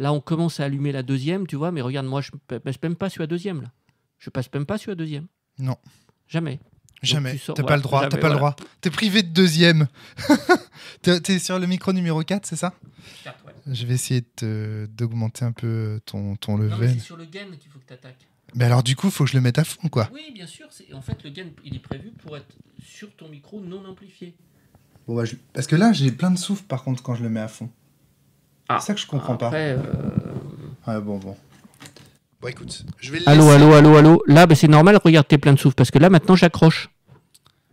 Là, on commence à allumer la deuxième, tu vois, mais regarde, moi, je ne passe même pas sur la deuxième, là. Je passe même pas sur la deuxième. Non. Jamais. Jamais. Tu pas le droit. T'as pas le droit. T'es privé de deuxième. es sur le micro numéro 4, c'est ça Je vais essayer d'augmenter un peu ton, ton c'est sur le gain qu'il faut que attaques. Mais alors, du coup, il faut que je le mette à fond, quoi. Oui, bien sûr. En fait, le gain, il est prévu pour être sur ton micro non amplifié. Bah, parce que là, j'ai plein de souffle, par contre, quand je le mets à fond. Ah, c'est ça que je comprends pas. Euh, ouais, bon, bon. Bon, écoute, je vais Allô, allô, allô, allô. Là, bah, c'est normal, regarde, t'es plein de souffle, parce que là, maintenant, j'accroche.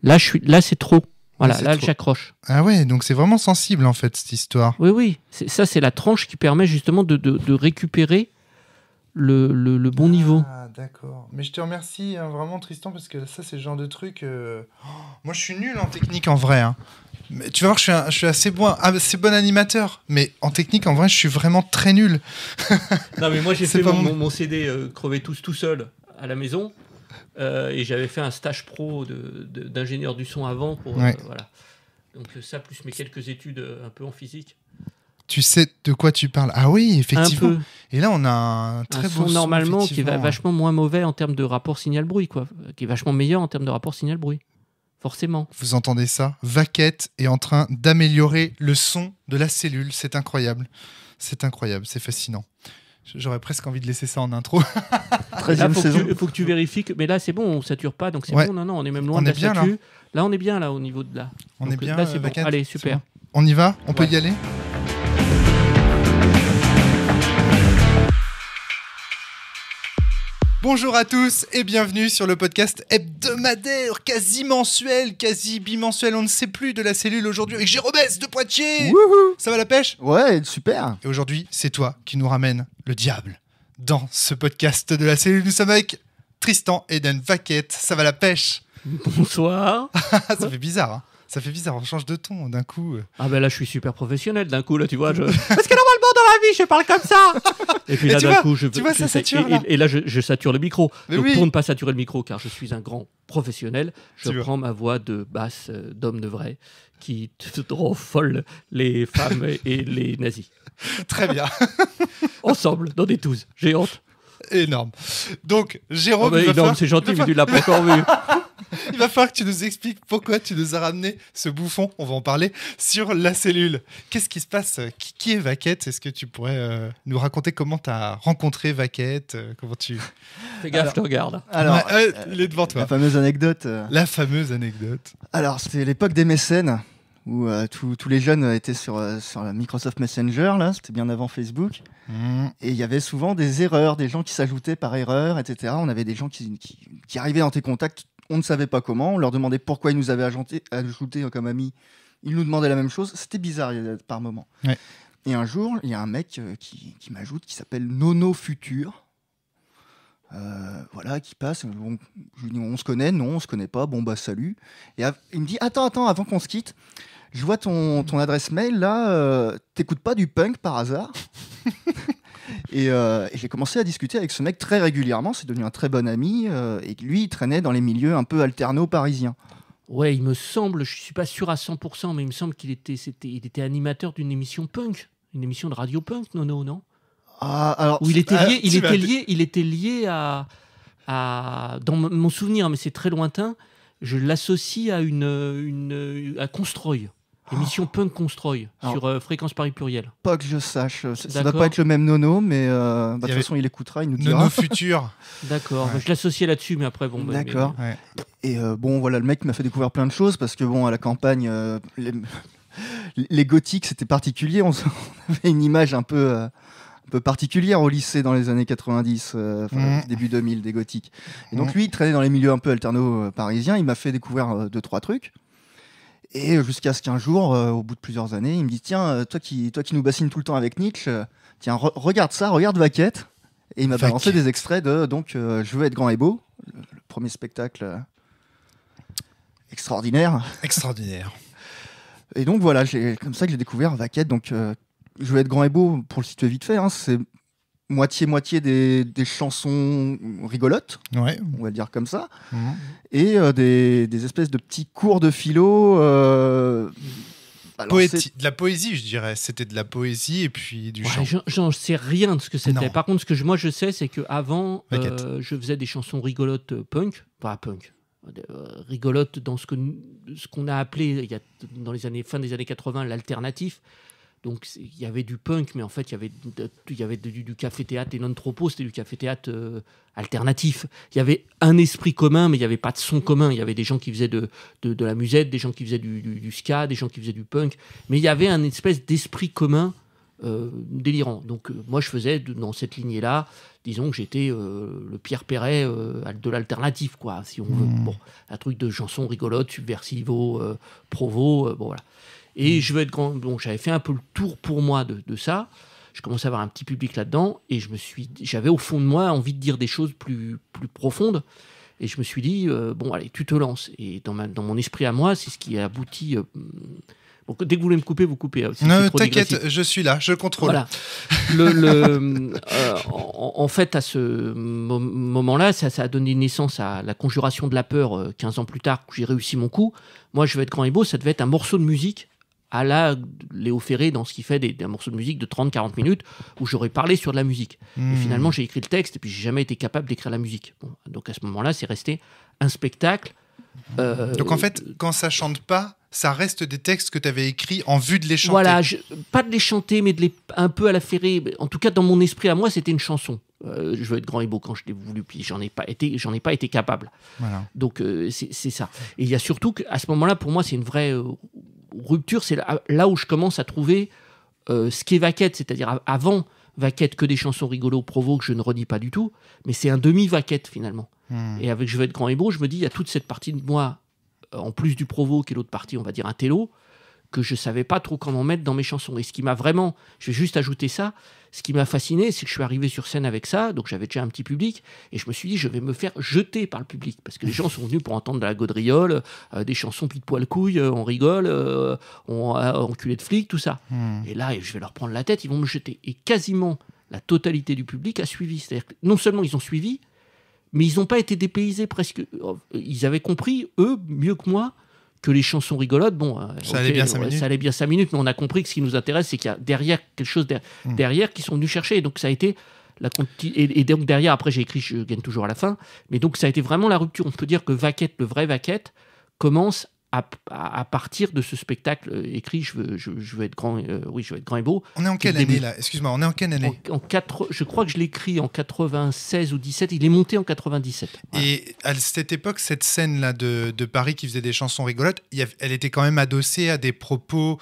Là, je suis... là c'est trop. Voilà, là, j'accroche. Ah ouais, donc c'est vraiment sensible, en fait, cette histoire. Oui, oui. ça, c'est la tranche qui permet justement de, de, récupérer le, le, bon ah, niveau. Ah, d'accord. Mais je te remercie, hein, vraiment, Tristan, parce que ça, c'est le genre de truc... Euh, oh, moi, je suis nul en technique, en vrai. Hein tu vas voir, je suis, assez bon, bon animateur, mais en technique, en vrai, je suis vraiment très nul. non, mais moi, j'ai fait mon, CD euh, crever tous tout seul à la maison, euh, et j'avais fait un stage pro d'ingénieur du son avant pour euh, voilà. Donc ça plus mes quelques études un peu en physique. Tu sais de quoi tu parles Ah oui, effectivement. Et là, on a un très bon son, son normalement qui est vachement moins mauvais en termes de rapport signal bruit, quoi, qui est vachement meilleur en termes de rapport signal bruit forcément. Vous entendez ça Vaquette est en train d'améliorer le son de la cellule. C'est incroyable. C'est incroyable, c'est fascinant. J'aurais presque envie de laisser ça en intro. 13 saison. Il faut que tu vérifies. mais là, c'est bon, on ne sature pas, donc c'est bon. Non, non, on est même loin on bien, là. on est bien, là, au niveau de là. On est bien, là, c'est Allez, super. On y va On peut y aller Bonjour à tous et bienvenue sur le podcast hebdomadaire, quasi mensuel, quasi bimensuel, on ne sait plus de la cellule aujourd'hui avec Jérôme S de Poitiers. Ça va la pêche Ouais, super. Et aujourd'hui, c'est toi qui nous ramène le diable dans ce podcast de la cellule. Nous sommes avec Tristan Eden Vaquette. Ça va la pêche Bonsoir. Ça fait bizarre. Hein ça fait bizarre, on change de ton d'un coup. Ah ben là, je suis super professionnel d'un coup, là, tu vois. Parce que normalement, dans la vie, je parle comme ça. Et puis là, d'un coup, je, tu vois, ça sature, Et, là, je, sature le micro. Donc, pour ne pas saturer le micro, car je suis un grand professionnel, je prends ma voix de basse euh, d'homme de vrai qui rend folle les femmes et les nazis. Très bien. Ensemble, dans des touzes. géantes. énorme. Donc, Jérôme. Ah, énorme, c'est gentil, mais tu l'as pas encore vu. Il va falloir que tu nous expliques pourquoi tu nous as ramené ce bouffon, on va en parler, sur la cellule. Qu'est-ce qui se passe qui, est Vaquette Est-ce que tu pourrais euh, nous raconter comment tu as rencontré Vaquette euh, Comment tu. Fais gaffe, je te regarde. Alors, il est euh, devant toi. La fameuse anecdote. La fameuse anecdote. Alors, c'était l'époque des mécènes où tous les jeunes étaient sur, euh, Microsoft Messenger, là, c'était bien avant Facebook. Mmh. Et il y avait souvent des erreurs, des gens qui s'ajoutaient par erreur, etc. On avait des gens qui, arrivaient dans tes contacts on ne savait pas comment, on leur demandait pourquoi ils nous avaient ajouté, comme amis, ils nous demandaient la même chose, c'était bizarre par moment. Et un jour, il y a un mec euh, qui, m'ajoute, qui s'appelle Nono Futur. Euh, voilà, qui passe. On, je dis, on se connaît Non, on se connaît pas. Bon, bah, salut. Et il me dit, attends, attends, avant qu'on se quitte, je vois ton, adresse mail là. Euh, t'écoutes pas du punk par hasard Euh, et, j'ai commencé à discuter avec ce mec très régulièrement. C'est devenu un très bon ami. Euh, et lui, il traînait dans les milieux un peu alternaux parisiens. Ouais, il me semble, je ne suis pas sûr à 100%, mais il me semble qu'il était, il était animateur d'une émission punk, une émission de radio punk, non, non, non. Ah, alors, Où il était ah, lié, il était lié, il était lié à, dans mon souvenir, mais c'est très lointain, je l'associe à une, à Constreuil. Ah. Émission Punk Constroy sur euh, Fréquence Paris Pluriel. Pas que je sache. Ça ne doit pas être le même Nono, mais euh, bah, de toute façon, il écoutera, il nous dira. Nono futur. D'accord. je l'associais là-dessus, mais après, bon. Bah, D'accord. Et euh, bon, voilà, le mec m'a fait découvrir plein de choses parce que, bon, à la campagne, les... gothiques, c'était particulier. On avait une image un peu un peu particulière au lycée dans les années 90, mm. début 2000 des gothiques. Et donc mm. lui, il traînait dans les milieux un peu alterno parisiens, il m'a fait découvrir deux trois trucs. Et euh, jusqu'à ce qu'un jour, euh, au bout de plusieurs années, il me dit Tiens, euh, toi qui, toi qui nous bassines tout le temps avec Nietzsche, tiens, regarde ça, regarde Vaquette. Et il m'a balancé des extraits de donc Je veux être grand et beau, le, premier spectacle extraordinaire. Extraordinaire. et donc voilà, comme ça que j'ai découvert Vaquette. Donc Je veux être grand et beau, pour le situer vite fait, hein, c'est moitié-moitié des, des, chansons rigolotes, on va dire comme ça, mhm. et euh, des, des, espèces de petits cours de philo. Euh, de la poésie, je dirais. C'était de la poésie et puis du ouais, chant. J'en sais rien de ce que c'était. Par contre, ce que moi je sais, c'est que avant, euh, je faisais des chansons rigolotes punk, pas punk, rigolotes dans ce que ce qu'on a appelé il y a, dans les années fin des années 80 l'alternatif. Donc il y avait du punk, mais en fait il y avait, il y avait du, café-théâtre et non tropo, c'était du café-théâtre euh, alternatif. Il y avait un esprit commun, mais il n'y avait pas de son commun. Il y avait des gens qui faisaient de, la musette, des gens qui faisaient du, ska, des gens qui faisaient du punk, mais il y avait un espèce d'esprit commun euh, délirant. Donc euh, moi je faisais dans cette lignée-là, disons que j'étais le Pierre Perret de l'alternatif, quoi, si on veut. Mmh. un truc de chanson rigolote, subversivo, provo, bon voilà. Et mm. je veux être grand. Bon, j'avais fait un peu le tour pour moi de, de ça. Je commençais à avoir un petit public là-dedans et je me suis, j'avais au fond de moi envie de dire des choses plus, plus profondes. Et je me suis dit, euh, bon, allez, tu te lances. Et dans, dans mon esprit à moi, c'est ce qui a abouti. Euh, dès que vous voulez me couper, vous coupez. Hein. non, t'inquiète, je suis là, je contrôle. Le, euh, en, fait, à ce moment-là, ça, ça, a donné naissance à la conjuration de la peur 15 ans plus tard, où j'ai réussi mon coup. Moi, je vais être grand et beau, ça devait être un morceau de musique à la Léo Ferré dans ce qu'il fait des, des, morceaux de musique de 30-40 minutes où j'aurais parlé sur de la musique. Et hmm. finalement, j'ai écrit le texte et puis j'ai jamais été capable d'écrire la musique. donc à ce moment-là, c'est resté un spectacle. Hmm. Euh, donc en fait, euh, quand ça chante pas, ça reste des textes que tu avais écrits en vue de les chanter. Voilà, pas de les chanter, mais de les un peu à la Ferré. En tout cas, dans mon esprit à moi, c'était une chanson. Euh, je veux être grand et beau quand je l'ai voulu, puis j'en ai pas été, j'en ai pas été capable. Donc c'est ça. Et il y a surtout qu'à ce moment-là, pour moi, c'est une vraie rupture, c'est là, où je commence à trouver euh, ce qui est vaquette, c'est-à-dire avant vaquette que des chansons rigolos provo que je ne redis pas du tout, mais c'est un demi vaquette finalement. Hmm. Et avec Je veux être grand et beau, je me dis, il y a toute cette partie de moi, euh, en plus du provo qui est l'autre partie, on va dire un télo, que je savais pas trop comment mettre dans mes chansons. Et ce qui m'a vraiment, je vais juste ajouter ça, ce qui m'a fasciné, c'est que je suis arrivé sur scène avec ça, donc j'avais déjà un petit public, et je me suis dit, je vais me faire jeter par le public, parce que les gens sont venus pour entendre de la gaudriole, euh, des chansons pis de poil couille, euh, on rigole, euh, on enculé de flic, tout ça. Hmm. Et là, je vais leur prendre la tête, ils vont me jeter. Et quasiment la totalité du public a suivi. C'est-à-dire que non seulement ils ont suivi, mais ils n'ont pas été dépaysés presque. Ils avaient compris, eux, mieux que moi, que les chansons rigolotes, bon, euh, ça, allait bien cinq 5 minutes, mais on a compris que ce qui nous intéresse, c'est qu'il y a derrière quelque chose hmm. derrière, qui sont venus chercher. Et donc ça a été la et, et, donc derrière, après j'ai écrit, je gagne toujours à la fin, mais donc ça a été vraiment la rupture. On peut dire que Vaquette, le vrai Vaquette, commence à, partir de ce spectacle euh, écrit, je veux, je, être grand, euh, oui, je veux être grand et beau. On est en quelle année là Excuse-moi, on est en quelle année en, Je crois que je l'écris en 96 ou 17. Il est monté en 97. Et à cette époque, cette scène là de, de, Paris qui faisait des chansons rigolotes, elle était quand même adossée à des propos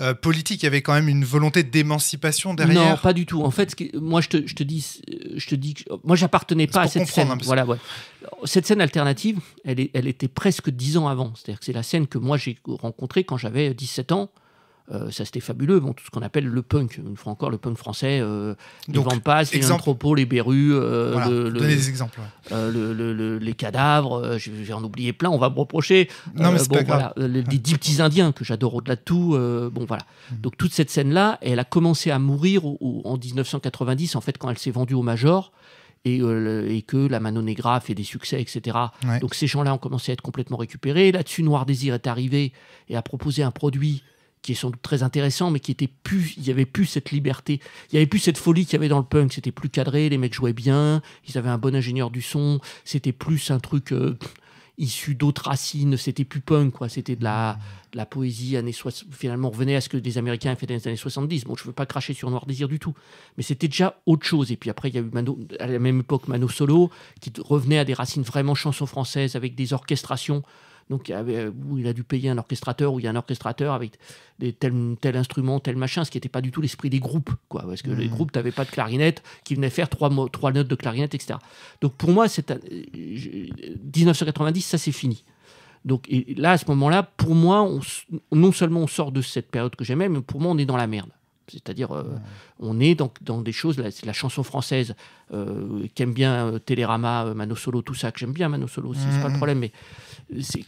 euh, politique. Il y avait quand même une volonté d'émancipation derrière. Non, pas du tout. En fait, moi, je te, je te dis, je te dis, que moi, j'appartenais pas à cette scène. Hein, voilà, Cette scène alternative, elle, elle était presque dix ans avant. C'est-à-dire que c'est la scène que moi j'ai rencontrée quand j'avais 17 ans. Euh, ça, c'était fabuleux. Bon, tout ce qu'on appelle le punk, une fois encore, le punk français, euh, Donc, les vampasses, les les berrues. Euh, des exemples. Euh, les cadavres, en oublié plein, on va me reprocher. les, des dix petits indiens que j'adore au-delà de tout. bon, voilà. Mm. Donc, toute cette scène-là, elle a commencé à mourir en 1990, en fait, quand elle s'est vendue au Major. Et, que la Mano fait des succès, etc. Donc ces gens-là ont commencé à être complètement récupérés. Là-dessus, Noir Désir est arrivé et a proposé un produit qui est sans doute très intéressant, mais qui était plus, il y avait plus cette liberté, il y avait plus cette folie qu'il y avait dans le punk. C'était plus cadré, les mecs jouaient bien, ils avaient un bon ingénieur du son, c'était plus un truc euh, issu d'autres racines, c'était plus punk, quoi. C'était de la, la poésie années 60. Finalement, on revenait à ce que des Américains fait dans les années 70. Bon, je veux pas cracher sur Noir Désir du tout, mais c'était déjà autre chose. Et puis après, il y a eu Mano, à la même époque Mano Solo, qui revenait à des racines vraiment chansons françaises avec des orchestrations donc où euh, il a dû payer un orchestrateur, où il y a un orchestrateur avec des, tel, instrument, tel machin, ce qui n'était pas du tout l'esprit des groupes, quoi, parce que les hmm. groupes n'avaient pas de clarinette, qui venait faire trois, notes de clarinette, etc. Donc pour moi, c'est 1990, euh, ça c'est fini. Donc et là, à ce moment-là, pour moi, non seulement on sort de cette période que j'aimais, mais pour moi, on est dans la merde. C'est-à-dire, euh, on est dans, dans des choses, la, la chanson française euh, qu'aime bien euh, Télérama, euh, Mano Solo, tout ça, que j'aime bien Mano Solo aussi, c'est pas le problème, mais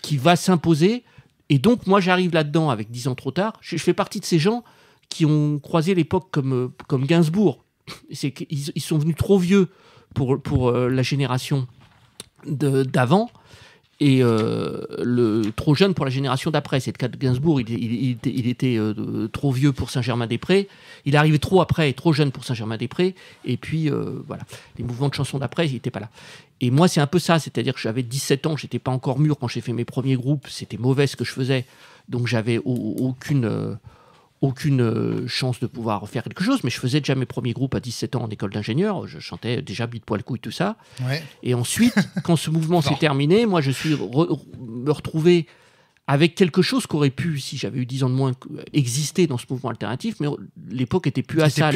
qui va s'imposer. Et donc, moi, j'arrive là-dedans avec 10 ans trop tard. Je, fais partie de ces gens qui ont croisé l'époque comme, comme Gainsbourg. ils sont venus trop vieux pour, pour la génération de d'avant et euh, le, trop jeune pour la génération d'après. C'est le cas de Gainsbourg, il, était, euh, trop vieux pour Saint-Germain-des-Prés, il arrivait trop après, et trop jeune pour Saint-Germain-des-Prés, et puis euh, voilà, les mouvements de chansons d'après, il n'était pas là. Et moi, c'est un peu ça, c'est-à-dire que j'avais 17 ans, j'étais pas encore mûr quand j'ai fait mes premiers groupes, c'était mauvais ce que je faisais, donc j'avais aucune aucune euh, chance de pouvoir faire quelque chose, mais je faisais déjà mes premiers groupes à 17 ans en école d'ingénieur, je chantais déjà bite poil couille tout ça. Et ensuite, quand ce mouvement s'est terminé, moi je suis me retrouvé avec quelque chose aurait pu, si j'avais eu 10 ans de moins, exister dans ce mouvement alternatif, mais l'époque était plus à ça.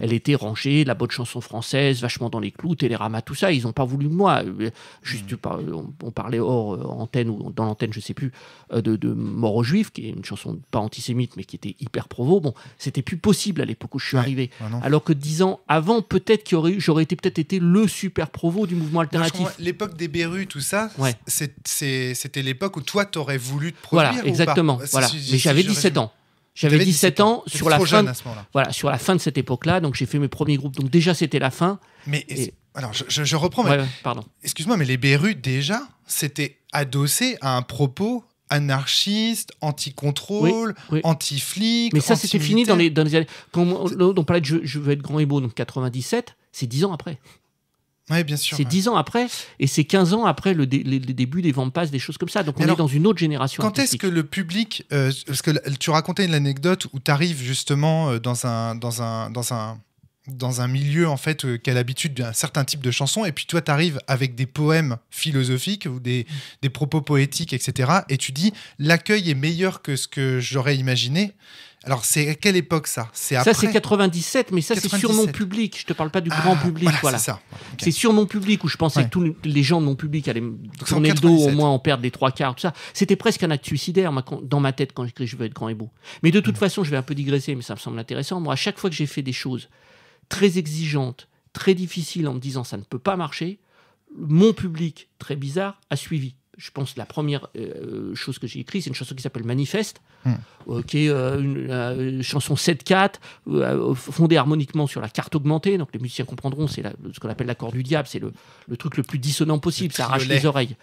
Elle mm. était rangée, la bonne chanson française, vachement dans les clous, Télérama, tout ça. Ils n'ont pas voulu de moi. Juste, mm. on, parlait hors euh, antenne ou dans l'antenne, je sais plus, euh, de, de, Mort aux Juifs, qui est une chanson pas antisémite, mais qui était hyper provo. Bon, c'était plus possible à l'époque où je suis arrivé. Ah Alors que 10 ans avant, peut-être que j'aurais été peut-être été le super provo du mouvement alternatif. L'époque des Bérus, tout ça, c'était l'époque où toi, t'aurais voulu voilà, exactement. voilà. Mais j'avais 17 ans. J'avais 17 ans sur la fin. De, voilà, sur la fin de cette époque-là, donc j'ai fait mes premiers groupes. Donc déjà, c'était la fin. Mais alors, je, reprends. pardon. Excuse-moi, mais les BRU, déjà, c'était adossé à un propos anarchiste, anti-contrôle, anti-flic. Mais ça, c'était fini dans les, années. Quand on, parlait je, je, veux être grand et beau, donc 97, c'est 10 ans après bien sûr. C'est dix 10 ans après et c'est 15 ans après le, début des des Vampas, des choses comme ça. Donc on est dans une autre génération. Quand est-ce que le public. Euh, parce que tu racontais une anecdote où tu arrives justement euh, dans un. Dans un, dans un dans un milieu en fait euh, qui a l'habitude d'un certain type de chanson et puis toi tu arrives avec des poèmes philosophiques ou des, mm. des propos poétiques etc et tu dis l'accueil est meilleur que ce que j'aurais imaginé alors, c'est à quelle époque ça C'est Ça, c'est 97, mais ça, c'est sur mon public. Je te parle pas du ah, grand public. Voilà, c'est ça. C'est sur mon public où je pensais que tous les gens de mon public allaient tourner le dos, au moins en perdre les trois quarts, tout ça. C'était presque un acte suicidaire dans ma tête quand j'écris Je veux être grand et beau. Mais de toute mm. façon, je vais un peu digresser, mais ça me semble intéressant. Moi, à chaque fois que j'ai fait des choses très exigeantes, très difficiles en me disant ça ne peut pas marcher, mon public, très bizarre, a suivi je pense, la première euh, chose que j'ai écrite, c'est une chanson qui s'appelle Manifeste, hmm. euh, qui est euh, une, chanson 7-4, fondée harmoniquement sur la carte augmentée. Donc les musiciens comprendront, c'est ce qu'on appelle l'accord du diable, c'est le, truc le plus dissonant possible, ça arrache les oreilles.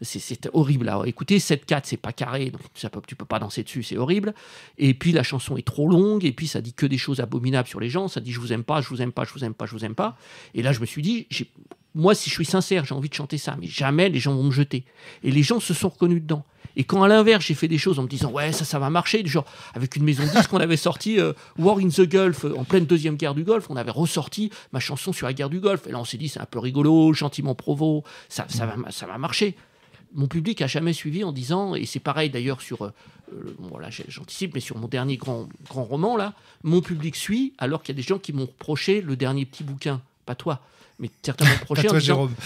C'est horrible Écoutez, écoutez 7-4, c'est pas carré, donc ça tu peux pas danser dessus, c'est horrible. Et puis la chanson est trop longue, et puis ça dit que des choses abominables sur les gens, ça dit je vous aime pas, je vous aime pas, je vous aime pas, je vous aime pas. Et là, je me suis dit, j'ai moi, si je suis sincère, j'ai envie de chanter ça, mais jamais les gens vont me jeter. Et les gens se sont reconnus dedans. Et quand à l'inverse, j'ai fait des choses en me disant ouais, ça, ça va marcher, genre avec une maison disque qu'on avait sorti euh, War in the Gulf euh, en pleine deuxième guerre du Golfe, on avait ressorti ma chanson sur la guerre du Golfe. Et là, on s'est dit c'est un peu rigolo, gentiment provo, ça, ça va, marcher mon public a jamais suivi en disant, et c'est pareil d'ailleurs sur, euh, j'anticipe, mais sur mon dernier grand, grand roman là, mon public suit alors qu'il y a des gens qui m'ont reproché le dernier petit bouquin, pas toi, mais certainement prochain.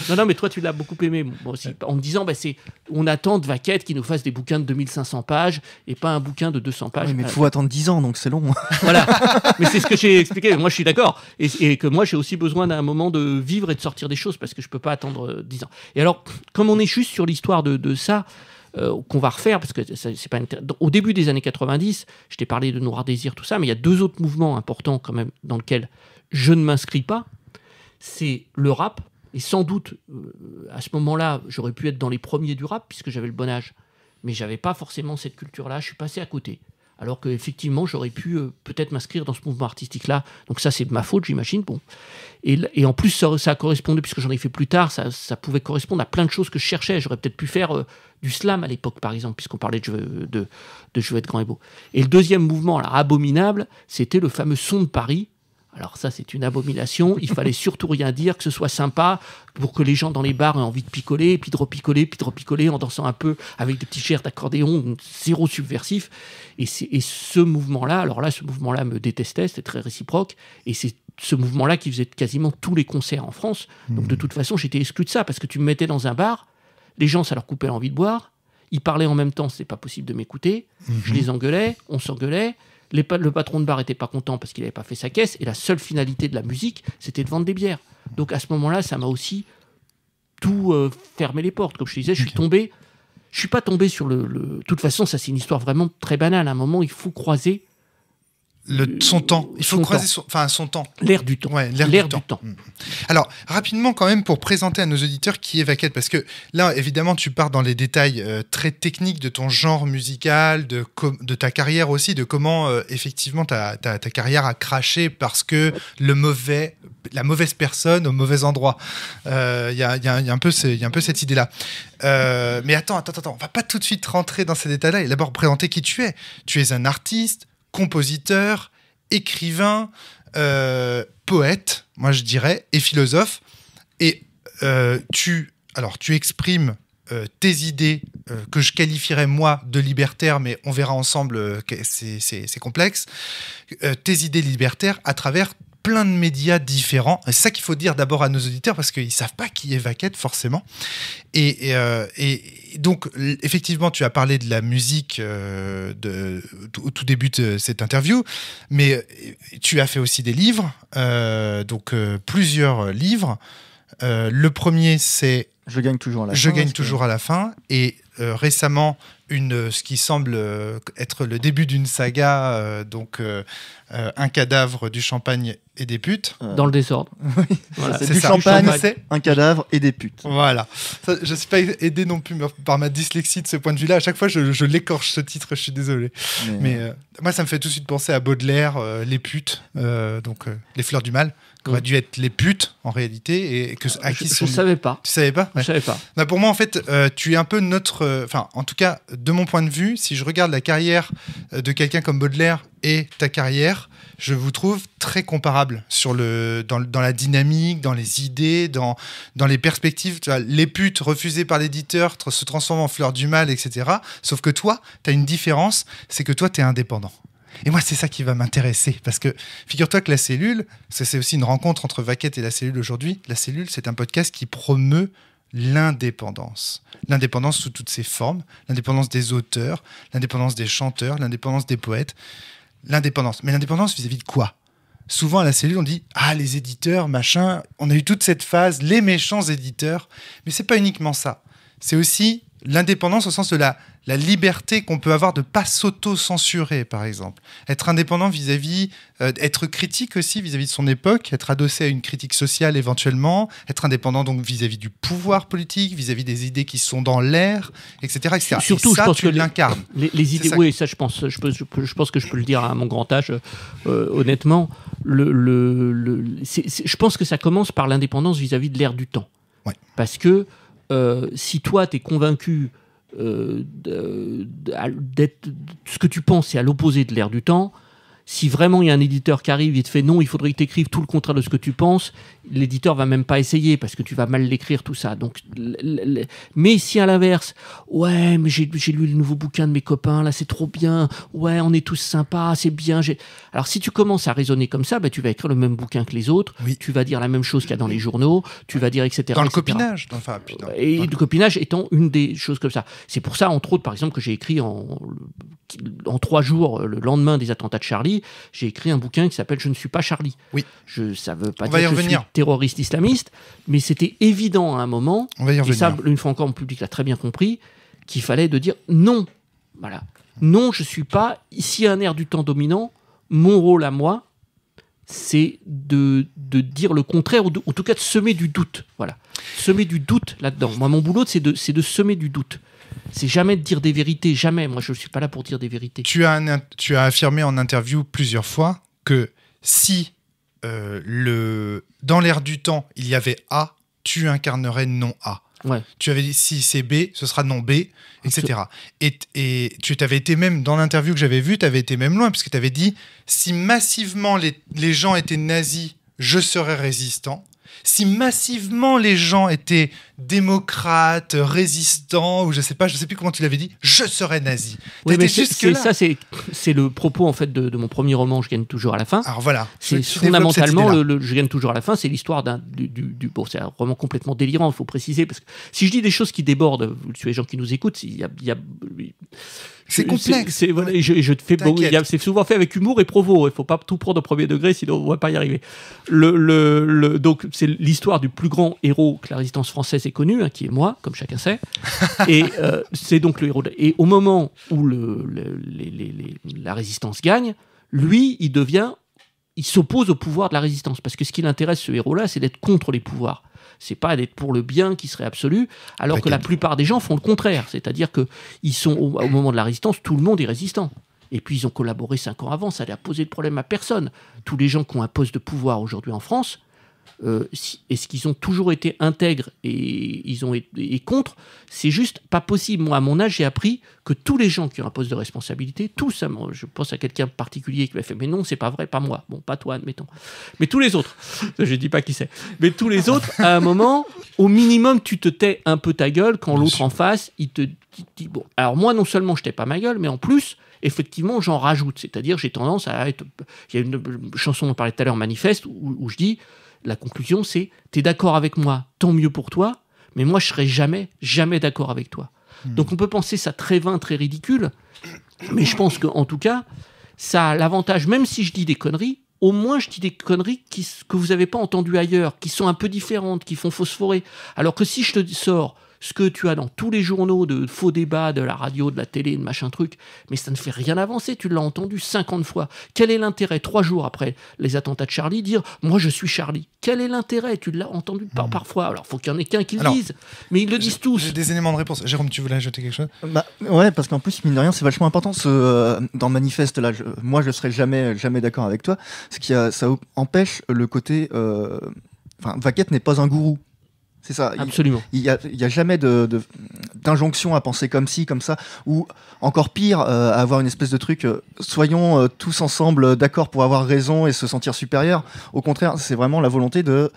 Non, non, mais toi, tu l'as beaucoup aimé. Moi aussi, en me disant, bah, c'est, on attend de Vaquette qui nous fasse des bouquins de 2500 pages et pas un bouquin de 200 pages. mais il euh, faut attendre 10 ans, donc c'est long. voilà. mais c'est ce que j'ai expliqué. Moi, je suis d'accord. Et, que moi, j'ai aussi besoin d'un moment de vivre et de sortir des choses parce que je peux pas attendre 10 euh, ans. Et alors, comme on est juste sur l'histoire de, ça, euh, qu'on va refaire, parce que c'est pas au début des années 90, je t'ai parlé de Noir Désir, tout ça, mais il y a deux autres mouvements importants quand même dans lesquels je ne m'inscris pas, c'est le rap. Et sans doute, euh, à ce moment-là, j'aurais pu être dans les premiers du rap, puisque j'avais le bon âge. Mais j'avais pas forcément cette culture-là, je suis passé à côté. Alors qu'effectivement, j'aurais pu euh, peut-être m'inscrire dans ce mouvement artistique-là. Donc ça, c'est de ma faute, j'imagine. Bon. Et, en plus, ça, correspondait, puisque j'en ai fait plus tard, ça, pouvait correspondre à plein de choses que je cherchais. J'aurais peut-être pu faire euh, du slam à l'époque, par exemple, puisqu'on parlait de, de, de, être Grand et Beau. Et le deuxième mouvement, là, abominable, c'était le fameux Son de Paris, alors ça, c'est une abomination. Il fallait surtout rien dire, que ce soit sympa, pour que les gens dans les bars aient envie de picoler, puis de repicoler, puis de repicoler, en dansant un peu avec des petits chers d'accordéon, zéro subversif. Et, ce mouvement-là, alors là, ce mouvement-là me détestait, c'était très réciproque. Et c'est ce mouvement-là qui faisait quasiment tous les concerts en France. Donc de hmm. toute façon, j'étais exclu de ça, parce que tu me mettais dans un bar, les gens, ça leur coupait l'envie de boire. Ils parlaient en même temps, c'est pas possible de m'écouter. Je hmm. les engueulais, on s'engueulait le patron de bar n'était pas content parce qu'il n'avait pas fait sa caisse. Et la seule finalité de la musique, c'était de vendre des bières. Donc à ce moment-là, ça m'a aussi tout euh, fermé les portes. Comme je te disais, je suis tombé. Je suis pas tombé sur le. De toute façon, ça c'est une histoire vraiment très banale. À un moment, il faut croiser le, euh, son temps. Il faut croiser son, enfin, son temps. L'air du temps. Ouais, l'air du, temps. Mm. Alors, rapidement, quand même, pour présenter à nos auditeurs qui est Vaquette, parce que là, évidemment, tu pars dans les détails euh, très techniques de ton genre musical, de, de ta carrière aussi, de comment, euh, effectivement, ta, ta, carrière a craché parce que le mauvais, la mauvaise personne au mauvais endroit. Il y, a, y, a un peu, y a un peu cette idée-là. mais attends, attends, attends, on va pas tout de suite rentrer dans ces détails-là et d'abord présenter qui tu es. Tu es un artiste, compositeur, écrivain, euh, poète, moi je dirais, et philosophe. Et euh, tu, alors, tu exprimes euh, tes idées que je qualifierais moi de libertaire, mais on verra ensemble, que c'est complexe, tes idées libertaires à travers plein de médias différents. C'est ça qu'il faut dire d'abord à nos auditeurs parce qu'ils ne savent pas qui est Vaquette forcément. Et, euh, donc, effectivement, tu as parlé de la musique euh, de, au tout début de cette interview, mais euh, tu as fait aussi des livres, donc plusieurs livres. le premier, c'est... Je gagne toujours à la fin. Je gagne toujours à la fin. Et récemment, ce qui semble euh, être le début d'une saga, euh, donc euh, un cadavre, du champagne et des putes. Dans le désordre. du champagne, c'est un cadavre et des putes. Voilà. je ne suis pas aidé non plus par ma dyslexie de ce point de vue-là. À chaque fois, je, l'écorche ce titre, je suis désolé. Mais, moi, ça me fait tout de suite penser à Baudelaire, Les putes, donc Les fleurs du mal aurait mm. dû être les putes en réalité et que ah, à je, qui savais pas tu savais pas Je je savais pas bah, pour moi en fait euh, tu es un peu notre euh, enfin en tout cas de mon point de vue si je regarde la carrière euh, de quelqu'un comme Baudelaire et ta carrière je vous trouve très comparable sur le dans, la dynamique dans les idées dans dans les perspectives les putes refusées par l'éditeur se transforment en fleurs du mal etc sauf que toi tu as une différence c'est que toi tu es indépendant et moi, c'est ça qui va m'intéresser. Parce que figure-toi que la cellule, c'est aussi une rencontre entre Vaquette et la cellule aujourd'hui. La cellule, c'est un podcast qui promeut l'indépendance. L'indépendance sous toutes ses formes, l'indépendance des auteurs, l'indépendance des chanteurs, l'indépendance des poètes, l'indépendance. Mais l'indépendance vis-à-vis de quoi Souvent à la cellule, on dit Ah, les éditeurs, machin. On a eu toute cette phase, les méchants éditeurs. Mais c'est pas uniquement ça. C'est aussi l'indépendance au sens de la, liberté qu'on peut avoir de pas s'auto-censurer, par exemple. Être indépendant vis-à-vis, euh, être critique aussi vis-à-vis de son époque, être adossé à une critique sociale éventuellement, être indépendant donc vis-à-vis du pouvoir politique, vis-à-vis des idées qui sont dans l'air, etc., Surtout, Et ça, je pense tu que l'incarne Les, idées, oui oui, ça je pense, je, pense que je peux le dire à mon grand âge, euh, honnêtement, je pense que ça commence par l'indépendance vis-à-vis de l'ère du temps. Parce que euh, si toi, tu es convaincu euh, de d'être ce que tu penses c'est à l'opposé de l'ère du temps, si vraiment il y a un éditeur qui arrive et te fait non, il faudrait que tu écrives tout le contraire de ce que tu penses, l'éditeur va même pas essayer parce que tu vas mal l'écrire tout ça. Donc, mais si à l'inverse, ouais, mais j'ai lu le nouveau bouquin de mes copains, là c'est trop bien, ouais, on est tous sympas, c'est bien. Alors si tu commences à raisonner comme ça, bah, tu vas écrire le même bouquin que les autres, tu vas dire la même chose qu'il y a dans les journaux, tu vas dire etc. Dans le copinage, enfin, Et le copinage étant une des choses comme ça. C'est pour ça, entre autres, par exemple, que j'ai écrit en, en trois jours, le lendemain des attentats de Charlie, j'ai écrit un bouquin qui s'appelle Je ne suis pas Charlie. Oui. Je, ça veut pas dire que je suis terroriste islamiste, mais c'était évident à un moment. On va y revenir. Et ça, une fois encore, mon public l'a très bien compris qu'il fallait de dire non. Voilà. Non, je ne suis pas ici un air du temps dominant. Mon rôle à moi, c'est de, dire le contraire, ou, en tout cas de semer du doute. Voilà. Semer du doute là-dedans. Moi, mon boulot, c'est de, de semer du doute. C'est jamais de dire des vérités, jamais. Moi, je ne suis pas là pour dire des vérités. Tu as, affirmé en interview plusieurs fois que si euh, le, dans l'ère du temps, il y avait A, tu incarnerais non A. Tu avais dit si c'est B, ce sera non B, etc. Et, tu t'avais été même, dans l'interview que j'avais vue, tu avais été même loin, puisque tu avais dit si massivement les gens étaient nazis, je serais résistant si massivement les gens étaient démocrates, résistants, ou je sais pas, je sais plus comment tu l'avais dit, je serais nazi. c'est ça, c'est le propos en fait de, mon premier roman, Je gagne toujours à la fin. Alors voilà. C'est fondamentalement, le, Je gagne toujours à la fin, c'est l'histoire d'un du, un roman complètement délirant, il faut préciser, parce que si je dis des choses qui débordent, sur les gens qui nous écoutent, il y a c'est complexe. C'est, je, te fais c'est souvent fait avec humour et provo. Il faut pas tout prendre au premier degré, sinon on ne va pas y arriver. Le, le, donc c'est l'histoire du plus grand héros que la résistance française ait connu, hein, qui est moi, comme chacun sait. et euh, c'est donc le héros. Et au moment où le, la résistance gagne, lui, il devient, il s'oppose au pouvoir de la résistance parce que ce qui l'intéresse ce héros-là, c'est d'être contre les pouvoirs n'est pas d'être pour le bien qui serait absolu, alors bah, que la plupart des gens font le contraire. C'est-à-dire que ils sont au, moment de la résistance, tout le monde est résistant. Et puis ils ont collaboré cinq ans avant, ça n'a posé de problème à personne. Tous les gens qui ont un poste de pouvoir aujourd'hui en France, euh, est-ce qu'ils ont toujours été intègres et ils ont et contre C'est juste pas possible. Moi, à mon âge, j'ai appris que tous les gens qui ont un poste de responsabilité, tous, hein, je pense à quelqu'un particulier qui m'a fait, mais non, c'est pas vrai, pas moi. Bon, pas toi, admettons. Mais tous les autres, je dis pas qui c'est, mais tous les autres, à un moment, au minimum, tu te tais un peu ta gueule quand l'autre en face, il te dit, bon, alors moi, non seulement je tais pas ma gueule, mais en plus, effectivement, j'en rajoute. C'est-à-dire, j'ai tendance à être. Il y a une chanson dont on parlait tout à l'heure, Manifeste, où je dis la conclusion, c'est t'es d'accord avec moi, tant mieux pour toi, mais moi, je serai jamais, jamais d'accord avec toi. Hmm. Donc, on peut penser ça très vain, très ridicule, mais je pense qu'en tout cas, ça a l'avantage, même si je dis des conneries, au moins je dis des conneries qui, que vous n'avez pas entendues ailleurs, qui sont un peu différentes, qui font phosphorer. Alors que si je te sors, ce que tu as dans tous les journaux de faux débats, de la radio, de la télé, de machin truc, mais ça ne fait rien avancer, tu l'as entendu 50 fois. Quel est l'intérêt, trois jours après les attentats de Charlie, dire Moi je suis Charlie Quel est l'intérêt Tu l'as entendu par, hmm. parfois. Alors faut qu'il y en ait qu'un qui le dise, mais ils le disent tous. J'ai Des éléments de réponse. Jérôme, tu voulais ajouter quelque chose bah, Ouais, parce qu'en plus, mine de rien, c'est vachement important ce, euh, dans le manifeste là. Je, moi je serai jamais, jamais d'accord avec toi, ce qui ça empêche le côté. Euh, enfin, Vaquette n'est pas un gourou. C'est ça. Absolument. Il n'y a, jamais d'injonction à penser comme ci, comme ça, ou encore pire, euh, à avoir une espèce de truc, euh, soyons euh, tous ensemble d'accord pour avoir raison et se sentir supérieur. Au contraire, c'est vraiment la volonté de...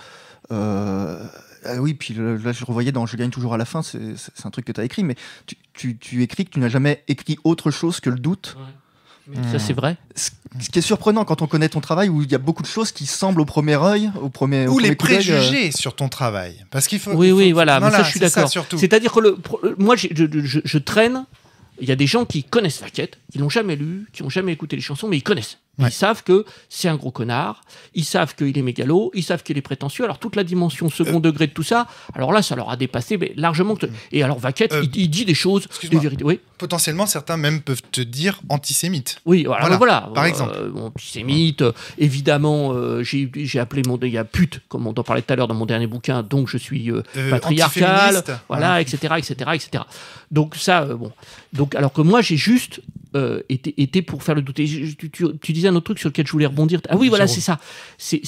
Ah oui, puis là, je revoyais dans Je gagne toujours à la fin, c'est un truc que tu as écrit, mais tu, écris que tu n'as jamais écrit autre chose que le doute. Ça, c'est vrai. Ce, qui est surprenant quand on connaît ton travail, où il y a beaucoup de choses qui semblent au premier œil, au premier. Ou les euh, préjugés sur ton travail. Parce qu'il faut. Oui, oui, voilà. Mais ça, je suis d'accord. C'est-à-dire que le, moi, je, je, traîne. Il y a des gens qui connaissent la quête qui l'ont jamais lu, qui n'ont jamais écouté les chansons, mais ils connaissent. Ils savent que c'est un gros connard, ils savent qu'il est mégalo, ils savent qu'il est prétentieux. Alors toute la dimension second euh. degré de tout ça, alors là, ça leur a dépassé mais largement. Mmh. Et alors Vaquette, euh, il, dit des choses, des vérités. Potentiellement, certains même peuvent te dire antisémite. Oui, alors, voilà, voilà. Par euh, exemple. antisémite, évidemment, j'ai appelé mon a pute, comme on en parlait tout à l'heure dans mon dernier bouquin, donc je suis patriarcal, voilà, voilà, etc., etc., etc. Donc ça, bon. Donc alors que moi, j'ai juste euh, était, pour faire le doute. tu, disais un autre truc sur lequel je voulais rebondir. Ah oui, voilà, c'est ça. C'est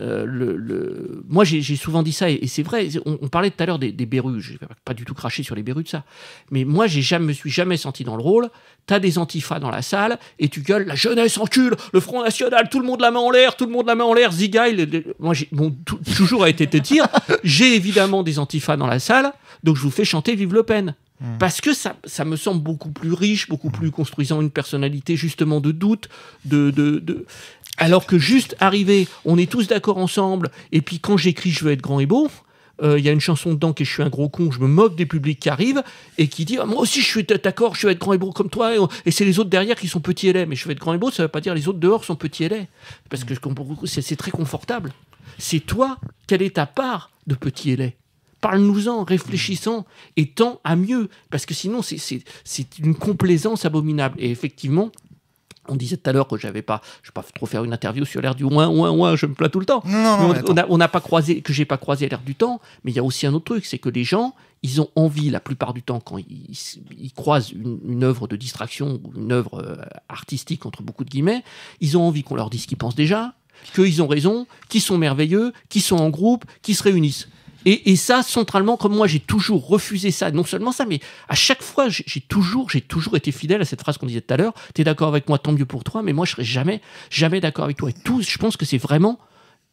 euh, Moi, j'ai souvent dit ça, et, c'est vrai. On, parlait tout à l'heure des, des berrues. Je pas du tout cracher sur les berrues de ça. Mais moi, je jamais, me suis jamais senti dans le rôle. T'as des antifas dans la salle, et tu gueules la jeunesse encule, le Front National, tout le monde la main en l'air, tout le monde la main en l'air, Zigail. Moi, j'ai toujours a été te J'ai évidemment des antifas dans la salle, donc je vous fais chanter Vive Le Pen. Mm. Parce que ça, me semble beaucoup plus riche, beaucoup plus construisant une personnalité justement de doute, de, alors que juste arriver, on est tous d'accord ensemble, et puis quand j'écris je veux être grand et beau, euh, il y a une chanson dedans qui je suis un gros con, je me moque des publics qui arrivent et qui disent moi aussi je suis d'accord, je vais être grand et beau comme toi et, c'est les autres derrière qui sont petits et laids. Mais je vais être grand et beau, ça ne veut pas dire les autres dehors sont petits et laids parce que c'est très confortable. C'est toi, quelle est ta part de petit et Parle-nous-en, réfléchissons et tant à mieux, parce que sinon c'est une complaisance abominable. Et effectivement, on disait tout à l'heure que j'avais pas, je vais pas trop faire une interview sur l'air du ouin ouin ouin, je me plains tout le temps. Non, on n'a pas croisé, que j'ai pas croisé l'air du temps, mais il y a aussi un autre truc, c'est que les gens, ils ont envie la plupart du temps quand ils, croisent une, œuvre de distraction une œuvre euh, artistique entre beaucoup de guillemets, ils ont envie qu'on leur dise ce qu'ils pensent déjà, qu'ils ont raison, qu'ils sont merveilleux, qu'ils sont en groupe, qu'ils se réunissent. Et, ça, centralement, comme moi, j'ai toujours refusé ça. Non seulement ça, mais à chaque fois, j'ai toujours, j'ai toujours été fidèle à cette phrase qu'on disait tout à l'heure. T'es d'accord avec moi, tant mieux pour toi, mais moi, je serai jamais, jamais d'accord avec toi. Et tous je pense que c'est vraiment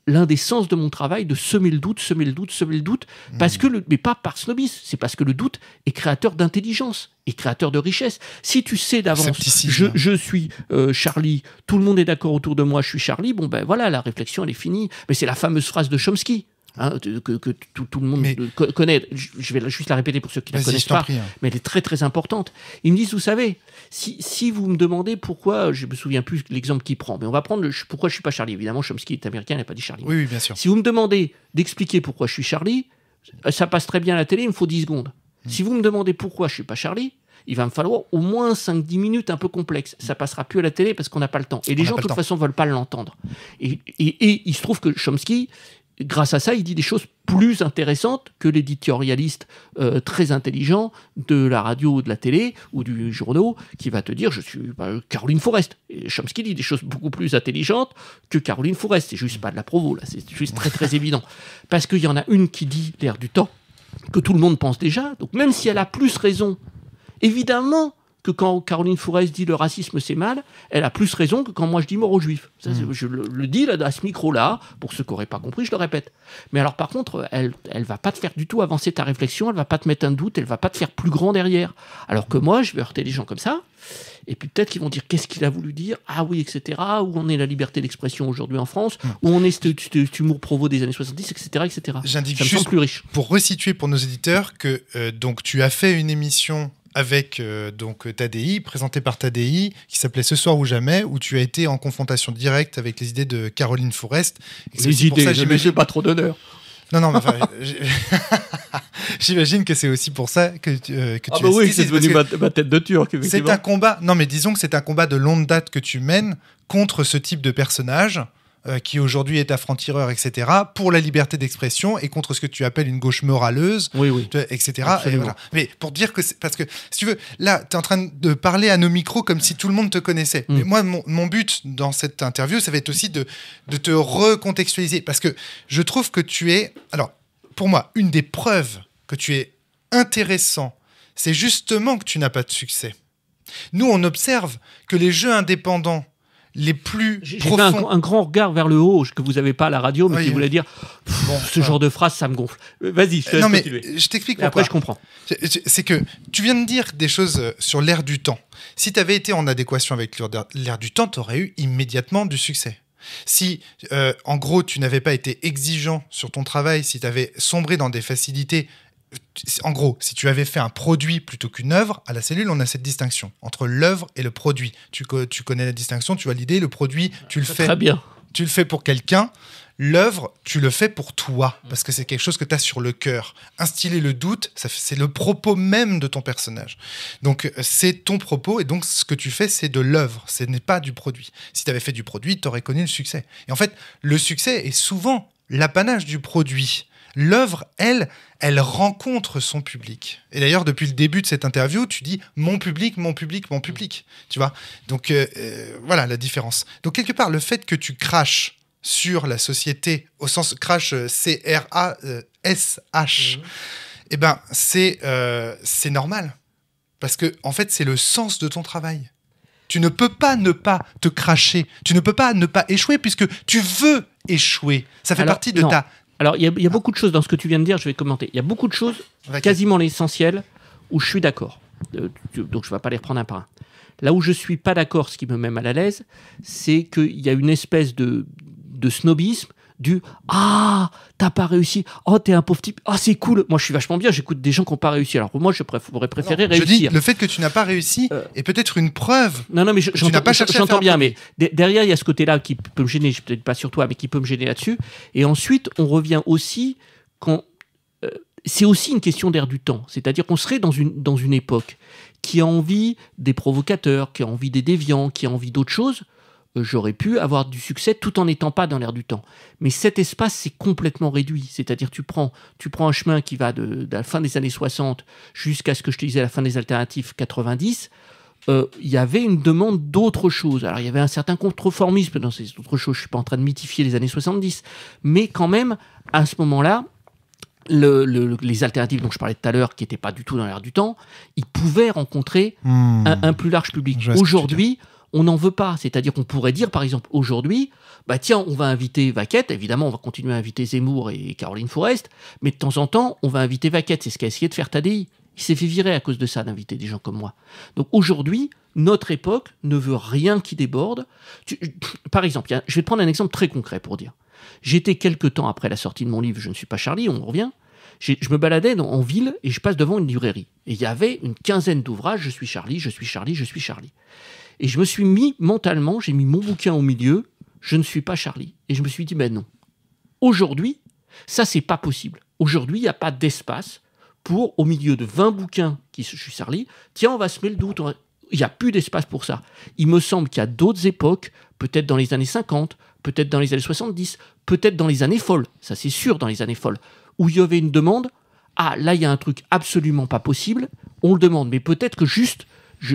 l'un des sens de mon travail de semer le doute, semer le doute, semer le doute, mmh. parce que mais pas par snobisme, c'est parce que le doute est créateur d'intelligence et créateur de richesse. Si tu sais d'avance, je, je, suis euh, Charlie, tout le monde est d'accord autour de moi, je suis Charlie, bon ben voilà, la réflexion elle est finie. Mais c'est la fameuse phrase de Chomsky. Hein, que, tout, le monde connaît. Je vais juste la répéter pour ceux qui ne la connaissent pas, hein. mais elle est très très importante. Ils me disent, vous savez, si, si vous me demandez pourquoi, je me souviens plus l'exemple qu'il prend, mais on va prendre le, pourquoi je suis pas Charlie. Évidemment, Chomsky est américain, il n'a pas dit Charlie. Oui, bien sûr. Si vous me demandez d'expliquer pourquoi je suis Charlie, euh, ça passe très bien à la télé, il me faut 10 secondes. Hmm. Si vous me demandez pourquoi je suis pas Charlie, il va me falloir au moins 5-10 minutes un peu complexes. Ça hmm. passera plus à la télé parce qu'on n'a pas le temps. Et les gens, de toute façon, façon, veulent pas l'entendre. Et, et, il se trouve que Chomsky, grâce à ça, il dit des choses plus intéressantes que l'éditorialiste euh, très intelligent de la radio, ou de la télé ou du journal qui va te dire je suis bah, Caroline Forest. Et Chomsky dit des choses beaucoup plus intelligentes que Caroline Forest. C'est juste pas de la provo là, c'est juste très très évident. Parce qu'il y en a une qui dit l'air du temps que tout le monde pense déjà. Donc même si elle a plus raison, évidemment que quand Caroline Fourès dit le racisme c'est mal, elle a plus raison que quand moi je dis mort aux juifs. Mm. Je le, dis là, à ce micro-là, pour ceux qui n'auraient pas compris, je le répète. Mais alors par contre, elle elle va pas te faire du tout avancer ta réflexion, elle va pas te mettre un doute, elle va pas te faire plus grand derrière. Alors que moi, je vais heurter les gens comme ça, et puis peut-être qu'ils vont dire qu'est-ce qu'il a voulu dire, ah oui, etc. Où on est la liberté d'expression aujourd'hui en France, mm. où on est cet, humour provo des années 70, etc. etc. plus riche. pour resituer pour nos éditeurs que euh, donc tu as fait une émission avec euh, donc Tadi, présenté par Tadi, qui s'appelait Ce soir ou jamais, où tu as été en confrontation directe avec les idées de Caroline Forest. Les idées, n'ai pas trop d'honneur. Non, non, mais enfin, j'imagine que c'est aussi pour ça que tu, euh, que ah bah oui, c'est devenu ma, tête de turc. C'est un combat, non mais disons que c'est un combat de longue date que tu mènes contre ce type de personnage euh, qui aujourd'hui est affront tireur etc., pour la liberté d'expression et contre ce que tu appelles une gauche moraleuse, etc. Mais pour dire que, parce que si tu veux, là, tu es en train de parler à nos micros comme si tout le monde te connaissait. Mm. Mais moi, mon, but dans cette interview, ça va être aussi de, de te recontextualiser, parce que je trouve que tu es, alors, pour moi, une des preuves que tu es intéressant, c'est justement que tu n'as pas de succès. Nous, on observe que les jeux indépendants les plus profonds. Un, un, grand regard vers le haut que vous n'avez pas à la radio, mais qui voulait dire ce genre de phrase, ça me gonfle. Euh, vas-y, je euh, non, mais Je t'explique pourquoi. Après, je comprends. C'est que tu viens de dire des choses euh, sur l'air du temps. Si tu avais été en adéquation avec l'air du temps, tu eu immédiatement du succès. Si, en gros, tu n'avais pas été exigeant sur ton travail, si tu avais sombré dans des facilités en gros, si tu avais fait un produit plutôt qu'une œuvre, à la cellule, on a cette distinction entre l'œuvre et le produit. Tu, connais la distinction, tu as l'idée, le produit, tu le fais. Tu le fais pour quelqu'un. L'œuvre, tu le fais pour toi, mm. parce que c'est quelque chose que tu as sur le cœur. Instiller le doute, c'est le propos même de ton personnage. Donc euh, c'est ton propos, et donc ce que tu fais, c'est de l'œuvre, ce n'est pas du produit. Si tu avais fait du produit, tu aurais connu le succès. Et en fait, le succès est souvent l'apanage du produit. L'œuvre, elle, elle rencontre son public. Et d'ailleurs, depuis le début de cette interview, tu dis mon public, mon public, mon public. Mm. Tu vois Donc euh, euh, voilà la différence. Donc quelque part, le fait que tu craches sur la société, au sens crash C-R-A-S-H, euh, mm. eh ben, c'est normal. Parce que, en fait, c'est le sens de ton travail. Tu ne peux pas ne pas te cracher. Tu ne peux pas ne pas échouer puisque tu veux échouer. Ça fait partie de ta alors, il y a, beaucoup de choses dans ce que tu viens de dire, je vais commenter. Il y a beaucoup de choses, quasiment l'essentiel, où je suis d'accord. Euh, donc, je ne vais pas les reprendre un par un. Là où je ne suis pas d'accord, ce qui me met mal à l'aise, c'est qu'il y a une espèce de snobisme du Ah, t'as pas réussi. Oh, t'es un pauvre type. Ah, oh, c'est cool. Moi, je suis vachement bien. J'écoute des gens qui n'ont pas réussi. Alors, moi, je pourrais préférer réussir. le fait que tu n'as pas réussi euh. est peut-être une preuve. Non, non, mais j'entends bien. Mais derrière, il y a ce côté-là qui peut me gêner. je Peut-être pas sur toi, mais qui peut me gêner là-dessus. Et ensuite, on revient aussi quand. Euh, c'est aussi une question d'air du temps. C'est-à-dire qu'on serait dans une, dans une époque qui a envie des provocateurs, qui a envie des déviants, qui a envie d'autres choses euh, j'aurais pu avoir du succès tout en n'étant pas dans l'air du temps. Mais cet espace, s'est complètement réduit. C'est-à-dire, tu prends, tu prends un chemin qui va de, la fin des années 60 jusqu'à ce que je te disais, la fin des alternatives 90. Euh, il y avait une demande d'autre chose. Alors, il y avait un certain contreformisme dans ces autres choses. Je ne suis pas en train de mythifier les années 70. Mais quand même, à ce moment-là, le, les alternatives dont je parlais tout à l'heure, qui n'étaient pas du tout dans l'air du temps, ils pouvaient rencontrer hmm. un, un, plus large public. Aujourd'hui, on n'en veut pas. C'est-à-dire qu'on pourrait dire, par exemple, aujourd'hui, bah tiens, on va inviter Vaquette, évidemment, on va continuer à inviter Zemmour et Caroline Forest, mais de temps en temps, on va inviter Vaquette. C'est ce qu'a essayé de faire Tadi. Il s'est fait virer à cause de ça, d'inviter des gens comme moi. Donc aujourd'hui, notre époque ne veut rien qui déborde. par exemple, je vais prendre un exemple très concret pour dire. J'étais quelques temps après la sortie de mon livre Je ne suis pas Charlie, on revient. Je me baladais en ville et je passe devant une librairie. Et il y avait une quinzaine d'ouvrages Je suis Charlie, je suis Charlie, je suis Charlie. Et je me suis mis mentalement, j'ai mis mon bouquin au milieu, je ne suis pas Charlie. Et je me suis dit, ben non. Aujourd'hui, ça, c'est pas possible. Aujourd'hui, il n'y a pas d'espace pour, au milieu de 20 bouquins qui se suis Charlie, tiens, on va semer le doute. Il n'y a plus d'espace pour ça. Il me semble qu'il y a d'autres époques, peut-être dans les années 50, peut-être dans les années 70, peut-être dans les années folles, ça c'est sûr, dans les années folles, où il y avait une demande, ah là, il y a un truc absolument pas possible, on le demande, mais peut-être que juste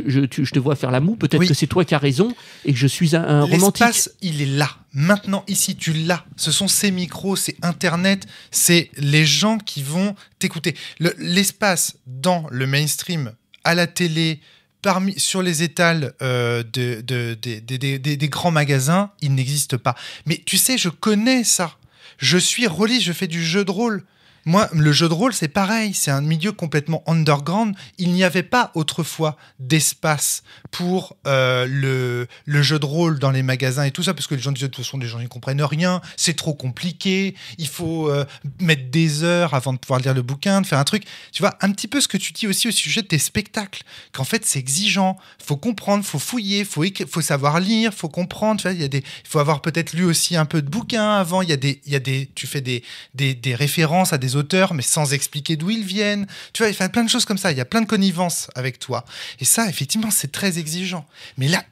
je, te vois faire la moue, peut-être que c'est toi qui as raison et que je suis un, romantique. L'espace, il est là, maintenant, ici, tu l'as. Ce sont ces micros, c'est Internet, c'est les gens qui vont t'écouter. L'espace dans le mainstream, à la télé, parmi, sur les étals euh, de, des grands magasins, il n'existe pas. Mais tu sais, je connais ça. Je suis relis, je fais du jeu de rôle. Moi, le jeu de rôle, c'est pareil. C'est un milieu complètement underground. Il n'y avait pas autrefois d'espace pour euh, le, le, jeu de rôle dans les magasins et tout ça, parce que les gens disaient de toute façon, les gens ne comprennent rien. C'est trop compliqué. Il faut euh, mettre des heures avant de pouvoir lire le bouquin, de faire un truc. Tu vois, un petit peu ce que tu dis aussi au sujet de tes spectacles, qu'en fait, c'est exigeant. Faut comprendre, faut fouiller, faut, faut savoir lire, faut comprendre. Il faut avoir peut-être lu aussi un peu de bouquins avant. Il y a des, il y a des, tu fais des, des références à des auteurs, mais sans expliquer d'où ils viennent. Tu vois, il fait plein de choses comme ça. Il y a plein de connivences avec toi. Et ça, effectivement, c'est très exigeant. Mais là,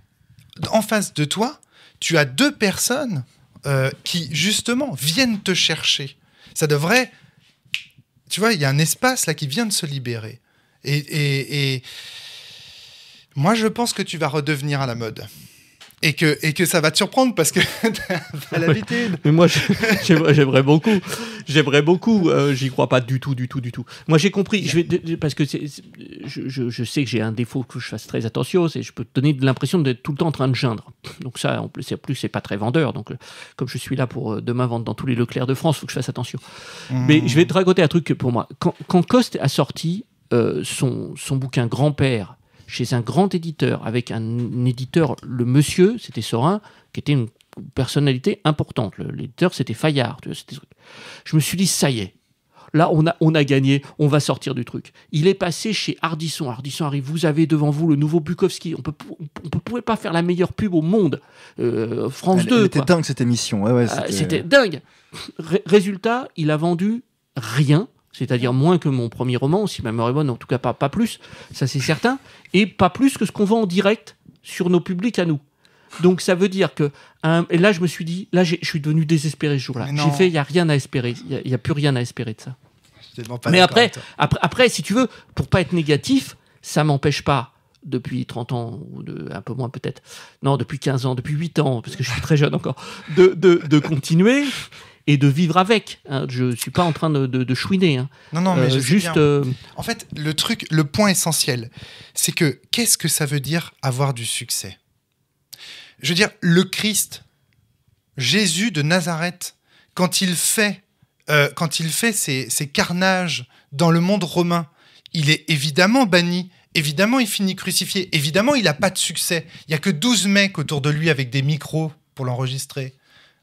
en face de toi, tu as deux personnes euh, qui, justement, viennent te chercher. Ça devrait. Tu vois, il y a un espace là qui vient de se libérer. et, et... moi, je pense que tu vas redevenir à la mode et que, et que ça va te surprendre parce que t'as l'habitude. Mais moi, j'aimerais beaucoup. J'aimerais beaucoup. Euh, j'y crois pas du tout, du tout, du tout. Moi, j'ai compris. Je parce que je, sais que j'ai un défaut que je fasse très attention, c'est je peux te donner l'impression d'être tout le temps en train de geindre. Donc ça, en plus, c'est plus c'est pas très vendeur. Donc, euh, comme je suis là pour euh, demain vendre dans tous les Leclerc de France, faut que je fasse attention. Mmh. Mais je vais te raconter un truc pour moi. Quand, quand Coste a sorti son, son bouquin Grand-père chez un grand éditeur, avec un, éditeur, le monsieur, c'était Sorin, qui était une personnalité importante. L'éditeur, c'était Fayard. je me suis dit, ça y est. Là, on a, on a gagné, on va sortir du truc. Il est passé chez Ardisson. Ardisson arrive, vous avez devant vous le nouveau Bukowski. On ne pouvait pas faire la meilleure pub au monde. Euh, France 2. C'était dingue cette émission. Ah, c'était dingue. résultat, il a vendu rien c'est-à-dire moins que mon premier roman, si ma mémoire est bonne, en tout cas pas, pas plus, ça c'est certain, et pas plus que ce qu'on vend en direct sur nos publics à nous. Donc ça veut dire que hein, et là je me suis dit là je suis devenu désespéré ce jour-là. J'ai fait il y a rien à espérer, il y, a plus rien à espérer de ça. Mais après, après, après si tu veux pour pas être négatif, ça m'empêche pas depuis 30 ans, ou de, un peu moins peut-être, non, depuis 15 ans, depuis 8 ans, parce que je suis très jeune encore, de, de, de continuer et de vivre avec. Hein. Je ne suis pas en train de, chouiner. Hein. Non, non, mais euh, juste. Euh, en fait, le truc, le point essentiel, c'est que qu'est-ce que ça veut dire avoir du succès Je veux dire, le Christ, Jésus de Nazareth, quand il fait, euh, quand il fait ses, carnages dans le monde romain, il est évidemment banni. Évidemment, il finit crucifié. Évidemment, il n'a pas de succès. Il n'y a que 12 mecs autour de lui avec des micros pour l'enregistrer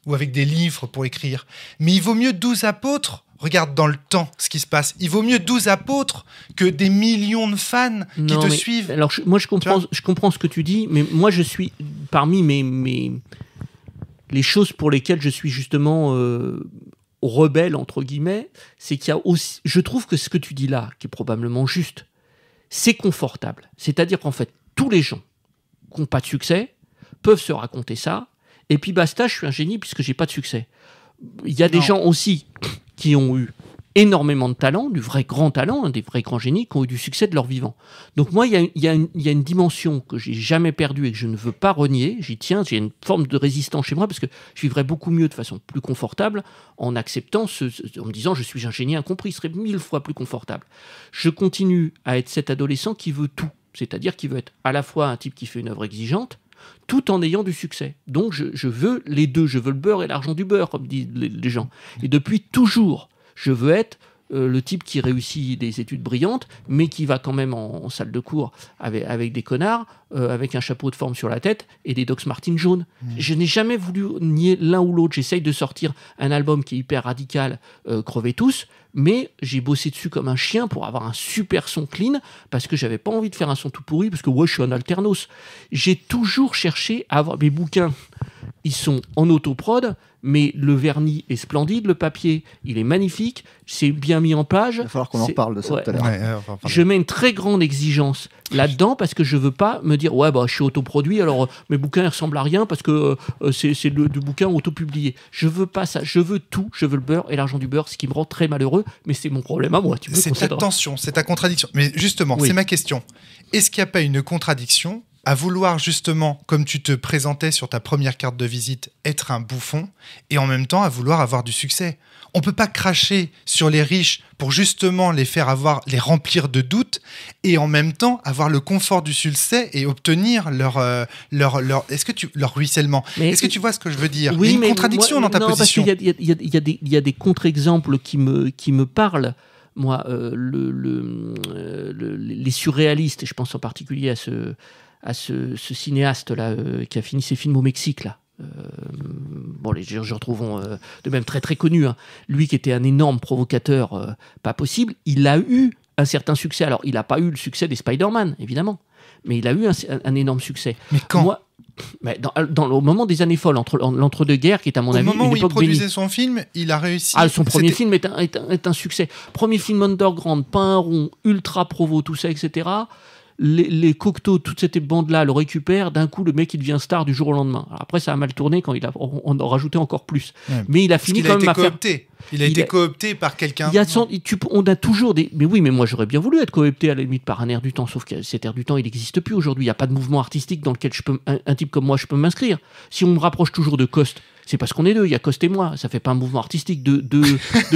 ou avec des livres pour écrire. Mais il vaut mieux 12 apôtres, regarde dans le temps ce qui se passe, il vaut mieux 12 apôtres que des millions de fans qui te suivent. Alors moi je comprends, je comprends ce que tu dis, mais moi je suis parmi mes, mes les choses pour lesquelles je suis justement euh, rebelle entre guillemets, c'est qu'il y a aussi, je trouve que ce que tu dis là, qui est probablement juste, c'est confortable. C'est-à-dire qu'en fait tous les gens qui n'ont pas de succès peuvent se raconter ça et puis basta, je suis un génie puisque j'ai pas de succès. Il y a des gens aussi qui ont eu énormément de talent, du vrai grand talent, hein, des vrais grands génies qui ont eu du succès de leur vivant. Donc moi, il y a, une dimension que j'ai jamais perdue et que je ne veux pas renier, j'y tiens, j'ai une forme de résistance chez moi parce que je vivrais beaucoup mieux de façon plus confortable en acceptant, en me disant je suis un génie incompris, ce serait mille fois plus confortable. Je continue à être cet adolescent qui veut tout, c'est-à-dire qui veut être à la fois un type qui fait une œuvre exigeante, tout en ayant du succès. Donc je, veux les deux, je veux le beurre et l'argent du beurre, comme disent les gens. Et depuis toujours, je veux être euh, le type qui réussit des études brillantes, mais qui va quand même en, salle de cours avec, des connards, euh, avec un chapeau de forme sur la tête et des Docs Martin jaunes. Mmh. Je n'ai jamais voulu nier l'un ou l'autre. J'essaye de sortir un album qui est hyper radical, euh, crever tous, mais j'ai bossé dessus comme un chien pour avoir un super son clean parce que j'avais pas envie de faire un son tout pourri parce que ouais, je suis un alternos. J'ai toujours cherché à avoir mes bouquins ils sont en autoprod, mais le vernis est splendide, le papier, il est magnifique, c'est bien mis en page. Il va falloir qu'on en parle de ça tout à l'heure. je mets une très grande exigence là-dedans parce que je veux pas me dire ouais bah je suis autoproduit alors euh, mes bouquins ne ressemblent à rien parce que euh, euh, c'est le, bouquins bouquin autopublié. Je veux pas ça, je veux tout, je veux le beurre et l'argent du beurre, ce qui me rend très malheureux, mais c'est mon problème à moi. C'est hein. ta tension, c'est ta contradiction. Mais justement, c'est ma question. Est-ce qu'il n'y a pas une contradiction à vouloir justement, comme tu te présentais sur ta première carte de visite, être un bouffon et en même temps à vouloir avoir du succès. On ne peut pas cracher sur les riches pour justement les faire avoir, les remplir de doutes et en même temps avoir le confort du succès et obtenir leur, euh, leur, leur est-ce que tu, leur ruissellement. Est-ce que tu vois ce que je veux dire Oui, il y a une mais contradiction dans ta position. Il y, y a, des, contre-exemples qui me, qui me parlent moi, euh, le, euh, le, les surréalistes, je pense en particulier à ce, à ce, cinéaste-là euh, qui a fini ses films au Mexique, là. Euh, bon, les je retrouvons euh, de même très très connu. Hein. Lui qui était un énorme provocateur, pas possible, il a eu un certain succès. Alors, il n'a pas eu le succès des Spider-Man, évidemment, mais il a eu un, énorme succès. Mais quand mais dans, au moment des années folles, entre l'entre-deux-guerres, qui est à mon avis. Au moment où il produisait son film, il a réussi. Ah, son premier film est un, succès. Premier film underground, pain rond, ultra provo, tout ça, etc les, les toutes toute cette bande-là le récupère, d'un coup, le mec, il devient star du jour au lendemain. après, ça a mal tourné quand il a, on, en rajoutait encore plus. Mais il a fini par. il a été coopté. Il a été coopté par quelqu'un. on a toujours des. Mais oui, mais moi j'aurais bien voulu être coopté à la limite par un air du temps, sauf que cet air du temps il n'existe plus aujourd'hui. Il n'y a pas de mouvement artistique dans lequel un, un type comme moi je peux m'inscrire. Si on me rapproche toujours de Coste, c'est parce qu'on est deux. Il y a Coste et moi. Ça fait pas un mouvement artistique. De, de,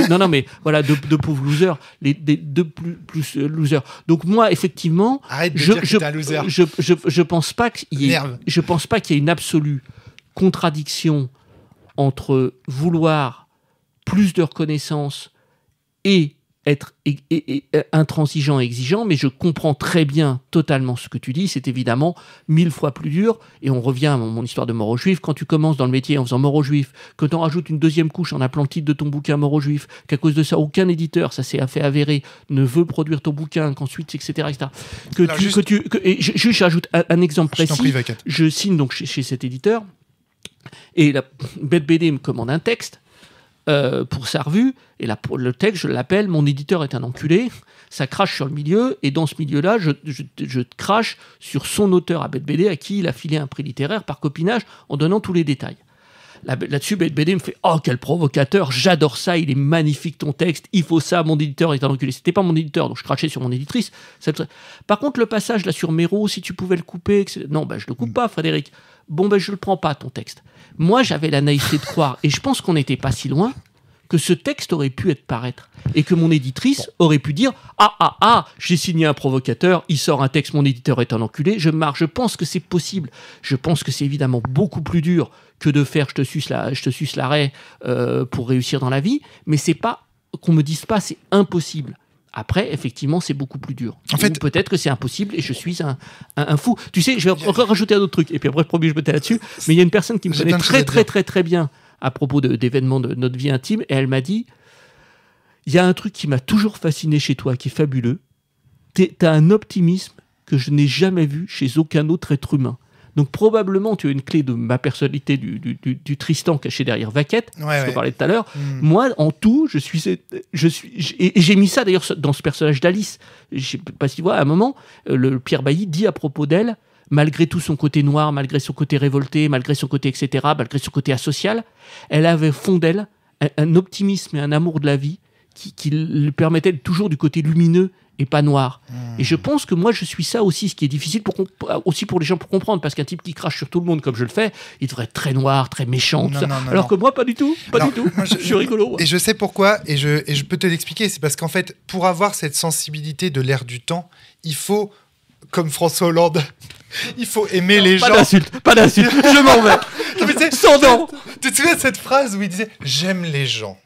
non, non, mais voilà, deux de pauvres losers. Les, deux plus, plus euh, Donc, moi, effectivement. je, je, Je, pense pas qu'il y ait, je pense pas qu'il y ait une absolue contradiction entre vouloir plus de reconnaissance et être intransigeant et exigeant, mais je comprends très bien totalement ce que tu dis. C'est évidemment mille fois plus dur. Et on revient à mon histoire de mort juif juifs. Quand tu commences dans le métier en faisant mort juif juifs, que tu en rajoutes une deuxième couche en appelant le titre de ton bouquin mort juif juifs, qu'à cause de ça, aucun éditeur, ça s'est fait avérer, ne veut produire ton bouquin, qu'ensuite, etc., juste... que je, j'ajoute un, exemple précis. Je, signe donc chez, chez cet éditeur. Et la bête BD me commande un texte euh, pour sa revue. Et la, le texte, je l'appelle Mon éditeur est un enculé. Ça crache sur le milieu. Et dans ce milieu-là, je, crache sur son auteur à Bête BD, à qui il a filé un prix littéraire par copinage en donnant tous les détails. Là-dessus, bête BD me fait Oh, quel provocateur, j'adore ça, il est magnifique ton texte, il faut ça, mon éditeur est un enculé. C'était pas mon éditeur, donc je crachais sur mon éditrice. Par contre, le passage là sur Méro, si tu pouvais le couper, non, ben, je le coupe mm. pas, Frédéric. Bon, ben, je le prends pas, ton texte. Moi, j'avais la naïveté de croire, et je pense qu'on n'était pas si loin, que ce texte aurait pu être paraître et que mon éditrice aurait pu dire ah ah ah j'ai signé un provocateur il sort un texte mon éditeur est un enculé je marche je pense que c'est possible je pense que c'est évidemment beaucoup plus dur que de faire je te suce je te suce l'arrêt euh, pour réussir dans la vie mais c'est pas qu'on me dise pas c'est impossible après, effectivement, c'est beaucoup plus dur. En fait, peut-être que c'est impossible et je suis un, fou. Tu sais, je vais encore rajouter un autre truc. Et puis après, je promis, je me tais là-dessus. Mais il y a une personne qui me connaît très, très, très, très bien à propos d'événements de, notre vie intime et elle m'a dit il y a un truc qui m'a toujours fasciné chez toi, qui est fabuleux. Tu as un optimisme que je n'ai jamais vu chez aucun autre être humain. Donc probablement, tu as une clé de ma personnalité du, du, Tristan caché derrière Vaquette, ce qu'on parlait tout à l'heure. Hmm. Moi, en tout, je suis, je suis, et j'ai mis ça d'ailleurs dans ce personnage d'Alice. Je sais pas si tu vois, à un moment, euh, le Pierre Bailly dit à propos d'elle, malgré tout son côté noir, malgré son côté révolté, malgré son côté etc., malgré son côté asocial, elle avait fond d'elle un, optimisme et un amour de la vie qui, qui lui permettait toujours du côté lumineux et pas noir. Hmm. Et je pense que moi, je suis ça aussi, ce qui est difficile pour euh, aussi pour les gens pour comprendre, parce qu'un type qui crache sur tout le monde comme je le fais, il devrait être très noir, très méchant, alors que moi, pas du tout, pas du tout. je, suis rigolo. Et je sais pourquoi, et je, je peux te l'expliquer, c'est parce qu'en fait, pour avoir cette sensibilité de l'air du temps, il faut, comme François Hollande, il faut aimer les gens. pas gens. D'insulte, pas d'insulte, je m'en vais. Sans Tu te souviens de cette phrase où il disait J'aime les gens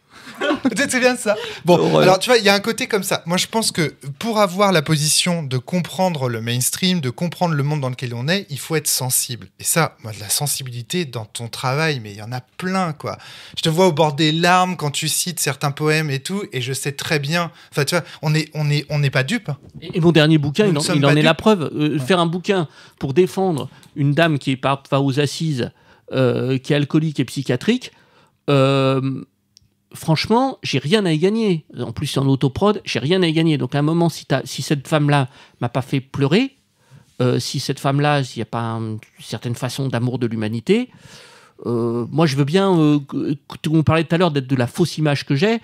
c'est bien ça. Bon, alors tu vois, il y a un côté comme ça. Moi, je pense que pour avoir la position de comprendre le mainstream, de comprendre le monde dans lequel on est, il faut être sensible. Et ça, moi, de la sensibilité dans ton travail, mais il y en a plein, quoi. Je te vois au bord des larmes quand tu cites certains poèmes et tout, et je sais très bien. Enfin, tu vois, on on est, on n'est pas dupe. Hein. Et, mon dernier bouquin, il en, est la preuve. Euh, faire un bouquin pour défendre une dame qui est parfois aux assises, euh, qui est alcoolique et psychiatrique. Euh, franchement, j'ai rien à y gagner. En plus, en autoprod, j'ai rien à y gagner. Donc, à un moment, si, si cette femme-là m'a pas fait pleurer, euh, si cette femme-là, il n'y a pas une certaine façon d'amour de l'humanité, euh, moi, je veux bien, euh, on parlait tout à l'heure d'être de la fausse image que j'ai,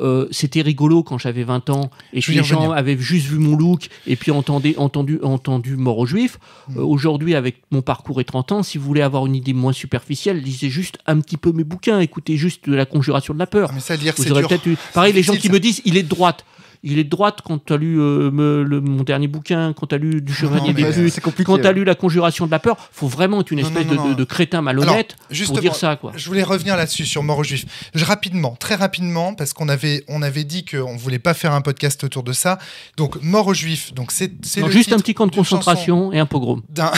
euh, c'était rigolo quand j'avais 20 ans et que les gens avaient juste vu mon look et puis entendu, entendu, entendu mort aux juifs. Hmm. Euh, aujourd'hui, avec mon parcours et 30 ans, si vous voulez avoir une idée moins superficielle, lisez juste un petit peu mes bouquins, écoutez juste la conjuration de la peur. Ah, mais ça, vous aurez peut Pareil, les gens qui me disent il est de droite il est de droite quand tu as lu euh, mon dernier bouquin, quand tu as lu Du Chevalier des Buts, quand tu as lu La Conjuration de la Peur, faut vraiment être une espèce de, crétin malhonnête pour dire ça. Quoi. Je voulais revenir là-dessus, sur Mort aux Juifs. rapidement, très rapidement, parce qu'on avait, on avait dit qu'on ne voulait pas faire un podcast autour de ça. Donc, Mort aux Juifs, donc c'est. Juste un petit camp de concentration et un pogrom. D'un.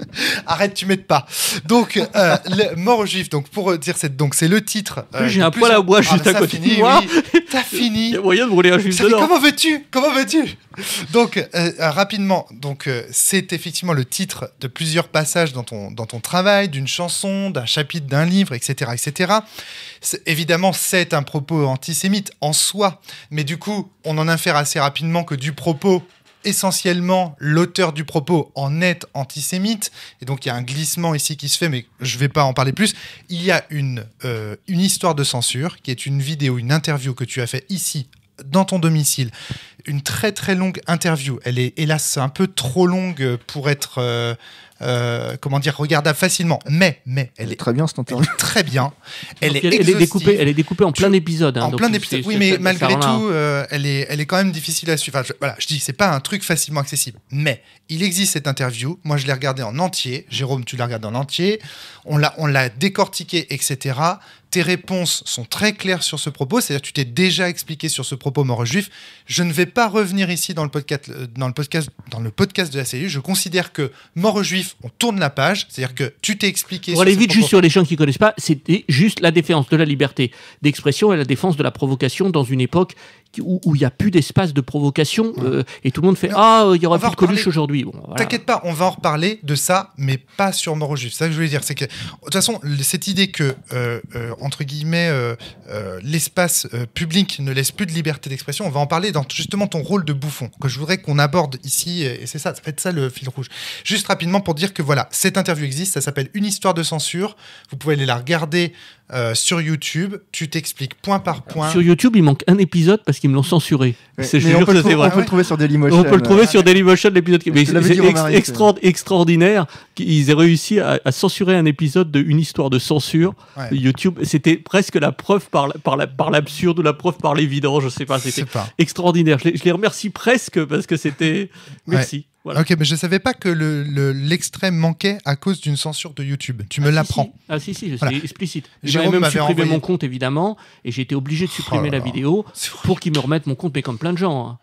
Arrête, tu m'aides pas. Donc, euh, mort aux juifs. Donc, pour dire cette donc, c'est le titre. Euh, j'ai un poil à bois ah, juste bah, à côté fini, de moi. T'as fini. Il y a moyen de brûler un juif dedans. Comment veux-tu Comment veux-tu Donc, euh, rapidement. Donc, c'est effectivement le titre de plusieurs passages dans ton dans ton travail, d'une chanson, d'un chapitre, d'un livre, etc., etc. Évidemment, c'est un propos antisémite en soi, mais du coup, on en infère assez rapidement que du propos essentiellement l'auteur du propos en est antisémite, et donc il y a un glissement ici qui se fait, mais je ne vais pas en parler plus. Il y a une, euh, une histoire de censure, qui est une vidéo, une interview que tu as fait ici dans ton domicile. Une très très longue interview. Elle est hélas un peu trop longue pour être, euh, euh, comment dire, regardable facilement. Mais, mais, elle, est très bien cette interview. très bien. Elle, est, est, découpée, elle est découpée en plein épisode. Hein, en plein épisode. Oui, mais malgré tout, euh, elle, est, elle est quand même difficile à suivre. Enfin, je, voilà, je dis, c'est pas un truc facilement accessible. Mais il existe cette interview. Moi, je l'ai regardée en entier. Jérôme, tu l'as regardée en entier. On l'a décortiqué, etc tes réponses sont très claires sur ce propos, c'est-à-dire tu t'es déjà expliqué sur ce propos mort juif. Je ne vais pas revenir ici dans le podcast, euh, dans le podcast, dans le podcast de la cellule. Je considère que mort juif, on tourne la page, c'est-à-dire que tu t'es expliqué. va aller vite, juste sur les gens qui connaissent pas, c'était juste la défense de la liberté d'expression et la défense de la provocation dans une époque où il n'y a plus d'espace de provocation euh, et tout le monde fait Ah, il y aura plus de Coluche aujourd'hui. Bon, T'inquiète pas, on va en reparler de ça, mais pas sur mort C'est ça que je voulais dire. C'est que, de toute façon, cette idée que, euh, euh, entre guillemets, l'espace public ne laisse plus de liberté d'expression, on va en parler dans justement ton rôle de bouffon, que je voudrais qu'on aborde ici, et c'est ça, ça fait ça le fil rouge. Juste rapidement pour dire que voilà, cette interview existe, ça s'appelle Une histoire de censure. Vous pouvez aller la regarder. Euh, sur YouTube, tu t'expliques point par point. Sur YouTube, il manque un épisode parce qu'ils me l'ont censuré. C'est, on, peut le, vrai. on peut le trouver sur Dailymotion. On peut le trouver euh, sur Dailymotion, l'épisode. Mais c'est extraordinaire qu'ils aient réussi à, censurer un épisode d'une histoire de censure. YouTube, c'était presque la preuve par, par, la, par l'absurde ou la preuve par l'évident, je sais pas. C'était extraordinaire. Je je les, remercie presque parce que c'était. Merci. Ok, mais je ne savais pas que l'extrait le, manquait à cause d'une censure de YouTube. Tu me ah, l'apprends. Ah si, si, je suis explicite. Eh ben, J'avais même supprimé mon compte, évidemment, et j'ai été obligé de oh supprimer la vidéo pour qu'ils me remettent mon compte, mais comme plein de gens. Hein.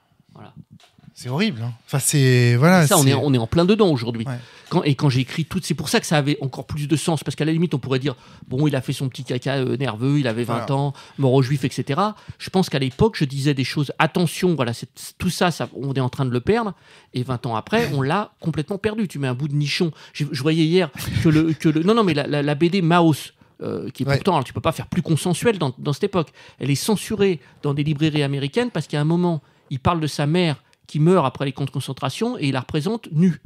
C'est horrible. Hein. Enfin, c'est voilà. Ça, On, est, on est en plein dedans aujourd'hui. Quand, et quand j'ai écrit tout, c'est pour ça que ça avait encore plus de sens parce qu'à la limite, on pourrait dire bon, il a fait son petit caca euh, nerveux, il avait 20 ans, mort aux juifs, etc. Je pense qu'à l'époque, je disais des choses. Attention, voilà, tout ça, ça, on est en train de le perdre. Et 20 ans après, on l'a complètement perdu. Tu mets un bout de nichon. Je, voyais hier que le, que le, non, non, mais la, la, BD Maos. Euh, qui est pourtant, alors, tu peux pas faire plus consensuel dans, dans cette époque. Elle est censurée dans des librairies américaines parce qu'à un moment, il parle de sa mère qui meurt après les camps de concentration et il la représente nue.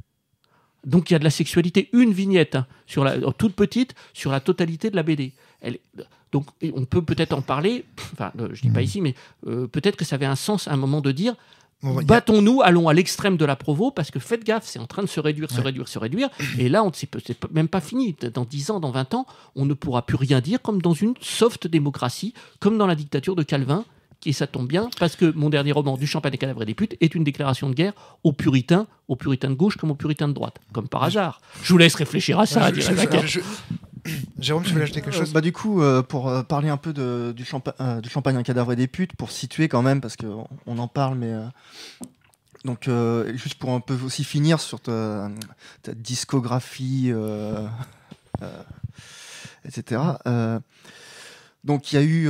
Donc il y a de la sexualité, une vignette, hein, sur la, euh, toute petite, sur la totalité de la BD. Elle, donc on peut peut-être en parler, enfin euh, je dis pas mm. ici, mais euh, peut-être que ça avait un sens à un moment de dire, battons-nous, allons à l'extrême de la provo, parce que faites gaffe, c'est en train de se réduire, se réduire, se réduire, et là on c'est même pas fini, dans 10 ans, dans 20 ans, on ne pourra plus rien dire, comme dans une soft démocratie, comme dans la dictature de Calvin, et ça tombe bien, parce que mon dernier roman, Du champagne, des cadavres et des putes, est une déclaration de guerre aux puritains, aux puritains de gauche comme aux puritains de droite, comme par hasard. Je vous laisse réfléchir à ça, Jérôme je, voulais ajouter quelque euh, chose Bah du coup, euh, pour euh, parler un peu du, du, champagne, un cadavre et des putes, pour situer quand même, parce qu'on en parle, mais donc juste pour un peu aussi finir sur ta, discographie, etc. donc il y a eu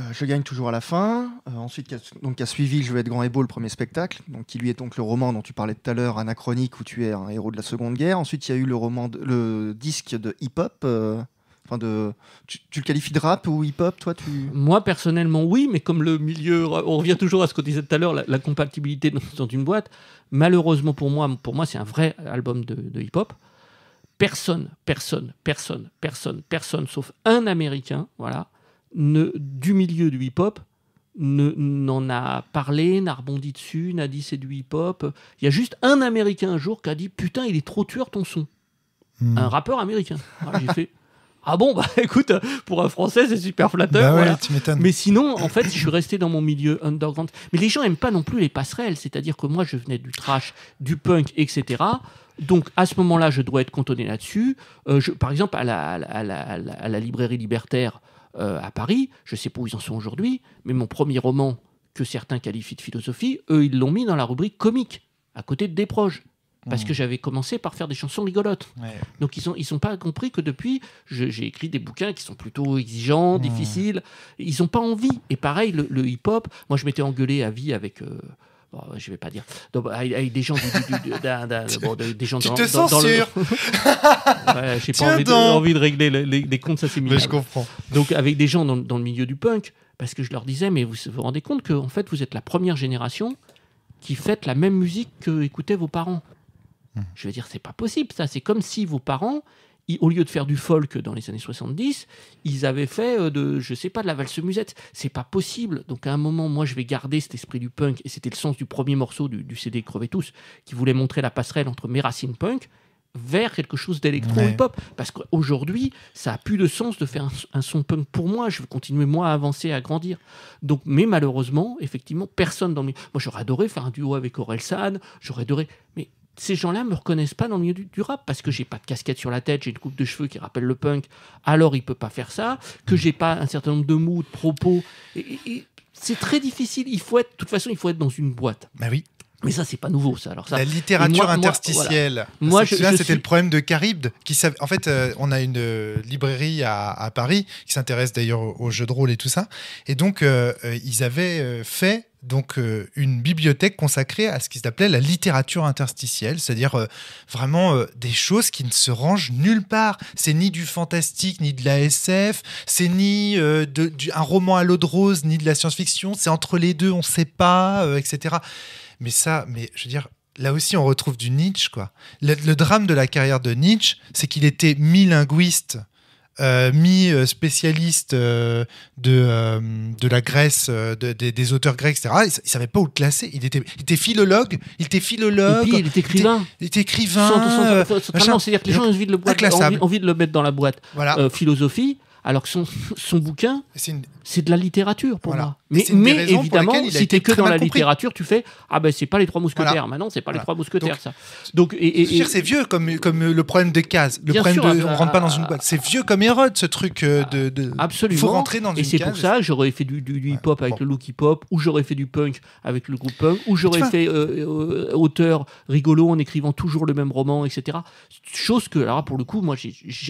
euh, je gagne toujours à la fin. Euh, ensuite, donc a suivi Je vais être grand et beau, le premier spectacle, donc qui lui est donc le roman dont tu parlais tout à l'heure, anachronique, où tu es un héros de la Seconde Guerre. Ensuite, il y a eu le roman, le disque de hip-hop. Euh, enfin de, tu, le qualifies de rap ou hip-hop, toi tu... Moi, personnellement, oui, mais comme le milieu, on revient toujours à ce qu'on disait tout à l'heure, la, compatibilité dans, une boîte. Malheureusement pour moi, pour moi, c'est un vrai album de, de hip-hop personne, personne, personne, personne, personne, sauf un Américain, voilà, du milieu du hip-hop n'en a parlé, n'a rebondi dessus, n'a dit c'est du hip-hop. Il y a juste un Américain un jour qui a dit putain il est trop tueur ton son. Hmm. Un rappeur américain. J'ai fait ah bon bah écoute pour un Français c'est super flatteur. Bah Mais sinon en fait je suis resté dans mon milieu underground. Mais les gens aiment pas non plus les passerelles, c'est-à-dire que moi je venais du trash, du punk, etc. Donc à ce moment-là je dois être cantonné là-dessus. Euh, par exemple à la librairie libertaire euh, à Paris. Je ne sais pas où ils en sont aujourd'hui, mais mon premier roman, que certains qualifient de philosophie, eux, ils l'ont mis dans la rubrique comique, à côté de Des proches. Parce mmh. que j'avais commencé par faire des chansons rigolotes. Donc ils n'ont ils pas compris que depuis, j'ai écrit des bouquins qui sont plutôt exigeants, mmh. difficiles. Ils n'ont pas envie. Et pareil, le, hip-hop, moi je m'étais engueulé à vie avec... Euh, je vais pas dire. Donc, avec des gens du, du, des gens dans, te le... j'ai pas envie de, régler les, comptes, ça c'est Mais je comprends. Donc avec des gens dans, le milieu du punk, parce que je leur disais, mais vous vous rendez compte que en fait vous êtes la première génération qui fait la même musique que écoutaient vos parents. Hmm. Je veux dire, c'est pas possible ça. C'est comme si vos parents au lieu de faire du folk dans les années 70, ils avaient fait euh, de, je sais pas, de la valse musette. C'est pas possible. Donc à un moment, moi, je vais garder cet esprit du punk. Et c'était le sens du premier morceau du, CD Crevez tous, qui voulait montrer la passerelle entre mes racines punk vers quelque chose d'électro-hip-hop. Parce qu'aujourd'hui, ça a plus de sens de faire un, son punk pour moi. Je veux continuer, moi, à avancer, à grandir. Donc, mais malheureusement, effectivement, personne dans mes... Moi, j'aurais adoré faire un duo avec Aurel san j'aurais adoré... Mais ces gens-là me reconnaissent pas dans le milieu du, rap parce que j'ai pas de casquette sur la tête, j'ai une coupe de cheveux qui rappelle le punk, alors il peut pas faire ça, que j'ai pas un certain nombre de mots, de propos. Et, c'est très difficile. Il faut être, de toute façon, il faut être dans une boîte. Bah oui. Mais ça, c'est pas nouveau, ça. Alors, la littérature interstitielle. Moi, voilà. c'était le problème de Caribde. Qui En fait, euh, on a une euh, librairie à, Paris qui s'intéresse d'ailleurs aux, jeux de rôle et tout ça. Et donc, euh, ils avaient fait donc une bibliothèque consacrée à ce qui s'appelait la littérature interstitielle, c'est-à-dire vraiment des choses qui ne se rangent nulle part. C'est ni du fantastique, ni de la SF, c'est ni de, un roman à l'eau de rose, ni de la science-fiction, c'est entre les deux, on ne sait pas, etc. Mais ça, mais je veux dire, là aussi, on retrouve du Nietzsche, quoi. Le, drame de la carrière de Nietzsche, c'est qu'il était mi-linguiste, euh, mi-spécialiste euh, de, euh, de la Grèce, des, auteurs grecs, etc. Il, ne savait pas où le classer. Il était, il était philologue, il était philologue. Et il était écrivain. Il était, C'est-à-dire que les gens ont envie de le, mettre dans la boîte. philosophie. Alors que son, son bouquin, c'est de la littérature pour voilà. moi. Mais, mais évidemment, si t'es que dans la littérature, tu fais ah ben c'est pas les trois mousquetaires. Maintenant, c'est pas les trois mousquetaires ça. Donc et, c'est vieux comme comme le problème des cases. Le problème de, on euh, rentre pas dans une boîte. C'est vieux comme Hérode ce truc euh, de, de absolument. Faut rentrer dans une Et c'est pour ça j'aurais fait du, du, hip hop avec le look hip hop, ou j'aurais fait du punk avec le groupe punk, ou j'aurais fait euh, auteur rigolo en écrivant toujours le même roman, etc. Chose que alors pour le coup moi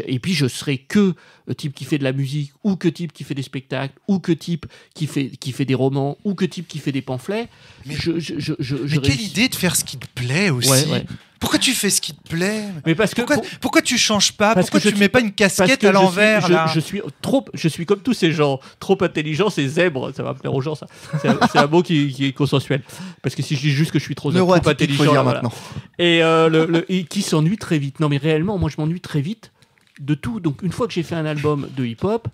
et puis je serais que type qui fait de la musique ou que type qui fait des spectacles ou que type qui fait qui fait des romans ou que type qui fait des pamphlets. Mais, je, je, je, quelle idée de faire ce qui te plaît aussi Pourquoi tu fais ce qui te plaît Mais parce que pourquoi, pourquoi tu changes pas parce Pourquoi que tu mets pas une casquette à l'envers je, suis trop, je suis comme tous ces gens, trop intelligent, c'est zèbre. Ça va plaire aux gens, ça. C'est un, mot qui, est consensuel. Parce que si je dis juste que je suis trop, zèbre, intelligent, Et, euh, le, et qui s'ennuie très vite. Non, mais réellement, moi, je m'ennuie très vite de tout. Donc, une fois que j'ai fait un album de hip-hop,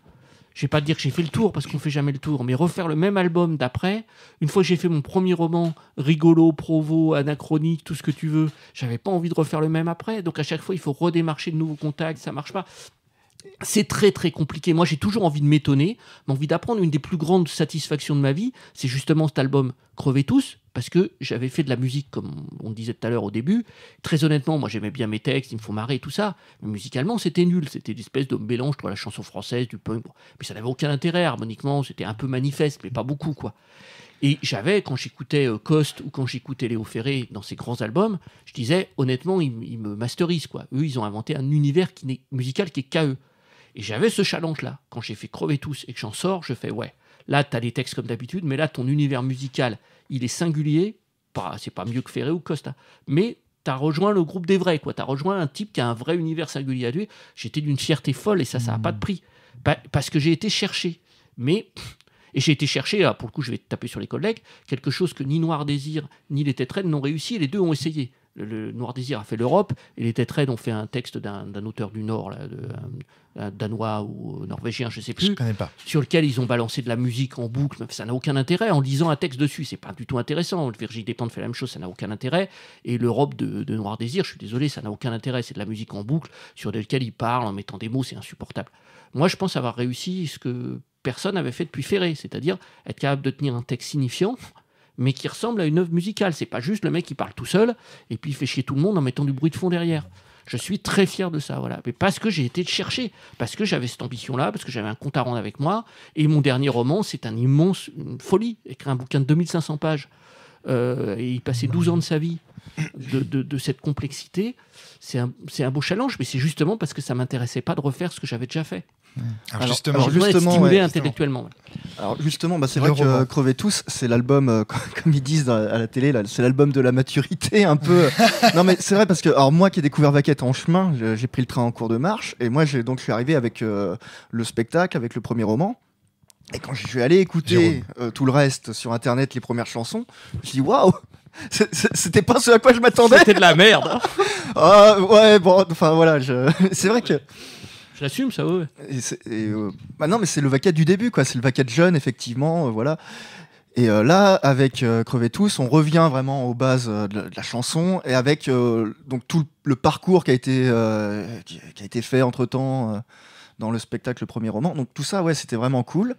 je vais pas dire que j'ai fait le tour parce qu'on ne fait jamais le tour, mais refaire le même album d'après, une fois que j'ai fait mon premier roman rigolo, provo, anachronique, tout ce que tu veux, j'avais pas envie de refaire le même après. Donc à chaque fois, il faut redémarcher de nouveaux contacts, ça marche pas c'est très très compliqué. Moi j'ai toujours envie de m'étonner, mais envie d'apprendre. Une des plus grandes satisfactions de ma vie, c'est justement cet album Crevez tous, parce que j'avais fait de la musique, comme on disait tout à l'heure au début. Très honnêtement, moi j'aimais bien mes textes, ils me font marrer tout ça. Mais musicalement, c'était nul. C'était une espèce de mélange entre la chanson française, du punk. Mais ça n'avait aucun intérêt harmoniquement, c'était un peu manifeste, mais pas beaucoup quoi. Et j'avais, quand j'écoutais euh, Cost ou quand j'écoutais Léo Ferré dans ses grands albums, je disais, honnêtement, ils, me masterisent. Quoi. Eux, ils ont inventé un univers musical qui est K.E. Et j'avais ce challenge-là. Quand j'ai fait crever tous et que j'en sors, je fais ouais, là, tu as des textes comme d'habitude, mais là, ton univers musical, il est singulier. Pas, c'est pas mieux que Ferré ou Costa. Mais tu as rejoint le groupe des vrais, quoi. Tu as rejoint un type qui a un vrai univers singulier à lui. J'étais d'une fierté folle et ça, ça n'a pas de hmm. prix. parce que j'ai été cherché. Mais. Et j'ai été chercher, ah, pour le coup, je vais taper sur les collègues, quelque chose que ni Noir Désir, ni Les Têtes n'ont réussi, et les deux ont essayé le, Noir Désir a fait l'Europe, et les Tetraides ont fait un texte d'un auteur du Nord, euh, danois ou norvégien, je ne sais plus, je sur lequel ils ont balancé de la musique en boucle. Ça n'a aucun intérêt. En lisant un texte dessus, c'est pas du tout intéressant. Virgile Despentes fait la même chose, ça n'a aucun intérêt. Et l'Europe de, Noir Désir, je suis désolé, ça n'a aucun intérêt. C'est de la musique en boucle sur laquelle ils parlent, en mettant des mots, c'est insupportable. Moi, je pense avoir réussi ce que personne n'avait fait depuis Ferré, c'est-à-dire être capable de tenir un texte signifiant mais qui ressemble à une œuvre musicale. C'est pas juste le mec qui parle tout seul et puis il fait chier tout le monde en mettant du bruit de fond derrière. Je suis très fier de ça, voilà. Mais parce que j'ai été chercher, parce que j'avais cette ambition-là, parce que j'avais un compte à rendre avec moi. Et mon dernier roman, c'est un immense folie, écrire un bouquin de 2500 pages. Euh, et il passait 12 bah ans de sa vie de, cette complexité. C'est un, un beau challenge, mais c'est justement parce que ça m'intéressait pas de refaire ce que j'avais déjà fait. Alors, justement, justement intellectuellement. Alors justement, bah, c'est vrai que Crever tous, c'est l'album, euh, comme ils disent euh, à la télé, c'est l'album de la maturité un peu. non mais c'est vrai parce que, alors moi qui ai découvert Vaquette en chemin, j'ai pris le train en cours de marche et moi j'ai donc je suis arrivé avec euh, le spectacle, avec le premier roman. Et quand je suis allé écouter tout le reste sur internet, les premières chansons, je dis waouh, c'était pas ce à quoi je m'attendais. C'était de la merde. Ah, ouais, bon, enfin voilà, c'est vrai que. J'assume ça, ouais. Euh, bah mais c'est le vaca du début, quoi. C'est le vaca jeune, effectivement, euh, voilà. Et euh, là, avec Crever tous, on revient vraiment aux bases de, la chanson et avec donc tout le, parcours qui a été qui, a été fait entre temps dans le spectacle, le premier roman. Donc tout ça, ouais, c'était vraiment cool.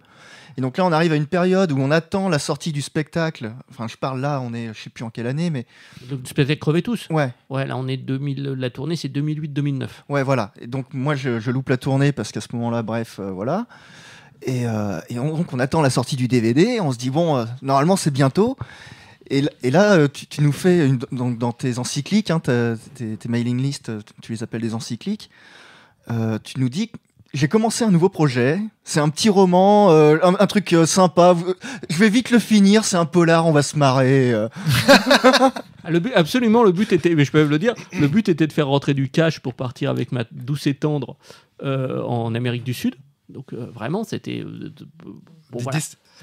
Et donc là, on arrive à une période où on attend la sortie du spectacle. Enfin, je parle là, on est, je ne sais plus en quelle année, mais. Le spectacle Crevez tous Ouais. Ouais, là, on est 2000, la tournée, c'est 2008-2009. Ouais, voilà. Et donc, moi, je, loupe la tournée parce qu'à ce moment-là, bref, euh, voilà. Et, euh, donc, on attend la sortie du DVD, on se dit, bon, euh, normalement, c'est bientôt. Et, là, tu, nous fais, une, dans, tes encycliques, hein, tes, tes, mailing lists, tu les appelles des encycliques, tu nous dis j'ai commencé un nouveau projet. C'est un petit roman, euh, un, truc euh, sympa. Je vais vite le finir. C'est un polar, on va se marrer. Euh. le absolument, le but était, mais je peux vous le dire, le but était de faire rentrer du cash pour partir avec ma douce et tendre en Amérique du Sud. Donc vraiment, c'était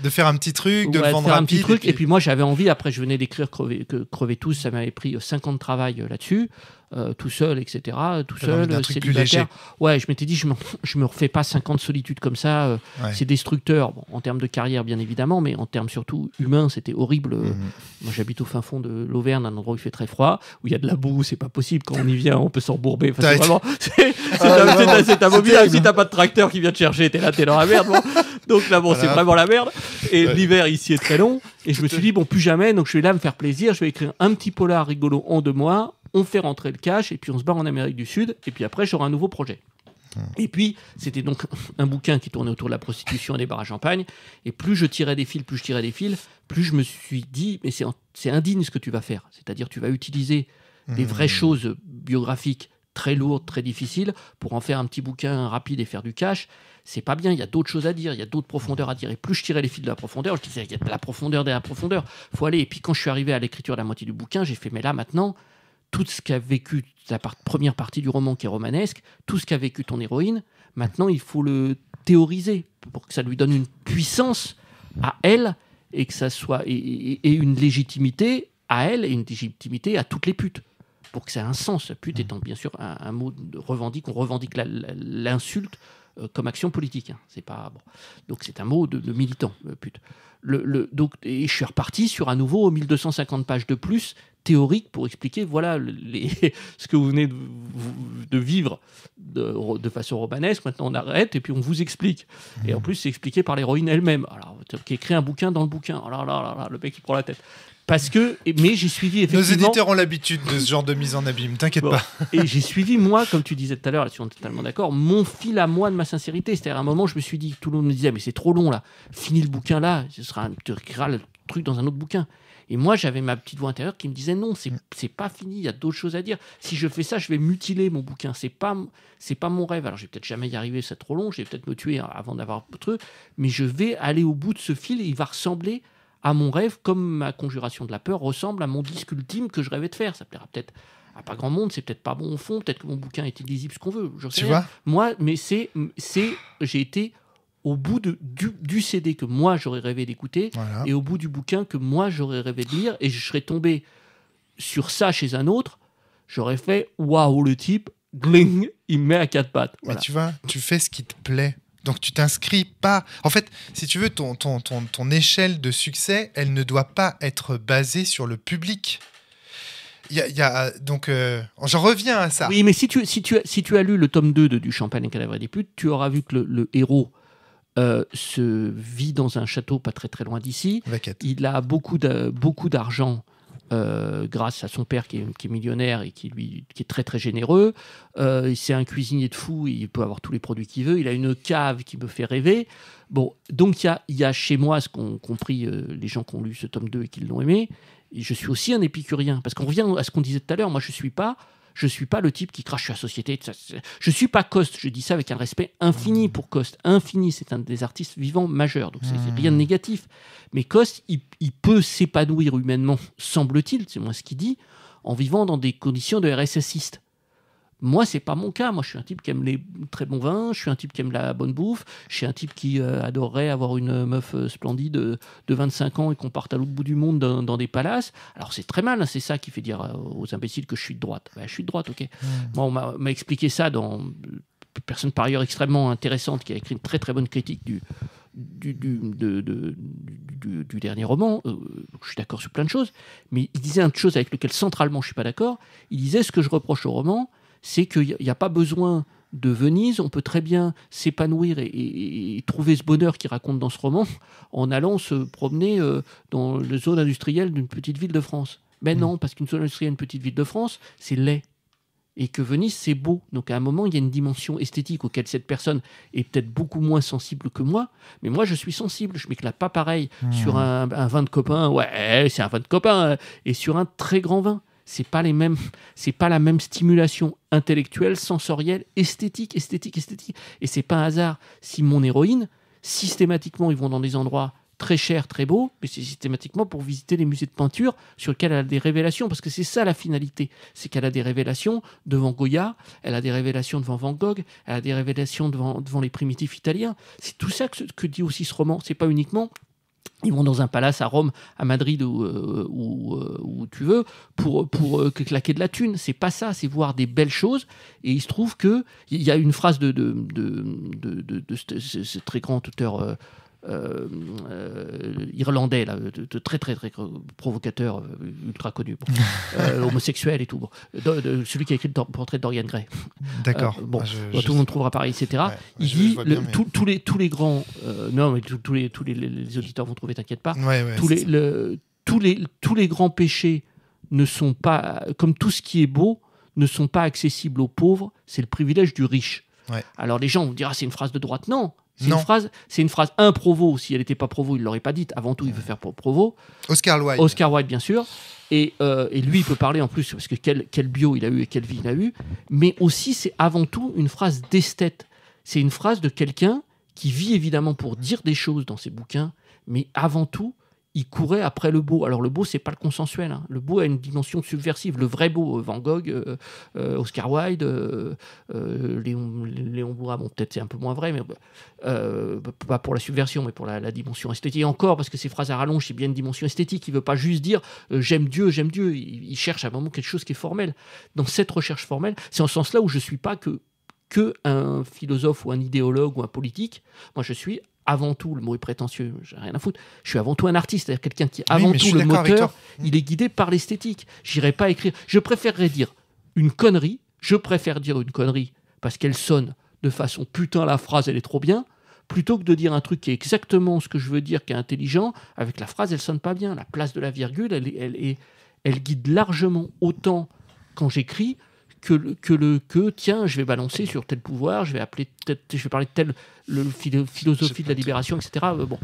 de faire un petit truc, de vendre un petit truc. Et puis, moi, j'avais envie. Après, je venais d'écrire crever, crever tous. Ça m'avait pris 50 ans de travail là-dessus. Euh, tout seul, etc. Tout seul, euh, Ouais, je m'étais dit, je me, me refais pas 50 solitudes comme ça. Euh, c'est destructeur, en termes de carrière, bien évidemment, mais en termes surtout humains, c'était horrible. Mhm. Moi, j'habite au fin fond de l'Auvergne, un endroit où il fait très froid, où il y a de la boue, c'est pas possible. Quand on y vient, on peut s'embourber. bourber c'est ah, vraiment. mobile Si t'as pas de tracteur qui vient te chercher, t'es là, t'es dans la merde. Donc là, bon, c'est vraiment la merde. Et l'hiver ici est très long. Et je me suis dit, bon, plus jamais. Donc je vais là me faire plaisir. Je vais écrire un petit polar rigolo en deux mois on fait rentrer le cash et puis on se barre en Amérique du Sud et puis après j'aurai un nouveau projet. Hmm. Et puis, c'était donc un bouquin qui tournait autour de la prostitution et des bars à champagne. Et plus je tirais des fils, plus je tirais des fils, plus je me suis dit, mais c'est indigne ce que tu vas faire. C'est-à-dire, tu vas utiliser des hmm. vraies choses biographiques très lourdes, très difficiles, pour en faire un petit bouquin rapide et faire du cash. C'est pas bien, il y a d'autres choses à dire, il y a d'autres profondeurs à dire. Et plus je tirais les fils de la profondeur, je disais, il y a de la profondeur, derrière la profondeur, faut aller. Et puis quand je suis arrivé à l'écriture de la moitié du bouquin, j'ai fait, mais là maintenant, tout ce qu'a vécu la première partie du roman qui est romanesque, tout ce qu'a vécu ton héroïne, maintenant il faut le théoriser pour que ça lui donne une puissance à elle et que ça soit et, une légitimité à elle et une légitimité à toutes les putes pour que ça ait un sens. Pute mmh. étant bien sûr un, mot de revendique, on revendique l'insulte euh, comme action politique. Hein. C'est pas bon. donc c'est un mot de, militant euh, pute donc, et je suis reparti sur à nouveau 1250 pages de plus théoriques pour expliquer voilà les, ce que vous venez de, vivre de, façon romanesque. Maintenant, on arrête et puis on vous explique. Et en mmh. plus, c'est expliqué par l'héroïne elle-même. qui écrit un bouquin dans le bouquin. Alors oh là, là, le mec qui prend la tête. Parce que, mais j'ai suivi effectivement. Nos éditeurs ont l'habitude de ce genre de mise en abîme, t'inquiète pas. Et j'ai suivi, moi, comme tu disais tout à l'heure, là on totalement d'accord, mon fil à moi de ma sincérité. C'est-à-dire, à un moment, je me suis dit, tout le monde me disait, mais c'est trop long là, Fini le bouquin là, ce sera un truc dans un autre bouquin. Et moi, j'avais ma petite voix intérieure qui me disait non, c'est pas fini, il y a d'autres choses à dire. Si je fais ça, je vais mutiler mon bouquin. C'est pas c'est pas mon rêve. Alors, j'ai peut-être jamais y arriver, c'est trop long, j'ai peut-être me tuer avant d'avoir autre, mais je vais aller au bout de ce fil et il va ressembler à mon rêve, comme ma conjuration de la peur ressemble à mon disque ultime que je rêvais de faire. Ça plaira peut-être à pas grand monde, c'est peut-être pas bon au fond, peut-être que mon bouquin est illisible, ce qu'on veut. tu vois Moi, mais c'est, c'est, j'ai été au bout de, du, CD que moi j'aurais rêvé d'écouter et au bout du bouquin que moi j'aurais rêvé de lire et je serais tombé sur ça chez un autre, j'aurais fait waouh le type, gling, il me met à quatre pattes. tu vois, tu fais ce qui te plaît. Donc tu t'inscris pas. En fait, si tu veux, ton, échelle de succès, elle ne doit pas être basée sur le public. Y y a, donc, euh, j'en reviens à ça. Oui, mais si tu, as lu le tome 2 de, du Champagne et Cadavre des putes, tu auras vu que le, héros euh, se vit dans un château pas très très loin d'ici. Il a beaucoup d'argent euh, grâce à son père qui est, millionnaire et qui, lui, qui est très très généreux. Euh, c'est un cuisinier de fou, il peut avoir tous les produits qu'il veut. Il a une cave qui me fait rêver. Bon, donc il y a, y a, chez moi, ce qu'ont compris euh, les gens qui ont lu ce tome 2 et qui l'ont aimé, je suis aussi un épicurien. Parce qu'on revient à ce qu'on disait tout à l'heure, moi je ne suis pas je ne suis pas le type qui crache sur la société. Je ne suis pas Coste. Je dis ça avec un respect infini mmh. pour Coste. Infini, c'est un des artistes vivants majeurs. Donc, c'est rien de mmh. négatif. Mais Coste, il, il peut s'épanouir humainement, semble-t-il, c'est moi ce qu'il dit, en vivant dans des conditions de RSSiste. Moi, c'est pas mon cas. Moi, je suis un type qui aime les très bons vins, je suis un type qui aime la bonne bouffe, je suis un type qui euh, adorerait avoir une meuf euh, splendide de, 25 ans et qu'on parte à l'autre bout du monde dans, des palaces. Alors, c'est très mal, hein. c'est ça qui fait dire euh, aux imbéciles que je suis de droite. Ben, je suis de droite, ok. Moi, on m'a expliqué ça dans une personne par ailleurs extrêmement intéressante qui a écrit une très très bonne critique du, du, dernier roman. je suis d'accord sur plein de choses, mais il disait une chose avec laquelle centralement je ne suis pas d'accord. Il disait ce que je reproche au roman, c'est qu'il n'y a pas besoin de Venise, on peut très bien s'épanouir et, trouver ce bonheur qu'il raconte dans ce roman en allant se promener euh, dans le zone industrielle d'une petite ville de France. Mais mm. non, parce qu'une zone industrielle, une petite ville de France, c'est laid. Et que Venise, c'est beau. Donc à un moment, il y a une dimension esthétique auquel cette personne est peut-être beaucoup moins sensible que moi. Mais moi, je suis sensible. Je m'éclate pas pareil mm. sur un, un, vin de copain. Ouais, c'est un vin de copain. Hein, et sur un très grand vin c'est pas les mêmes, c'est pas la même stimulation intellectuelle, sensorielle, esthétique, esthétique, esthétique. Et c'est pas un hasard si mon héroïne, systématiquement, ils vont dans des endroits très chers, très beaux, mais c'est systématiquement pour visiter les musées de peinture sur lesquels elle a des révélations, parce que c'est ça la finalité, c'est qu'elle a des révélations devant Goya, elle a des révélations devant Van Gogh, elle a des révélations devant, devant les primitifs italiens. C'est tout ça que, que dit aussi ce roman. C'est pas uniquement ils vont dans un palace à Rome, à Madrid ou où, tu veux pour, pour claquer de la thune. C'est pas ça, c'est voir des belles choses. Et il se trouve que il y a une phrase de, de, de, de, ce, très grand auteur euh, euh, irlandais, très très très provocateur, euh, ultra connu, homosexuel et tout. celui qui a écrit le portrait Dorian Gray. D'accord. bon, ah, tout le monde trouvera pareil, etc. il dit tous les tous les grands, non mais tous les tous les, auditeurs vont trouver, t'inquiète pas. tous les tous les tous les grands péchés ne sont pas comme tout ce qui est beau ne sont pas accessibles aux pauvres. C'est le privilège du riche. Alors les gens vont dire ah, c'est une phrase de droite. Non, c'est une phrase, c'est une phrase Si elle n'était pas provo, il l'aurait pas dite. Avant tout, il veut faire provo. Oscar Wilde. Oscar Wilde, bien sûr. Euh, et, lui, il peut parler en plus parce que quel, quel bio il a eu et quelle vie il a eu. Mais aussi, c'est avant tout une phrase d'esthète. C'est une phrase de quelqu'un qui vit évidemment pour dire des choses dans ses bouquins, mais avant tout il courait après le beau. Alors le beau, c'est pas le consensuel. Hein. Le beau a une dimension subversive. Le vrai beau, euh, Van Gogh, euh, euh, Oscar Wilde, Léon, Léon bon peut-être c'est un peu moins vrai, mais pas pour la subversion, mais pour la, dimension esthétique. Et encore, parce que ces phrases à rallonge, c'est bien une dimension esthétique. Il veut pas juste dire j'aime Dieu, j'aime Dieu. Il, cherche à un moment quelque chose qui est formel. Dans cette recherche formelle, c'est en ce sens-là où je suis pas que que un philosophe ou un idéologue ou un politique. Moi, je suis avant tout, le mot est prétentieux, j'ai rien à foutre. Je suis avant tout un artiste, c'est-à-dire quelqu'un qui, avant tout, le moteur, il est guidé par l'esthétique. J'irai pas écrire. Je préférerais dire une connerie. Je préfère dire une connerie parce qu'elle sonne de façon putain la phrase, elle est trop bien, plutôt que de dire un truc qui est exactement ce que je veux dire, qui est intelligent, avec la phrase, elle sonne pas bien. La place de la virgule, elle, elle, elle, elle guide largement autant quand j'écris que le, que tiens, je vais balancer sur tel pouvoir, je vais appeler, je vais parler de telle le philosophie de la libération, etc. Euh, bon,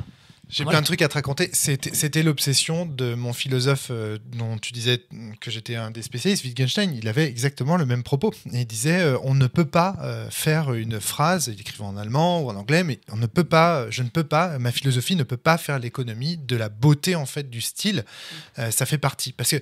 j'ai plein de trucs à te raconter. C'était l'obsession de mon philosophe euh, dont tu disais que j'étais un des spécialistes, Wittgenstein. Il avait exactement le même propos. Il disait euh, on ne peut pas euh, faire une phrase, il écrivait en allemand ou en anglais, mais on ne peut pas, je ne peux pas, ma philosophie ne peut pas faire l'économie de la beauté en fait du style. Mm. ça fait partie. Parce que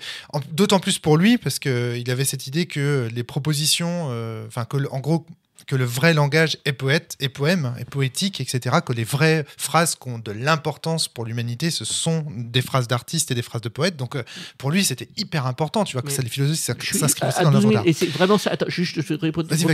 d'autant plus pour lui, parce que avait cette idée que les propositions, enfin en gros que le vrai langage est poète, est poème, est poétique, etc. Que les vraies phrases qui ont de l'importance pour l'humanité, ce sont des phrases d'artistes et des phrases de poètes. Donc euh, pour lui, c'était hyper important. Tu vois que ça, les philosophies s'inscrivent aussi dans l'œuvre d'art. Et c'est vraiment ça. Attends, juste, je vais répondre là-dessus.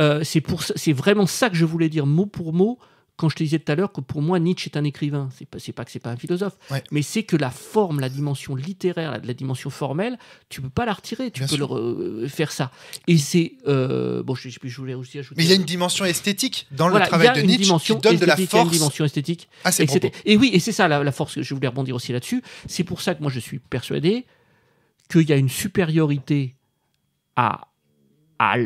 Euh, c'est vraiment ça que je voulais dire mot pour mot quand je te disais tout à l'heure que pour moi Nietzsche est un écrivain, c'est pas, pas que c'est pas un philosophe, mais c'est que la forme, la dimension littéraire, la, dimension formelle, tu peux pas la retirer, tu peux le faire ça. Et c'est euh, bon, je, voulais aussi ajouter. Mais il y a une dimension esthétique dans le travail de Nietzsche qui donne de la force. y a une dimension esthétique. Ah, et, et, oui, et c'est ça la, force que je voulais rebondir aussi là-dessus. C'est pour ça que moi je suis persuadé qu'il y a une supériorité à à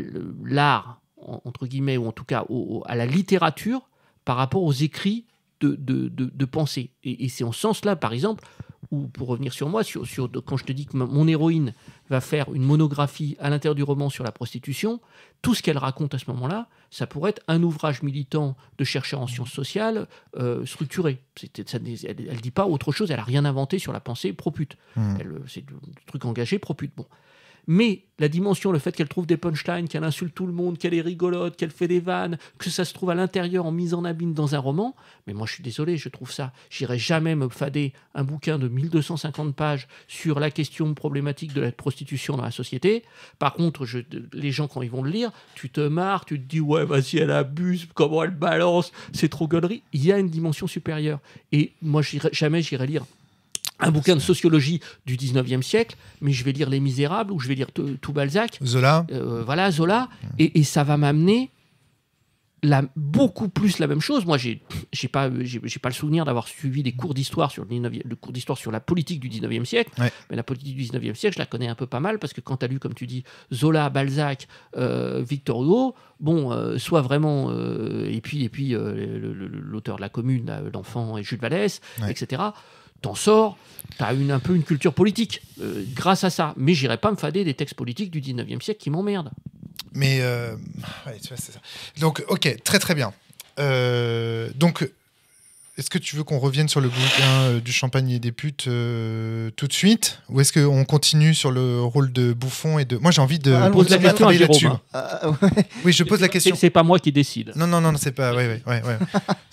l'art entre guillemets ou en tout cas à la littérature par rapport aux écrits de, de, pensée. Et, c'est en ce sens-là, par exemple, ou pour revenir sur moi, sur, quand je te dis que mon héroïne va faire une monographie à l'intérieur du roman sur la prostitution, tout ce qu'elle raconte à ce moment-là, ça pourrait être un ouvrage militant de chercheurs en sciences sociales euh, structuré. Ça, elle ne dit pas autre chose, elle n'a rien inventé sur la pensée propute. Mmh. C'est du truc engagé propute. Bon mais la dimension, le fait qu'elle trouve des punchlines, qu'elle insulte tout le monde, qu'elle est rigolote, qu'elle fait des vannes, que ça se trouve à l'intérieur en mise en abîme dans un roman, mais moi je suis désolé, je trouve ça, j'irai jamais me fader un bouquin de 1250 pages sur la question problématique de la prostitution dans la société. Par contre, les gens quand ils vont le lire, tu te marres, tu te dis ouais vas-y elle abuse, comment elle balance, c'est trop gueulerie. Il y a une dimension supérieure et moi jamais j'irai lire un ah, bouquin de sociologie du 19e siècle, mais je vais lire Les Misérables ou je vais lire tout Balzac. Zola. Euh, voilà, Zola. Mmh. Et, ça va m'amener beaucoup plus la même chose. Moi, j'ai, n'ai pas, j'ai, pas le souvenir d'avoir suivi des cours d'histoire sur le, cours d'histoire sur la politique du 19e siècle. Mais la politique du 19e siècle, je la connais un peu pas mal parce que quand tu as lu, comme tu dis, Zola, Balzac, euh, Victor Hugo, bon, euh, soit vraiment, et puis, et puis l'auteur de la Commune, l'enfant et Jules Vallès, etc t'en sors, t'as une, un peu une culture politique euh, grâce à ça. Mais j'irai pas me fader des textes politiques du 19e siècle qui m'emmerdent. Mais euh, ouais, tu vois, c'est ça. Donc, ok, très très bien. Euh, donc, est-ce que tu veux qu'on revienne sur le bouquin euh, du champagne et des putes euh, tout de suite Ou est-ce qu'on continue sur le rôle de bouffon et de. Moi, j'ai envie de ah, poser la question à Jérôme. Ah, ah, oui, je pose la question. C'est pas moi qui décide. Non, non, non, c'est pas.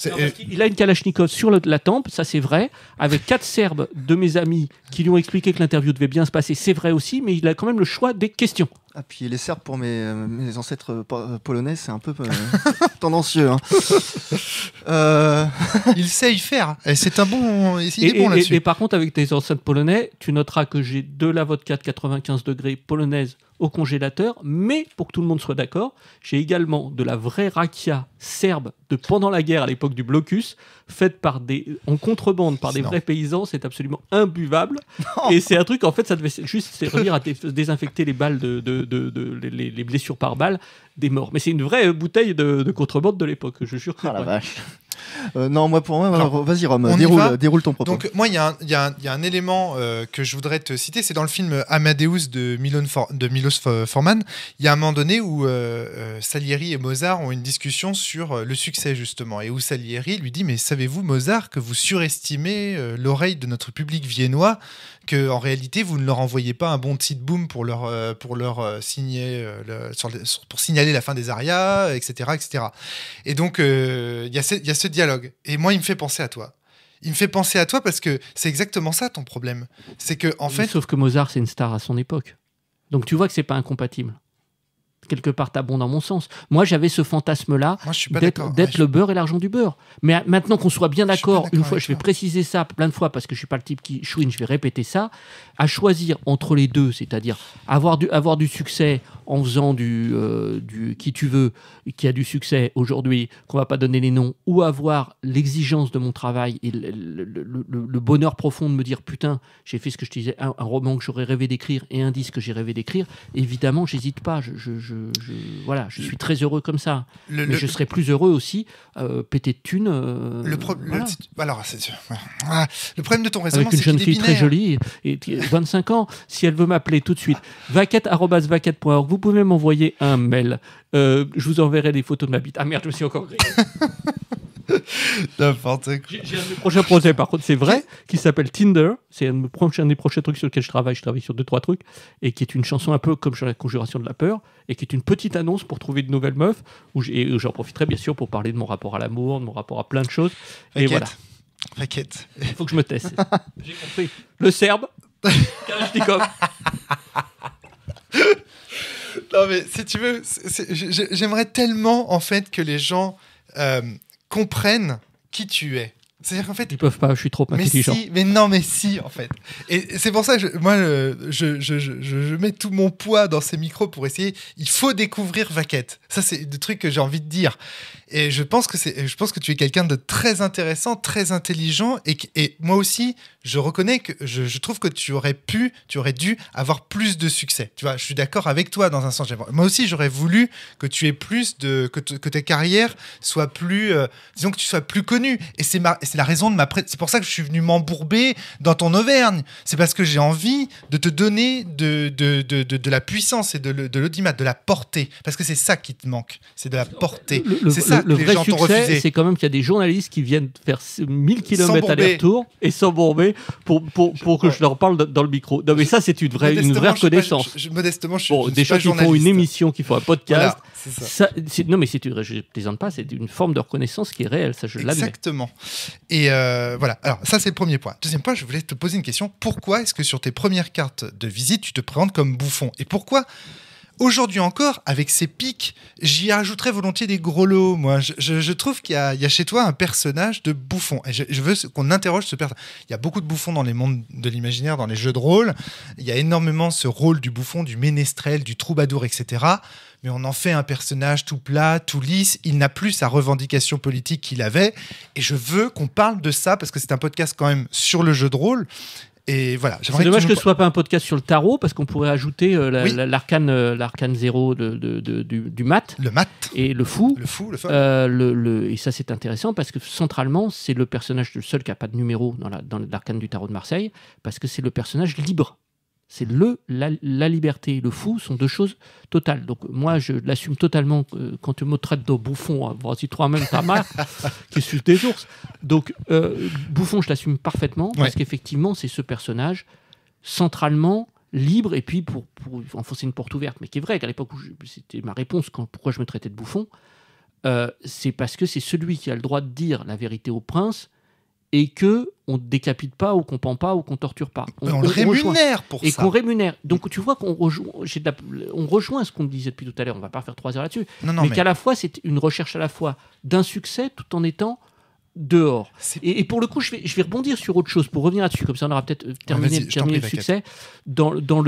Euh, il a une Kalachnikov sur la tempe, ça c'est vrai, avec quatre Serbes de mes amis qui lui ont expliqué que l'interview devait bien se passer, c'est vrai aussi, mais il a quand même le choix des questions. Ah, puis les Serbes, pour mes, ancêtres euh, euh, polonais, c'est un peu euh, tendancieux. Hein. il sait y faire. C'est un bon. et, par contre, avec tes ancêtres polonais, tu noteras que j'ai de la vodka de 95 degrés polonaise au congélateur. Mais pour que tout le monde soit d'accord, j'ai également de la vraie rakia serbe de pendant la guerre à l'époque du blocus, faite par des, en contrebande par des vrais paysans. C'est absolument imbuvable. Et c'est un truc, en fait, ça devait juste servir à désinfecter les balles de, de, les, blessures par balles des morts. Mais c'est une vraie bouteille de, contrebande de l'époque, je jure. Ah la vache. Euh, non, moi pour moi, vas-y Rome, déroule, ton propos. Donc moi, il y, a un élément euh, que je voudrais te citer, c'est dans le film Amadeus de, de Milos Forman, il y a un moment donné où euh, Salieri et Mozart ont une discussion sur le succès justement, et où Salieri lui dit, mais savez-vous Mozart que vous surestimez l'oreille de notre public viennois que en réalité vous ne leur envoyez pas un bon petit boom pour leur euh, pour leur euh, signer euh, pour signaler la fin des arias etc etc et donc il y a ce dialogue et moi il me fait penser à toi il me fait penser à toi parce que c'est exactement ça ton problème c'est que en fait sauf que Mozart c'est une star à son époque donc tu vois que c'est pas incompatible quelque part, bon dans mon sens. Moi, j'avais ce fantasme-là d'être le beurre et l'argent du beurre. Mais euh, maintenant qu'on soit bien d'accord, une fois, je vais préciser ça plein de fois parce que je suis pas le type qui chouine, je vais répéter ça, à choisir entre les deux, c'est-à-dire avoir du, avoir du succès en faisant du, euh, du qui tu veux, qui a du succès aujourd'hui, qu'on va pas donner les noms, ou avoir l'exigence de mon travail et le, bonheur profond de me dire putain, j'ai fait ce que je te disais, un, roman que j'aurais rêvé d'écrire et un disque que j'ai rêvé d'écrire. Évidemment, j'hésite pas, je voilà, je suis très heureux comme ça. mais je serais plus heureux aussi euh, pété de thunes. Euh, le, alors, ah, le problème de ton raisonnement, c'est une jeune fille très jolie, et, 25 ans, si elle veut m'appeler tout de suite, vaquette.org, vous pouvez m'envoyer un mail. Euh, je vous enverrai des photos de ma bite. Ah merde, je me suis encore grillé. N'importe quoi. J'ai un prochain par contre, c'est vrai, qui s'appelle Tinder. C'est un, des prochains trucs sur lesquels je travaille. Je travaille sur deux, trois trucs. Et qui est une chanson un peu comme sur la conjuration de la peur. Et qui est une petite annonce pour trouver de nouvelles meufs. Et j'en profiterai, bien sûr, pour parler de mon rapport à l'amour, de mon rapport à plein de choses. Et voilà. Faquette. Il faut que je me teste. J'ai compris. Le Serbe. comme. non mais si tu veux, j'aimerais tellement en fait que les gens euh, comprennent qui tu es. C'est-à-dire qu'en fait. Ils peuvent pas, je suis trop intelligent. Mais, si, mais non, mais si, en fait. Et c'est pour ça que moi, je, je, mets tout mon poids dans ces micros pour essayer. Il faut découvrir Vaquette. Ça, c'est le trucs que j'ai envie de dire. Et je pense que c'est, je pense que tu es quelqu'un de très intéressant, très intelligent, et, moi aussi, je reconnais que je, trouve que tu aurais pu, tu aurais dû avoir plus de succès. Tu vois, je suis d'accord avec toi dans un sens. Moi aussi, j'aurais voulu que tu aies plus de, que, que ta carrière soit plus, euh, disons que tu sois plus connu. Et c'est c'est la raison de ma, c'est pour ça que je suis venu m'embourber dans ton Auvergne. C'est parce que j'ai envie de te donner de, de, de, de, la puissance et de, de l'audimat, de la portée, parce que c'est ça qui te manque, c'est de la portée. C'est ça le, vrai succès, c'est quand même qu'il y a des journalistes qui viennent faire 1000 km aller-retour et s'embourber pour, pour, pour, que je leur parle dans le micro. Non, mais ça, c'est une vraie, une vraie reconnaissance. Je, je, modestement, je, bon, des gens qui font une émission, qui font un podcast. non, mais c'est une, je plaisante pas, c'est une forme de reconnaissance qui est réelle, ça, je l'admets. Exactement. Et euh, voilà. Alors, ça, c'est le premier point. Deuxième point, je voulais te poser une question. Pourquoi est-ce que sur tes premières cartes de visite, tu te présentes comme bouffon Et pourquoi Aujourd'hui encore, avec ces pics, j'y ajouterais volontiers des gros lots. Moi, je, trouve qu'il y, a chez toi un personnage de bouffon. Et je, je veux qu'on interroge ce personnage. Il y a beaucoup de bouffons dans les mondes de l'imaginaire, dans les jeux de rôle. Il y a énormément ce rôle du bouffon, du ménestrel, du troubadour, etc. Mais on en fait un personnage tout plat, tout lisse. Il n'a plus sa revendication politique qu'il avait. Et je veux qu'on parle de ça parce que c'est un podcast quand même sur le jeu de rôle voilà. C'est dommage que, ce ne soit pas un podcast sur le tarot parce qu'on pourrait ajouter euh, l'arcane, euh, l'arcane zéro du, mat. Le mat. Et le fou. Le fou, euh, Et ça, c'est intéressant parce que centralement, c'est le personnage le seul qui a pas de numéro dans l'arcane du tarot de Marseille parce que c'est le personnage libre. C'est le, la, liberté et le fou sont deux choses totales. Donc moi, je l'assume totalement euh, quand tu me traites de bouffon, hein, si toi même ta marque, qui suce des ours. Donc euh, bouffon, je l'assume parfaitement, parce qu'effectivement, c'est ce personnage centralement libre, et puis pour, pour, enfoncer une porte ouverte, mais qui est vrai qu'à l'époque, où c'était ma réponse quand, pourquoi je me traitais de bouffon, euh, c'est parce que c'est celui qui a le droit de dire la vérité au prince, et que on décapite pas ou qu'on pend pas ou qu'on torture pas. On, on le rémunère pour ça. Et qu'on rémunère. Donc tu vois qu'on rejoint, on rejoint ce qu'on disait depuis tout à l'heure. On ne va pas faire trois heures là-dessus. mais, qu'à la fois c'est une recherche à la fois d'un succès tout en étant dehors. Et, pour le coup, je vais, rebondir sur autre chose pour revenir là-dessus. Comme ça, on aura peut-être ah, terminé, le succès. Dans, le, dans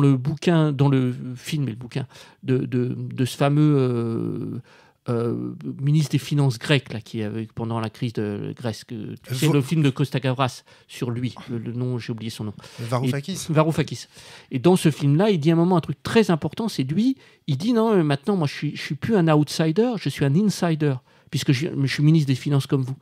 le bouquin, dans le film et le bouquin de, ce fameux. Euh, euh, ministre des Finances grec, là, qui pendant la crise de Grèce, C'est le film de Costa Gavras, sur lui, le, nom, j'ai oublié son nom. Varoufakis. Varoufakis. Et dans ce film-là, il dit à un moment un truc très important, c'est lui, il dit non, maintenant, moi, je suis, suis plus un outsider, je suis un insider, puisque je suis ministre des Finances comme vous.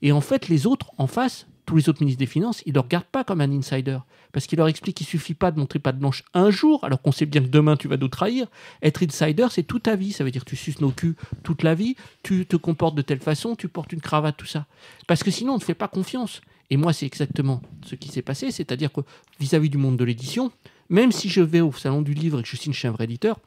Et en fait, les autres en face tous les autres ministres des Finances, ils ne le regardent pas comme un insider. Parce qu'il leur explique qu'il ne suffit pas de montrer pas de manche un jour, alors qu'on sait bien que demain tu vas nous trahir. Être insider, c'est toute ta vie. Ça veut dire que tu suces nos culs toute la vie, tu te comportes de telle façon, tu portes une cravate, tout ça. Parce que sinon, on ne te fait pas confiance. Et moi, c'est exactement ce qui s'est passé. C'est-à-dire que vis-à-vis -vis du monde de l'édition, même si je vais au salon du livre et que je signe chez un vrai éditeur,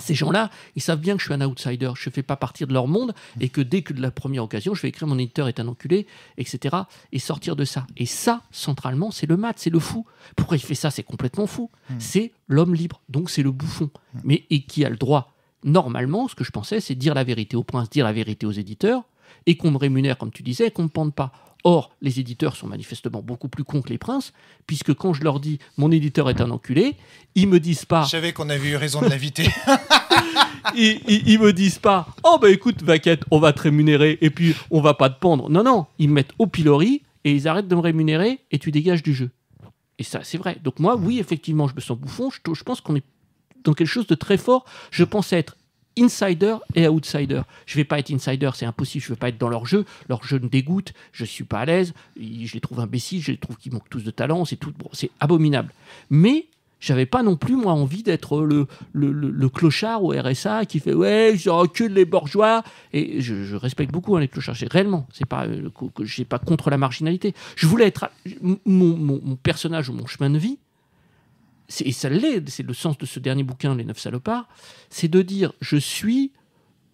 ces gens-là, ils savent bien que je suis un outsider, je ne fais pas partie de leur monde et que dès que de la première occasion, je vais écrire mon éditeur est un enculé, etc. et sortir de ça. Et ça, centralement, c'est le mat, c'est le fou. Pourquoi il fait ça C'est complètement fou. Hmm. C'est l'homme libre, donc c'est le bouffon, hmm. mais et qui a le droit. Normalement, ce que je pensais, c'est dire la vérité au prince, dire la vérité aux éditeurs et qu'on me rémunère, comme tu disais, qu'on ne me pende pas. Or, les éditeurs sont manifestement beaucoup plus cons que les princes, puisque quand je leur dis mon éditeur est un enculé, ils me disent pas. Je savais qu'on avait eu raison de l'inviter. ils, ils, me disent pas oh bah écoute Vaquette, on va te rémunérer et puis on va pas te pendre. Non non, ils me mettent au pilori et ils arrêtent de me rémunérer et tu dégages du jeu. Et ça c'est vrai. Donc moi oui effectivement je me sens bouffon. Je, je pense qu'on est dans quelque chose de très fort. Je pense être insider et outsider. Je ne vais pas être insider, c'est impossible, je ne veux pas être dans leur jeu, leur jeu me dégoûte, je ne suis pas à l'aise, je les trouve imbéciles, je les trouve qu'ils manquent tous de talent, c'est tout, bon, c'est abominable. Mais j'avais pas non plus moi envie d'être le, le, clochard au RSA qui fait ouais je recule les bourgeois et je, respecte beaucoup hein, les clochards réellement c'est pas euh, j'ai pas contre la marginalité je voulais être mon, mon personnage ou mon chemin de vie et ça l'est, c'est le sens de ce dernier bouquin, Les Neuf Salopards, c'est de dire je suis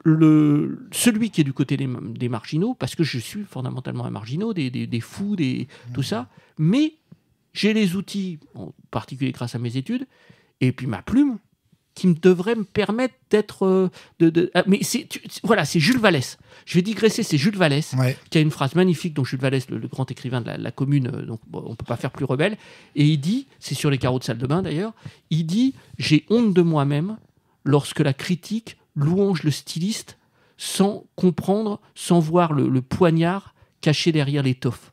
le, celui qui est du côté des, marginaux, parce que je suis fondamentalement un marginaux, des, fous, des, tout ça, mais j'ai les outils, en particulier grâce à mes études, et puis ma plume, qui me devrait me permettre d'être. Euh, de, ah, mais voilà, c'est Jules Vallès. Je vais digresser, c'est Jules Vallès qui a une phrase magnifique. dont Jules Vallès, le, grand écrivain de la, commune, euh, donc ne on peut pas faire plus rebelle. Et il dit, c'est sur les carreaux de salle de bain d'ailleurs, il dit J'ai honte de moi-même lorsque la critique louange le styliste sans comprendre, sans voir le, poignard caché derrière l'étoffe,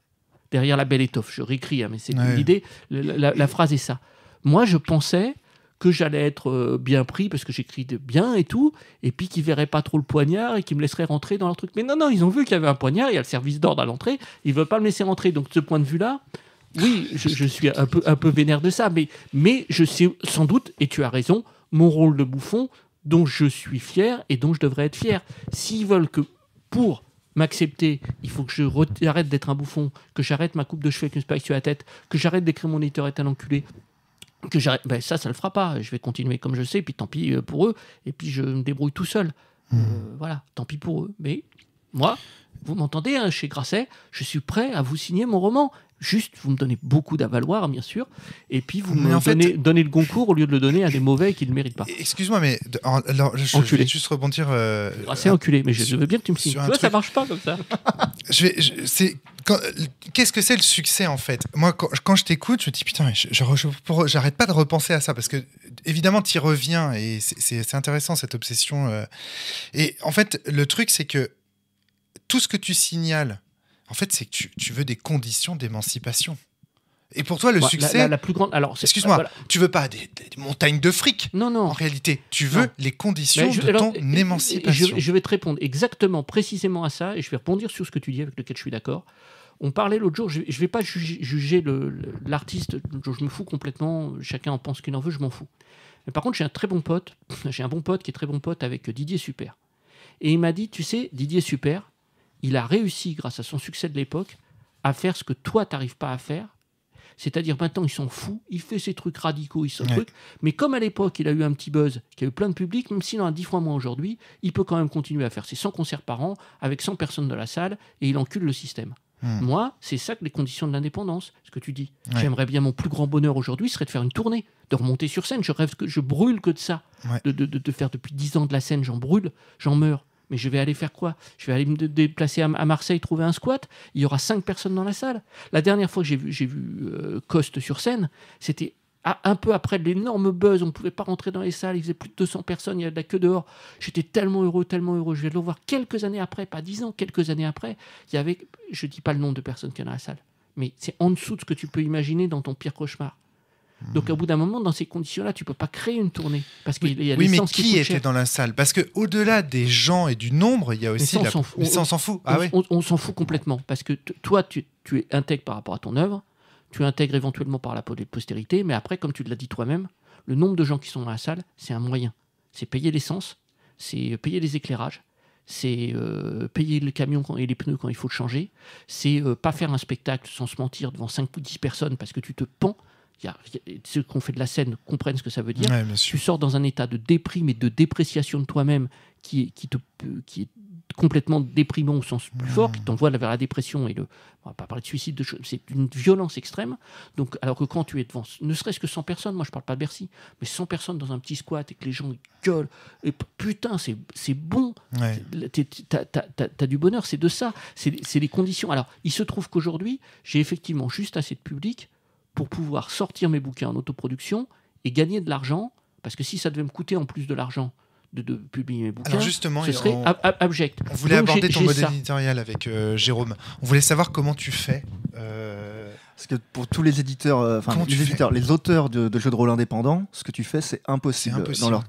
derrière la belle étoffe. Je réécris, hein, mais c'est une l'idée. la phrase est ça. Moi, je pensais que j'allais être euh, bien pris parce que j'écris bien et tout, et puis qu'ils verraient pas trop le poignard et qu'ils me laisseraient rentrer dans leur truc. Mais non, non, ils ont vu qu'il y avait un poignard, il y a le service d'ordre à l'entrée, ils veulent pas me laisser rentrer. Donc de ce point de vue-là, oui, je, suis un peu, un peu vénère de ça, mais, mais je sais sans doute, et tu as raison, mon rôle de bouffon dont je suis fier et dont je devrais être fier. S'ils veulent que pour m'accepter, il faut que je arrête d'être un bouffon, que j'arrête ma coupe de cheveux avec une spike sur la tête, que j'arrête d'écrire mon éditeur est enculé, ben, ça, ça ne le fera pas. Je vais continuer comme je sais, puis tant pis euh, pour eux, et puis je me débrouille tout seul. Hmm. Euh, voilà, tant pis pour eux. Mais moi, vous m'entendez, hein, chez Grasset, je suis prêt à vous signer mon roman juste, vous me donnez beaucoup d'avaloir, bien sûr, et puis vous me donnez, le concours au lieu de le donner à des mauvais qui ne le méritent pas. Excuse-moi, mais alors, je, vais juste rebondir. Euh, ah, c'est enculé, mais je, veux bien que tu me signes. ça marche pas comme ça. je Qu'est-ce que c'est le succès en fait Moi, quand, je t'écoute, je me dis putain, j'arrête pas de repenser à ça parce que évidemment, tu y reviens et c'est intéressant cette obsession. Euh. Et en fait, le truc, c'est que tout ce que tu signales en fait, c'est que tu, veux des conditions d'émancipation. Et pour toi, le succès. La, la, plus grande. Alors, excuse-moi, tu veux pas des, montagnes de fric. Non, non. En réalité, tu veux les conditions de ton émancipation. Je, vais te répondre exactement, précisément à ça, et je vais rebondir sur ce que tu dis avec lequel je suis d'accord. On parlait l'autre jour, je ne vais pas juger, l'artiste, je me fous complètement, chacun en pense qu'il en veut, je m'en fous. Mais par contre, j'ai un très bon pote, j'ai un bon pote qui est très bon pote avec Didier Super. Et il m'a dit, tu sais, Didier Super, il a réussi, grâce à son succès de l'époque, à faire ce que toi, tu t'arrives pas à faire. C'est-à-dire, maintenant, il s'en fout, il fait ses trucs radicaux, il s'en truc. Mais comme à l'époque, il a eu un petit buzz, qui a eu plein de public, même s'il en a 10 fois moins aujourd'hui, il peut quand même continuer à faire ses 100 concerts par an, avec 100 personnes dans la salle, et il encule le système. Hmm. Moi, c'est ça que les conditions de l'indépendance, ce que tu dis. J'aimerais bien, mon plus grand bonheur aujourd'hui serait de faire une tournée, de remonter sur scène. Je rêve que je brûle que de ça, de, de, faire depuis 10 ans de la scène, j'en brûle, j'en meurs. Mais je vais aller faire quoi Je vais aller me déplacer à, Marseille, trouver un squat. Il y aura cinq personnes dans la salle. La dernière fois que j'ai vu, vu euh, Coste sur scène, c'était un peu après l'énorme buzz. On ne pouvait pas rentrer dans les salles. Il faisait plus de 200 personnes. Il y avait de la queue dehors. J'étais tellement heureux, tellement heureux. Je vais le voir quelques années après, pas dix ans, quelques années après. Il y avait, je ne dis pas le nombre de personnes qui y a dans la salle, mais c'est en dessous de ce que tu peux imaginer dans ton pire cauchemar. Hmm. Donc, au bout d'un moment, dans ces conditions-là, tu peux pas créer une tournée. Parce qu'il oui, y a mais qui, était dans la salle Parce que au delà des gens et du nombre, il y a aussi. Mais on s'en fout. Ah on, s'en fout complètement. Parce que toi, tu, es intègre par rapport à ton œuvre, tu intègres éventuellement par la postérité, mais après, comme tu l'as dit toi-même, le nombre de gens qui sont dans la salle, c'est un moyen. C'est payer l'essence, c'est euh, payer les éclairages, c'est euh, payer le camion et les pneus quand il faut le changer, c'est euh, pas faire un spectacle sans se mentir devant 5 ou 10 personnes parce que tu te pends ceux qui ont fait de la scène comprennent ce que ça veut dire. tu sors dans un état de déprime et de dépréciation de toi-même qui, qui, qui est complètement déprimant au sens plus fort, qui t'envoie vers la dépression et le. va pas parler de suicide, c'est une violence extrême. Donc, alors que quand tu es devant, ne serait-ce que 100 personnes, moi je parle pas de Bercy, mais 100 personnes dans un petit squat et que les gens gueulent, et putain, c'est bon, tu t'as as, du bonheur, c'est de ça, c'est les conditions. Alors, il se trouve qu'aujourd'hui, j'ai effectivement juste assez de public pour pouvoir sortir mes bouquins en autoproduction et gagner de l'argent, parce que si ça devait me coûter en plus de l'argent de, publier mes bouquins, Alors justement, ce serait abject. On voulait aborder ton modèle éditorial avec euh, Jérôme. On voulait savoir comment tu fais. Euh, parce que pour tous les éditeurs, euh, enfin les, auteurs de, jeux de rôle indépendants, ce que tu fais, c'est impossible.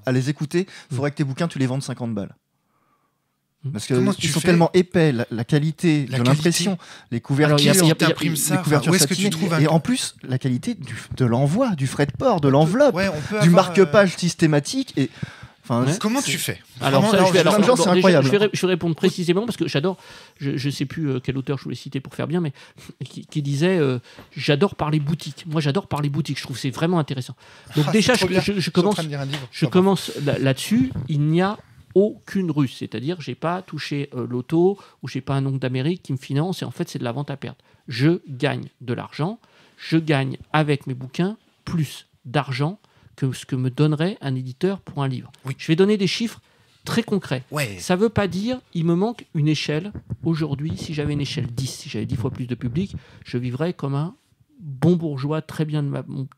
à les écouter, il mm. faudrait que tes bouquins, tu les vendes 50 balles. Mm. Parce que ils sont tellement épais, la, qualité de l'impression, les couvertures, les couvertures est-ce que tu trouves et en plus la qualité de l'envoi, du frais de port, de l'enveloppe, du euh, marque-page systématique et Enfin, Comment tu fais Alors, je vais, je, vais, répondre précisément parce que j'adore, je ne sais plus euh, quel auteur je voulais citer pour faire bien, mais qui, disait euh, J'adore parler boutique. Moi, j'adore parler boutique. Je trouve c'est vraiment intéressant. Donc, ah, déjà, je, je commence là-dessus. il n'y a aucune russe, C'est-à-dire, j'ai pas touché euh, l'auto ou j'ai pas un oncle d'Amérique qui me finance et en fait, c'est de la vente à perte. Je gagne de l'argent. Je gagne avec mes bouquins plus d'argent que ce que me donnerait un éditeur pour un livre. Je vais donner des chiffres très concrets. Ça veut pas dire il me manque une échelle. Aujourd'hui, si j'avais une échelle 10, si j'avais 10 fois plus de public, je vivrais comme un bon bourgeois très bien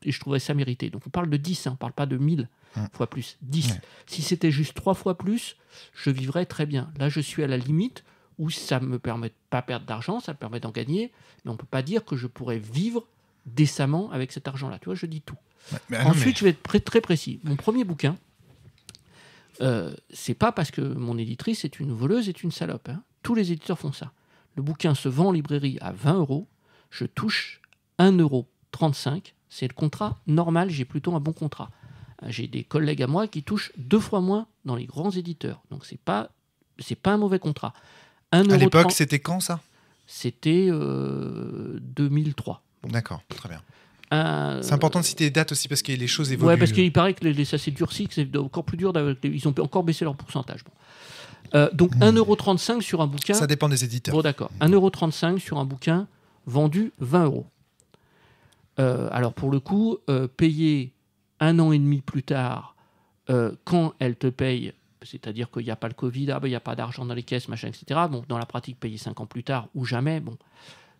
et je trouverais ça mérité. Donc on parle de 10, hein, on parle pas de 1000 fois plus, 10. Si c'était juste trois fois plus, je vivrais très bien. Là, je suis à la limite où ça ne me permet de pas perdre d'argent, ça me permet d'en gagner, mais on ne peut pas dire que je pourrais vivre décemment avec cet argent-là. Tu vois, je dis tout. Ah Ensuite, je vais être très, précis. Mon premier bouquin, euh, c'est pas parce que mon éditrice est une voleuse, est une salope. Hein. Tous les éditeurs font ça. Le bouquin se vend en librairie à 20 euros, je touche 1,35 euro c'est le contrat normal, j'ai plutôt un bon contrat. Ah, j'ai des collègues à moi qui touchent deux fois moins dans les grands éditeurs. Donc c'est pas c'est pas un mauvais contrat. à l'époque, c'était quand ça C'était 2003. Euh, d'accord, très bien. c'est important de citer les dates aussi parce que les choses évoluent. Oui, parce qu'il paraît que ça s'est durci, que c'est encore plus dur. Ils ont encore baissé leur pourcentage. Euh, donc 1,35€ hmm. sur un bouquin. Ça dépend des éditeurs. Bon, d'accord. 1,35€ sur un bouquin vendu 20 euros. Euh, alors pour le coup, euh, payer un an et demi plus tard, euh, quand elle te paye, c'est-à-dire qu'il n'y a pas le Covid, ah ben, il n'y a pas d'argent dans les caisses, machin, etc. Bon, dans la pratique, payer cinq ans plus tard ou jamais, bon.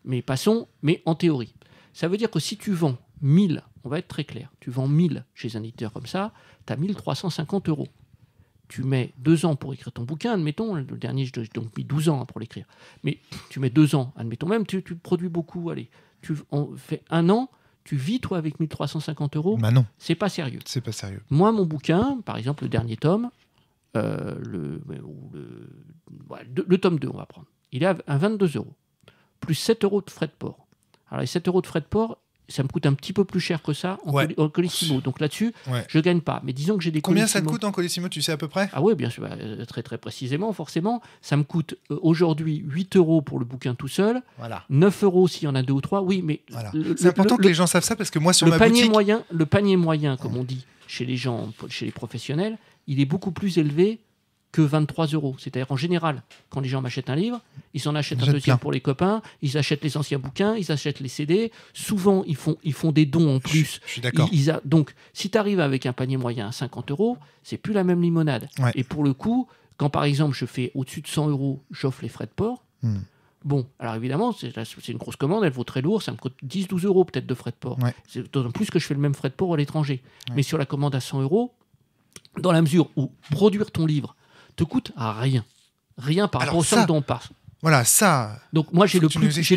Mais passons, mais en théorie. Ça veut dire que si tu vends 1000, on va être très clair, tu vends 1000 chez un éditeur comme ça, tu as 1350 euros. Tu mets deux ans pour écrire ton bouquin, admettons, le dernier, j'ai donc mis 12 ans hein, pour l'écrire, mais tu mets deux ans, admettons même, tu, produis beaucoup, allez, tu en fait un an, tu vis toi avec 1350 euros Bah non. C'est pas sérieux. C'est pas sérieux. Moi, mon bouquin, par exemple, le dernier tome, euh, le, le, le, tome 2, on va prendre, il est à 22 euros, plus 7 euros de frais de port. Alors, les 7 euros de frais de port, ça me coûte un petit peu plus cher que ça en, Colissimo. Donc là-dessus, je gagne pas. Mais disons que j'ai des Combien ça te coûte en Colissimo, tu sais à peu près Ah oui, bien sûr, bah, euh, très très précisément, forcément. Ça me coûte euh, aujourd'hui 8 euros pour le bouquin tout seul, voilà. 9 euros s'il y en a deux ou trois. Oui, mais. C'est important que les gens savent ça parce que moi, sur le panier moyen, Le panier moyen, comme on dit chez les gens, chez les professionnels, il est beaucoup plus élevé que 23 euros. C'est-à-dire, en général, quand les gens m'achètent un livre, ils en achètent un deuxième pour les copains, ils achètent les anciens bouquins, ils achètent les CD. Souvent, ils font, ils font des dons en plus. Je, suis d'accord. a... Donc, si tu arrives avec un panier moyen à 50 euros, c'est plus la même limonade. Et pour le coup, quand par exemple, je fais au-dessus de 100 euros, j'offre les frais de port. Hmm. Bon, alors évidemment, c'est une grosse commande, elle vaut très lourd, ça me coûte 10-12 euros peut-être de frais de port. C'est D'autant plus que je fais le même frais de port à l'étranger. Mais sur la commande à 100 euros, dans la mesure où produire ton livre, te coûte à rien. Rien par rapport au sol dont on Voilà, ça. Donc moi, j'ai le,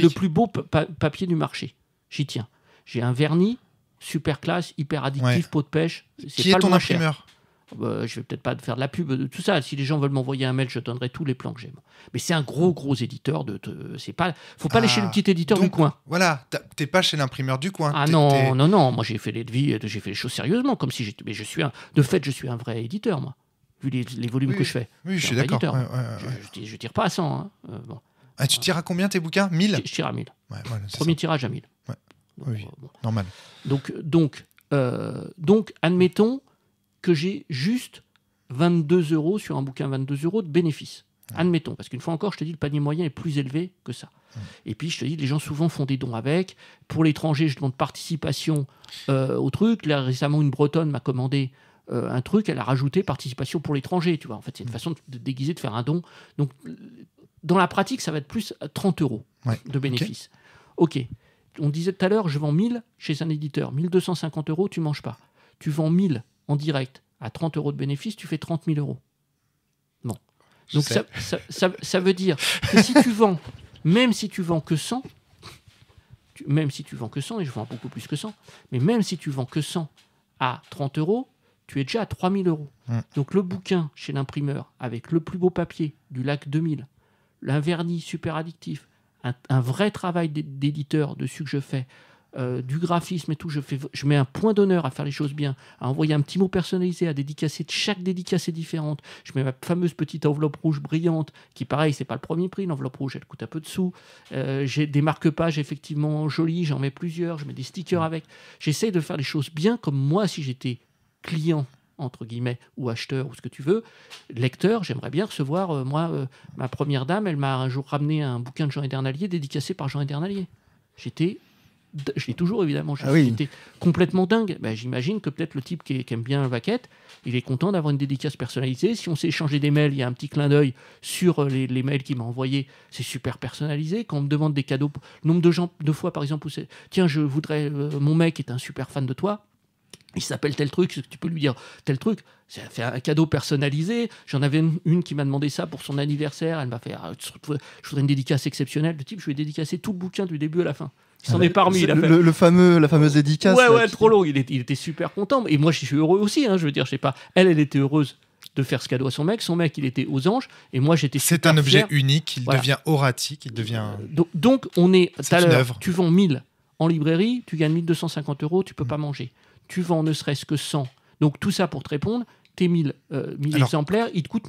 plus, beau papier du marché. J'y tiens. J'ai un vernis, super classe, hyper addictif, peau de pêche. C'est Qui pas est ton imprimeur Je euh, bah, je vais peut-être pas faire de la pub, de tout ça. Si les gens veulent m'envoyer un mail, je donnerai tous les plans que j'aime. Mais c'est un gros, gros éditeur. De, ne pas, faut pas aller ah, chez le petit éditeur du coin. Voilà, t'es pas chez l'imprimeur du coin. Ah non, non, non. Moi, j'ai fait les devis, j'ai fait les choses sérieusement, comme si j'étais. Mais je suis un, de fait, je suis un vrai éditeur, moi vu les, volumes que je fais. Oui, je, suis d'accord. je, je, tire pas à 100. Hein, euh, ah, tu tires à combien tes bouquins 1000 je, tire à 1000. Premier tirage à 1000. Donc, normal. Donc, donc, euh, donc, admettons que j'ai juste 22 euros sur un bouquin 22 euros de bénéfice. Admettons, parce qu'une fois encore, je te dis, le panier moyen est plus élevé que ça. Et puis, je te dis, les gens souvent font des dons avec. Pour l'étranger, je demande participation euh, au truc. Là, récemment, une Bretonne m'a commandé euh, un truc, elle a rajouté participation pour l'étranger, tu vois. En fait, c'est une mm. façon de, déguiser, de faire un don. Donc, dans la pratique, ça va être plus 30 euros de bénéfice. ok. On disait tout à l'heure, je vends 1000 chez un éditeur, 1250 euros, tu manges pas. Tu vends 1000 en direct à 30 euros de bénéfice, tu fais 30 000 euros. Non. Donc ça, veut dire que si tu vends, même si tu vends que 100, même si tu vends que 100, et je vends beaucoup plus que 100, mais même si tu vends que 100 à 30 euros, tu es déjà à 3000 euros. Donc le bouquin chez l'imprimeur, avec le plus beau papier du lac 2000, un vernis super addictif, un, vrai travail d'éditeur dessus que je fais, euh, du graphisme et tout, je, fais, je mets un point d'honneur à faire les choses bien, à envoyer un petit mot personnalisé, à dédicacer, chaque dédicace est différente. Je mets ma fameuse petite enveloppe rouge brillante, qui pareil, c'est pas le premier prix, l'enveloppe rouge, elle coûte un peu de sous. Euh, j'ai des marque-pages effectivement jolis, j'en mets plusieurs, je mets des stickers avec. J'essaie de faire les choses bien comme moi si j'étais client entre guillemets, ou acheteur, ou ce que tu veux, lecteur, j'aimerais bien recevoir, euh, moi, euh, ma première dame, elle m'a un jour ramené un bouquin de Jean Edernalier dédicacé par Jean Éternalier J'étais, j'ai toujours évidemment, ah j'étais complètement dingue. Ben, J'imagine que peut-être le type qui, aime bien Vaquette, il est content d'avoir une dédicace personnalisée. Si on s'est échangé des mails, il y a un petit clin d'œil sur euh, les, mails qu'il m'a envoyés, c'est super personnalisé. Quand on me demande des cadeaux, nombre de, gens, deux fois par exemple, où tiens, je voudrais, mon mec est un super fan de toi il s'appelle tel truc, tu peux lui dire tel truc. Ça fait un cadeau personnalisé. J'en avais une, qui m'a demandé ça pour son anniversaire. Elle m'a fait ah, Je voudrais une dédicace exceptionnelle. Le type, je vais dédicacer tout le bouquin du début à la fin. Il s'en ah, est parmi. Il le, fameux, la fameuse dédicace. Ouais, ouais, trop long. Il, il, était super content. Et moi, je suis heureux aussi. Hein, je veux dire, je sais pas. Elle, elle était heureuse de faire ce cadeau à son mec. Son mec, il était aux anges. Et moi, j'étais. C'est un objet unique. Il devient oratique. Il devient. Euh, donc, donc on est. une Tu vends 1000 en librairie. Tu gagnes 1250 euros. Tu peux mm. pas manger tu vends ne serait-ce que 100. Donc tout ça pour te répondre, tes 1000, euh, exemplaires, ils te coûtent,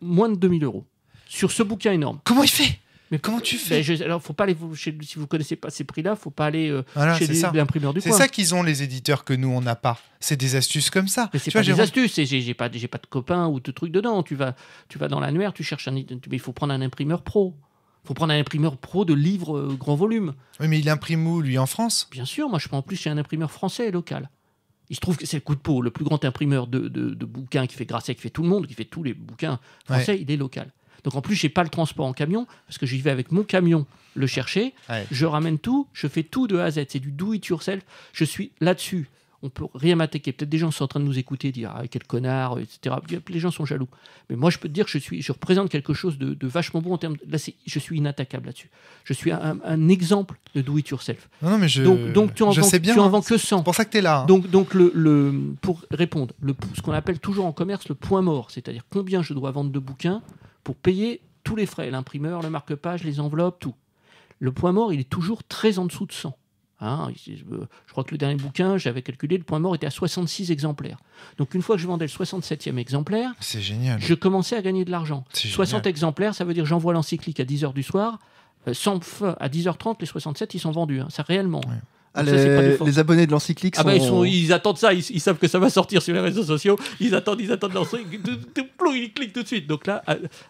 moins de 2000 euros sur ce bouquin énorme. Comment il fait mais comment tu fais ben, Alors, faut pas aller chez, si vous connaissez pas ces prix-là, faut pas aller euh, chez chez du coin. C'est ça qu'ils ont les éditeurs que nous on n'a pas. C'est des astuces comme ça. Mais c'est pas des astuces. J'ai pas, j'ai pas de copains ou de trucs dedans. Tu vas, tu vas dans l'annuaire, tu cherches un, mais il faut prendre un imprimeur pro faut prendre un imprimeur pro de livres euh, grand volume. Oui, mais il imprime où, lui, en France Bien sûr, moi je prends en plus chez un imprimeur français et local. Il se trouve que c'est le coup de peau, le plus grand imprimeur de, de, bouquins qui fait Grasset, qui fait tout le monde, qui fait tous les bouquins français, il est local. Donc en plus, j'ai pas le transport en camion parce que j'y vais avec mon camion le chercher. Je ramène tout, je fais tout de A à Z. C'est du do it yourself. Je suis là-dessus on peut rien m'attaquer. Peut-être des gens sont en train de nous écouter, dire ah, quel connard, etc. Les gens sont jaloux. Mais moi, je peux te dire que je, suis, je représente quelque chose de, vachement bon en termes. De, là, je suis inattaquable là-dessus. Je suis un, exemple de do it yourself. Non, mais je. Donc, tu en je sais bien, tu en hein. vends que 100. C'est pour ça que tu es là. Hein. Donc, donc le, pour répondre, le, ce qu'on appelle toujours en commerce le point mort, c'est-à-dire combien je dois vendre de bouquins pour payer tous les frais, l'imprimeur, le marque-page, les enveloppes, tout. Le point mort, il est toujours très en dessous de 100. Hein, euh, je crois que le dernier bouquin, j'avais calculé, le point mort était à 66 exemplaires. Donc une fois que je vendais le 67e exemplaire, c'est génial. je commençais à gagner de l'argent. 60 exemplaires, ça veut dire j'envoie l'encyclique à 10h du soir, euh, sans à 10h30, les 67, ils sont vendus, hein, ça réellement. Ah, les, abonnés de l'encyclique ah ben, ils, attendent ça, ils, savent que ça va sortir sur les réseaux sociaux, ils attendent, ils attendent l'encyclique, ils cliquent tout de suite. Donc là,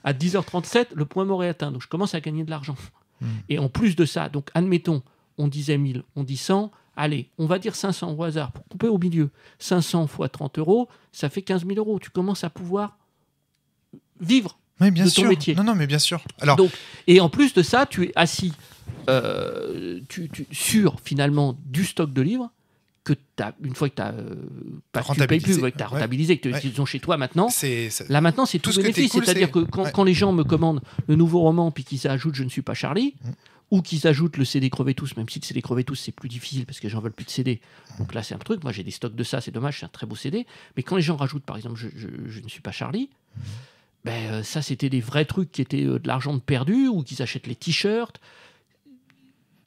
à, 10h37, le point mort est atteint, donc je commence à gagner de l'argent. Hmm. Et en plus de ça, donc admettons, on disait 1000, on dit 100, allez, on va dire 500 au hasard pour couper au milieu. 500 fois 30 euros, ça fait 15 000 euros. Tu commences à pouvoir vivre bien de ton métier. Non, non, mais bien sûr. Alors... Donc, et en plus de ça, tu es assis euh, tu, sur finalement du stock de livres que as, une fois que tu as euh, pas que tu payes que as rentabilisé, que tu chez toi maintenant. Là maintenant, c'est tout, bénéfice. C'est-à-dire que quand, les gens me commandent le nouveau roman puis qu'ils ajoutent Je ne suis pas Charlie, mmh ou qu'ils ajoutent le CD crevé tous, même si le CD crevé tous c'est plus difficile parce que les gens veulent plus de CD. Donc là c'est un truc, moi j'ai des stocks de ça, c'est dommage, c'est un très beau CD. Mais quand les gens rajoutent par exemple Je, ne suis pas Charlie, ben, euh, ça c'était des vrais trucs qui étaient euh, de l'argent de perdu ou qu'ils achètent les t-shirts.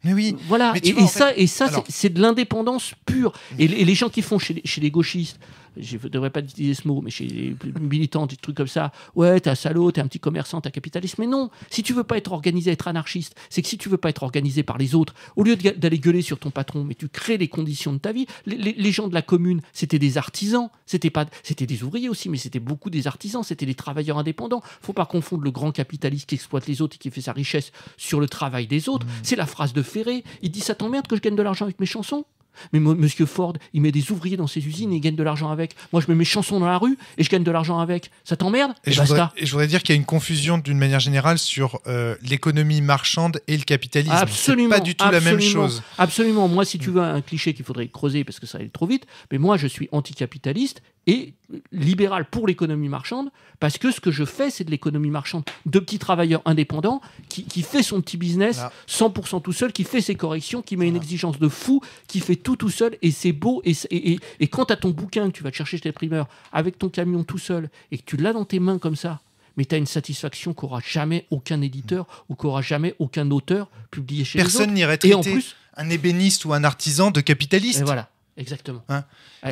Mais oui. Voilà. et, ça, et, ça, c'est de l'indépendance pure. Et, les gens qui font chez les gauchistes, je ne devrais pas utiliser ce mot, mais chez les militants, des trucs comme ça, ouais, t'es un salaud, t'es un petit commerçant, t'es un capitaliste. Mais non, si tu veux pas être organisé, être anarchiste, c'est que si tu veux pas être organisé par les autres, au lieu d'aller gueuler sur ton patron, mais tu crées les conditions de ta vie. Les, gens de la commune, c'était des artisans, c'était pas, c'était des ouvriers aussi, mais c'était beaucoup des artisans, c'était des travailleurs indépendants. Faut pas confondre le grand capitaliste qui exploite les autres et qui fait sa richesse sur le travail des autres. Mmh. C'est la phrase de Ferré. Il dit ça t'emmerde que je gagne de l'argent avec mes chansons mais Monsieur Ford, il met des ouvriers dans ses usines et il gagne de l'argent avec. Moi, je mets mes chansons dans la rue et je gagne de l'argent avec. Ça t'emmerde et, eh ben, et, je voudrais, dire qu'il y a une confusion d'une manière générale sur euh, l'économie marchande et le capitalisme. Absolument. Pas du tout la même chose. Absolument. Moi, si tu veux un cliché qu'il faudrait creuser parce que ça allait trop vite, mais moi, je suis anticapitaliste et libéral pour l'économie marchande, parce que ce que je fais, c'est de l'économie marchande de petits travailleurs indépendants qui, qui fait son petit business 100% tout seul, qui fait ses corrections, qui met une exigence de fou, qui fait tout tout seul, et c'est beau. Et, et, et, et quand tu as ton bouquin que tu vas chercher chez tes primeurs, avec ton camion tout seul, et que tu l'as dans tes mains comme ça, mais tu as une satisfaction qu'aura jamais aucun éditeur ou qu'aura jamais aucun auteur publié chez Personne Personne n'irait en plus, un ébéniste ou un artisan de capitaliste. voilà. Exactement. Hein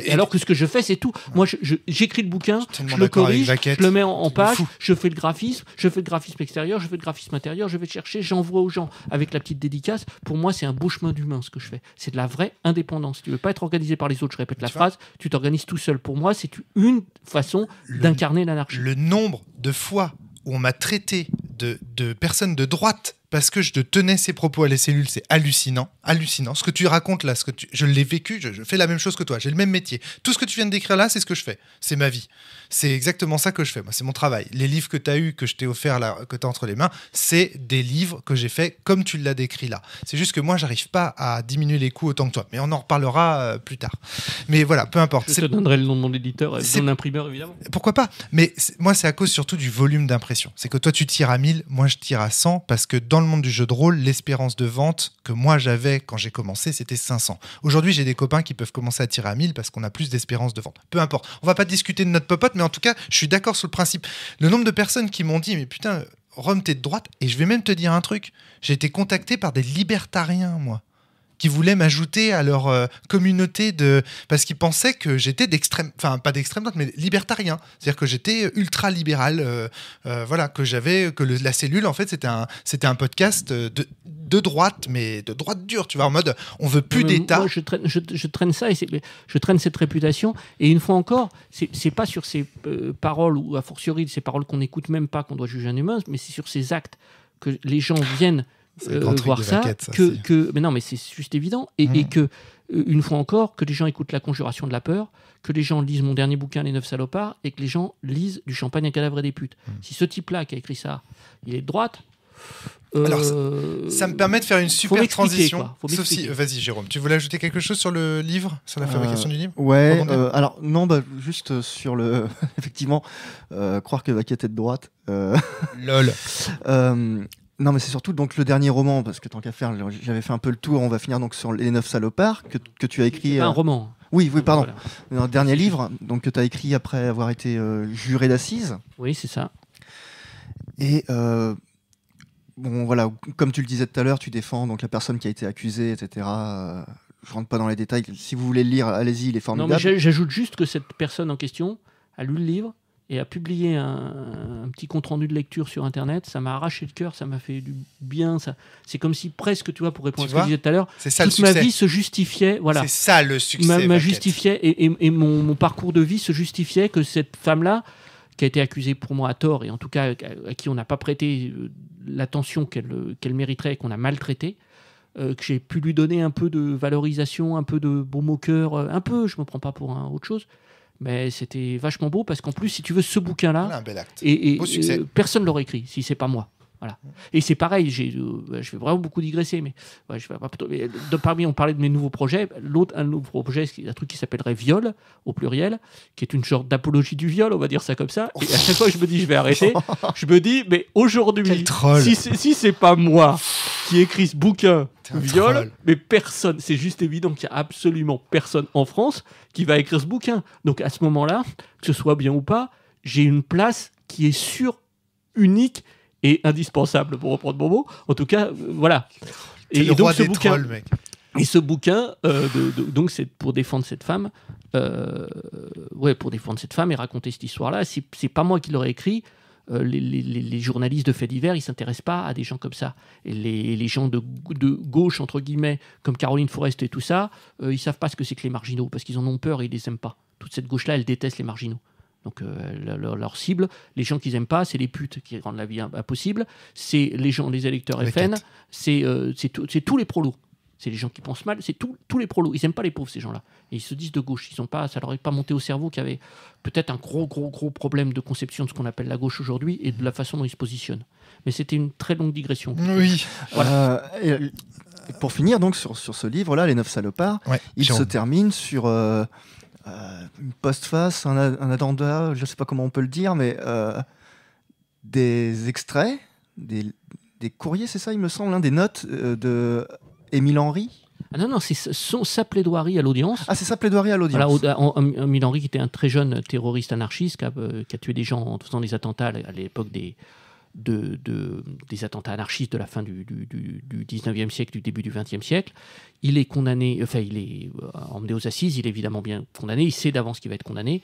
et, alors que ce que je fais, c'est tout. Moi, j'écris le bouquin, je le corrige, je le mets en, page, je fais le graphisme, je fais le graphisme extérieur, je fais le graphisme intérieur, je vais chercher, j'envoie aux gens avec la petite dédicace. Pour moi, c'est un beau chemin d'humain ce que je fais. C'est de la vraie indépendance. Tu veux pas être organisé par les autres, je répète la phrase, tu t'organises tout seul. Pour moi, c'est une façon d'incarner l'anarchie. Le nombre de fois où on m'a traité de, de personne de droite parce que je te tenais ces propos à les cellules, c'est hallucinant, hallucinant. Ce que tu racontes là, ce que je l'ai vécu, je, fais la même chose que toi, j'ai le même métier. Tout ce que tu viens de décrire là, c'est ce que je fais, c'est ma vie. C'est exactement ça que je fais, moi, c'est mon travail. Les livres que tu as eu, que je t'ai offert là, que tu as entre les mains, c'est des livres que j'ai fait comme tu l'as décrit là. C'est juste que moi, j'arrive pas à diminuer les coûts autant que toi, mais on en reparlera euh, plus tard. Mais voilà, peu importe. Je te donnerai le nom de mon éditeur, euh, de mon imprimeur évidemment. Pourquoi pas Mais moi, c'est à cause surtout du volume d'impression. C'est que toi, tu tires à 1000, moi, je tire à 100 parce que dans le monde du jeu de rôle, l'espérance de vente que moi j'avais quand j'ai commencé, c'était 500. Aujourd'hui, j'ai des copains qui peuvent commencer à tirer à 1000 parce qu'on a plus d'espérance de vente. Peu importe. On va pas discuter de notre popote, mais en tout cas, je suis d'accord sur le principe. Le nombre de personnes qui m'ont dit, mais putain, Rome, t'es de droite, et je vais même te dire un truc. J'ai été contacté par des libertariens, moi qui voulaient m'ajouter à leur euh, communauté de parce qu'ils pensaient que j'étais d'extrême, enfin pas d'extrême droite, mais libertarien, c'est-à-dire que j'étais ultra libéral, euh, euh, voilà, que j'avais que la cellule en fait c'était un c'était un podcast de, de droite, mais de droite dure, tu vois, en mode on veut plus d'État. Je traîne, je, traîne, ça et je traîne cette réputation. Et une fois encore, c'est pas sur ces paroles ou a fortiori de ces paroles qu'on n'écoute même pas qu'on doit juger un humain, mais c'est sur ces actes que les gens viennent euh, voir ça, que, mais non, mais c'est juste évident, et, mm. que euh, une fois encore, que les gens écoutent La Conjuration de la peur, que les gens lisent mon dernier bouquin, Les Neuf Salopards, et que les gens lisent Du champagne à cadavre et des putes. Mm. Si ce type-là qui a écrit ça, il est de droite. Euh, alors, ça, me permet de faire une super transition. Sauf si, vas-y Jérôme, tu voulais ajouter quelque chose sur le livre, sur la fabrication du livre Ouais. alors non, bah, juste sur le, effectivement, croire que Vaquette est de droite. Lol. Non, mais c'est surtout donc le dernier roman, parce que tant qu'à faire, j'avais fait un peu le tour. On va finir donc sur Les Neuf Salopards, que, que tu as écrit. Euh, un roman. Oui, oui, pardon. Un dernier livre donc, que tu as écrit après avoir été euh, juré d'assises. Oui, c'est ça. Et euh, bon, voilà, comme tu le disais tout à l'heure, tu défends donc la personne qui a été accusée, etc. je rentre pas dans les détails. Si vous voulez le lire, allez-y, il est formidable. Non, mais j'ajoute juste que cette personne en question a lu le livre et a publié un, un petit compte rendu de lecture sur Internet. Ça m'a arraché le cœur, ça m'a fait du bien. Ça, c'est comme si presque, tu vois, pour répondre à ce que je disais tout à l'heure, toute ma vie se justifiait. Voilà. C'est ça le succès. Ma, justifiait et, mon, parcours de vie se justifiait que cette femme-là, qui a été accusée pour moi à tort et en tout cas à, qui on n'a pas prêté euh, l'attention qu'elle euh, qu'elle mériterait et qu'on a maltraité, euh, que j'ai pu lui donner un peu de valorisation, un peu de bon moqueur, un peu, je me prends pas pour un autre chose. Mais c'était vachement beau parce qu'en plus, si tu veux, ce bouquin-là, personne et, euh, personne l'aurait écrit si c'est pas moi. Et c'est pareil, euh, je vais vraiment beaucoup digresser, mais, je vais, de, parmi, on parlait de mes nouveaux projets. L'autre, un nouveau projet, c'est un truc qui s'appellerait Viol, au pluriel, qui est une sorte d'apologie du viol, on va dire ça comme ça. Et à chaque fois que je me dis, je vais arrêter, je me dis, mais aujourd'hui, si, si c'est pas moi qui écris ce bouquin viol, mais personne, c'est juste évident qu'il n'y a absolument personne en France qui va écrire ce bouquin. Donc à ce moment-là, que ce soit bien ou pas, j'ai une place qui est sur unique et indispensable pour reprendre mon mot. En tout cas, euh, voilà. Et, donc ce bouquin, Et ce bouquin, euh, de, donc c'est pour défendre cette femme, euh, ouais, pour défendre cette femme et raconter cette histoire-là. C'est, pas moi qui l'aurais écrit. les, journalistes de faits divers, ils s'intéressent pas à des gens comme ça. Et les, gens de, de, gauche, entre guillemets, comme Caroline Forest et tout ça, ils savent pas ce que c'est que les marginaux parce qu'ils en ont peur et ils les aiment pas. Toute cette gauche-là, elle déteste les marginaux donc euh, leur, cible. Les gens qu'ils n'aiment pas, c'est les putes qui rendent la vie impossible. C'est les gens, les électeurs FN. C'est euh, c'est tous les prolos. C'est les gens qui pensent mal. C'est tous les prolos. Ils n'aiment pas les pauvres, ces gens-là. Et ils se disent de gauche. Ils ont pas, ça leur est pas monté au cerveau qu'il y avait peut-être un gros, gros, gros problème de conception de ce qu'on appelle la gauche aujourd'hui et de la façon dont ils se positionnent. Mais c'était une très longue digression. Oui. Euh, pour finir donc sur, sur ce livre-là, Les Neuf Salopards, il se termine sur euh, une postface, un, un, addenda, je ne sais pas comment on peut le dire, mais euh, des extraits, des, courriers, c'est ça, il me semble, l'un hein, des notes euh, de Émile Henry ah non, non, c'est sa plaidoirie à l'audience. Ah, c'est sa plaidoirie à l'audience. Émile Henry, qui était un très jeune terroriste anarchiste qui a, tué des gens en faisant des attentats à l'époque des, des attentats anarchistes de la fin du, 19e siècle, du début du 20e siècle. Il est condamné, enfin, il est emmené euh, aux assises, il est évidemment bien condamné, il sait d'avance qu'il va être condamné.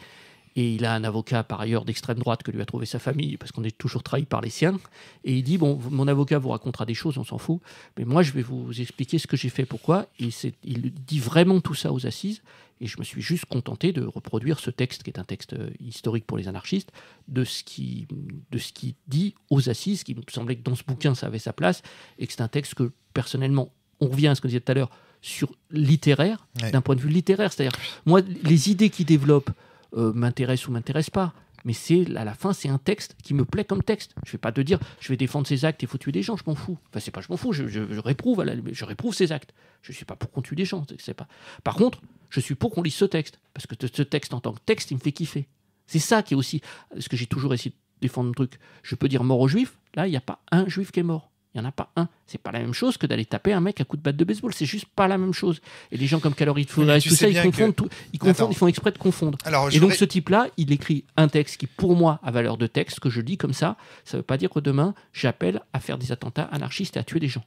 Et il a un avocat par ailleurs d'extrême droite que lui a trouvé sa famille, parce qu'on est toujours trahi par les siens. Et il dit, bon, mon avocat vous racontera des choses, on s'en fout, mais moi je vais vous expliquer ce que j'ai fait, pourquoi. Et il dit vraiment tout ça aux assises. Et je me suis juste contenté de reproduire ce texte, qui est un texte euh, historique pour les anarchistes, de ce qui, de ce qui dit aux assises, qui me semblait que dans ce bouquin, ça avait sa place, et que c'est un texte que, personnellement, on revient à ce vous disait tout à l'heure, sur littéraire, d'un point de vue littéraire. C'est-à-dire, moi, les idées qui développent euh, m'intéressent ou m'intéressent pas mais c'est à la fin, c'est un texte qui me plaît comme texte. Je vais pas te dire, je vais défendre ces actes et faut tuer des gens, je m'en fous. Enfin, c'est pas je m'en fous, je, réprouve je réprouve ses actes. Je suis pas pour qu'on tue des gens, c'est pas. Par contre, je suis pour qu'on lise ce texte parce que ce texte en tant que texte, il me fait kiffer. C'est ça qui est aussi ce que j'ai toujours essayé de défendre truc. Je peux dire mort aux juifs, là, il n'y a pas un juif qui est mort. Il n'y en a pas un. C'est pas la même chose que d'aller taper un mec à coup de batte de baseball. C'est juste pas la même chose. Et les gens comme Calorie et tout ça, ils confondent, ils, confondent ils font exprès de confondre. et donc ce type-là, il écrit un texte qui, pour moi, a valeur de texte, que je dis comme ça. Ça ne veut pas dire que demain, j'appelle à faire des attentats anarchistes et à tuer des gens.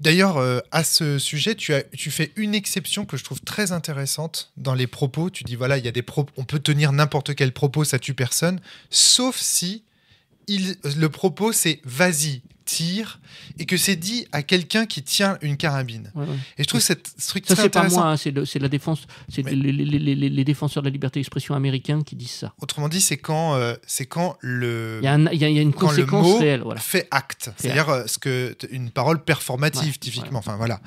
D'ailleurs, euh, à ce sujet, tu, fais une exception que je trouve très intéressante dans les propos. Tu dis, voilà, il y a des propos, on peut tenir n'importe quel propos, ça tue personne, sauf si le propos c'est vas-y, tire et que c'est dit à quelqu'un qui tient une carabine. Et je trouve cette structure. Ça, c'est pas moi, hein, c'est la défense, c'est les, défenseurs de la liberté d'expression américains qui disent ça. Autrement dit, c'est quand, euh, c'est quand le. Il y, a une conséquence réelle. Voilà. Fait acte. C'est-à-dire euh, ce que une parole performative, typiquement. Enfin, voilà.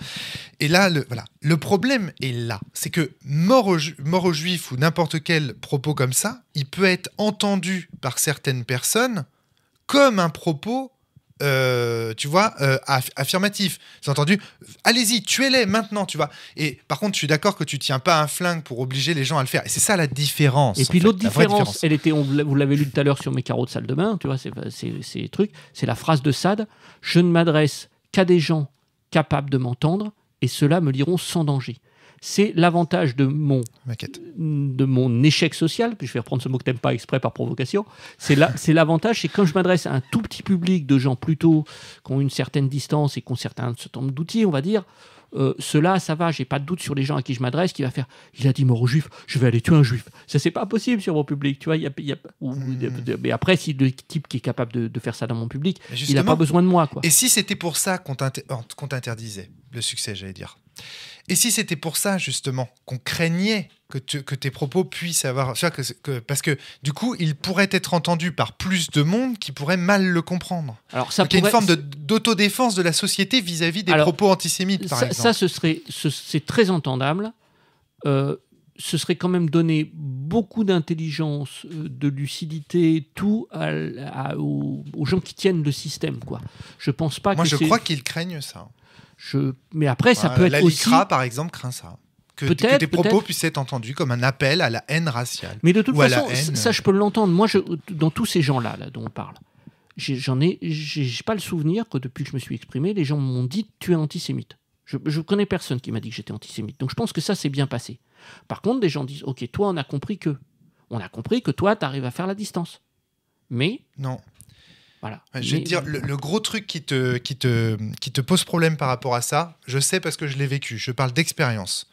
Et là, le, voilà. le problème est là. C'est que mort au mort aux juifs ou n'importe quel propos comme ça, il peut être entendu par certaines personnes comme un propos euh, tu vois, euh, affirmatif. C'est entendu, allez-y, tuez-les maintenant, tu vois. Et par contre, je suis d'accord que tu tiens pas un flingue pour obliger les gens à le faire. Et c'est ça la différence. Et puis l'autre différence, elle était, vous l'avez lu tout à l'heure sur mes carreaux de salle de bain, tu vois, ces trucs, c'est la phrase de Sade, je ne m'adresse qu'à des gens capables de m'entendre et ceux-là me liront sans danger c'est l'avantage de mon, de mon échec social, puis je vais reprendre ce mot que pas exprès par provocation, c'est l'avantage, c'est quand je m'adresse à un tout petit public de gens plutôt qui ont une certaine distance et qui ont certains, certain nombre d'outils, on va dire, euh, cela, ça va, j'ai pas de doute sur les gens à qui je m'adresse, qui va faire, il a dit mort aux juifs, je vais aller tuer un juif. Ça, c'est pas possible sur mon public, tu vois. y a, hmm. mais après, si le type qui est capable de, faire ça dans mon public, il n'a pas besoin de moi. Et si c'était pour ça qu'on t'interdisait le succès, j'allais dire et si c'était pour ça, justement, qu'on craignait que, tes propos puissent avoir. parce que du coup, ils pourraient être entendus par plus de monde qui pourrait mal le comprendre. Alors, ça Il une forme d'autodéfense de, la société vis-à-vis des propos antisémites, par ça, exemple. Ça, ce serait, c'est très entendable. Euh, ce serait quand même donner beaucoup d'intelligence, euh, de lucidité, tout aux, gens qui tiennent le système. Quoi. Je pense pas Moi, je crois qu'ils craignent ça. Mais après, ça peut être la aussi... par exemple, craint ça. Que, des tes propos puissent être entendus comme un appel à la haine raciale. Mais de toute façon, ça, je peux l'entendre. Moi, dans tous ces gens-là là, dont on parle, j'en ai, j'ai pas le souvenir que depuis que je me suis exprimé, les gens m'ont dit tu es antisémite. Je, ne connais personne qui m'a dit que j'étais antisémite. Donc je pense que ça s'est bien passé. Par contre, des gens disent ok, toi, on a compris que, on a compris que toi, tu arrives à faire la distance. Mais non je vais dire, le, gros truc qui te, qui, te, qui te pose problème par rapport à ça, je sais parce que je l'ai vécu, je parle d'expérience.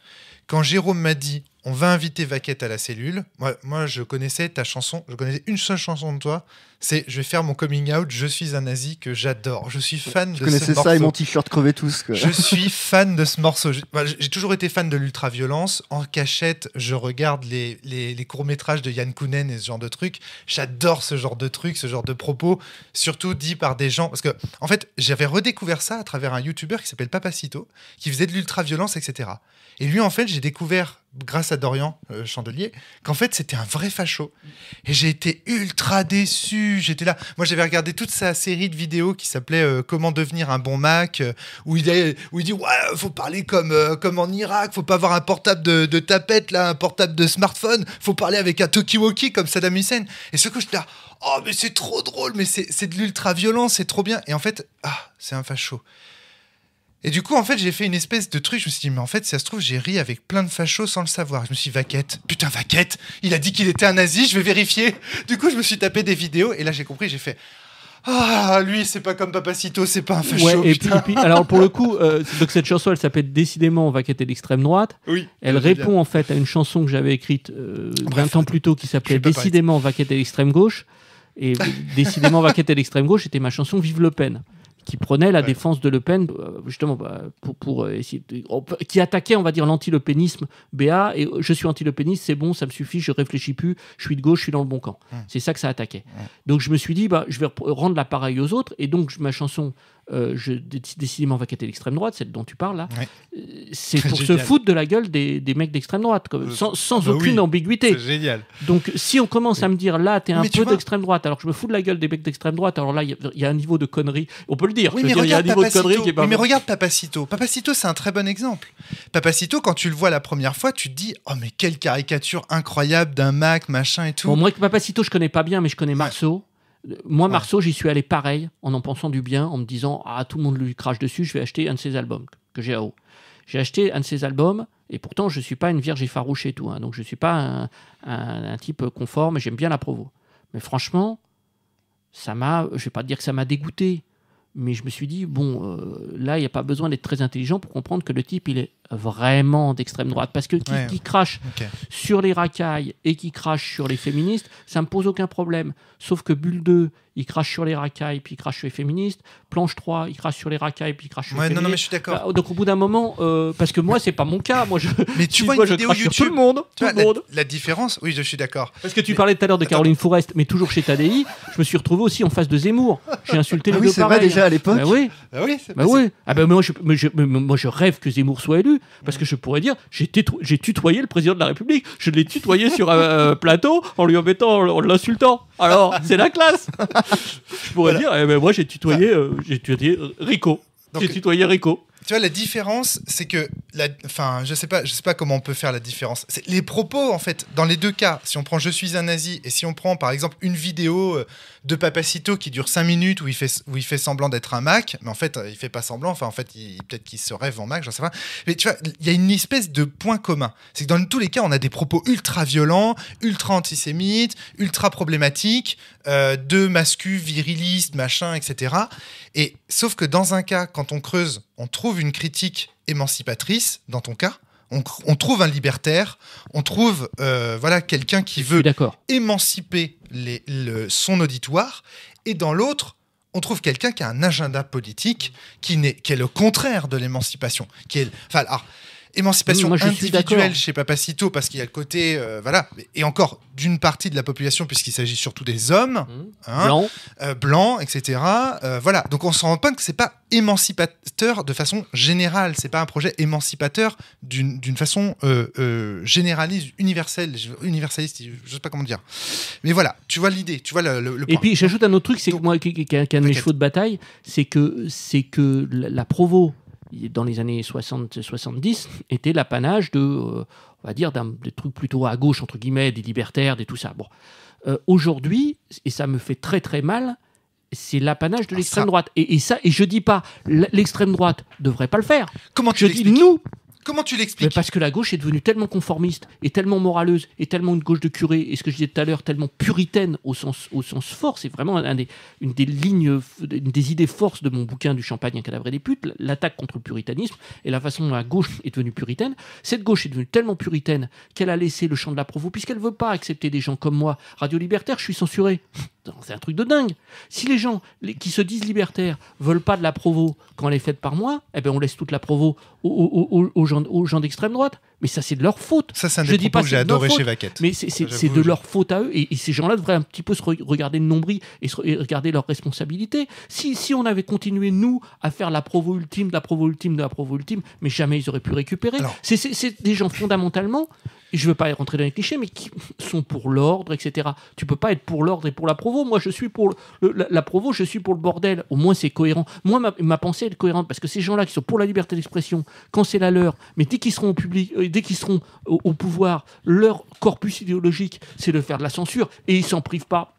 Quand Jérôme m'a dit on va inviter Vaquette à la cellule, moi je connaissais ta chanson, je connaissais une seule chanson de toi, c'est je vais faire mon coming out, je suis un nazi que j'adore. Je suis fan de ce morceau. ça et mon t-shirt crevait tous. Je suis fan de ce morceau. J'ai toujours été fan de l'ultra-violence. En cachette, je regarde les, les, les courts-métrages de Yann Kounen et ce genre de trucs. J'adore ce genre de trucs, ce genre de propos, surtout dit par des gens. Parce que, en fait, j'avais redécouvert ça à travers un youtuber qui s'appelle Papacito, qui faisait de l'ultra-violence, etc. Et lui, en fait, j'ai découvert grâce à Dorian euh, Chandelier, qu'en fait c'était un vrai facho. Et j'ai été ultra déçu j'étais là. Moi, j'avais regardé toute sa série de vidéos qui s'appelait euh, Comment devenir un bon Mac, euh, où, il où il dit Ouais, faut parler comme, euh, comme en Irak, faut pas avoir un portable de, tapette, là, un portable de smartphone, faut parler avec un talkie-walkie comme Saddam Hussein. Et ce coup, je là Oh, mais c'est trop drôle, mais c'est de l'ultra-violence, c'est trop bien. Et en fait, ah, c'est un facho. Et du coup, en fait, j'ai fait une espèce de truc. Je me suis dit, mais en fait, ça se trouve, j'ai ri avec plein de fachos sans le savoir. Je me suis dit, vaquette, putain, vaquette, il a dit qu'il était un nazi, je vais vérifier. Du coup, je me suis tapé des vidéos et là, j'ai compris, j'ai fait. Ah, lui, c'est pas comme Papacito, c'est pas un facho. Ouais, et, puis, alors pour le coup, euh, donc cette chanson, elle s'appelle décidément Vaquette et l'extrême droite. Oui. Elle répond en fait à une chanson que j'avais écrite euh, 20 ans plus tôt qui s'appelait décidément Vaquette et l'extrême gauche. Et décidément Vaquette et l'extrême gauche C'était ma chanson Vive Le Pen qui prenait la défense de Le Pen, euh, justement, bah, pour, euh, essayer qui attaquait, on va dire, lanti BA, et euh, je suis anti c'est bon, ça me suffit, je réfléchis plus, je suis de gauche, je suis dans le bon camp. C'est ça que ça attaquait. Donc je me suis dit, bah, je vais rendre l'appareil aux autres, et donc ma chanson euh, je, décidément, va quitter l'extrême droite, celle dont tu parles là. Euh, c'est pour se foutre de la gueule des, mecs d'extrême droite, euh, sans, ah bah aucune ambiguïté. C'est génial. Donc, si on commence à me dire là, t'es un peu d'extrême droite, alors que je me fous de la gueule des mecs d'extrême droite, alors là, il y, a un niveau de connerie. On peut le dire. mais, regarde, y a un niveau de connerie qui mais, regarde Papacito. Papacito, c'est un très bon exemple. Papacito, quand tu le vois la première fois, tu te dis Oh, mais quelle caricature incroyable d'un Mac, machin et tout. Bon, moi, Papacito, je connais pas bien, mais je connais Marceau. Moi, ah. Marceau, j'y suis allé pareil, en en pensant du bien, en me disant Ah, tout le monde lui crache dessus, je vais acheter un de ses albums que j'ai à haut. J'ai acheté un de ses albums, et pourtant, je ne suis pas une vierge effarouchée et tout. Hein, donc, je ne suis pas un, type conforme, j'aime bien la provo. Mais franchement, ça m'a, je vais pas dire que ça m'a dégoûté, mais je me suis dit, bon, euh, là, il n'y a pas besoin d'être très intelligent pour comprendre que le type, il est vraiment d'extrême droite. Parce que qui, crache sur les racailles et qui crache sur les féministes, ça me pose aucun problème. Sauf que Bulle 2, il crache sur les racailles, puis il crache sur les féministes. Planche 3, il crache sur les racailles, puis il crache sur les féministes. Bah, donc au bout d'un moment, euh, parce que moi, c'est pas mon cas. Moi, je, mais tu vois YouTube. Tout le monde. Tout ah, le monde. La, différence, oui, je suis d'accord. Parce que tu parlais tout à l'heure de Caroline Forest, mais toujours chez Tadi, je me suis retrouvé aussi en face de Zemmour. J'ai insulté ah les oui, deux vrai hein. déjà à l'époque. Bah oui. Bah ah, moi, je, moi, je rêve que Zemmour soit élu. Parce que je pourrais dire, j'ai tutoyé le président de la République, je l'ai tutoyé sur un euh, plateau en lui embêtant, en l'insultant. Alors, c'est la classe Je pourrais dire, eh ben, moi j'ai tutoyé, euh, j'ai tutoyé euh, Rico. J'ai tutoyé Rico tu vois la différence c'est que la enfin je sais pas je sais pas comment on peut faire la différence les propos en fait dans les deux cas si on prend je suis un nazi et si on prend par exemple une vidéo de Papacito qui dure 5 minutes où il fait, où il fait semblant d'être un Mac, mais en fait, euh, il fait pas semblant, enfin, en fait, peut-être qu'il se rêve en Mac, j'en sais pas. Mais tu vois, il y a une espèce de point commun. C'est que dans tous les cas, on a des propos ultra violents, ultra antisémites, ultra problématiques, euh, de mascu, virilistes, machin, etc. Et sauf que dans un cas, quand on creuse, on trouve une critique émancipatrice, dans ton cas, on, trouve un libertaire, on trouve euh, voilà quelqu'un qui veut émanciper son auditoire, et dans l'autre, on trouve quelqu'un qui a un agenda politique qui, est, qui est le contraire de l'émancipation, qui est, enfin, alors, émancipation Moi, individuelle chez Papacito parce qu'il y a le côté euh, voilà et encore d'une partie de la population puisqu'il s'agit surtout des hommes mmh. hein, euh, blancs, etc. Euh, voilà donc on se rend compte que c'est pas émancipateur de façon générale c'est pas un projet émancipateur d'une façon généraliste universelle universaliste je sais pas comment dire mais voilà tu vois l'idée tu vois le, le, et puis j'ajoute un autre truc c'est que moi qui, qui, un de chevaux de bataille c'est que c'est que la, la provo dans les années 60-70, était l'apanage de, euh, on va dire, des trucs plutôt à gauche, entre guillemets, des libertaires, des tout ça. Euh, aujourd'hui, et ça me fait très très mal, c'est l'apanage de ah, l'extrême droite. Et, et, ça, et je dis pas, l'extrême droite ne devrait pas le faire. Comment tu je dis nous, Comment tu l'expliques Parce que la gauche est devenue tellement conformiste et tellement moraleuse et tellement une gauche de curé et ce que je disais tout à l'heure, tellement puritaine au sens, fort. C'est vraiment une des lignes, une des idées forces de mon bouquin du Champagne, un cadavre et des putes, l'attaque contre le puritanisme et la façon dont la gauche est devenue puritaine. Cette gauche est devenue tellement puritaine qu'elle a laissé le champ de la provo puisqu'elle ne veut pas accepter des gens comme moi. Radio Libertaire, je suis censuré. C'est un truc de dingue. Si les gens qui se disent libertaires veulent pas de la provo quand elle est faite par moi, eh ben on laisse toute la provo aux gens aux gens d'extrême droite. Mais ça, c'est de leur faute. Ça, c'est un dis pas que j'ai adoré chez Vaquette. Mais c'est de leur faute à eux. Et, ces gens-là devraient un petit peu se regarder de nombril et, regarder leurs responsabilités. Si, si on avait continué, nous, à faire la provo ultime, de la provo ultime, de la provo ultime, mais jamais ils auraient pu récupérer. C'est des gens fondamentalement je ne veux pas rentrer dans les clichés, mais qui sont pour l'ordre, etc. Tu peux pas être pour l'ordre et pour la provo. Moi, je suis pour la, provo, je suis pour le bordel. Au moins, c'est cohérent. Moi, ma, pensée est cohérente parce que ces gens-là qui sont pour la liberté d'expression, quand c'est la leur, mais dès qu'ils seront au public, euh, dès qu'ils seront au pouvoir, leur corpus idéologique, c'est de faire de la censure et ils s'en privent pas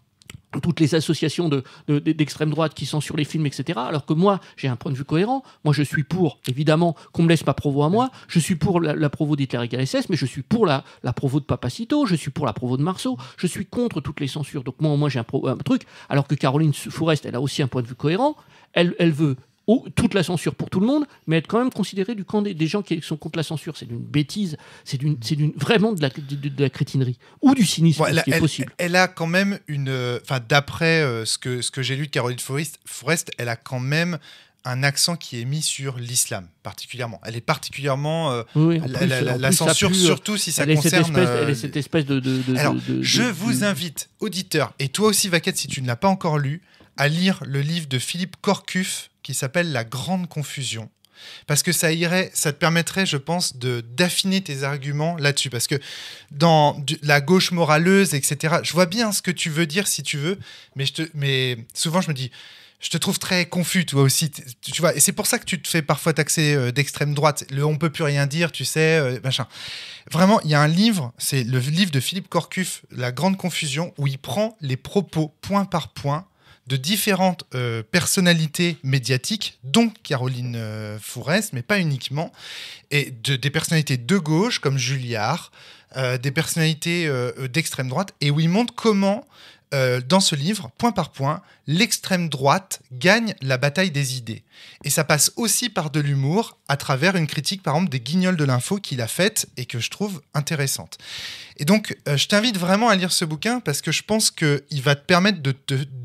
toutes les associations d'extrême de, droite qui sont sur les films, etc. Alors que moi, j'ai un point de vue cohérent. Moi, je suis pour, évidemment, qu'on me laisse ma provo à moi. Je suis pour la, provo d'Hitler et SS, mais je suis pour la, la provo de Papacito. Je suis pour la provo de Marceau. Je suis contre toutes les censures. Donc moi, moi j'ai un, un, truc. Alors que Caroline Forest, elle a aussi un point de vue cohérent. Elle, elle veut ou toute la censure pour tout le monde, mais être quand même considéré du camp des, gens qui sont contre la censure. C'est d'une bêtise, c'est d'une, c'est d'une vraiment de la, de, la crétinerie ou du cynisme, qui est possible. Elle a quand même une, enfin d'après euh, ce que ce que j'ai lu de Caroline Forest, Forest, elle a quand même un accent qui est mis sur l'islam particulièrement. Elle est particulièrement euh, la, censure, euh, surtout si ça concerne. espèce, elle est cette espèce de. Alors, je vous invite, auditeurs, et toi aussi, Vaquette, si tu ne l'as pas encore lu, à lire le livre de Philippe Corcuff, qui s'appelle La Grande Confusion. Parce que ça irait, ça te permettrait, je pense, de d'affiner tes arguments là-dessus. Parce que dans la gauche moraleuse, etc., je vois bien ce que tu veux dire si tu veux, mais, je te, mais souvent je me dis, je te trouve très confus, toi aussi. Tu vois, et c'est pour ça que tu te fais parfois taxer euh, d'extrême droite. Le on peut plus rien dire, tu sais, euh, machin. Vraiment, il y a un livre, c'est le livre de Philippe Corcuff, La Grande Confusion, où il prend les propos point par point de différentes euh, personnalités médiatiques, dont Caroline euh, Fourès, mais pas uniquement, et des personnalités de gauche comme Julliard, euh, des personnalités d'extrême droite, et où il montre comment, dans ce livre, point par point, l'extrême droite gagne la bataille des idées. Et ça passe aussi par de l'humour, à travers une critique par exemple des guignols de l'info qu'il a faite et que je trouve intéressante. Et donc, euh, je t'invite vraiment à lire ce bouquin parce que je pense qu'il va te permettre de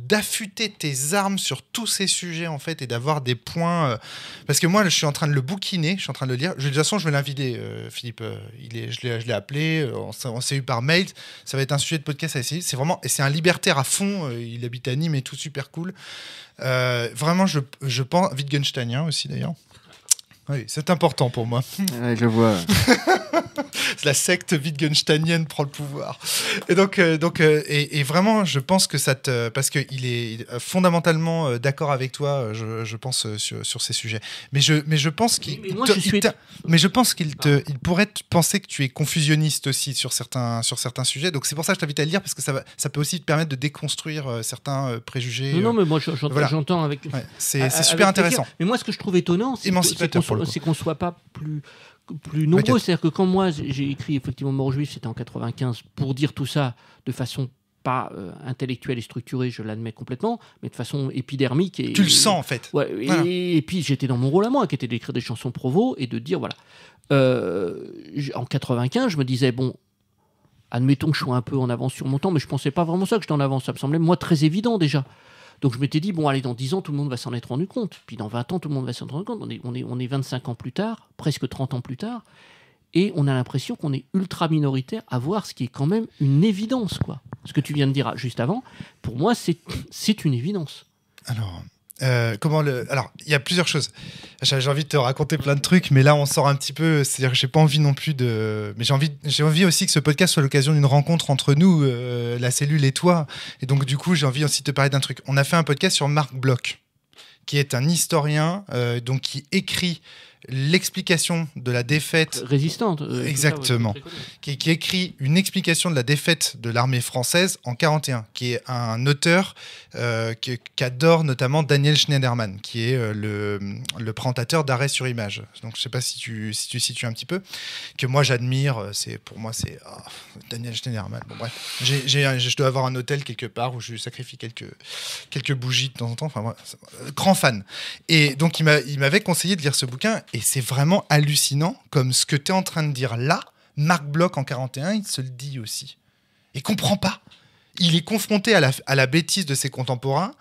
d'affûter tes armes sur tous ces sujets en fait et d'avoir des points euh, parce que moi je suis en train de le bouquiner je suis en train de le lire je, de toute façon je vais l'inviter euh, Philippe il est, je l'ai appelé on, s'est eu par mail ça va être un sujet de podcast à essayer c'est vraiment et c'est un libertaire à fond il habite à Nîmes et tout super cool. Euh, vraiment, je, je pense, Wittgensteinien hein, aussi d'ailleurs. Oui, c'est important pour moi. je vois. la secte Wittgensteinienne prend le pouvoir. Et donc, euh, donc euh, et, vraiment, je pense que ça te. Parce qu'il est euh, fondamentalement d'accord avec toi, je, pense, sur, sur, ces sujets. Mais je, mais je pense qu'il. Mais, je pense qu'il te, il pourrait penser que tu es confusionniste aussi sur certains, sur certains sujets. Donc, c'est pour ça que je t'invite à le lire, parce que ça, va, ça peut aussi te permettre de déconstruire certains préjugés. Non, mais moi, j'entends avec. c'est super intéressant. Mais moi, ce que je trouve étonnant, c'est c'est qu'on soit pas plus plus nombreux. C'est-à-dire que quand moi j'ai écrit effectivement Mort juif, c'était en 95, pour dire tout ça de façon pas euh, intellectuelle et structurée, je l'admets complètement, mais de façon épidermique. Et, tu le sens en fait. et, puis j'étais dans mon rôle à moi, qui était d'écrire des chansons provo et de dire voilà. Euh, en 95, je me disais bon, admettons que je sois un peu en avance sur mon temps, mais je pensais pas vraiment ça que j'étais en avance. Ça me semblait moi très évident déjà. Donc je m'étais dit, bon, allez, dans 10 ans, tout le monde va s'en être rendu compte. Puis dans 20 ans, tout le monde va s'en rendre compte. On est, on, est, on est 25 ans plus tard, presque 30 ans plus tard, et on a l'impression qu'on est ultra minoritaire à voir ce qui est quand même une évidence, quoi. Ce que tu viens de dire ah, juste avant, pour moi, c'est une évidence. Alors, euh, comment le... Alors, il y a plusieurs choses. J'ai envie de te raconter plein de trucs, mais là, on sort un petit peu. C'est-à-dire que j'ai pas envie non plus de. Mais j'ai envie, envie aussi que ce podcast soit l'occasion d'une rencontre entre nous, euh, la cellule et toi. Et donc, du coup, j'ai envie aussi de te parler d'un truc. On a fait un podcast sur Marc Bloch, qui est un historien, euh, donc qui écrit l'explication de la défaite résistante euh, exactement qui, écrit une explication de la défaite de l'armée française en 41 qui est un auteur euh, qu'adore notamment Daniel Schneiderman qui est euh, le, le présentateur d'arrêt sur image donc je sais pas si tu si tu situes un petit peu que moi j'admire c'est pour moi c'est ah, Daniel Schneiderman bon bref je dois avoir un hôtel quelque part où je sacrifie quelques quelques bougies de temps en temps enfin moi, grand fan et donc il m'avait conseillé de lire ce bouquin et c'est vraiment hallucinant comme ce que tu es en train de dire là, Marc Bloch en 41, il se le dit aussi. Et comprend pas. Il est confronté à la, bêtise de ses contemporains,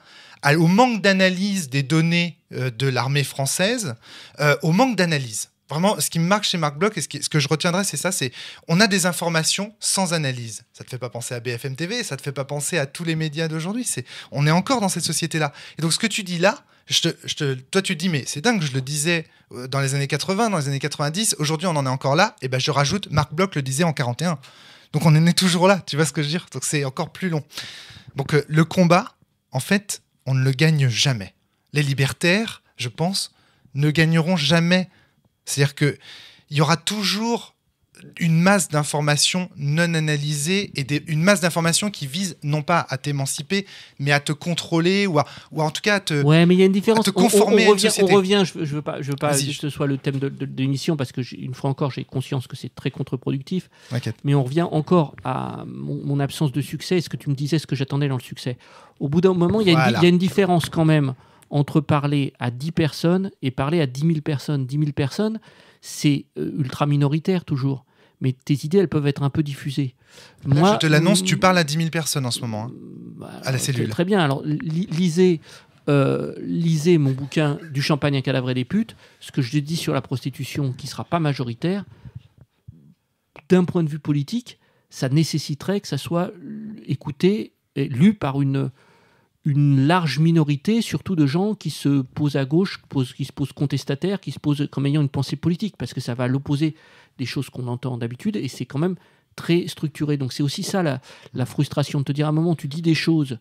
au manque d'analyse des données euh, de l'armée française, euh, au manque d'analyse. Vraiment, ce qui me marque chez Marc Bloch et ce, que je retiendrai, c'est ça, c'est on a des informations sans analyse. Ça te fait pas penser à BFM TV, ça te fait pas penser à tous les médias d'aujourd'hui. C'est on est encore dans cette société-là. Et donc ce que tu dis là, je te, toi, tu dis, mais c'est dingue, je le disais euh, dans les années 80, dans les années 90, aujourd'hui on en est encore là, et ben je rajoute, Marc Bloch le disait en 41. Donc on en est toujours là, tu vois ce que je veux dire Donc c'est encore plus long. Donc euh, le combat, en fait, on ne le gagne jamais. Les libertaires, je pense, ne gagneront jamais. C'est-à-dire que il y aura toujours une masse d'informations non analysées et des, une masse d'informations qui visent non pas à t'émanciper, mais à te contrôler ou, ou en tout cas à te, mais il y a une différence. conformer on, revient, je, ne veux pas, je veux pas que ce soit le thème de, l'émission parce que, une fois encore, j'ai conscience que c'est très contre-productif. Mais on revient encore à mon, absence de succès est ce que tu me disais, ce que j'attendais dans le succès. Au bout d'un moment, il y, y, a une différence quand même entre parler à 10 personnes et parler à 10 000 personnes. 10 000 personnes, c'est euh, ultra minoritaire toujours mais tes idées, elles peuvent être un peu diffusées. Moi, je te l'annonce, mm, tu parles à 10 000 personnes en ce moment, hein. bah, à la cellule. Très bien, alors lisez, euh, lisez mon bouquin Du champagne à cadavre et des putes, ce que je dis sur la prostitution qui ne sera pas majoritaire, d'un point de vue politique, ça nécessiterait que ça soit écouté et lu par une, une large minorité, surtout de gens qui se posent à gauche, qui se posent contestataires, qui se posent comme ayant une pensée politique, parce que ça va l'opposer des choses qu'on entend d'habitude, et c'est quand même très structuré. Donc c'est aussi ça la, frustration de te dire à un moment tu dis des choses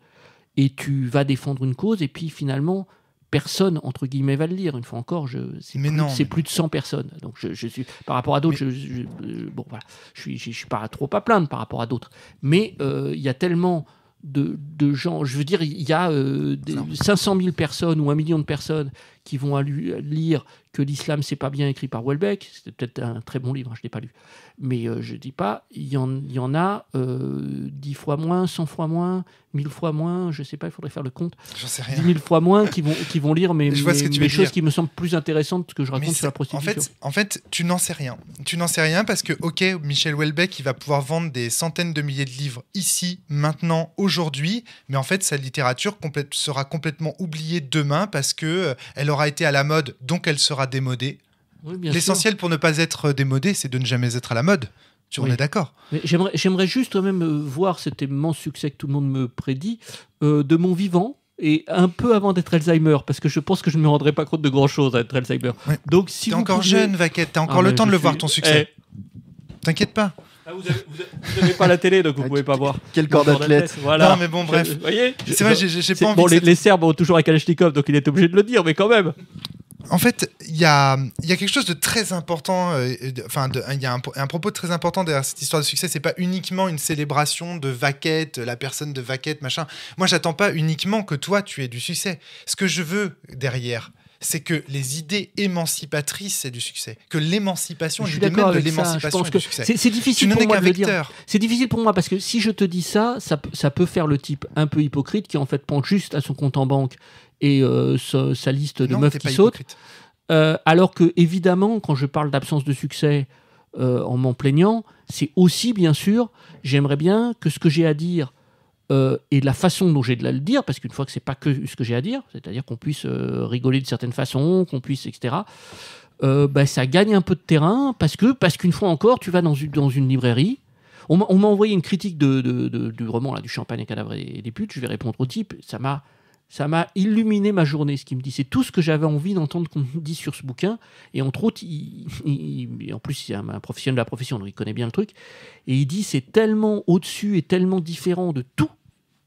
et tu vas défendre une cause et puis finalement personne entre guillemets va le lire. Une fois encore, je c'est plus, plus de 100 personnes. Donc je, suis par rapport à d'autres, je, euh, bon voilà, je suis pas trop à plaindre par rapport à d'autres. Mais euh, il y a tellement de, gens, je veux dire, il y a 500 euh, 000 personnes ou un million de personnes qui vont euh, lire que l'islam, c'est pas bien écrit par Welbeck. C'était peut-être un très bon livre, hein, je l'ai pas lu. Mais euh, je dis pas, il y, y en, a euh, dix fois moins, 100 fois moins, mille fois moins, je sais pas, il faudrait faire le compte. dix mille fois moins qui vont, qui vont lire mais je vois choses qui me semblent plus intéressantes que je raconte sur la prostitution. En fait, en fait tu n'en sais rien. Tu n'en sais rien parce que, ok, Michel Welbeck, il va pouvoir vendre des centaines de milliers de livres ici, maintenant, aujourd'hui, mais en fait, sa littérature complète, sera complètement oubliée demain parce que aura été à la mode, donc elle sera démodée. L'essentiel pour ne pas être démodée, c'est de ne jamais être à la mode. Tu en es d'accord J'aimerais juste même euh, voir cet immense succès que tout le monde me prédit euh, de mon vivant et un peu avant d'être Alzheimer, parce que je pense que je ne me rendrai pas compte de grand chose à être Alzheimer. Donc si es encore jeune, Vaquette, t'as encore ah, le temps de le voir ton succès. Eh. T'inquiète pas. Ah, vous n'avez pas la télé, donc vous ah, pouvez pas voir. Quel corps d'athlète. Voilà. Non, mais bon, bref. Vous voyez C'est vrai, j'ai pas envie. Bon, les, Serbes ont toujours un Kalachnikov, donc il est obligé de le dire, mais quand même. En fait, il y a, y a, quelque chose de très important, euh, enfin, il y a un, un, propos très important derrière cette histoire de succès. C'est pas uniquement une célébration de vaquette, la personne de vaquette, machin. Moi, j'attends pas uniquement que toi, tu aies du succès. Ce que je veux derrière, c'est que les idées émancipatrices, c'est du succès. Que l'émancipation, je suis d'accord de l'émancipation, c'est C'est difficile pour moi de C'est difficile pour moi parce que si je te dis ça, ça, peut faire le type un peu hypocrite qui en fait pense juste à son compte en banque et euh, sa, liste de meufs qui sautent. Euh, alors que, évidemment, quand je parle d'absence de succès euh, en m'en plaignant, c'est aussi, bien sûr, j'aimerais bien que ce que j'ai à dire euh, et la façon dont j'ai de la le dire, parce qu'une fois que c'est pas que ce que j'ai à dire, c'est-à-dire qu'on puisse euh, rigoler de certaines façons, qu'on puisse, etc. Euh, bah, ça gagne un peu de terrain parce que parce qu'une fois encore, tu vas dans une, dans une librairie. On m'a envoyé une critique de, du roman là, du Champagne, et cadavre et des putes. Je vais répondre au type. Ça m'a ça m'a illuminé ma journée, ce qu'il me dit. C'est tout ce que j'avais envie d'entendre qu'on me dise sur ce bouquin. Et entre autres, il, en plus, il un, un, professionnel de la profession, donc il connaît bien le truc. Et il dit c'est tellement au-dessus et tellement différent de tout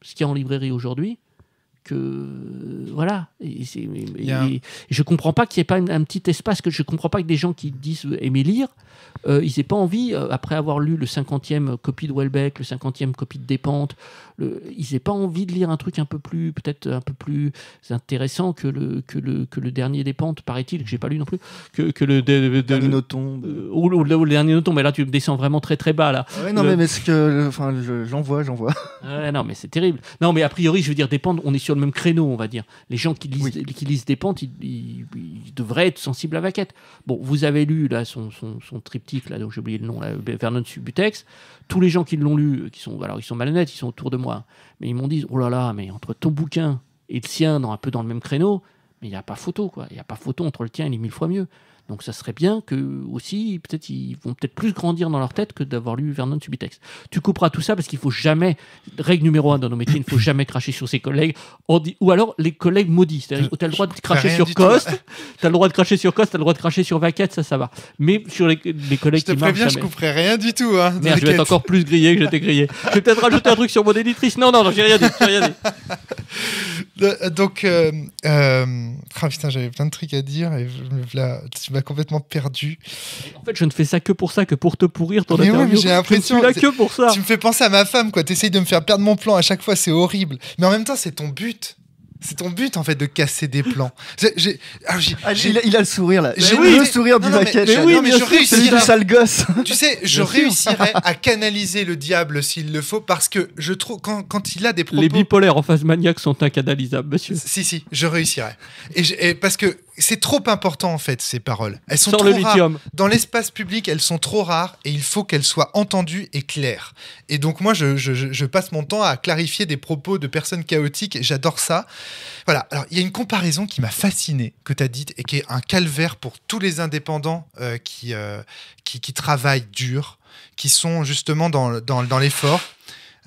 ce qu'il y a en librairie aujourd'hui que voilà Je ne je comprends pas qu'il n'y ait pas un, petit espace que je comprends pas que des gens qui disent euh, aimer lire euh, ils n'aient pas envie euh, après avoir lu le 50e copie de Welbeck le 50e copie de Despentes il ils n'aient pas envie de lire un truc un peu plus, peut-être un peu plus intéressant que le, que le, que le dernier des pentes, paraît-il, que j'ai pas lu non plus, que, que le, dernier noton euh, Ou, le dernier mais là tu me descends vraiment très très bas là. Ah non mais mais, ce que, enfin, j'en vois, j'en vois. non mais c'est terrible. Non mais a priori, je veux dire, des pentes, on est sur le même créneau, on va dire. Les gens qui lisent, qui lisent des pentes, ils, devraient être sensibles à Vaquette. Bon, vous avez lu là son, son, triptyque là, donc j'ai oublié le nom, là, Vernon Subutex. Tous les gens qui l'ont lu, qui sont, alors ils sont malhonnêtes, ils sont autour de moi, mais ils m'ont dit Oh là là, mais entre ton bouquin et le sien, dans, un peu dans le même créneau, mais il n'y a pas photo, quoi. Il n'y a pas photo entre le tien et les mille fois mieux. Donc ça serait bien que aussi, peut-être, ils vont peut-être plus grandir dans leur tête que d'avoir lu Vernon Subitex. Tu couperas tout ça parce qu'il faut jamais, règle numéro un dans nos métiers, il ne faut jamais cracher sur ses collègues, dit, ou alors les collègues maudits. C'est-à-dire, oh, tu as le droit de cracher sur cost tu as le droit de cracher sur cost tu as le droit de cracher sur Vaquette, ça, ça va. Mais sur les, collègues je te jamais. Je couperai rien du tout. Hein, je vais être encore plus grillé que j'étais grillé. Je vais peut-être rajouter un truc sur mon éditrice. Non, non, non j'ai rien dit. Euh, donc, euh, euh ah, j'avais plein de trucs à dire et complètement perdu. En fait, je ne fais ça que pour ça, que pour te pourrir ton mais Oui, j'ai l'impression que pour ça. Tu me fais penser à ma femme, quoi. T'essayes de me faire perdre mon plan à chaque fois, c'est horrible. Mais en même temps, c'est ton but. C'est ton but en fait de casser des plans. Ah, ah, il, a, le sourire là. J'ai le sourire du maquette. Mais, oui, mais je sale gosse. Tu sais, je réussirais à canaliser le diable s'il le faut parce que je trouve quand, quand, il a des propos. Les bipolaires en phase maniaque sont incanalisables, monsieur. Si si, je réussirais. Et, Et parce que c'est trop important en fait ces paroles. Elles sont trop rares. Dans l'espace public, elles sont trop rares et il faut qu'elles soient entendues et claires. Et donc moi, je, passe mon temps à clarifier des propos de personnes chaotiques. et J'adore ça. Voilà. Alors il y a une comparaison qui m'a fasciné que tu as dite et qui est un calvaire pour tous les indépendants euh, euh, qui, qui, travaillent dur, qui sont justement dans, dans, l'effort.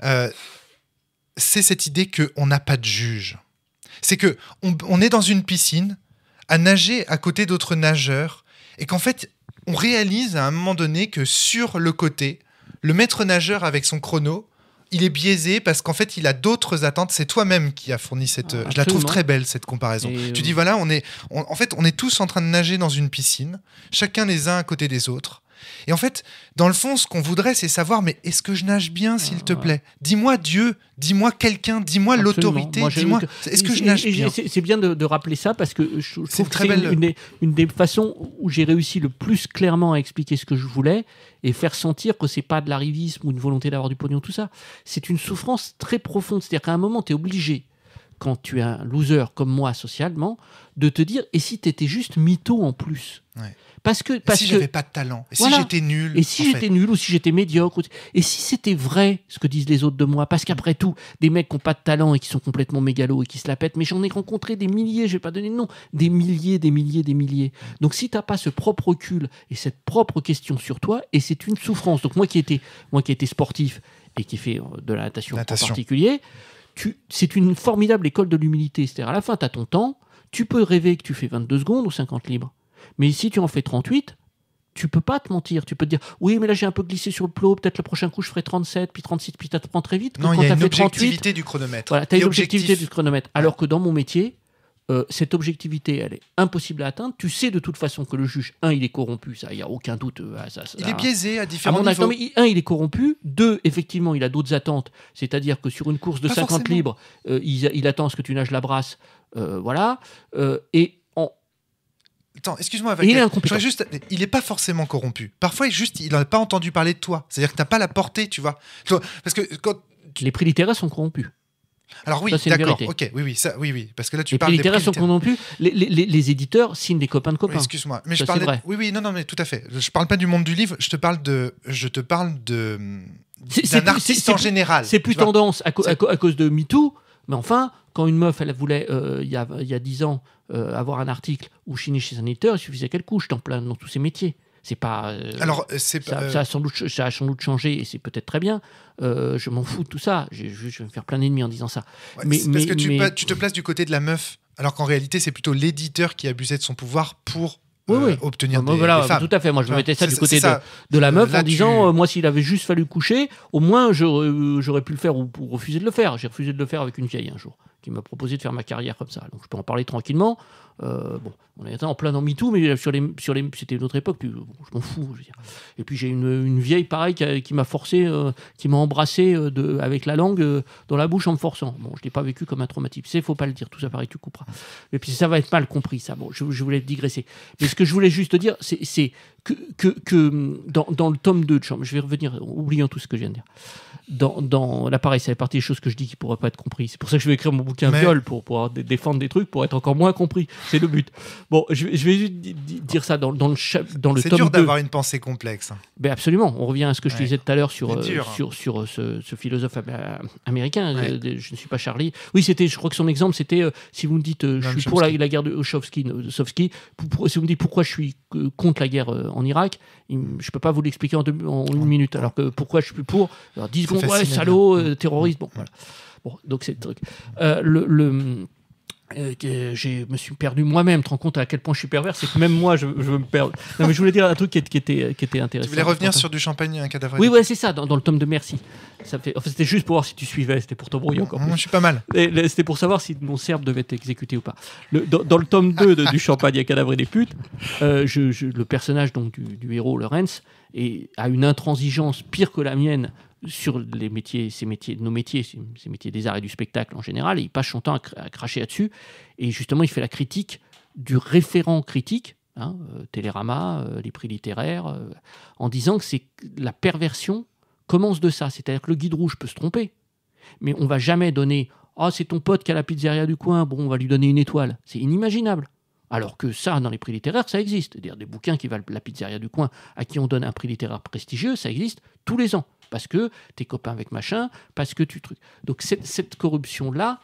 Euh, c'est cette idée qu'on n'a pas de juge. C'est que on est dans une piscine à nager à côté d'autres nageurs et qu'en fait, on réalise à un moment donné que sur le côté, le maître nageur avec son chrono, il est biaisé parce qu'en fait, il a d'autres attentes. C'est toi-même qui a fourni cette. Ah, je la trouve très belle cette comparaison. tu dis voilà, on est, en fait, on est tous en train de nager dans une piscine, chacun les uns à côté des autres. Et en fait, dans le fond, ce qu'on voudrait, c'est savoir, mais est-ce que je nage bien, ah, s'il te plaît Dis-moi Dieu, dis-moi quelqu'un, dis-moi l'autorité, dis-moi, est-ce que je nage bien C'est bien de, rappeler ça parce que je, trouve c'est euh, une, des façons où j'ai réussi le plus clairement à expliquer ce que je voulais et faire sentir que c'est pas de l'arrivisme ou une volonté d'avoir du pognon, tout ça. C'est une souffrance très profonde. C'est-à-dire qu'à un moment, tu es obligé quand tu es un loser comme moi socialement, de te dire et si tu étais juste mytho en plus parce que. si j'avais pas de talent, et si j'étais nul. Et si j'étais nul, ou si j'étais médiocre, et si c'était vrai ce que disent les autres de moi, parce qu'après tout, des mecs qui n'ont pas de talent et qui sont complètement mégalos et qui se la pètent, mais j'en ai rencontré des milliers, je vais pas donner de nom, des milliers, des milliers, des milliers. Donc si t'as pas ce propre recul et cette propre question sur toi, et c'est une souffrance. Donc moi qui étais, moi qui étais sportif et qui fais euh, de la natation, en particulier, c'est une formidable école de l'humilité. C'est-à-dire à la fin, tu as ton temps, tu peux rêver que tu fais 22 secondes ou 50 libres. Mais si tu en fais 38, tu peux pas te mentir. Tu peux te dire, oui, mais là j'ai un peu glissé sur le plot, peut-être le prochain coup je ferai 37, puis 36, puis te prend très vite. Non, il y a une objectivité du chronomètre. Voilà, tu as une objectivité du chronomètre. Alors que dans mon métier, euh, cette objectivité, elle est impossible à atteindre. Tu sais de toute façon que le juge, un, il est corrompu, ça, il n'y a aucun doute. Euh, ça, il est biaisé à différents à niveaux. non, mais, un, il est corrompu. Deux, effectivement, il a d'autres attentes. C'est-à-dire que sur une course de 50 libres, euh, il, il, attend ce que tu nages la brasse. voilà. et Attends, excuse-moi, il est incompétent. Juste, il n'est pas forcément corrompu. Parfois, juste, il n'a pas entendu parler de toi. C'est-à-dire que tu n'as pas la portée, tu vois. Parce que quand... Les prix littéraires sont corrompus. Alors oui, d'accord, ok, oui, oui, ça, oui, oui, parce que là tu les parles des prix sont corrompus. Les, les, les, éditeurs signent des copains de copains. Excuse-moi, mais je parle. Oui, oui, non, non, mais tout à fait. Je parle pas du monde du livre. Je te parle de, je te parle de d'un artiste en général. C'est plus tendance à, à, cause de MeToo mais enfin, quand une meuf, elle voulait, euh, il y, a, dix ans, euh, avoir un article ou chiner chez un éditeur, il suffisait qu'elle couche dans plein dans tous ses métiers. C'est pas. Euh, alors, c'est ça, a sans doute, changé et c'est peut-être très bien. je m'en fous de tout ça. Je, vais me faire plein d'ennemis en disant ça. mais, parce que tu, tu, te places du côté de la meuf. Alors qu'en réalité, c'est plutôt l'éditeur qui abusait de son pouvoir pour oui, oui. Euh, obtenir voilà, Tout à fait. Moi, je mettais ça du côté De, la euh, meuf en disant, euh, moi, s'il avait juste fallu coucher, au moins, j'aurais pu le faire ou, refuser de le faire. J'ai refusé de le faire avec une vieille un jour qui m'a proposé de faire ma carrière comme ça. Donc, je peux en parler tranquillement. bon, on était en plein dans MeToo, mais sur les, sur les, c'était une autre époque, je m'en fous. Et puis j'ai une, une, vieille, pareil, qui, m'a forcé, euh, qui m'a embrassé euh, de, avec la langue euh, dans la bouche en me forçant. Bon, je ne l'ai pas vécu comme un traumatisme. C'est, faut pas le dire, tout ça pareil, tu couperas. Et puis ça va être mal compris, ça. Bon, je, voulais digresser. Mais ce que je voulais juste dire, c'est, que, que, que dans, dans, le tome 2 de Chambre, je vais revenir, oubliant tout ce que je viens de dire. Dans, dans ça fait partie des choses que je dis qui ne pourraient pas être comprises. C'est pour ça que je vais écrire mon bouquin Viol, pour pouvoir défendre des trucs, pour être encore moins compris. C'est le but. Bon, je, vais juste dire ça dans, dans le, dans le tome C'est dur d'avoir une pensée complexe. Ben absolument. On revient à ce que je disais tout à l'heure sur, euh, sur, sur euh, ce, philosophe euh, américain. Je, ne suis pas Charlie. Oui, c'était. je crois que son exemple, c'était si vous me dites je suis pour la, guerre de Chomsky, si vous me dites pourquoi je suis contre la guerre en Irak, je ne peux pas vous l'expliquer en, une minute. Alors que pourquoi je suis pour alors, 10 secondes, ouais, salaud, terroriste. Bon, voilà. Bon, donc c'est le truc. le, le euh, que je me suis perdu moi-même. Tu te rends compte à quel point je suis pervers C'est que même moi, je, veux me perdre. Non, mais je voulais dire un truc qui, était, qui était intéressant. Tu voulais revenir sur du champagne et un cadavre Oui, c'est ça, dans, le tome de Merci. Ça fait... Enfin, c'était juste pour voir si tu suivais, c'était pour te brouiller encore. Plus. Je suis pas mal. C'était pour savoir si mon serbe devait être exécuté ou pas. dans, le tome 2 de, du champagne un cadavre et des putes, euh, le personnage donc, du, héros, Lorenz, a une intransigeance pire que la mienne sur les métiers, ces métiers, nos métiers, ces métiers des arts et du spectacle en général, et il passe son temps à, cracher là-dessus. Et justement, il fait la critique du référent critique, hein, euh, Télérama, euh, les prix littéraires, euh, en disant que c'est la perversion commence de ça. C'est-à-dire que le guide rouge peut se tromper, mais on va jamais donner Ah, c'est ton pote qui a la pizzeria du coin, bon, on va lui donner une étoile. C'est inimaginable. Alors que ça, dans les prix littéraires, ça existe. C'est-à-dire des bouquins qui valent la pizzeria du coin, à qui on donne un prix littéraire prestigieux, ça existe tous les ans parce que t'es copain avec machin, parce que tu trucs. Donc cette, corruption-là,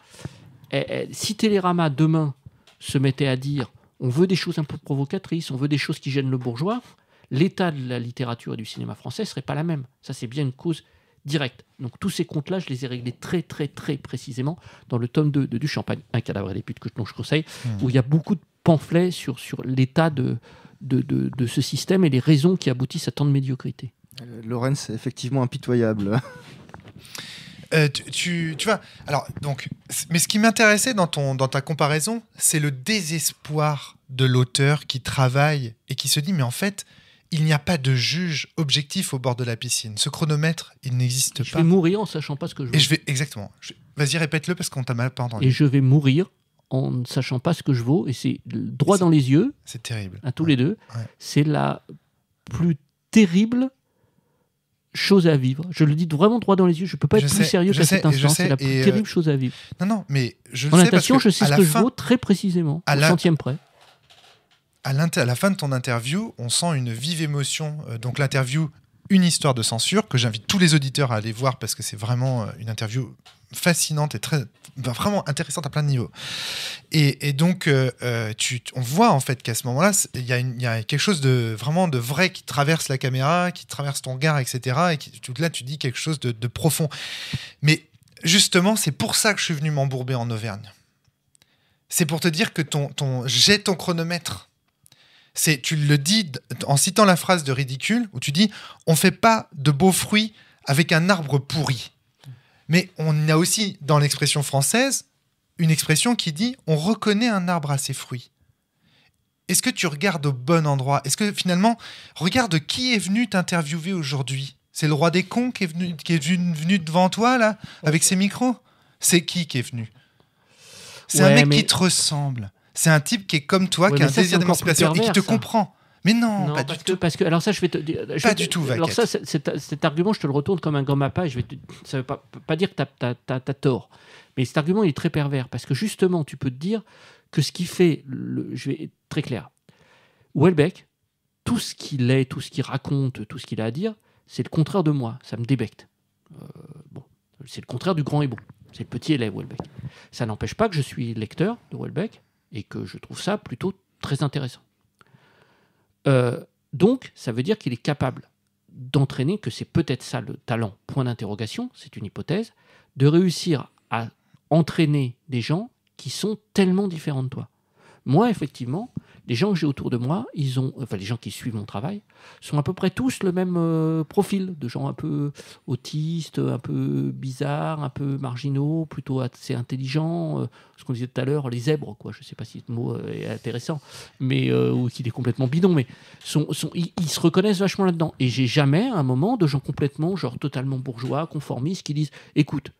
eh, eh, si Télérama demain se mettait à dire on veut des choses un peu provocatrices, on veut des choses qui gênent le bourgeois, l'état de la littérature et du cinéma français serait pas la même. Ça, c'est bien une cause directe. Donc tous ces comptes-là, je les ai réglés très très très précisément dans le tome 2 de Du Champagne, un cadavre et des putes que je, conseille, mmh. où il y a beaucoup de pamphlets sur, sur l'état de, de ce système et les raisons qui aboutissent à tant de médiocrité. Euh, Laurence Lorenz est effectivement impitoyable. Euh, tu, tu, vois, alors, donc, mais ce qui m'intéressait dans, ton, dans ta comparaison, c'est le désespoir de l'auteur qui travaille et qui se dit, mais en fait, il n'y a pas de juge objectif au bord de la piscine. Ce chronomètre, il n'existe pas. Je vais mourir en sachant pas ce que je veux. Et je vais, exactement. Vas-y, répète-le parce qu'on t'a mal pas entendu. Et je vais mourir en ne sachant pas ce que je vaux. Et c'est droit dans les yeux. C'est terrible. À tous les deux. C'est la plus terrible chose à vivre. Je le dis vraiment droit dans les yeux, je peux pas être plus sérieux qu'à cet instant. C'est la plus euh, terrible chose à vivre. Non, non, mais je sais je sais ce que je très précisément, à au la... centième près. À, la fin de ton interview, on sent une vive émotion. Euh, donc l'interview une histoire de censure que j'invite tous les auditeurs à aller voir parce que c'est vraiment euh, une interview fascinante et très vraiment intéressante à plein de niveaux. Et, donc, euh, euh, tu, on voit en fait qu'à ce moment-là, il y, a quelque chose de vraiment de vrai qui traverse la caméra, qui traverse ton regard, etc. Et qui, tout là, tu dis quelque chose de, profond. Mais justement, c'est pour ça que je suis venu m'embourber en Auvergne. C'est pour te dire que ton, ton j'ai ton chronomètre c'est tu le dis en citant la phrase de ridicule où tu dis on fait pas de beaux fruits avec un arbre pourri. Mais on a aussi dans l'expression française une expression qui dit on reconnaît un arbre à ses fruits. Est-ce que tu regardes au bon endroit Est-ce que finalement, regarde qui est venu t'interviewer aujourd'hui C'est le roi des cons qui est venu, devant toi, là, avec ses micros C'est qui qui est venu C'est un mec qui te ressemble c'est un type qui est comme toi, qui a un ça, désir d'émancipation et qui te comprend. Mais non, pas du tout. Parce que, alors ça, je vais te. pas du tout, Alors ça, cet argument, je te le retourne comme un grand mappa. Je vais ça ne veut pas, dire que tu as, tort. Mais cet argument, il est très pervers. Parce que justement, tu peux te dire que ce qui fait. je vais être très clair. Welbeck, tout ce qu'il est, tout ce qu'il raconte, tout ce qu'il a à dire, c'est le contraire de moi. Ça me débecte. Euh, bon, c'est le contraire du grand et bon. C'est le petit élève, Welbeck. Ça n'empêche pas que je suis lecteur de Welbeck et que je trouve ça plutôt très intéressant. Euh, donc, ça veut dire qu'il est capable d'entraîner, que c'est peut-être ça le talent, point d'interrogation, c'est une hypothèse, de réussir à entraîner des gens qui sont tellement différents de toi. Moi, effectivement, les gens que j'ai autour de moi, ils ont, enfin les gens qui suivent mon travail, sont à peu près tous le même euh, profil de gens un peu autistes, un peu bizarres, un peu marginaux, plutôt assez intelligents. Euh, ce qu'on disait tout à l'heure, les zèbres, quoi. Je ne sais pas si ce mot euh, est intéressant, mais ou qu'il est complètement bidon, mais sont, ils, se reconnaissent vachement là-dedans. Et j'ai jamais un moment de gens complètement, genre totalement bourgeois, conformistes, qui disent, écoute,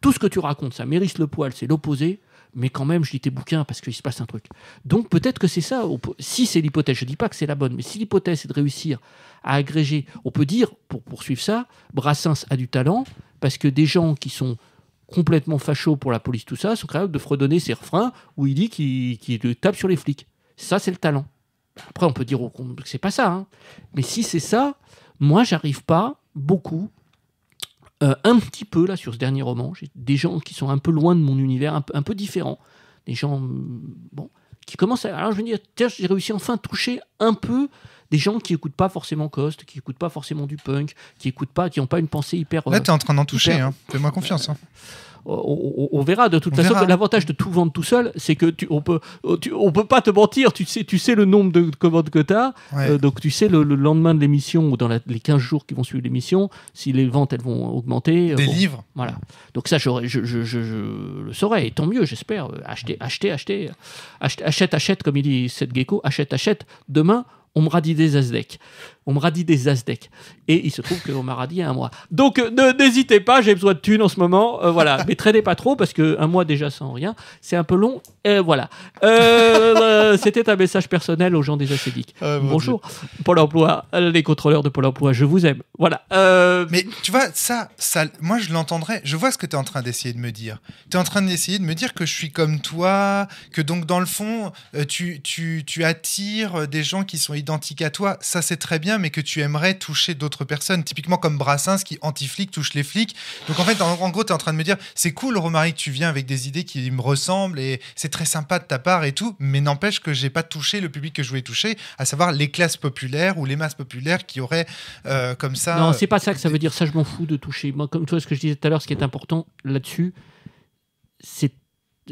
tout ce que tu racontes, ça mérite le poil, c'est l'opposé mais quand même, je lis tes bouquins parce qu'il se passe un truc. Donc peut-être que c'est ça, si c'est l'hypothèse, je ne dis pas que c'est la bonne, mais si l'hypothèse est de réussir à agréger, on peut dire, pour poursuivre ça, Brassens a du talent, parce que des gens qui sont complètement fachos pour la police, tout ça, sont capables de fredonner ses refrains où il dit qu'il tape sur les flics. Ça, c'est le talent. Après, on peut dire que n'est pas ça, hein. mais si c'est ça, moi, j'arrive pas beaucoup euh, un petit peu là sur ce dernier roman. J'ai des gens qui sont un peu loin de mon univers, un, peu différents. Des gens, euh, bon, qui commencent à. Alors je me dis, j'ai réussi enfin à toucher un peu des gens qui n'écoutent pas forcément Cost, qui n'écoutent pas forcément du punk, qui n'écoutent pas, qui n'ont pas une pensée hyper. Euh, là, tu es en train d'en toucher, hein. fais-moi confiance. Hein. Euh, on, verra de toute façon façon. L'avantage de tout vendre tout seul, c'est que tu, on peut, euh, on peut pas te mentir. Tu sais, tu sais le nombre de commandes que tu as. Euh, donc tu sais le, lendemain de l'émission ou dans les 15 jours qui vont suivre l'émission, si les ventes elles vont augmenter. Des livres. Voilà. Donc ça, je, le saurais. Et tant mieux, j'espère. Acheter, acheter, acheter, achète, achète, comme il dit cette gecko. Achète, achète. Demain, on me radie des Azdec on me radie des Aztèques. Et il se trouve qu'on m'a a un mois. Donc euh, n'hésitez pas, j'ai besoin de thunes en ce moment. Euh, voilà, mais traînez pas trop parce qu'un mois déjà sans rien, c'est un peu long. Et euh, voilà. C'était un message personnel aux gens des aztèques. Ah, Bonjour, Pôle emploi, les contrôleurs de Pôle emploi, je vous aime. Voilà. Mais tu vois, ça, ça moi je l'entendrais. Je vois ce que tu es en train d'essayer de me dire. Tu es en train d'essayer de me dire que je suis comme toi, que donc dans le fond, tu, tu, tu attires des gens qui sont identiques à toi. Ça, c'est très bien mais que tu aimerais toucher d'autres personnes, typiquement comme Brassens qui anti-flic touche les flics. Donc en fait, en, gros, tu es en train de me dire, c'est cool, Romaric, tu viens avec des idées qui me ressemblent et c'est très sympa de ta part et tout, mais n'empêche que j'ai pas touché le public que je voulais toucher, à savoir les classes populaires ou les masses populaires qui auraient euh, comme ça. Non, c'est pas ça que ça veut dire. Ça, je m'en fous de toucher. Moi, comme toi, ce que je disais tout à l'heure, ce qui est important là-dessus, c'est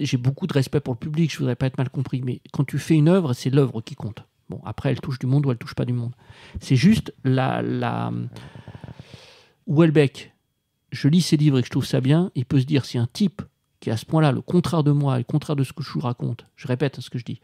j'ai beaucoup de respect pour le public, je voudrais pas être mal compris, mais quand tu fais une œuvre, c'est l'œuvre qui compte. Bon, après, elle touche du monde ou elle touche pas du monde. C'est juste la, la... Houellebecq, je lis ses livres et je trouve ça bien, il peut se dire, si un type qui à ce point-là le contraire de moi, le contraire de ce que je vous raconte, je répète ce que je dis,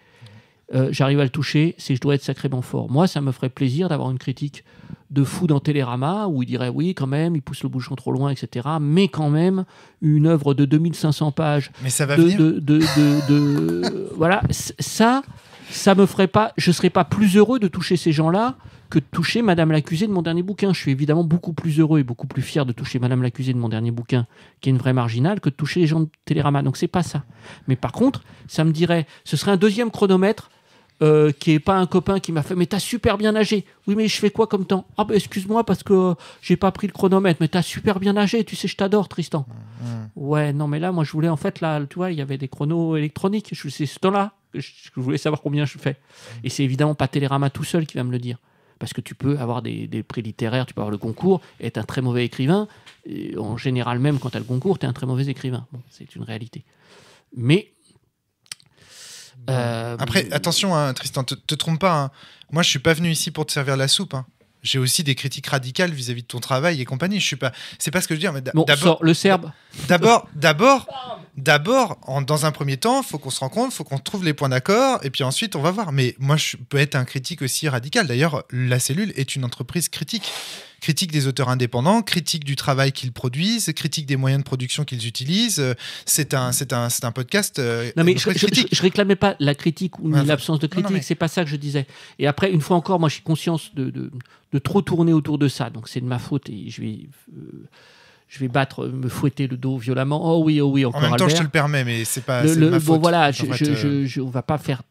euh, j'arrive à le toucher, c'est je dois être sacrément fort. Moi, ça me ferait plaisir d'avoir une critique de fou dans Télérama, où il dirait, oui, quand même, il pousse le bouchon trop loin, etc. Mais quand même, une œuvre de 2500 pages... Mais ça va de, venir. de voilà, ça ça me ferait pas, je serais pas plus heureux de toucher ces gens-là que de toucher Madame l'accusée de mon dernier bouquin. Je suis évidemment beaucoup plus heureux et beaucoup plus fier de toucher Madame l'accusée de mon dernier bouquin, qui est une vraie marginale, que de toucher les gens de Télérama. Donc c'est pas ça. Mais par contre, ça me dirait, ce serait un deuxième chronomètre euh, qui est pas un copain qui m'a fait mais t'as super bien nagé oui mais je fais quoi comme temps ah ben, excuse-moi parce que euh, j'ai pas pris le chronomètre mais t'as super bien nagé tu sais je t'adore Tristan mmh, mmh. ouais non mais là moi je voulais en fait là tu vois il y avait des chronos électroniques je c'est ce temps là je voulais savoir combien je fais. Et c'est évidemment pas Télérama tout seul qui va me le dire. Parce que tu peux avoir des, prix littéraires, tu peux avoir le concours, être un très mauvais écrivain. en général, même quand tu le concours, tu es un très mauvais écrivain. c'est une réalité. Mais. Après, euh, attention, hein, Tristan, te, te trompe pas. Hein. Moi, je suis pas venu ici pour te servir la soupe. Hein j'ai aussi des critiques radicales vis-à-vis de ton travail et compagnie. Je suis pas, c'est pas ce que je veux dire. Mais d'abord, le Serbe. D'abord, d'abord, d'abord, dans un premier temps, faut qu'on se rencontre, faut qu'on trouve les points d'accord, et puis ensuite on va voir. Mais moi, je peux être un critique aussi radical. D'ailleurs, la cellule est une entreprise critique critique des auteurs indépendants, critique du travail qu'ils produisent, critique des moyens de production qu'ils utilisent. Euh, c'est un, c'est un, podcast. Euh, non mais je, ne réclamais pas la critique ou l'absence de critique. C'est pas ça que je disais. Et après, une fois encore, moi, je suis conscience de, de, trop tourner autour de ça. Donc c'est de ma faute et je vais. Euh, je vais battre, me fouetter le dos violemment. Oh oui, oh oui, encore. En même temps, je te le permets, mais c'est pas. bon, voilà, je, va pas faire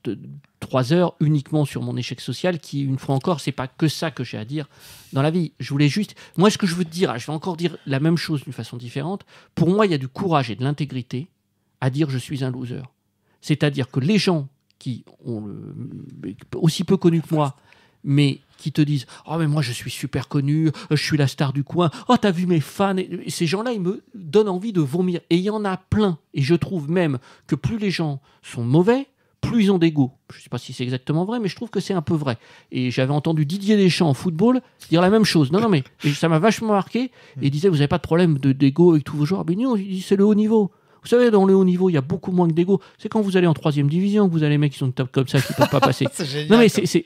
trois heures uniquement sur mon échec social, qui, une fois encore, c'est pas que ça que j'ai à dire dans la vie. Je voulais juste. Moi, ce que je veux te dire, je vais encore dire la même chose d'une façon différente. Pour moi, il y a du courage et de l'intégrité à dire je suis un loser. C'est-à-dire que les gens qui ont aussi peu connu que moi, mais qui te disent Oh, mais moi je suis super connu, je suis la star du coin, oh, t'as vu mes fans. ces gens-là, ils me donnent envie de vomir. Et il y en a plein. Et je trouve même que plus les gens sont mauvais, plus ils ont d'ego. Je ne sais pas si c'est exactement vrai, mais je trouve que c'est un peu vrai. Et j'avais entendu Didier Deschamps en football dire la même chose. Non, non, mais ça m'a vachement marqué. Et il disait, vous n'avez pas de problème d'ego avec tous vos joueurs. Mais non, c'est le haut niveau. Vous savez, dans le haut niveau, il y a beaucoup moins que d'ego. C'est quand vous allez en troisième division que vous allez les mecs qui sont top comme ça qui ne peuvent pas passer. non mais c'est,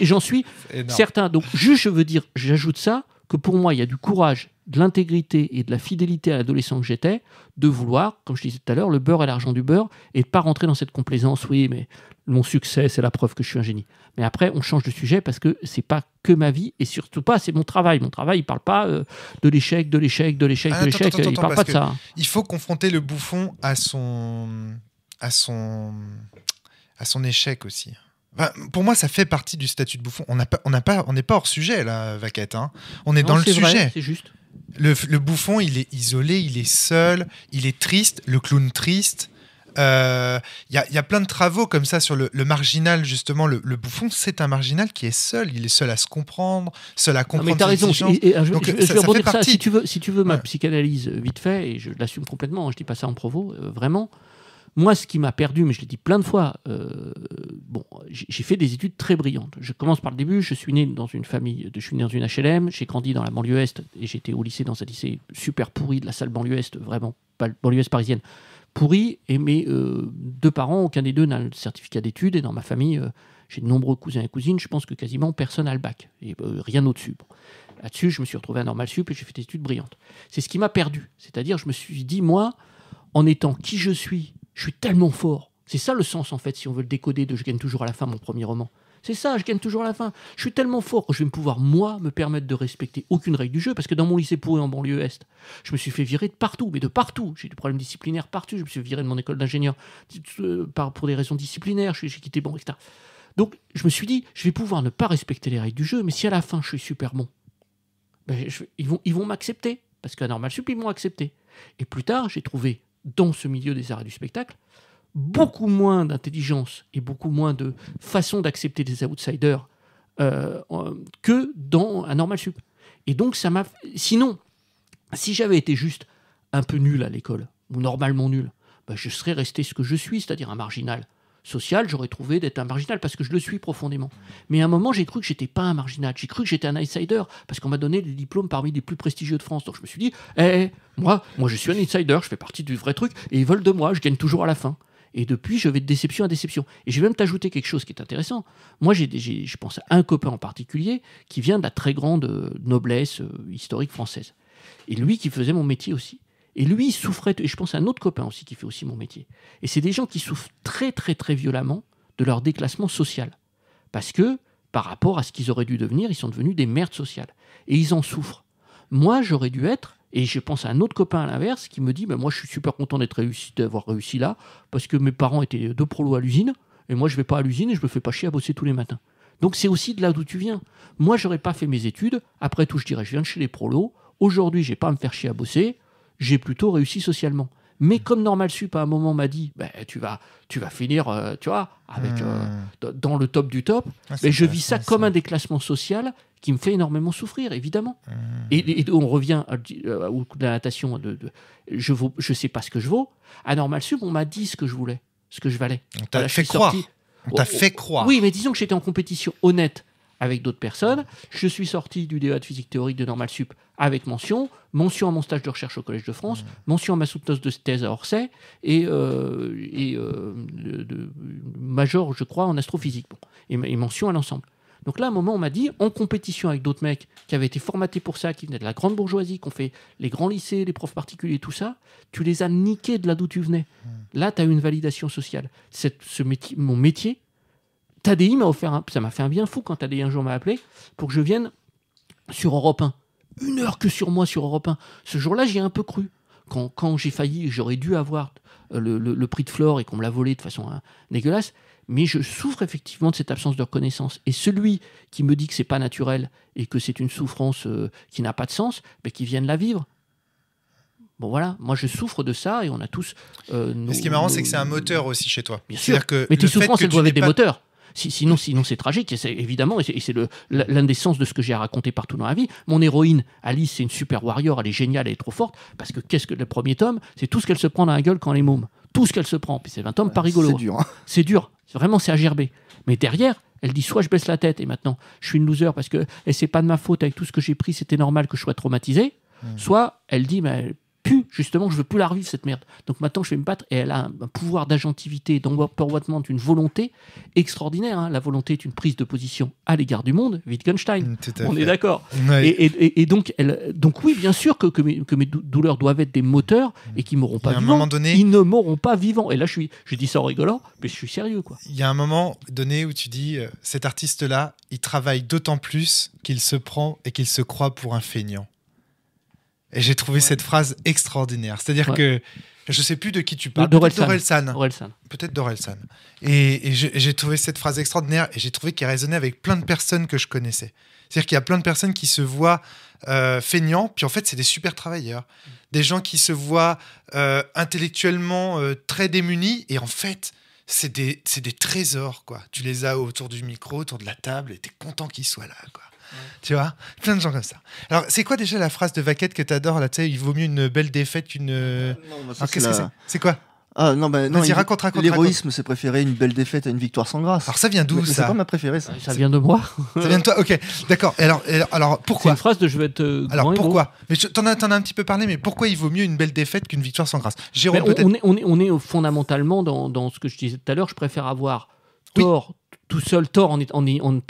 j'en suis certain. Donc juste, je veux dire, j'ajoute ça que pour moi, il y a du courage, de l'intégrité et de la fidélité à l'adolescent que j'étais, de vouloir, comme je disais tout à l'heure, le beurre et l'argent du beurre, et de pas rentrer dans cette complaisance, oui, mais mon succès, c'est la preuve que je suis un génie. Mais après, on change de sujet parce que c'est pas que ma vie, et surtout pas, c'est mon travail. Mon travail, il parle pas euh, de l'échec, de l'échec, de l'échec, de l'échec, il parle pas de ça. Il faut confronter le bouffon à son... à son... à son échec aussi pour moi, ça fait partie du statut de bouffon. On n'est pas, on pas, pas hors sujet là, Vaquette. Hein. On est dans le sujet. C'est juste. Le, bouffon, il est isolé, il est seul, il est triste. Le clown triste. Il euh, y, a plein de travaux comme ça sur le, marginal, justement. Le, bouffon, c'est un marginal qui est seul. Il est seul à se comprendre, seul à comprendre. mais t'as raison. ça, fait Si tu veux, si tu veux ma psychanalyse, euh, vite fait, et je l'assume complètement, hein, je dis pas ça en provo, euh, vraiment. Moi, ce qui m'a perdu, mais je l'ai dit plein de fois, euh, bon, j'ai fait des études très brillantes. Je commence par le début. Je suis né dans une famille, je suis né dans une HLM. J'ai grandi dans la banlieue est et j'étais au lycée dans un lycée super pourri de la salle banlieue est, vraiment banlieue est parisienne, pourri. Et mes euh, deux parents, aucun des deux n'a le certificat d'études. Et dans ma famille, euh, j'ai de nombreux cousins et cousines. Je pense que quasiment personne n'a le bac et rien au-dessus. Là-dessus, je me suis retrouvé à normal sup et j'ai fait des études brillantes. C'est ce qui m'a perdu. C'est-à-dire, je me suis dit moi, en étant qui je suis je suis tellement fort. C'est ça le sens, en fait, si on veut le décoder de Je gagne toujours à la fin, mon premier roman. C'est ça, je gagne toujours à la fin. Je suis tellement fort que je vais pouvoir, moi, me permettre de respecter aucune règle du jeu, parce que dans mon lycée pourri en banlieue Est, je me suis fait virer de partout, mais de partout. J'ai des problèmes disciplinaires partout. Je me suis viré de mon école d'ingénieur euh, pour des raisons disciplinaires. J'ai quitté bon, etc. Donc, je me suis dit, je vais pouvoir ne pas respecter les règles du jeu, mais si à la fin je suis super bon, ben, ils vont, ils vont m'accepter, parce qu'à normal sup, ils m'ont accepté. Et plus tard, j'ai trouvé dans ce milieu des arts du spectacle, beaucoup moins d'intelligence et beaucoup moins de façon d'accepter des outsiders euh, que dans un normal sup. Et donc, ça m'a. Sinon, si j'avais été juste un peu nul à l'école, ou normalement nul, bah, je serais resté ce que je suis, c'est-à-dire un marginal social, j'aurais trouvé d'être un marginal parce que je le suis profondément. Mais à un moment, j'ai cru que j'étais pas un marginal, j'ai cru que j'étais un insider parce qu'on m'a donné des diplômes parmi les plus prestigieux de France. Donc je me suis dit, Eh, eh moi, moi je suis un insider, je fais partie du vrai truc et ils veulent de moi, je gagne toujours à la fin. Et depuis, je vais de déception à déception. Et je vais même t'ajouter quelque chose qui est intéressant. Moi, j'ai, je pense à un copain en particulier qui vient de la très grande euh, noblesse euh, historique française. Et lui qui faisait mon métier aussi. Et lui, il souffrait, et je pense à un autre copain aussi qui fait aussi mon métier. Et c'est des gens qui souffrent très, très, très violemment de leur déclassement social. Parce que, par rapport à ce qu'ils auraient dû devenir, ils sont devenus des merdes sociales. Et ils en souffrent. Moi, j'aurais dû être, et je pense à un autre copain à l'inverse, qui me dit bah, Moi, je suis super content d'être réussi, d'avoir réussi là, parce que mes parents étaient deux prolos à l'usine, et moi, je ne vais pas à l'usine et je ne me fais pas chier à bosser tous les matins. Donc, c'est aussi de là d'où tu viens. Moi, je n'aurais pas fait mes études. Après tout, je dirais Je viens de chez les prolos. Aujourd'hui, je n'ai pas à me faire chier à bosser j'ai plutôt réussi socialement. Mais hmm. comme Normal Sup à un moment m'a dit, bah, tu vas, tu vas finir, euh, tu vois, avec euh, hmm. dans le top du top. Ah, mais je vis ça, comme un déclassement social qui me fait énormément souffrir, évidemment. Hmm. Et, on revient euh, au coup de la natation. De, je ne je sais pas ce que je vaux. À Normal Sup, on m'a dit ce que je voulais, ce que je valais. On t'a fait on t'a fait croire. Oui, mais disons que j'étais en compétition honnête avec d'autres personnes. Je suis sorti du DEA de physique théorique de Normal Sup avec mention, mention à mon stage de recherche au Collège de France, mmh. mention à ma soutenance de thèse à Orsay et, euh, euh, major, je crois, en astrophysique. Et, mention à l'ensemble. Donc là, à un moment, on m'a dit, en compétition avec d'autres mecs qui avaient été formatés pour ça, qui venaient de la grande bourgeoisie, qui ont fait les grands lycées, les profs particuliers, tout ça, tu les as niqués de là d'où tu venais. Mmh. Là, tu as eu une validation sociale. ce mon métier, Tadi m'a offert un, ça m'a fait un bien fou quand Tadi un jour m'a appelé pour que je vienne sur Europe 1. Une heure que sur moi sur Europe 1. Ce jour-là, j'ai un peu cru. Quand, j'ai failli, j'aurais dû avoir euh, le, prix de Flore et qu'on me l'a volé de façon hein, dégueulasse. Mais je souffre effectivement de cette absence de reconnaissance. Et celui qui me dit que c'est pas naturel et que c'est une souffrance euh, qui n'a pas de sens, mais qui vienne la vivre. Bon voilà, moi je souffre de ça et on a tous. Euh, mais ce qui est marrant, c'est que c'est un moteur aussi chez toi. Bien sûr. Que mais tes souffrances, elles doivent être des moteurs sinon, sinon c'est tragique, et c'est évidemment, et c'est l'un des sens de ce que j'ai à raconter partout dans la vie. Mon héroïne, Alice, c'est une super warrior, elle est géniale, elle est trop forte, parce que qu'est-ce que le premier tome C'est tout ce qu'elle se prend dans la gueule quand elle est môme. Tout ce qu'elle se prend, puis c'est 20 tomes, pas rigolo. C'est dur. Hein. C'est dur, vraiment, c'est à gerber. Mais derrière, elle dit soit je baisse la tête, et maintenant, je suis une loser parce que et c'est pas de ma faute, avec tout ce que j'ai pris, c'était normal que je sois traumatisé. Hmm. Soit elle dit, mais justement, je veux plus la revivre cette merde. Donc maintenant, je vais me battre. Et elle a un, pouvoir d'agentivité, d'emportement, d'une volonté extraordinaire. Hein. La volonté est une prise de position à l'égard du monde, Wittgenstein. Mm, On est d'accord. Et, donc, donc oui, bien sûr que, que, mes, douleurs doivent être des moteurs mm. et qui pas Donné... Ils ne m'auront pas vivant. Et là, je suis, dis ça en rigolant, mais je suis sérieux, Il y a un moment donné où tu dis, euh, cet artiste-là, il travaille d'autant plus qu'il se prend et qu'il se croit pour un feignant. Et j'ai trouvé cette phrase extraordinaire. C'est-à-dire que je ne sais plus de qui tu parles. D'Orelsan. Peut-être d'Orelsan. Et, j'ai trouvé cette phrase extraordinaire et j'ai trouvé qu'elle résonnait avec plein de personnes que je connaissais. C'est-à-dire qu'il y a plein de personnes qui se voient euh, feignants, puis en fait, c'est des super travailleurs. Des gens qui se voient euh, intellectuellement euh, très démunis et en fait, c'est des, des, trésors, quoi. Tu les as autour du micro, autour de la table et tu es content qu'ils soient là, quoi. Tu vois Plein de gens comme ça. Alors, c'est quoi déjà la phrase de Vaquette que t'adores là Tu sais, il vaut mieux une belle défaite qu'une. Euh, bah, qu'est-ce que c'est C'est quoi ah non, bah, non raconte, raconte, L'héroïsme, c'est préférer une belle défaite à une victoire sans grâce. Alors ça vient d'où ça C'est pas ma préférée ça. Ça vient de moi. ça vient de toi, ok. D'accord. Alors, alors pourquoi C'est une phrase de je vais être. Euh, alors pourquoi Mais t'en as, as, un petit peu parlé, mais pourquoi il vaut mieux une belle défaite qu'une victoire sans grâce Jérôme, on, on, est, on, est, on est euh, fondamentalement dans, dans, ce que je disais tout à l'heure, je préfère avoir tort tout seul, tort en étant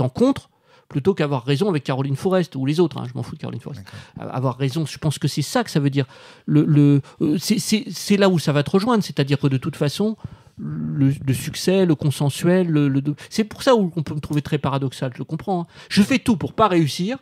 en contre, plutôt qu'avoir raison avec Caroline Forest ou les autres. Hein, je m'en fous de Caroline Forest. Avoir raison, je pense que c'est ça que ça veut dire. Le, euh, c'est là où ça va te rejoindre, c'est-à-dire que de toute façon, le, succès, le consensuel. Le, c'est pour ça qu'on peut me trouver très paradoxal, je le comprends. Hein. Je fais tout pour pas réussir.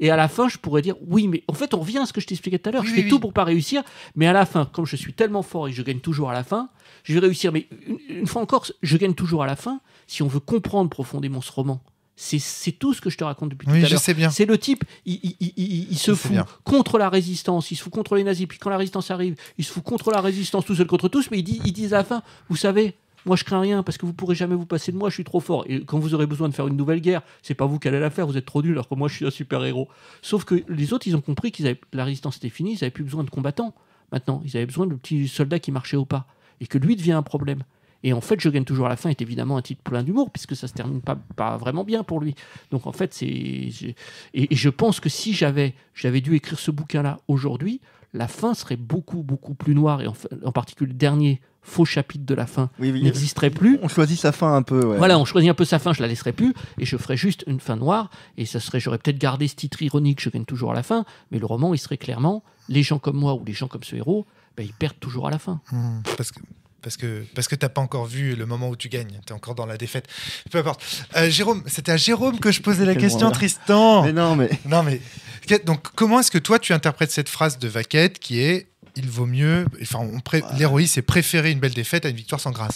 Et à la fin, je pourrais dire oui, mais en fait, on revient à ce que je t'expliquais tout à l'heure. je fais tout pour pour pas réussir, mais à la fin, comme je suis tellement fort et je gagne toujours à la fin, je vais réussir. Mais une, une fois encore, je gagne toujours à la fin. Si on veut comprendre profondément ce roman, c'est tout ce que je te raconte depuis oui, tout C'est le type, il, se fout contre la résistance, il se fout contre les nazis, puis quand la résistance arrive, il se fout contre la résistance tout seul contre tous, mais il dit, ils disent à la fin, vous savez, moi je crains rien parce que vous pourrez jamais vous passer de moi, je suis trop fort. Et quand vous aurez besoin de faire une nouvelle guerre, c'est pas vous qui allez la faire, vous êtes trop nul alors que moi je suis un super héros. Sauf que les autres, ils ont compris que la résistance était finie, ils n'avaient plus besoin de combattants maintenant, ils avaient besoin de petits soldats qui marchaient au pas. Et que lui devient un problème. Et en fait, Je gagne toujours à la fin est évidemment un titre plein d'humour, puisque ça se termine pas, pas vraiment bien pour lui. Donc en fait, c'est. Et, je pense que si j'avais, j'avais dû écrire ce bouquin-là aujourd'hui, la fin serait beaucoup, beaucoup plus noire, et en, en particulier le dernier faux chapitre de la fin n'existerait plus. On choisit sa fin un peu. Voilà, on choisit un peu sa fin, je la laisserai plus, et je ferai juste une fin noire, et ça serait, j'aurais peut-être gardé ce titre ironique, je gagne toujours à la fin, mais le roman, il serait clairement, les gens comme moi ou les gens comme ce héros, ben, ils perdent toujours à la fin. Mmh. parce que parce que, parce que tu pas encore vu le moment où tu gagnes. Tu es encore dans la défaite. Peu importe. Euh, Jérôme, c'était à Jérôme que je posais la question, Tristan. Mais non, mais. Donc, comment est-ce que toi, tu interprètes cette phrase de Vaquette qui est il vaut mieux. Enfin, L'héroïsme, c'est préférer une belle défaite à une victoire sans grâce.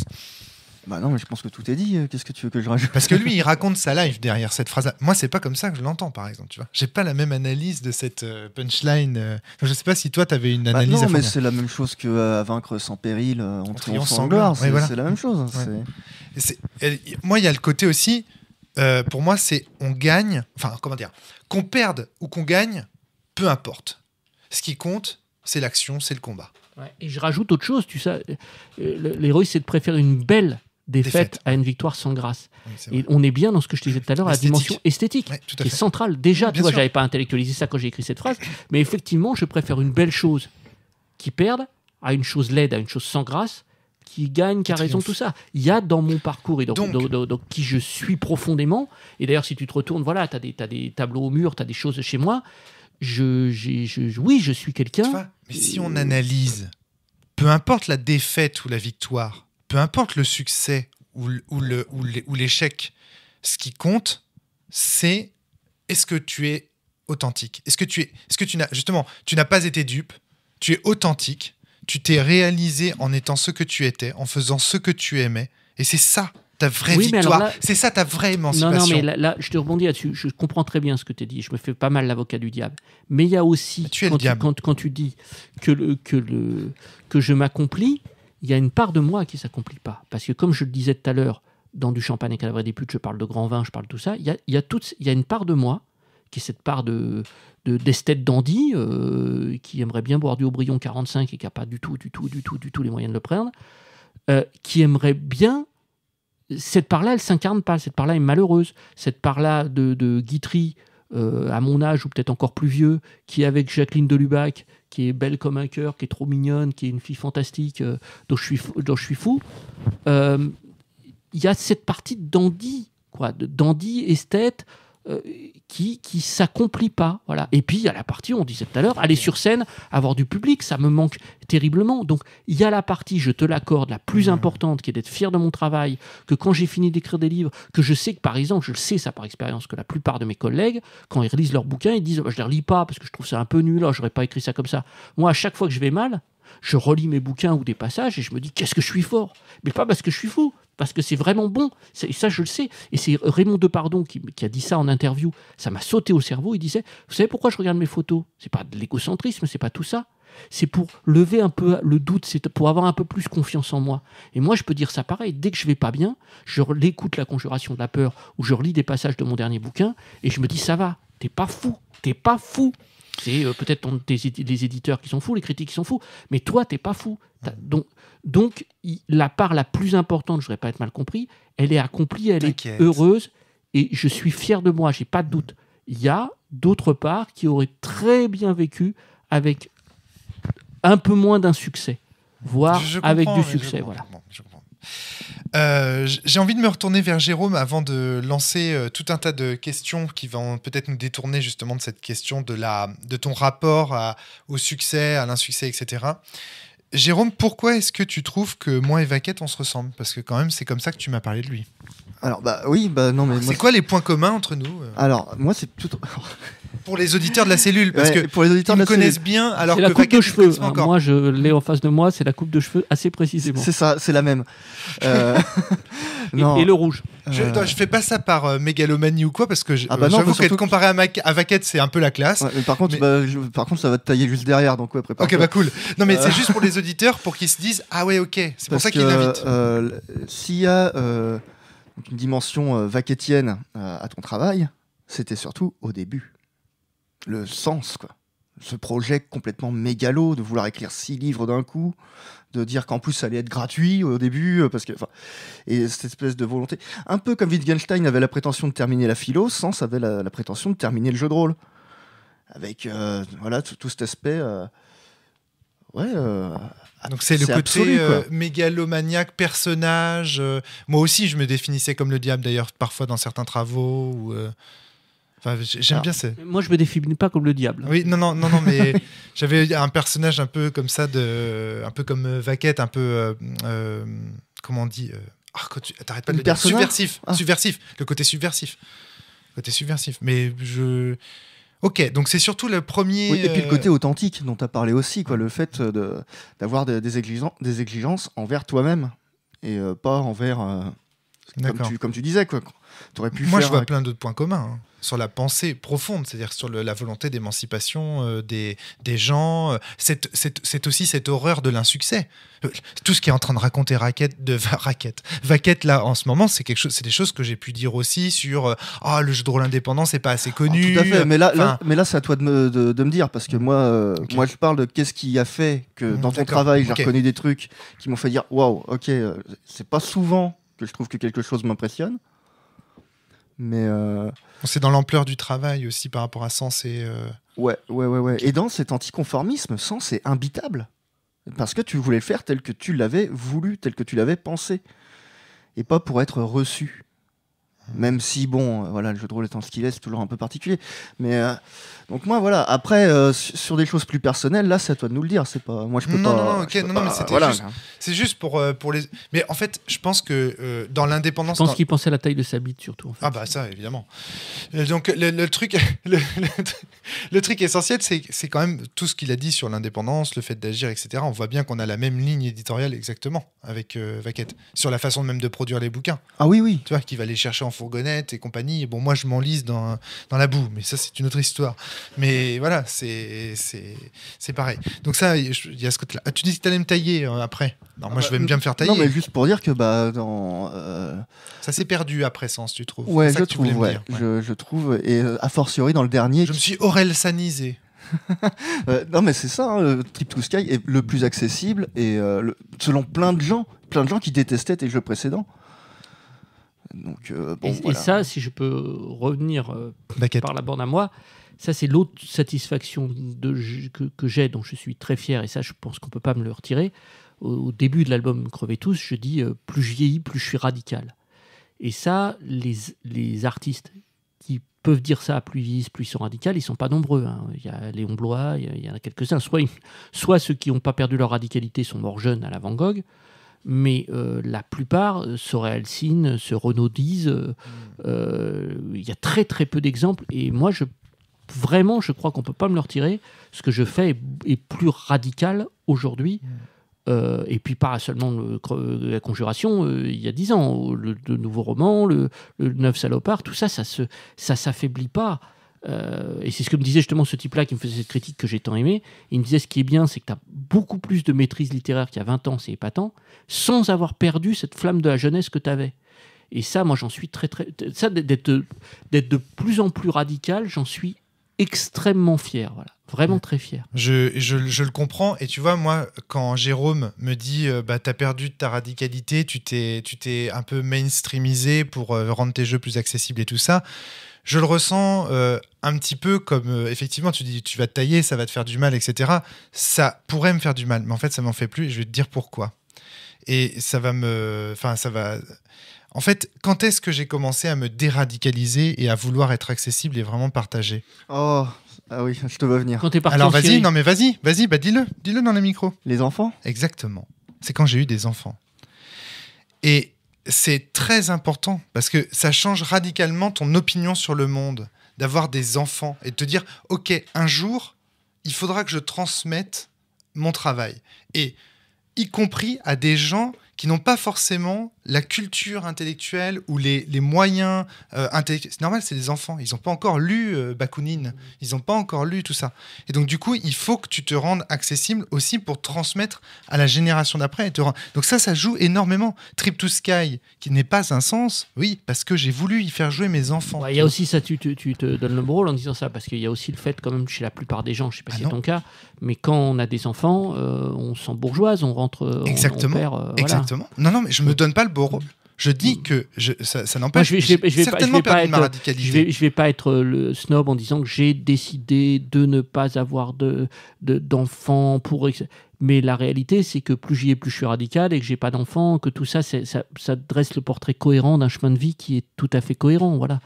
Bah non, mais je pense que tout est dit. Euh, qu'est-ce que tu veux que je rajoute Parce que lui, il raconte sa life derrière cette phrase. Moi, c'est pas comme ça que je l'entends, par exemple. Tu vois, j'ai pas la même analyse de cette euh, punchline. Euh. je sais pas si toi, t'avais une bah analyse. non, mais c'est la même chose que vaincre sans péril, en, triomphe sans gloire. C'est la même chose. Hein, moi, il y a le côté aussi. pour moi, c'est on gagne. Enfin, comment dire Qu'on perde ou qu'on gagne, peu importe. Ce qui compte, c'est l'action, c'est le combat. Et je rajoute autre chose, tu sais, l'héroïsme, c'est de préférer une belle défaite à une victoire sans grâce. Et on est bien dans ce que je disais tout à l'heure, la dimension esthétique, qui est centrale. Déjà, tu vois, j'avais pas intellectualisé ça quand j'ai écrit cette phrase, mais effectivement, je préfère une belle chose qui perde à une chose laide, à une chose sans grâce, qui gagne, qui a raison, tout ça. Il y a dans mon parcours et dans, Donc- qui je suis profondément, et d'ailleurs, si tu te retournes, voilà, tu as, des tableaux au mur, tu as des choses chez moi, je, je- oui, je suis quelqu'un. Mais si on analyse, peu importe la défaite ou la victoire, peu importe le succès ou, l'échec, ce qui compte, c'est est-ce que tu es authentique Est-ce que tu es, ce que tu n'as justement, tu n'as pas été dupe, tu es authentique, tu t'es réalisé en étant ce que tu étais, en faisant ce que tu aimais, et c'est ça ta vraie victoire. C'est ça ta vraie émancipation. Non, non, mais là, je te rebondis là-dessus. Je comprends très bien ce que tu dit, Je me fais pas mal l'avocat du diable. Mais il y a aussi, bah, tu quand, tu, quand, quand, tu, dis que, le, que, le, que je m'accomplis, il y a une part de moi qui ne s'accomplit pas. Parce que comme je le disais tout à l'heure, dans du champagne et calabre des putes, je parle de grand vin, je parle de tout ça, il y a, il y a, toute, il y a une part de moi qui est cette part de d'esthète dandy euh, qui aimerait bien boire du Aubryon 45 et qui n'a pas du tout, du tout, du tout, du tout les moyens de le prendre, euh, qui aimerait bien cette part-là, elle s'incarne pas. Cette part-là est malheureuse. Cette part-là de, de Guitry, euh, à mon âge ou peut-être encore plus vieux, qui avec Jacqueline Delubac qui est belle comme un cœur, qui est trop mignonne, qui est une fille fantastique, euh, dont, je suis, je suis fou, euh, il y a cette partie dandy, quoi, de dandy, esthète, euh, qui qui s'accomplit pas. Voilà. Et puis, il y a la partie, on disait tout à l'heure, aller sur scène, avoir du public, ça me manque terriblement. Donc, il y a la partie, je te l'accorde, la plus importante, qui est d'être fier de mon travail, que quand j'ai fini d'écrire des livres, que je sais que, par exemple, je le sais ça par expérience, que la plupart de mes collègues, quand ils relisent leurs bouquins, ils disent, «Bah, je ne les relis pas parce que je trouve ça un peu nul, oh, j'aurais pas écrit ça comme ça. Moi, à chaque fois que je vais mal, je relis mes bouquins ou des passages et je me dis qu'est-ce que je suis fort Mais pas parce que je suis fou, parce que c'est vraiment bon. ça, je le sais. Et c'est Raymond Depardon qui, qui a dit ça en interview. Ça m'a sauté au cerveau. Il disait Vous savez pourquoi je regarde mes photos C'est pas de l'égocentrisme, c'est pas tout ça. C'est pour lever un peu le doute, c'est pour avoir un peu plus confiance en moi. Et moi, je peux dire ça pareil. Dès que je vais pas bien, je l'écoute la conjuration de la peur ou je relis des passages de mon dernier bouquin et je me dis ça va, t'es pas fou, t'es pas fou. C'est euh, peut-être les éditeurs qui sont fous, les critiques qui sont fous, mais toi, t'es pas fou. Donc, la part la plus importante, je voudrais pas être mal compris, elle est accomplie, elle est heureuse, et je suis fier de moi, j'ai pas de doute. Il y a d'autres parts qui auraient très bien vécu avec un peu moins d'un succès, voire avec du succès. voilà. Je euh, j'ai envie de me retourner vers Jérôme avant de lancer euh, tout un tas de questions qui vont peut-être nous détourner justement de cette question de, la, de ton rapport au succès, à l'insuccès, etc. Jérôme, pourquoi est-ce que tu trouves que moi et Vaquette, on se ressemble Parce que quand même, c'est comme ça que tu m'as parlé de lui. Alors, bah oui, bah non, mais. C'est quoi les points communs entre nous euh Alors, moi, c'est tout pour les auditeurs de la cellule, parce que pour les auditeurs ils connaissent bien. Alors que la coupe de cheveux. Moi, je l'ai en face de moi, c'est la coupe de cheveux assez précisément. C'est ça, c'est la même. Et, euh, le rouge. Euh. Je, fais pas ça par euh, mégalomanie ou quoi, parce que ah bah j'avoue comparer comparé à, à Vaquette, c'est un peu la classe. par contre, bah, par contre, ça va te tailler juste derrière, donc ouais, prépare. Ok, bah cool. Non, mais c'est juste pour les auditeurs, pour qu'ils se disent ah ouais, ok. C'est pour ça qu'ils l'invitent. S'il y a une dimension vaquettienne à ton travail, c'était surtout au début le sens, quoi. Ce projet complètement mégalo de vouloir écrire six livres d'un coup, de dire qu'en plus ça allait être gratuit au début, euh, parce que, et cette espèce de volonté. Un peu comme Wittgenstein avait la prétention de terminer la philo, sans avait la, prétention de terminer le jeu de rôle. Avec, euh, voilà, tout, cet aspect. Euh, ouais, donc c'est le côté mégalomaniaque, personnage. moi aussi, je me définissais comme le diable d'ailleurs parfois dans certains travaux. Ou, J'aime bien ça Moi, je me définis pas comme le diable. Oui, non, non, non, non mais j'avais un personnage un peu comme ça, de, un peu comme euh, Vaquette, un peu. Euh, euh, comment on dit ah, t'arrêtes pas de le Subversif, ah. subversif, le côté subversif. côté subversif. Mais je. Ok, donc c'est surtout le premier. et puis le côté authentique dont tu as parlé aussi, quoi, le fait d'avoir des, exigences, des exigences envers toi-même et pas envers. Comme tu, disais, quoi. Aurais pu Moi, je vois plein d'autres points communs. Hein sur la pensée profonde, c'est-à-dire sur la volonté d'émancipation euh, des, des, gens. Euh, c'est aussi cette horreur de l'insuccès. Euh, tout ce qui est en train de raconter Raquette, de Raquette, Vaquette là en ce moment, c'est quelque chose, c'est des choses que j'ai pu dire aussi sur ah le jeu de rôle indépendant, c'est pas assez ah, connu. tout à fait, mais là, mais là c'est à toi de me, de, me, dire parce que moi, moi je parle de qu'est-ce qui a fait que mmh, dans ton travail j'ai reconnu des trucs qui m'ont fait dire waouh, ok, c'est pas souvent que je trouve que quelque chose m'impressionne. Mais euh, c'est dans l'ampleur du travail aussi par rapport à Sens et euh, ouais, ouais, ouais, ouais. Et dans cet anticonformisme, Sens est imbitable parce que tu voulais le faire tel que tu l'avais voulu, tel que tu l'avais pensé, et pas pour être reçu. Même si, bon, euh, voilà, le jeu de rôle étant ce qu'il est, c'est toujours un peu particulier. Mais euh, donc, moi, voilà. Après, euh, sur des choses plus personnelles, là, c'est à toi de nous le dire. C'est pas, moi, je peux non, pas. Non, non, mais c'était juste, c'est juste pour, pour les. Mais en fait, je pense que dans l'indépendance. Je pense qu'il pensait à la taille de sa bite surtout. Ah bah ça évidemment. Donc le, truc, le, truc essentiel, c'est c'est quand même tout ce qu'il a dit sur l'indépendance, le fait d'agir, etc. On voit bien qu'on a la même ligne éditoriale exactement avec Vaquette sur la façon même de produire les bouquins. Ah oui, oui. Tu vois, qui va les chercher en fourgonnette et compagnie. Bon, moi, je m'enlise dans, dans la boue, mais ça, c'est une autre histoire. Mais voilà, c'est pareil. Donc, ça, il y a ce côté-là. Ah, tu dis que tu allais me tailler euh, après. Non, moi, ah je bah, vais bien me faire tailler. Non, mais juste pour dire que bah, dans. Euh, ça s'est perdu après Sens, tu trouves Ouais, je trouve. Je, trouve. Et euh, a fortiori, dans le dernier. Je me suis Aurel Sanisé. non mais c'est ça, hein, le Trip to Sky est le plus accessible et selon plein de gens, plein de gens qui détestaient tes jeux précédents. Donc, euh, et, ça, si je peux revenir euh, par la bande à moi, ça c'est l'autre satisfaction que, j'ai, dont je suis très fier, et ça je pense qu'on ne peut pas me le retirer. Au, début de l'album Crever tous, je dis euh, plus je vieillis, plus je suis radical. Et ça, les, artistes qui peuvent dire ça, plus ils plus ils sont radicaux, ils ne sont pas nombreux. Hein. Il y a Léon Blois, il y, en a, quelques-uns. Soit, soit ceux qui n'ont pas perdu leur radicalité sont morts jeunes à la Van Gogh, mais euh, la plupart, euh, se réalcinent, se renaudisent. Euh, mm. Il y a très très peu d'exemples, et moi vraiment, je crois qu'on ne peut pas me le retirer. Ce que je fais est, plus radical aujourd'hui. Mm. et puis pas seulement la conjuration, il y a dix ans, le, nouveau roman, le, neuf salopards, tout ça, ça ne ça s'affaiblit pas. Euh, et c'est ce que me disait justement ce type-là qui me faisait cette critique que j'ai tant aimé. Il me disait ce qui est bien, c'est que tu as beaucoup plus de maîtrise littéraire qu'il y a 20 ans, c'est épatant, sans avoir perdu cette flamme de la jeunesse que tu avais. Et ça, moi, j'en suis très, très. Ça, d'être de plus en plus radical, j'en suis extrêmement fier. Voilà. Vraiment mm. très fier. Je, le comprends. Et tu vois, moi, quand Jérôme me dit euh, bah, t'as perdu ta radicalité, tu t'es un peu mainstreamisé pour euh, rendre tes jeux plus accessibles et tout ça, je le ressens euh, un petit peu comme euh, effectivement tu dis tu vas te tailler, ça va te faire du mal, etc. Ça pourrait me faire du mal, mais en fait ça m'en fait plus et je vais te dire pourquoi. Et ça va me, enfin ça va. En fait, quand est-ce que j'ai commencé à me déradicaliser et à vouloir être accessible et vraiment partagé Oh, ah oui, je te vois venir. Quand t'es parti Alors vas-y, non mais vas-y, vas-y, bah dis-le, dis-le dans les micro Les enfants Exactement. C'est quand j'ai eu des enfants. Et c'est très important parce que ça change radicalement ton opinion sur le monde, d'avoir des enfants et de te dire, OK, un jour, il faudra que je transmette mon travail. Et y compris à des gens qui n'ont pas forcément la culture intellectuelle ou les, les moyens euh, intellectuels. C'est normal, c'est des enfants. Ils n'ont pas encore lu euh, Bakounine. Mm. Ils n'ont pas encore lu tout ça. Et donc, du coup, il faut que tu te rendes accessible aussi pour transmettre à la génération d'après. Te... Donc, ça, ça joue énormément. Trip to Sky, qui n'est pas un sens, oui, parce que j'ai voulu y faire jouer mes enfants. Il y a aussi ça, tu, te donnes le rôle en disant ça, parce qu'il y a aussi le fait, quand même, chez la plupart des gens, je ne sais pas ah si c'est ton cas, mais quand on a des enfants, euh, on sent bourgeoise, on rentre. Exactement. Exactement. Non, non, mais je ne me donne pas le je dis mm. que ça, n'empêche je, vais, pas, être, je vais, vais, pas être le snob en disant que j'ai décidé de ne pas avoir de d'enfants pour. Mais la réalité, c'est que plus j'y ai, plus je suis radical et que j'ai pas d'enfants, que tout ça, ça, ça, dresse le portrait cohérent d'un chemin de vie qui est tout à fait cohérent. Voilà.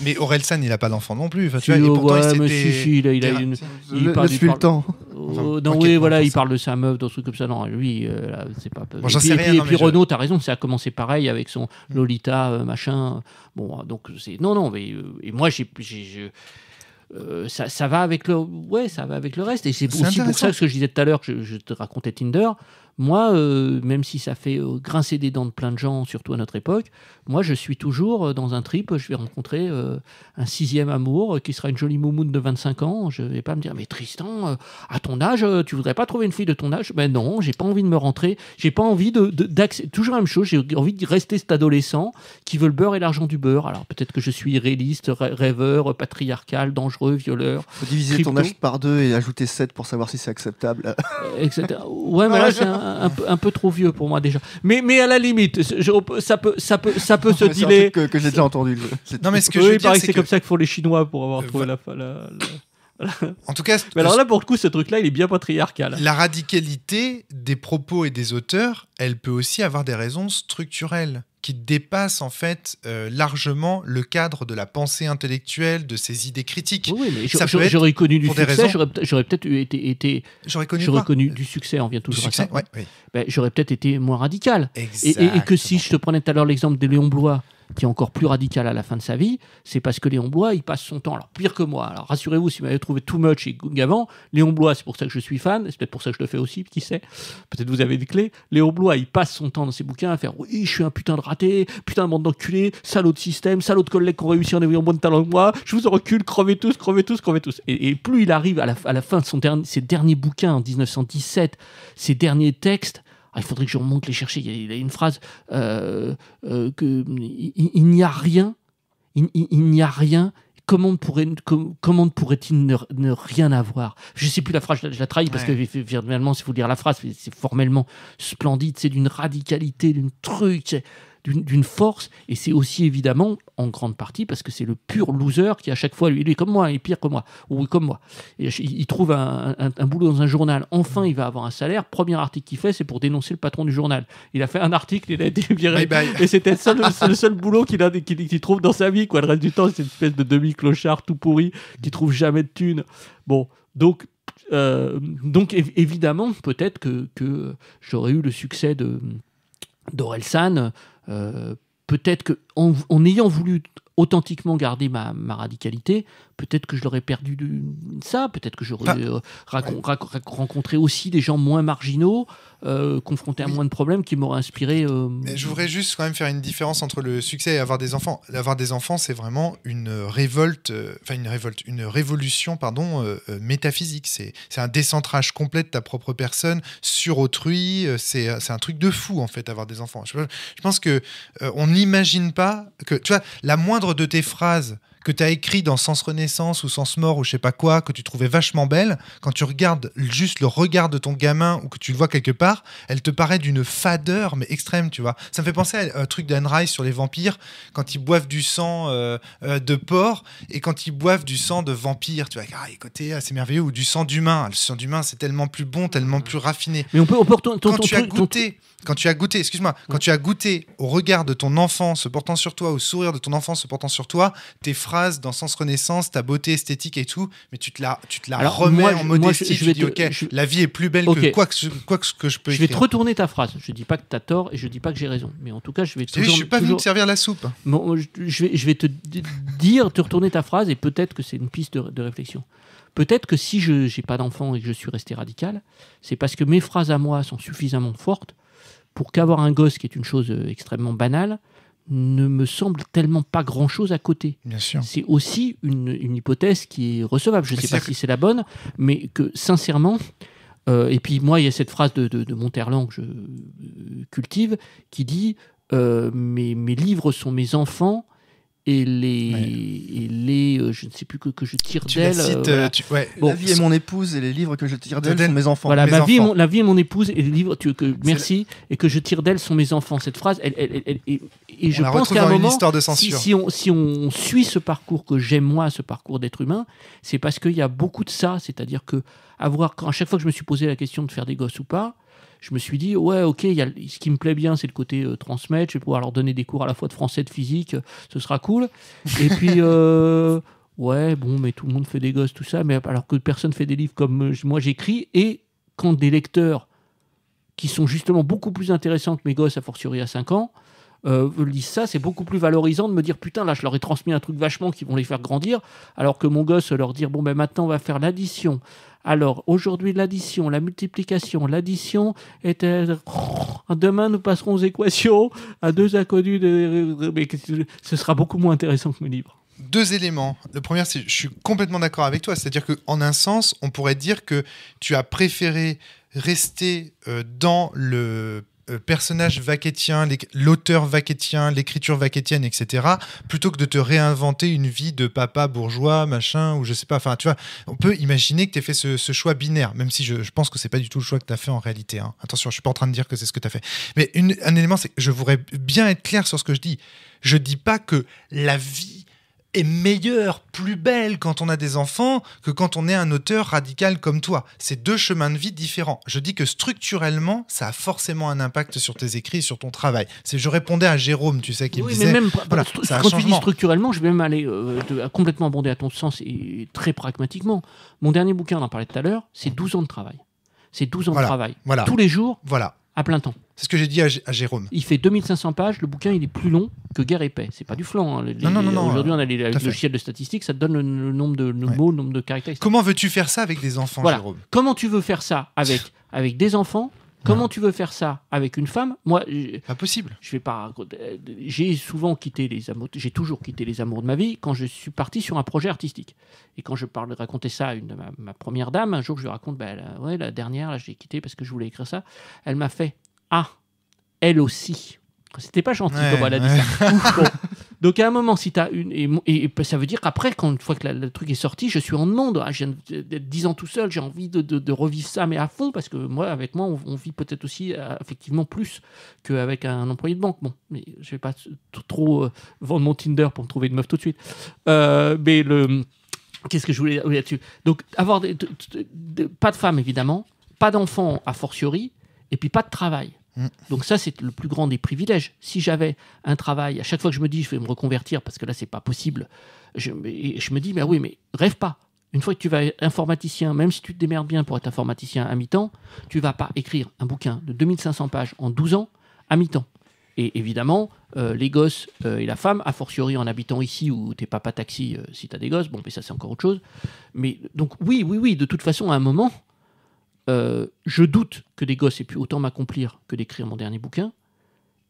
Mais Orelsan, il n'a pas d'enfant non plus. Enfin, tu vois, oh, et il mais si, il, a, il a une. Il le, parle, oh, le il oui, voilà, il parle de sa meuf, dans truc comme ça. Non, lui, euh, c'est pas. Bon, et, puis, sais rien, et puis, non, et puis Renaud, t'as raison, ça a commencé pareil avec son mm. Lolita, euh, machin. Bon, donc c'est. Non, non, mais. Euh, et moi, j'ai. Euh, ça, ça, va avec le ouais ça va avec le reste et c'est aussi pour ça que je disais tout à l'heure que je, te racontais Tinder moi, euh, même si ça fait euh, grincer des dents de plein de gens, surtout à notre époque, moi, je suis toujours euh, dans un trip. Je vais rencontrer un sixième amour qui sera une jolie moumoune de 25 ans. Je vais pas me dire, mais Tristan, à ton âge, tu voudrais pas trouver une fille de ton âge Ben non, j'ai pas envie de me rentrer. J'ai pas envie de, Toujours la même chose. J'ai envie de rester cet adolescent qui veut le beurre et l'argent du beurre. Alors peut-être que je suis réaliste, rêveur, patriarcal, dangereux, violeur. Faut diviser ton âge par deux et ajouter 7 pour savoir si c'est acceptable. Etc. Ouais, mais là, c'est un, peu trop vieux pour moi déjà. Mais, mais à la limite, ça peut, ça peut, ça peut se dire que, j'ai déjà entendu. Non, mais ce que je c'est comme ça que font les Chinois pour avoir euh, trouvé la, en tout cas, mais alors là, pour le coup, ce truc-là, il est bien patriarcal. La radicalité des propos et des auteurs, elle peut aussi avoir des raisons structurelles qui dépasse en fait euh, largement le cadre de la pensée intellectuelle, de ses idées critiques. Oui, mais j'aurais connu du succès, j'aurais peut-être été, été j'aurais connu, du succès, on vient toujours ça. Ben, j'aurais peut-être été moins radical. Et, et, et, que si je te prenais tout à l'heure l'exemple des Léon Blois, qui est encore plus radical à la fin de sa vie, c'est parce que Léon Blois, il passe son temps, alors pire que moi, alors rassurez-vous, si vous m'avez trouvé Too Much et Gavant, Léon Blois, c'est pour ça que je suis fan, c'est peut-être pour ça que je le fais aussi, qui sait, peut-être vous avez des clés, Léon Blois, il passe son temps dans ses bouquins à faire « Oui, je suis un putain de raté, putain de bande d'enculés, salaud de système, salaud de collègues qui ont réussi en ayant moins de talent que moi, je vous en recule, crevez tous, crevez tous, crevez tous ». Et, plus il arrive à la, fin de son ses derniers bouquins en 1917, ses derniers textes, ah, il faudrait que je remonte les chercher. Il y a, une phrase euh, euh, que il, n'y a rien, il, n'y a rien. Comment pourrait, pourrait-il ne, rien avoir Je ne sais plus la phrase, je la, trahis parce que finalement, si vous lire la phrase, c'est formellement splendide, c'est d'une radicalité, d'une truc d'une force. Et c'est aussi évidemment, en grande partie, parce que c'est le pur loser qui, à chaque fois, lui, il est comme moi, il est pire que moi, ou comme moi. Et il trouve un, boulot dans un journal. Enfin, il va avoir un salaire. Premier article qu'il fait, c'est pour dénoncer le patron du journal. Il a fait un article, il a été viré. Et c'était le, seul boulot qu'il trouve dans sa vie. Quoi. Le reste du temps, c'est une espèce de demi-clochard tout pourri qui trouve jamais de thunes. Bon, donc. Euh, donc évidemment, peut-être que, j'aurais eu le succès de d'Orelsan euh, peut-être qu'en en, ayant voulu authentiquement garder ma radicalité, peut-être que je l'aurais perdu de ça, peut-être que j'aurais euh, rencontré aussi des gens moins marginaux, euh, confrontés à moins de problèmes, qui m'auraient inspiré. Euh, je voudrais juste quand même faire une différence entre le succès et avoir des enfants. Avoir des enfants, c'est vraiment une révolte, enfin une révolte, une révolution, pardon, métaphysique. C'est un décentrage complet de ta propre personne sur autrui. C'est un truc de fou, en fait, avoir des enfants. Je, je pense que on n'imagine pas que, tu vois, la moindre de tes phrases que tu as écrit dans Sens Renaissance ou Sens Mort ou je sais pas quoi, que tu trouvais vachement belle, quand tu regardes juste le regard de ton gamin ou que tu le vois quelque part, elle te paraît d'une fadeur mais extrême, tu vois. Ça me fait penser à un truc d'Anne Rice sur les vampires, quand ils boivent du sang euh, euh, de porc et quand ils boivent du sang de vampire, tu vois, ah, écoutez, ah, c'est merveilleux, ou du sang d'humain. Le sang d'humain, c'est tellement plus bon, tellement plus raffiné. Mais on peut, Quand tu as goûté quand tu as goûté, excuse-moi, quand tu as goûté au regard de ton enfant se portant sur toi, au sourire de ton enfant se portant sur toi, dans Sens Renaissance, ta beauté esthétique et tout, mais tu te la, tu te la remets en modestie. je, vais dire ok, la vie est plus belle que quoi que, que, je peux Je vais te retourner ta phrase. Je dis pas que tu as tort et je dis pas que j'ai raison. Mais en tout cas, je vais toujours, je pas te servir la soupe. je, vais, te dire, te retourner ta phrase et peut-être que c'est une piste de, réflexion. Peut-être que si je n'ai pas d'enfant et que je suis resté radical, c'est parce que mes phrases à moi sont suffisamment fortes pour qu'avoir un gosse, qui est une chose euh, extrêmement banale, ne me semble tellement pas grand-chose à côté. C'est aussi une, hypothèse qui est recevable. Je ne sais pas si c'est la bonne, mais que sincèrement, euh, et puis moi, il y a cette phrase de, de, Monterland que je euh, cultive qui dit euh, mes, mes livres sont mes enfants et les, les euh, je ne sais plus que, je tire d'elle. Euh, la vie est mon épouse et les livres que je tire d'elle sont mes enfants. Voilà, ma Vie mon, la vie est mon épouse et les livres que merci et que je tire d'elle sont mes enfants. Cette phrase, elle, elle, et, je pense qu'à un moment, histoire de si, si, on, suit ce parcours que j'aime moi, ce parcours d'être humain, c'est parce qu'il y a beaucoup de ça, c'est-à-dire que avoir, à chaque fois que je me suis posé la question de faire des gosses ou pas, je me suis dit, ouais, ok, y ce qui me plaît bien, c'est le côté euh, transmettre. Je vais pouvoir leur donner des cours à la fois de français, de physique, euh, ce sera cool. Et puis. Euh, ouais, bon, mais tout le monde fait des gosses, tout ça, mais alors que personne fait des livres comme moi j'écris, et quand des lecteurs qui sont justement beaucoup plus intéressants que mes gosses, a fortiori à 5 ans, euh, lisent ça, c'est beaucoup plus valorisant de me dire putain, là, je leur ai transmis un truc vachement qui vont les faire grandir, alors que mon gosse leur dire bon, ben maintenant, on va faire l'addition. Alors, aujourd'hui, l'addition, la multiplication, l'addition était. Demain, nous passerons aux équations à deux inconnus. Mais ce sera beaucoup moins intéressant que mes livre deux éléments. Le premier, c'est je suis complètement d'accord avec toi. C'est-à-dire qu'en un sens, on pourrait dire que tu as préféré rester euh, dans le euh, personnage vaquetien, l'auteur vaquetien, l'écriture vaquetienne, etc., plutôt que de te réinventer une vie de papa bourgeois, machin, ou je sais pas. Enfin, tu vois, on peut imaginer que tu fait ce, choix binaire, même si je, pense que c'est pas du tout le choix que tu as fait en réalité. Hein. Attention, je suis pas en train de dire que c'est ce que tu as fait. Mais un élément, c'est que je voudrais bien être clair sur ce que je dis. Je dis pas que la vie est meilleure, plus belle quand on a des enfants que quand on est un auteur radical comme toi. C'est deux chemins de vie différents. Je dis que structurellement, ça a forcément un impact sur tes écrits, sur ton travail. C'est je répondais à Jérôme, tu sais, qui me disait. même, quand tu dis structurellement, je vais même aller euh, complètement abonder à ton sens et très pragmatiquement. Mon dernier bouquin, on en parlait tout à l'heure, c'est 12 ans de travail. C'est 12 ans de travail. Voilà. Tous les jours. Voilà. À plein temps. C'est ce que j'ai dit à, Jérôme. Il fait 2500 pages, le bouquin il est plus long que Guerre et Paix. C'est pas du flan. Hein, aujourd'hui, on a les, le de statistiques, ça te donne le, nombre de mots, le nombre de caractères. Comment veux-tu faire ça avec des enfants, Jérôme Comment tu veux faire ça avec, avec des enfants Comment tu veux faire ça avec une femme Moi, Pas possible. je vais pas euh, j'ai souvent quitté les amours j'ai toujours quitté les amours de ma vie quand je suis parti sur un projet artistique et quand je parle de raconter ça à une de ma, première dame un jour je lui raconte Ben bah, la, ouais, la dernière là j'ai quitté parce que je voulais écrire ça elle m'a fait ah, elle aussi. C'était pas gentil comme elle a dit Donc à un moment, si t'as une. Et, ça veut dire qu'après, quand une fois que le truc est sorti, je suis en demande. Hein, ah, je viens 10 ans tout seul, j'ai envie de, revivre ça, mais à fond, parce que moi, avec moi, on, vit peut-être aussi euh, effectivement plus qu'avec un employé de banque. Bon, mais je vais pas trop euh, vendre mon Tinder pour me trouver une meuf tout de suite. Euh, mais le. Qu'est-ce que je voulais dire là-dessus Donc, avoir des, pas de femme, évidemment, pas d'enfant, a fortiori, et puis pas de travail. Mm. Donc ça, c'est le plus grand des privilèges. Si j'avais un travail, à chaque fois que je me dis, je vais me reconvertir parce que là, c'est pas possible, je, me dis, mais ah oui, mais rêve pas. Une fois que tu vas être informaticien, même si tu te démerdes bien pour être informaticien à mi-temps, tu vas pas écrire un bouquin de 2500 pages en 12 ans à mi-temps. Et évidemment, euh, les gosses euh, et la femme, a fortiori en habitant ici ou t'es papa taxi euh, si si as des gosses, bon, mais ça c'est encore autre chose. Mais donc oui, oui, oui, de toute façon, à un moment, euh, je doute que des gosses aient pu autant m'accomplir que d'écrire mon dernier bouquin.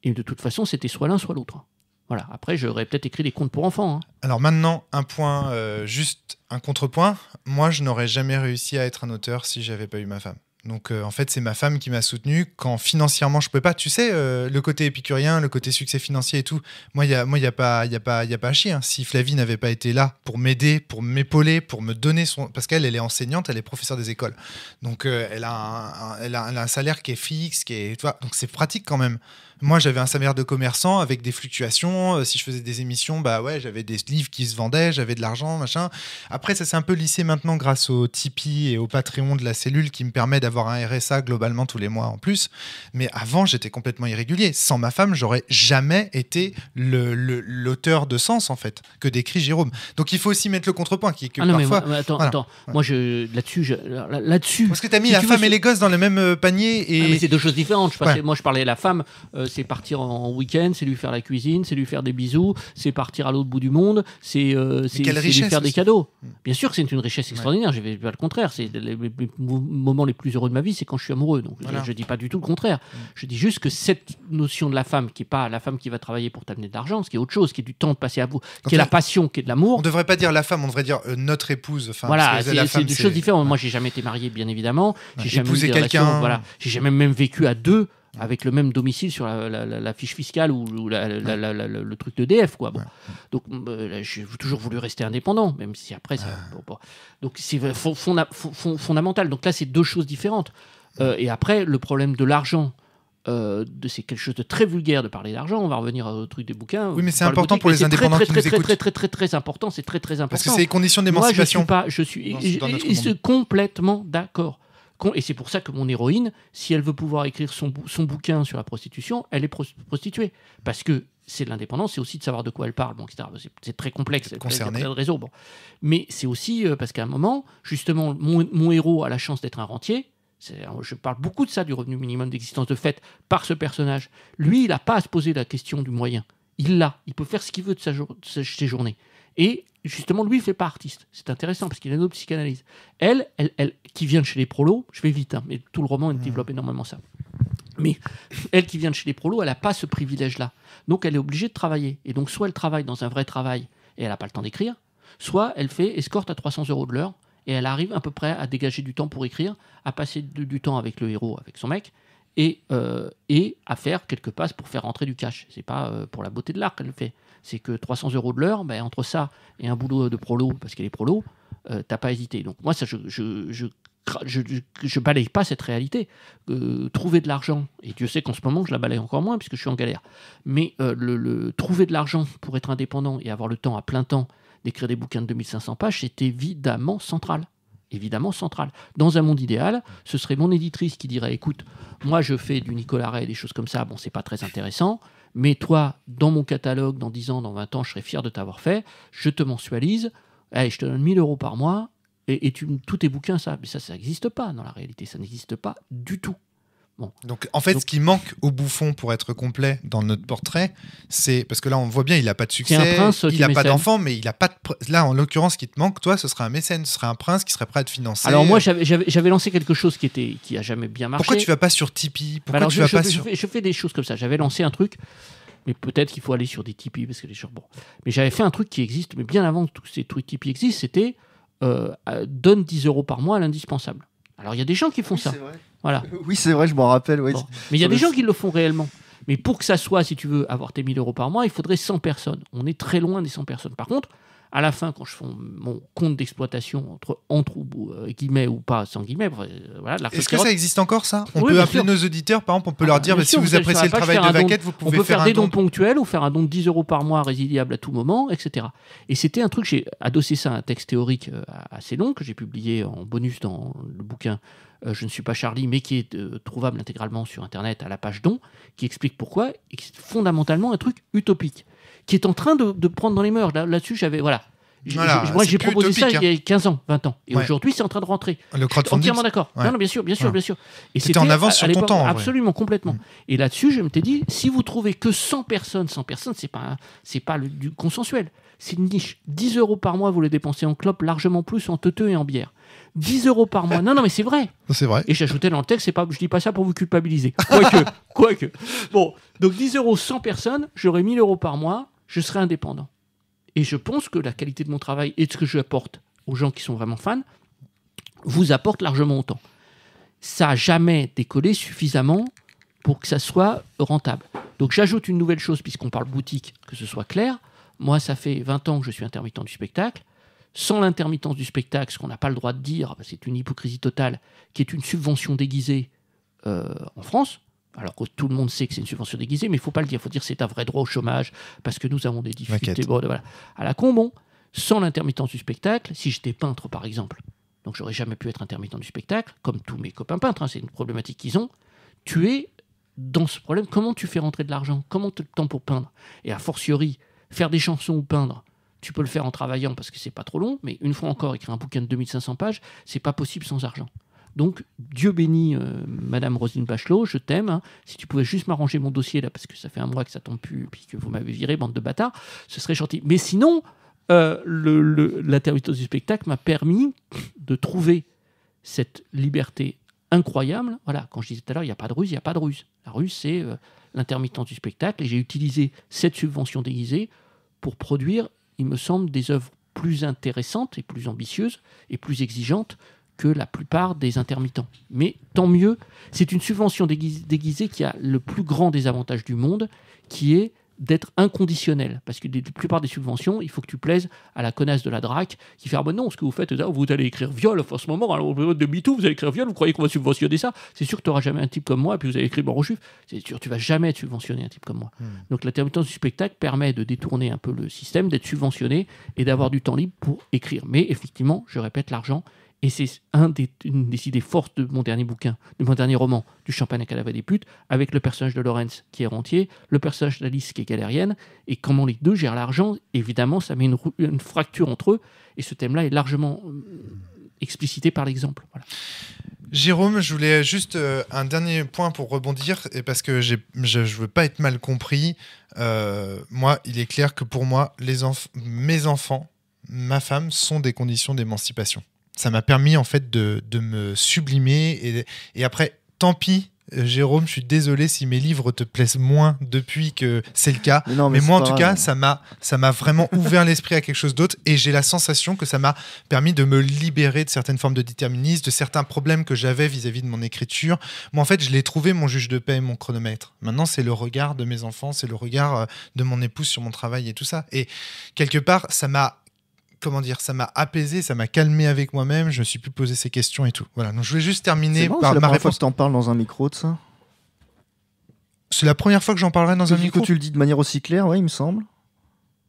Et de toute façon, c'était soit l'un, soit l'autre. Voilà. Après, j'aurais peut-être écrit des contes pour enfants. Hein. Alors maintenant, un point, euh, juste un contrepoint. Moi, je n'aurais jamais réussi à être un auteur si j'avais pas eu ma femme. Donc euh, en fait, c'est ma femme qui m'a soutenu quand financièrement je ne pouvais pas. Tu sais, euh, le côté épicurien, le côté succès financier et tout. Moi, il y a, pas, il y a pas, a pas à chier. Hein. Si Flavie n'avait pas été là pour m'aider, pour m'épauler, pour me donner son, parce qu'elle, elle est enseignante, elle est professeure des écoles. Donc euh, elle, a un, salaire qui est fixe, qui est, tu Donc c'est pratique quand même. Moi, j'avais un salaire de commerçant avec des fluctuations. Euh, si je faisais des émissions, bah ouais, j'avais des livres qui se vendaient, j'avais de l'argent, machin. Après, ça s'est un peu lissé maintenant grâce au Tipeee et au Patreon de la cellule qui me permet d'avoir un RSA globalement tous les mois en plus. Mais avant, j'étais complètement irrégulier. Sans ma femme, j'aurais jamais été l'auteur le, de sens, en fait, que décrit Jérôme. Donc il faut aussi mettre le contrepoint qui est que ah non, parfois. Mais, attends, attends. Moi, je, là-dessus, je, là-dessus. Parce que tu as mis la femme et les gosses dans le même euh, panier. Et... Ah, mais c'est deux choses différentes. Moi, je parlais de la femme. Euh, c'est partir en week-end, c'est lui faire la cuisine, c'est lui faire des bisous, c'est partir à l'autre bout du monde, c'est euh, lui faire des cadeaux. Hmm. Bien sûr que c'est une richesse extraordinaire, je vais pas le contraire. C'est les, moments les plus heureux de ma vie, c'est quand je suis amoureux. Donc je, dis pas du tout le contraire. Hmm. Je dis juste que cette notion de la femme, qui est pas la femme qui va travailler pour t'amener de l'argent, ce qui est autre chose, qui est du temps de passer à vous, qui est la passion, qui est de l'amour. On ne devrait pas dire la femme, on devrait dire euh, notre épouse. voilà, c'est deux choses différentes. Moi, j'ai jamais été marié, bien évidemment. J'ai jamais épousé quelqu'un. Voilà, j'ai jamais même vécu à deux avec le même domicile sur la, fiche fiscale ou, le truc de Quoi. Donc, euh, j'ai toujours voulu rester indépendant, même si après, ça, donc c'est fondamental. Donc là, c'est deux choses différentes. Euh, et après, le problème de l'argent. Euh, c'est quelque chose de très vulgaire de parler d'argent. On va revenir au truc des bouquins. Oui, mais c'est important pour les indépendants qui nous écoutent. C'est très, très, très, très, important. C'est très, très important. Parce que c'est les conditions d'émancipation. je suis pas. Je suis, complètement d'accord. Et c'est pour ça que mon héroïne, si elle veut pouvoir écrire son, son bouquin sur la prostitution, elle est prostituée. Parce que c'est l'indépendance, c'est aussi de savoir de quoi elle parle, bon, etc. C'est très complexe, c'est le réseau. Bon. Mais c'est aussi euh, parce qu'à un moment, justement, mon, héros a la chance d'être un rentier. Euh, je parle beaucoup de ça, du revenu minimum d'existence de fait, par ce personnage. Lui, il n'a pas à se poser la question du moyen. Il l'a. Il peut faire ce qu'il veut de, sa, de ses journées. Et justement, lui, il ne fait pas artiste. C'est intéressant parce qu'il a une psychanalyse. Elle, elle, qui vient de chez les prolos, je vais vite, hein, mais tout le roman, elle hmm. développe énormément ça. Mais elle qui vient de chez les prolos, elle n'a pas ce privilège-là. Donc elle est obligée de travailler. Et donc soit elle travaille dans un vrai travail et elle n'a pas le temps d'écrire, soit elle fait escorte à 300 euros de l'heure et elle arrive à peu près à dégager du temps pour écrire, à passer du temps avec le héros, avec son mec, euh, et, à faire quelques passes pour faire rentrer du cash. C'est pas euh, pour la beauté de l'art qu'elle le fait c'est que 300 euros de l'heure, ben, entre ça et un boulot de prolo, parce qu'elle est prolo, tu euh, t'as pas hésité. Donc moi, ça, je, je, je je, balaye pas cette réalité. Euh, trouver de l'argent, et Dieu sait qu'en ce moment je la balaye encore moins puisque je suis en galère, mais euh, le, trouver de l'argent pour être indépendant et avoir le temps à plein temps d'écrire des bouquins de 2500 pages, c'est évidemment central. Évidemment central. Dans un monde idéal, ce serait mon éditrice qui dirait écoute, moi je fais du Nicolas Ray, des choses comme ça, bon, c'est pas très intéressant, mais toi, dans mon catalogue, dans 10 ans, dans 20 ans, je serai fier de t'avoir fait, je te mensualise, je te donne 1000 euros par mois, et, et tu, tous tes bouquins, ça, mais ça, ça n'existe pas dans la réalité, ça n'existe pas du tout. Donc en fait, ce qui manque au bouffon pour être complet dans notre portrait, c'est parce que là on voit bien, il n'a pas de succès, il n'a pas d'enfant, mais il a pas de... là en l'occurrence, ce qui te manque, toi, ce serait un mécène, ce serait un prince qui serait prêt à te financer. Alors moi, j'avais lancé quelque chose qui était qui a jamais bien marché. Pourquoi tu vas pas sur Tipeee je, fais, des choses comme ça. J'avais lancé un truc, mais peut-être qu'il faut aller sur des Tipeee parce que les gens bon. Mais j'avais fait un truc qui existe, mais bien avant que tous ces trucs Tipeee existent, c'était euh, euh, donne 10 euros par mois à l'indispensable. Alors il y a des gens qui font ça. Voilà. Oui, c'est vrai, je m'en rappelle. Mais il y a des gens qui le font réellement. Mais pour que ça soit, si tu veux, avoir tes 1000 euros par mois, il faudrait 100 personnes. On est très loin des 100 personnes. Par contre, à la fin, quand je fais mon compte d'exploitation, entre, entre ou, euh, guillemets ou pas, sans guillemets, euh, voilà, Est-ce que ça existe encore, ça On peut appeler nos auditeurs, par exemple, on peut leur ah, dire, si vous, appréciez le travail de Vaquette, vous pouvez faire, des dons don ponctuels ou faire un don de 10 euros par mois résiliable à tout moment, etc. Et c'était un truc, j'ai adossé ça à un texte théorique euh, assez long que j'ai publié en bonus dans le bouquin je ne suis pas Charlie, mais qui est trouvable intégralement sur Internet à la page don, qui explique pourquoi, et qui est fondamentalement un truc utopique qui est en train de, prendre dans les mœurs. Là-dessus, j'avais. Voilà. moi, j'ai proposé ça hein. il y a 15 ans, 20 ans. Et aujourd'hui, c'est en train de rentrer. Le crowdfunding. Entièrement d'accord. Non, non, bien sûr, bien sûr, bien sûr. Et c'était en avance sur ton temps. Absolument, complètement. Mm. Et là-dessus, je me suis dit, si vous trouvez que 100 personnes, 100 personnes, c'est pas, c'est pas du consensuel. C'est une niche. 10 euros par mois, vous les dépensez en clope, largement plus en teuteux et en bière. 10 euros par mois. Non, non, mais c'est vrai. C'est vrai. Et j'ajoutais dans le texte, pas, je dis pas ça pour vous culpabiliser. Quoique, quoique. Bon, donc 10 euros, 100 personnes, j'aurais 1000 euros par mois je serai indépendant. Et je pense que la qualité de mon travail et de ce que je apporte aux gens qui sont vraiment fans vous apporte largement autant. Ça n'a jamais décollé suffisamment pour que ça soit rentable. Donc j'ajoute une nouvelle chose, puisqu'on parle boutique, que ce soit clair. Moi, ça fait 20 ans que je suis intermittent du spectacle. Sans l'intermittence du spectacle, ce qu'on n'a pas le droit de dire, c'est une hypocrisie totale, qui est une subvention déguisée euh, en France, alors que tout le monde sait que c'est une subvention déguisée, mais il ne faut pas le dire. Il faut dire c'est un vrai droit au chômage parce que nous avons des difficultés. À la con, sans l'intermittence du spectacle, si j'étais peintre par exemple, donc j'aurais jamais pu être intermittent du spectacle, comme tous mes copains peintres, hein, c'est une problématique qu'ils ont. Tu es dans ce problème. Comment tu fais rentrer de l'argent Comment tu as le temps pour peindre Et a fortiori, faire des chansons ou peindre, tu peux le faire en travaillant parce que c'est pas trop long, mais une fois encore, écrire un bouquin de 2500 pages, c'est pas possible sans argent. Donc, Dieu bénit euh, Madame Rosine Bachelot, je t'aime. Hein. Si tu pouvais juste m'arranger mon dossier là, parce que ça fait un mois que ça tombe plus, puis que vous m'avez viré, bande de bâtards, ce serait gentil. Mais sinon, euh, l'intermittence du spectacle m'a permis de trouver cette liberté incroyable. Voilà, quand je disais tout à l'heure, il n'y a pas de ruse, il n'y a pas de ruse. La ruse, c'est euh, l'intermittence du spectacle. Et j'ai utilisé cette subvention déguisée pour produire, il me semble, des œuvres plus intéressantes et plus ambitieuses et plus exigeantes que la plupart des intermittents. Mais tant mieux, c'est une subvention déguisée, qui a le plus grand désavantage du monde, qui est d'être inconditionnel. Parce que la plupart des subventions, il faut que tu plaises à la connasse de la DRAC qui fait Ah ben non, ce que vous faites, vous allez écrire viol en ce moment, alors de MeToo, vous allez écrire viol, vous croyez qu'on va subventionner ça C'est sûr que tu n'auras jamais un type comme moi, et puis vous allez écrire bon C'est sûr, tu vas jamais être subventionné un type comme moi. Hmm. Donc l'intermittence du spectacle permet de détourner un peu le système, d'être subventionné et d'avoir du temps libre pour écrire. Mais effectivement, je répète, l'argent et c'est un des, une des idées fortes de mon dernier bouquin, de mon dernier roman, du champagne à calava des putes, avec le personnage de Lorenz qui est rentier, le personnage d'Alice qui est galérienne, et comment les deux gèrent l'argent. Évidemment, ça met une, fracture entre eux, et ce thème-là est largement euh, explicité par l'exemple. Jérôme, je voulais juste euh, un dernier point pour rebondir, et parce que je ne veux pas être mal compris. Euh, moi, il est clair que pour moi, les mes enfants, ma femme, sont des conditions d'émancipation ça m'a permis en fait de, me sublimer. Et, et, après, tant pis. Euh, Jérôme, je suis désolé si mes livres te plaisent moins depuis que c'est le cas. Mais, moi, en tout cas, ça m'a, ça m'a vraiment ouvert l'esprit à quelque chose d'autre et j'ai la sensation que ça m'a permis de me libérer de certaines formes de déterminisme, de certains problèmes que j'avais vis-à-vis de mon écriture. Moi, en fait, je l'ai trouvé mon juge de paix mon chronomètre. Maintenant, c'est le regard de mes enfants, c'est le regard euh, de mon épouse sur mon travail et tout ça. Et quelque part, ça m'a comment dire, ça m'a apaisé, ça m'a calmé avec moi-même. Je me suis plus posé ces questions et tout. Voilà. Donc je voulais juste terminer par la ma réponse. Fois en parles dans un micro de ça. C'est la première fois que j'en parlerai dans un micro. Que tu le dis de manière aussi claire, ouais, il me semble.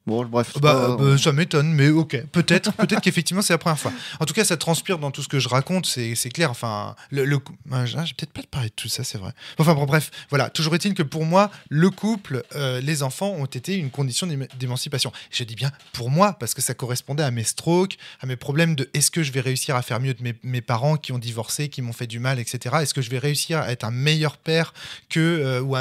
Bon, bref. Bah, euh, bah, ça m'étonne, mais ok. Peut-être, peut-être qu'effectivement, c'est la première fois. En tout cas, ça transpire dans tout ce que je raconte, c'est clair. Enfin, le, le... Ah, j'ai peut-être pas parlé de tout ça, c'est vrai. Enfin, bon, bref, voilà. Toujours est-il que pour moi, le couple, euh, les enfants ont été une condition d'émancipation. Je dis bien pour moi, parce que ça correspondait à mes strokes, à mes problèmes de est-ce que je vais réussir à faire mieux de mes, parents qui ont divorcé, qui m'ont fait du mal, etc. Est-ce que je vais réussir à être un meilleur père que, euh, ou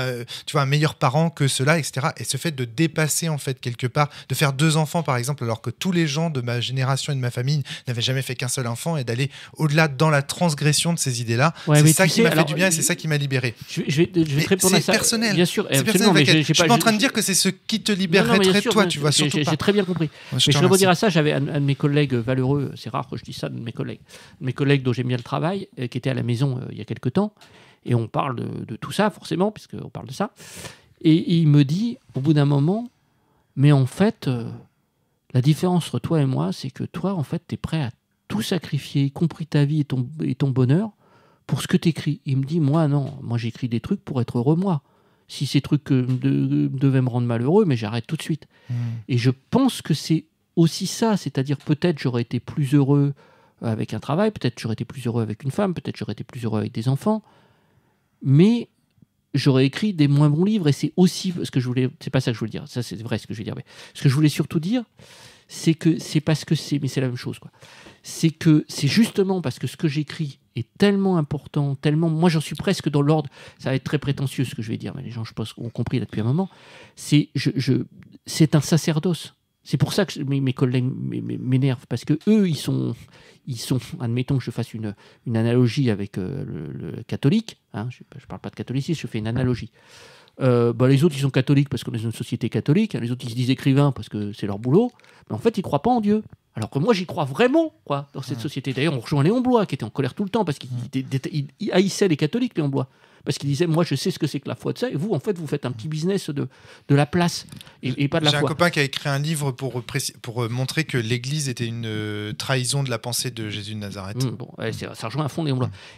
tu vois, un meilleur parent que cela, etc. Et ce fait de dépasser, en fait, quelque part, de faire deux enfants, par exemple, alors que tous les gens de ma génération et de ma famille n'avaient jamais fait qu'un seul enfant, et d'aller au-delà dans la transgression de ces idées-là. c'est ça qui m'a fait du bien et c'est euh, ça qui m'a libéré. Je, personnel. Bien sûr. C'est personnel. je, suis pas, en train de dire que c'est ce qui te libérerait très toi, tu vois. Surtout J'ai très bien compris. je vais rebondir à ça. J'avais un, de mes collègues valeureux, c'est rare que je dis ça de mes collègues, mes collègues dont j'aime bien le travail, euh, qui était à la maison euh, il y a quelque temps et on parle de, tout ça forcément puisqu'on parle de ça et il me dit au bout d'un moment mais en fait, euh, la différence entre toi et moi, c'est que toi, en fait, tu es prêt à tout sacrifier, y compris ta vie et ton, bonheur, pour ce que tu écris. Il me dit, moi, non, moi, j'écris des trucs pour être heureux, moi. Si ces trucs euh, euh, devaient me rendre malheureux, mais j'arrête tout de suite. Hmm. Et je pense que c'est aussi ça, c'est-à-dire peut-être j'aurais été plus heureux avec un travail, peut-être j'aurais été plus heureux avec une femme, peut-être j'aurais été plus heureux avec des enfants, mais j'aurais écrit des moins bons livres. Et c'est aussi ce que je voulais. C'est pas ça que je voulais dire. Ça, c'est vrai ce que je voulais dire. Mais ce que je voulais surtout dire, c'est que c'est parce que c'est. Mais c'est la même chose, quoi. C'est que c'est justement parce que ce que j'écris est tellement important, tellement. Moi, j'en suis presque dans l'ordre. Ça va être très prétentieux ce que je vais dire, mais les gens, je pense, ont compris là depuis un moment. C'est je... c'est un sacerdoce. C'est pour ça que mes, collègues m'énervent, parce que eux, ils sont, ils sont, admettons que je fasse une, une analogie avec euh, le, catholique, hein, je ne parle pas de catholicisme, je fais une analogie. Euh, bah, les autres, ils sont catholiques parce qu'on est une société catholique, hein, les autres, ils se disent écrivains parce que c'est leur boulot, mais en fait, ils ne croient pas en Dieu. Alors que moi, j'y crois vraiment, quoi, dans cette société. D'ailleurs, on rejoint Léon Blois, qui était en colère tout le temps parce qu'il haïssait les catholiques, Léon Blois parce qu'il disait Moi, je sais ce que c'est que la foi de ça, et vous, en fait, vous faites un petit business de, de la place et, pas de la foi. J'ai un copain qui a écrit un livre pour, pour euh, montrer que l'Église était une euh, trahison de la pensée de Jésus de Nazareth. Mmh, bon, ça rejoint à fond les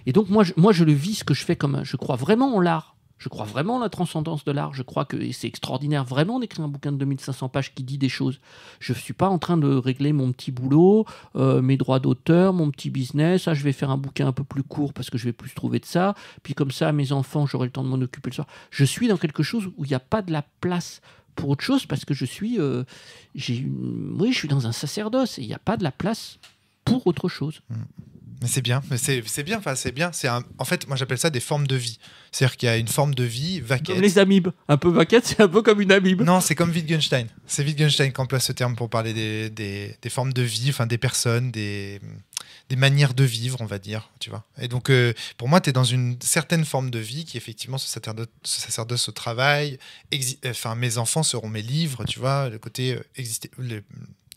Et donc, moi je, moi, je le vis, ce que je fais comme. Je crois vraiment en l'art. Je crois vraiment la transcendance de l'art. Je crois que c'est extraordinaire vraiment d'écrire un bouquin de 2500 pages qui dit des choses. Je ne suis pas en train de régler mon petit boulot, euh, mes droits d'auteur, mon petit business. Ah, je vais faire un bouquin un peu plus court parce que je vais plus trouver de ça. Puis comme ça, mes enfants, j'aurai le temps de m'en occuper le soir. Je suis dans quelque chose où il n'y a pas de la place pour autre chose parce que je suis, euh, j'ai une... oui, je suis dans un sacerdoce et il n'y a pas de la place pour autre chose. Mm. Mais c'est bien, mais c'est, bien, enfin c'est bien. C'est en fait, moi j'appelle ça des formes de vie. C'est-à-dire qu'il y a une forme de vie vaquette. Comme les amibes. Un peu vaquette, c'est un peu comme une amibe. Non, c'est comme Wittgenstein. C'est Wittgenstein qui emploie ce terme pour parler des, des, des formes de vie, enfin des personnes, des, des, manières de vivre, on va dire. Tu vois. Et donc, euh, pour moi, tu es dans une certaine forme de vie qui, effectivement, ce ça sert de au travail. Enfin, mes enfants seront mes livres, tu vois, le côté euh, existé... exister,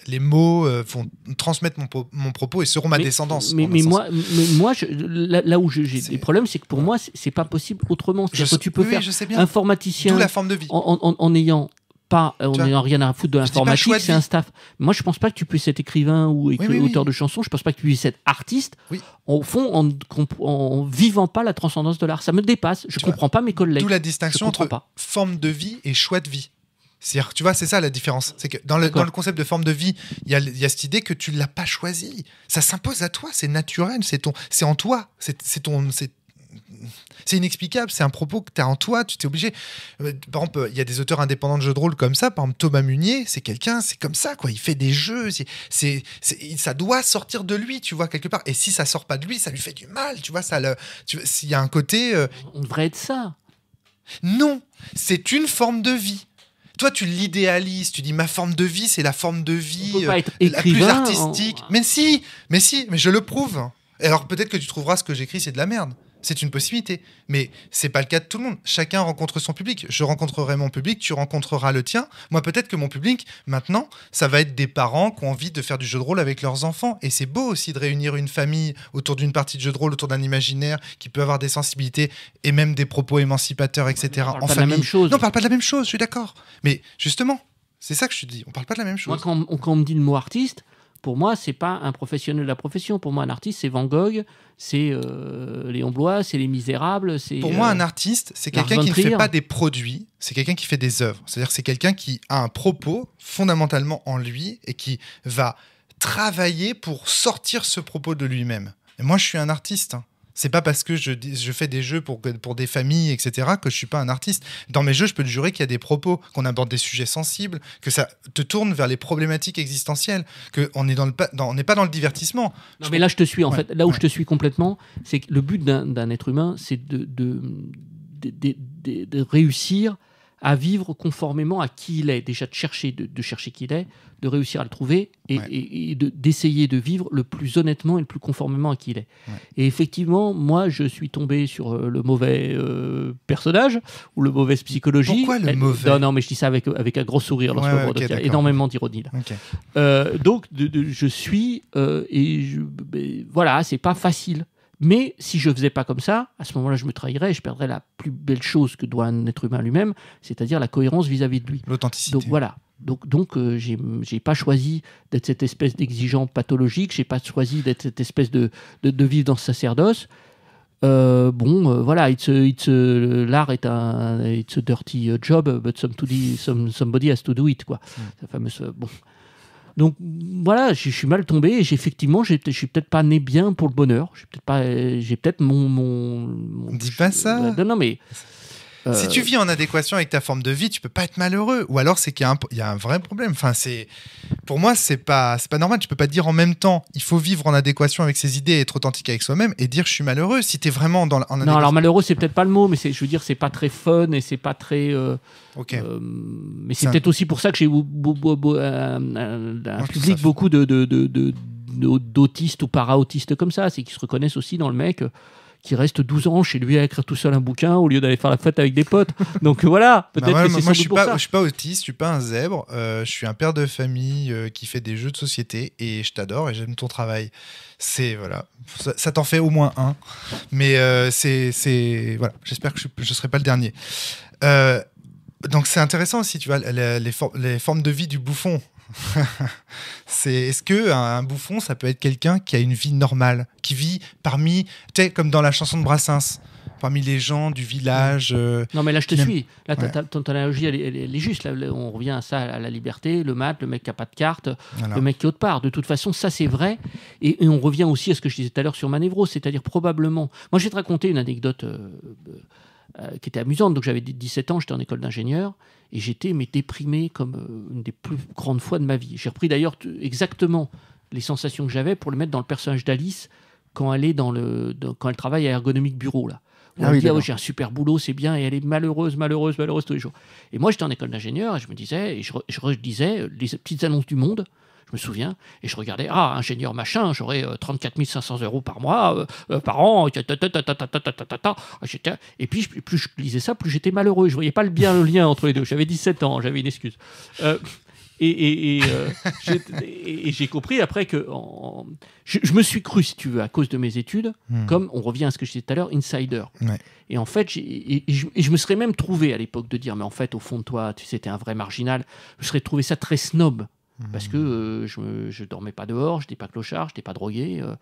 les mots euh, font transmettre mon, propos et seront ma descendance. Mais, moi, moi je, là, où j'ai des problèmes, c'est que pour moi, c'est pas possible autrement. Qu'est-ce que tu peux faire je sais informaticien En, ayant pas, euh, n'ayant rien à foutre de l'informatique, c'est un staff. Moi, je pense pas que tu puisses être écrivain ou auteur de chansons. Je pense pas que tu puisses être artiste. Au fond, en, vivant pas la transcendance de l'art, ça me dépasse. Je ne comprends pas mes collègues. D'où la distinction entre forme de vie et choix de vie cest tu vois, c'est ça la différence. C'est que dans le, concept de forme de vie, il y a, cette idée que tu l'as pas choisi. Ça s'impose à toi, c'est naturel, c'est ton, c'est en toi, c'est ton, c'est inexplicable, c'est un propos que tu as en toi, tu t'es obligé. Euh, par exemple, il y a des auteurs indépendants de jeux de rôle comme ça, par exemple Thomas Munier, c'est quelqu'un, c'est comme ça, quoi. Il fait des jeux, c'est, ça doit sortir de lui, tu vois, quelque part. Et si ça sort pas de lui, ça lui fait du mal, tu vois, ça le. S'il y a un côté. Euh, On être ça. Non, c'est une forme de vie. Toi, tu l'idéalises, tu dis ma forme de vie, c'est la forme de vie euh, la plus artistique. Hein. Mais si, mais si, mais je le prouve. Alors peut-être que tu trouveras ce que j'écris, c'est de la merde c'est une possibilité. Mais c'est pas le cas de tout le monde. Chacun rencontre son public. Je rencontrerai mon public, tu rencontreras le tien. Moi, peut-être que mon public, maintenant, ça va être des parents qui ont envie de faire du jeu de rôle avec leurs enfants. Et c'est beau aussi de réunir une famille autour d'une partie de jeu de rôle, autour d'un imaginaire qui peut avoir des sensibilités et même des propos émancipateurs, etc. On parle la même chose. Non, on parle pas de la même chose, je suis d'accord. Mais justement, c'est ça que je te dis. On parle pas de la même chose. Moi, quand, quand on me dit le mot artiste, pour moi, c'est pas un professionnel de la profession. Pour moi, un artiste, c'est Van Gogh, c'est euh, Léon Blois, c'est Les Misérables. C'est, pour moi, euh, un artiste, c'est quelqu'un qui ne fait pas des produits, c'est quelqu'un qui fait des œuvres. C'est-à-dire c'est quelqu'un qui a un propos fondamentalement en lui et qui va travailler pour sortir ce propos de lui-même. Et moi, je suis un artiste. Hein. C'est pas parce que je, fais des jeux pour, pour des familles, etc., que je suis pas un artiste. Dans mes jeux, je peux te jurer qu'il y a des propos, qu'on aborde des sujets sensibles, que ça te tourne vers les problématiques existentielles, qu'on n'est pas dans le divertissement. Non, mais là, je te suis, en fait. Là où je te suis complètement, c'est que le but d'un être humain, c'est de, de réussir à vivre conformément à qui il est, déjà de chercher, de, chercher qui il est, de réussir à le trouver et, d'essayer de, vivre le plus honnêtement et le plus conformément à qui il est. Et effectivement, moi, je suis tombé sur euh, le mauvais euh, personnage ou le mauvaise psychologie. Pourquoi le eh, mauvais Non, non, mais je dis ça avec, avec un gros sourire. y a énormément d'ironie. là. Euh, donc, je suis et je, ben, voilà, c'est pas facile mais si je ne faisais pas comme ça, à ce moment-là, je me trahirais et je perdrais la plus belle chose que doit un être humain lui-même, c'est-à-dire la cohérence vis-à-vis de lui. L'authenticité. Donc voilà. Donc, donc euh, j'ai pas choisi d'être cette espèce d'exigeant pathologique, j'ai pas choisi d'être cette espèce de, de, vivre dans ce sacerdoce. Euh, bon, euh, voilà, l'art est un it's a dirty job, but somebody, somebody has to do it, quoi. Mm. fameuse, bon. Donc voilà, je, suis mal tombé et effectivement, je suis peut-être pas né bien pour le bonheur. J'ai peut-être pas, euh, j'ai peut-être mon, mon, Dis pas ça. non mais euh, si tu vis en adéquation avec ta forme de vie, tu peux pas être malheureux. Ou alors c'est qu'il y, a un vrai problème. Enfin, c'est pour moi c'est pas c'est pas normal. Tu peux pas dire en même temps il faut vivre en adéquation avec ses idées, et être authentique avec soi-même et dire je suis malheureux. Si tu es vraiment dans non alors malheureux c'est peut-être pas le mot, mais je veux dire c'est pas très fun et c'est pas très euh, euh, mais c'est peut-être aussi pour ça que j'ai un public beaucoup de, d'autistes ou para-autistes comme ça, c'est qu'ils se reconnaissent aussi dans le mec qui reste 12 ans chez lui à écrire tout seul un bouquin au lieu d'aller faire la fête avec des potes. Donc voilà, peut-être bah que moi, je suis pas, Je suis pas autiste, je suis pas un zèbre, euh, je suis un père de famille euh, qui fait des jeux de société et je t'adore et j'aime ton travail. C'est voilà, ça, t'en fait au moins un. Mais euh, c'est voilà, j'espère que je, ne serai pas le dernier. donc c'est intéressant aussi, tu vois, les, les formes de vie du bouffon. c'est est-ce que un, bouffon ça peut être quelqu'un qui a une vie normale, qui vit parmi, tu sais, comme dans la chanson de Brassens, parmi les gens du village. Euh, non mais là je te suis. Là ton analogie elle, est juste. Là, on revient à ça, à la liberté, le mat, le mec qui a pas de carte, le mec qui est autre part. De toute façon ça c'est vrai. Et, on revient aussi à ce que je disais tout à l'heure sur Manévro, c'est-à-dire probablement. Moi je vais te raconter une anecdote. Euh, euh, qui était amusante. Donc j'avais 17 ans, j'étais en école d'ingénieur. Et j'étais mais déprimé comme euh, une des plus grandes fois de ma vie. J'ai repris d'ailleurs exactement les sensations que j'avais pour le mettre dans le personnage d'Alice quand elle est dans le quand elle travaille à ergonomique bureau là. Ah elle dit ah j'ai un super boulot, c'est bien, et elle est malheureuse, malheureuse, malheureuse tous les jours. Et moi j'étais en école d'ingénieur et je me disais, je, je, disais les petites annonces du monde, me souviens, et je regardais, ah, ingénieur machin, j'aurais 34 500 euros par mois, par an, et puis plus je lisais ça, plus j'étais malheureux, je voyais pas le bien le lien entre les deux, j'avais 17 ans, j'avais une excuse. et, et, j'ai compris après que je, me suis cru, si tu veux, à cause de mes études, comme on revient à ce que je disais tout à l'heure, insider. Et en fait, je, je, me serais même trouvé à l'époque de dire, mais en fait, au fond de toi, tu sais, t'es un vrai marginal, je serais trouvé ça très snob parce que hmm. euh, je ne dormais pas dehors, je n'étais pas clochard, je n'étais pas drogué. Euh,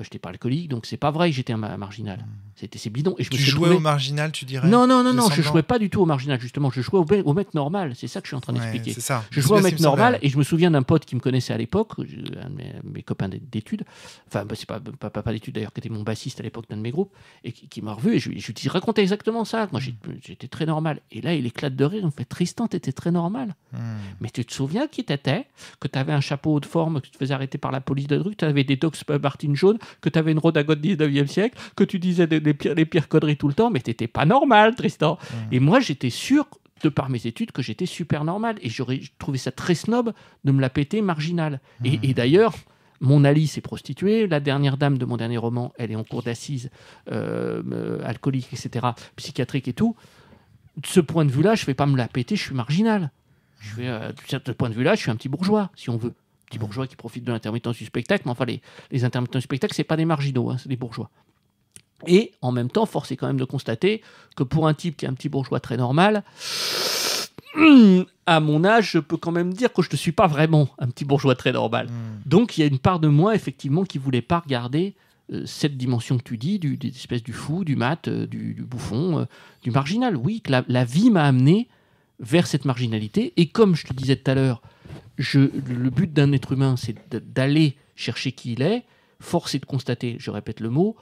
euh, je pas alcoolique, donc c'est pas vrai que j'étais un marginal. C'était c'est bidon. Et je tu me jouais au marginal, tu dirais Non, non, non, non, je jouais pas du tout au marginal, justement. Je jouais au, au mec normal. C'est ça que je suis en train d'expliquer. Ça. Je jouais au mec normal et je me souviens d'un pote qui me connaissait à l'époque, un de mes, copains d'études, enfin, bah, c'est pas, pas, d'études d'ailleurs, qui était mon bassiste à l'époque d'un de mes groupes, et qui, m'a revu et je, lui dis racontais exactement ça. Moi, j'étais très normal. Et là, il éclate de rire. En fait, Tristan, t'étais très normal. Hmm. Mais tu te souviens qui t'étais Que t'avais un chapeau de forme, que tu te faisais arrêter par la police de rue, que t'avais des dogs Martin jaune que tu avais une du 19e siècle, que tu disais pires, les pires conneries tout le temps, mais tu n'étais pas normal, Tristan. Mmh. Et moi, j'étais sûr, de par mes études, que j'étais super normal. Et j'aurais trouvé ça très snob de me la péter marginale. Mmh. Et, d'ailleurs, mon Alice est prostituée, la dernière dame de mon dernier roman, elle est en cours d'assises, euh, euh, alcoolique, etc., psychiatrique et tout. De ce point de vue-là, je ne vais pas me la péter, je suis marginal. Je vais, euh, de ce point de vue-là, je suis un petit bourgeois, si on veut petits bourgeois qui profitent de l'intermittence du spectacle, mais enfin, les, intermittents du spectacle, c'est pas des marginaux, hein, c'est des bourgeois. Et en même temps, force est quand même de constater que pour un type qui est un petit bourgeois très normal, à mon âge, je peux quand même dire que je ne suis pas vraiment un petit bourgeois très normal. Hmm. Donc il y a une part de moi, effectivement, qui voulait pas regarder euh, cette dimension que tu dis, du, des espèces du fou, du mat, euh, du, bouffon, euh, du marginal. Oui, la vie m'a amené vers cette marginalité. Et comme je te disais tout à l'heure, le but d'un être humain, c'est d'aller chercher qui il est. Force est de constater, je répète le mot,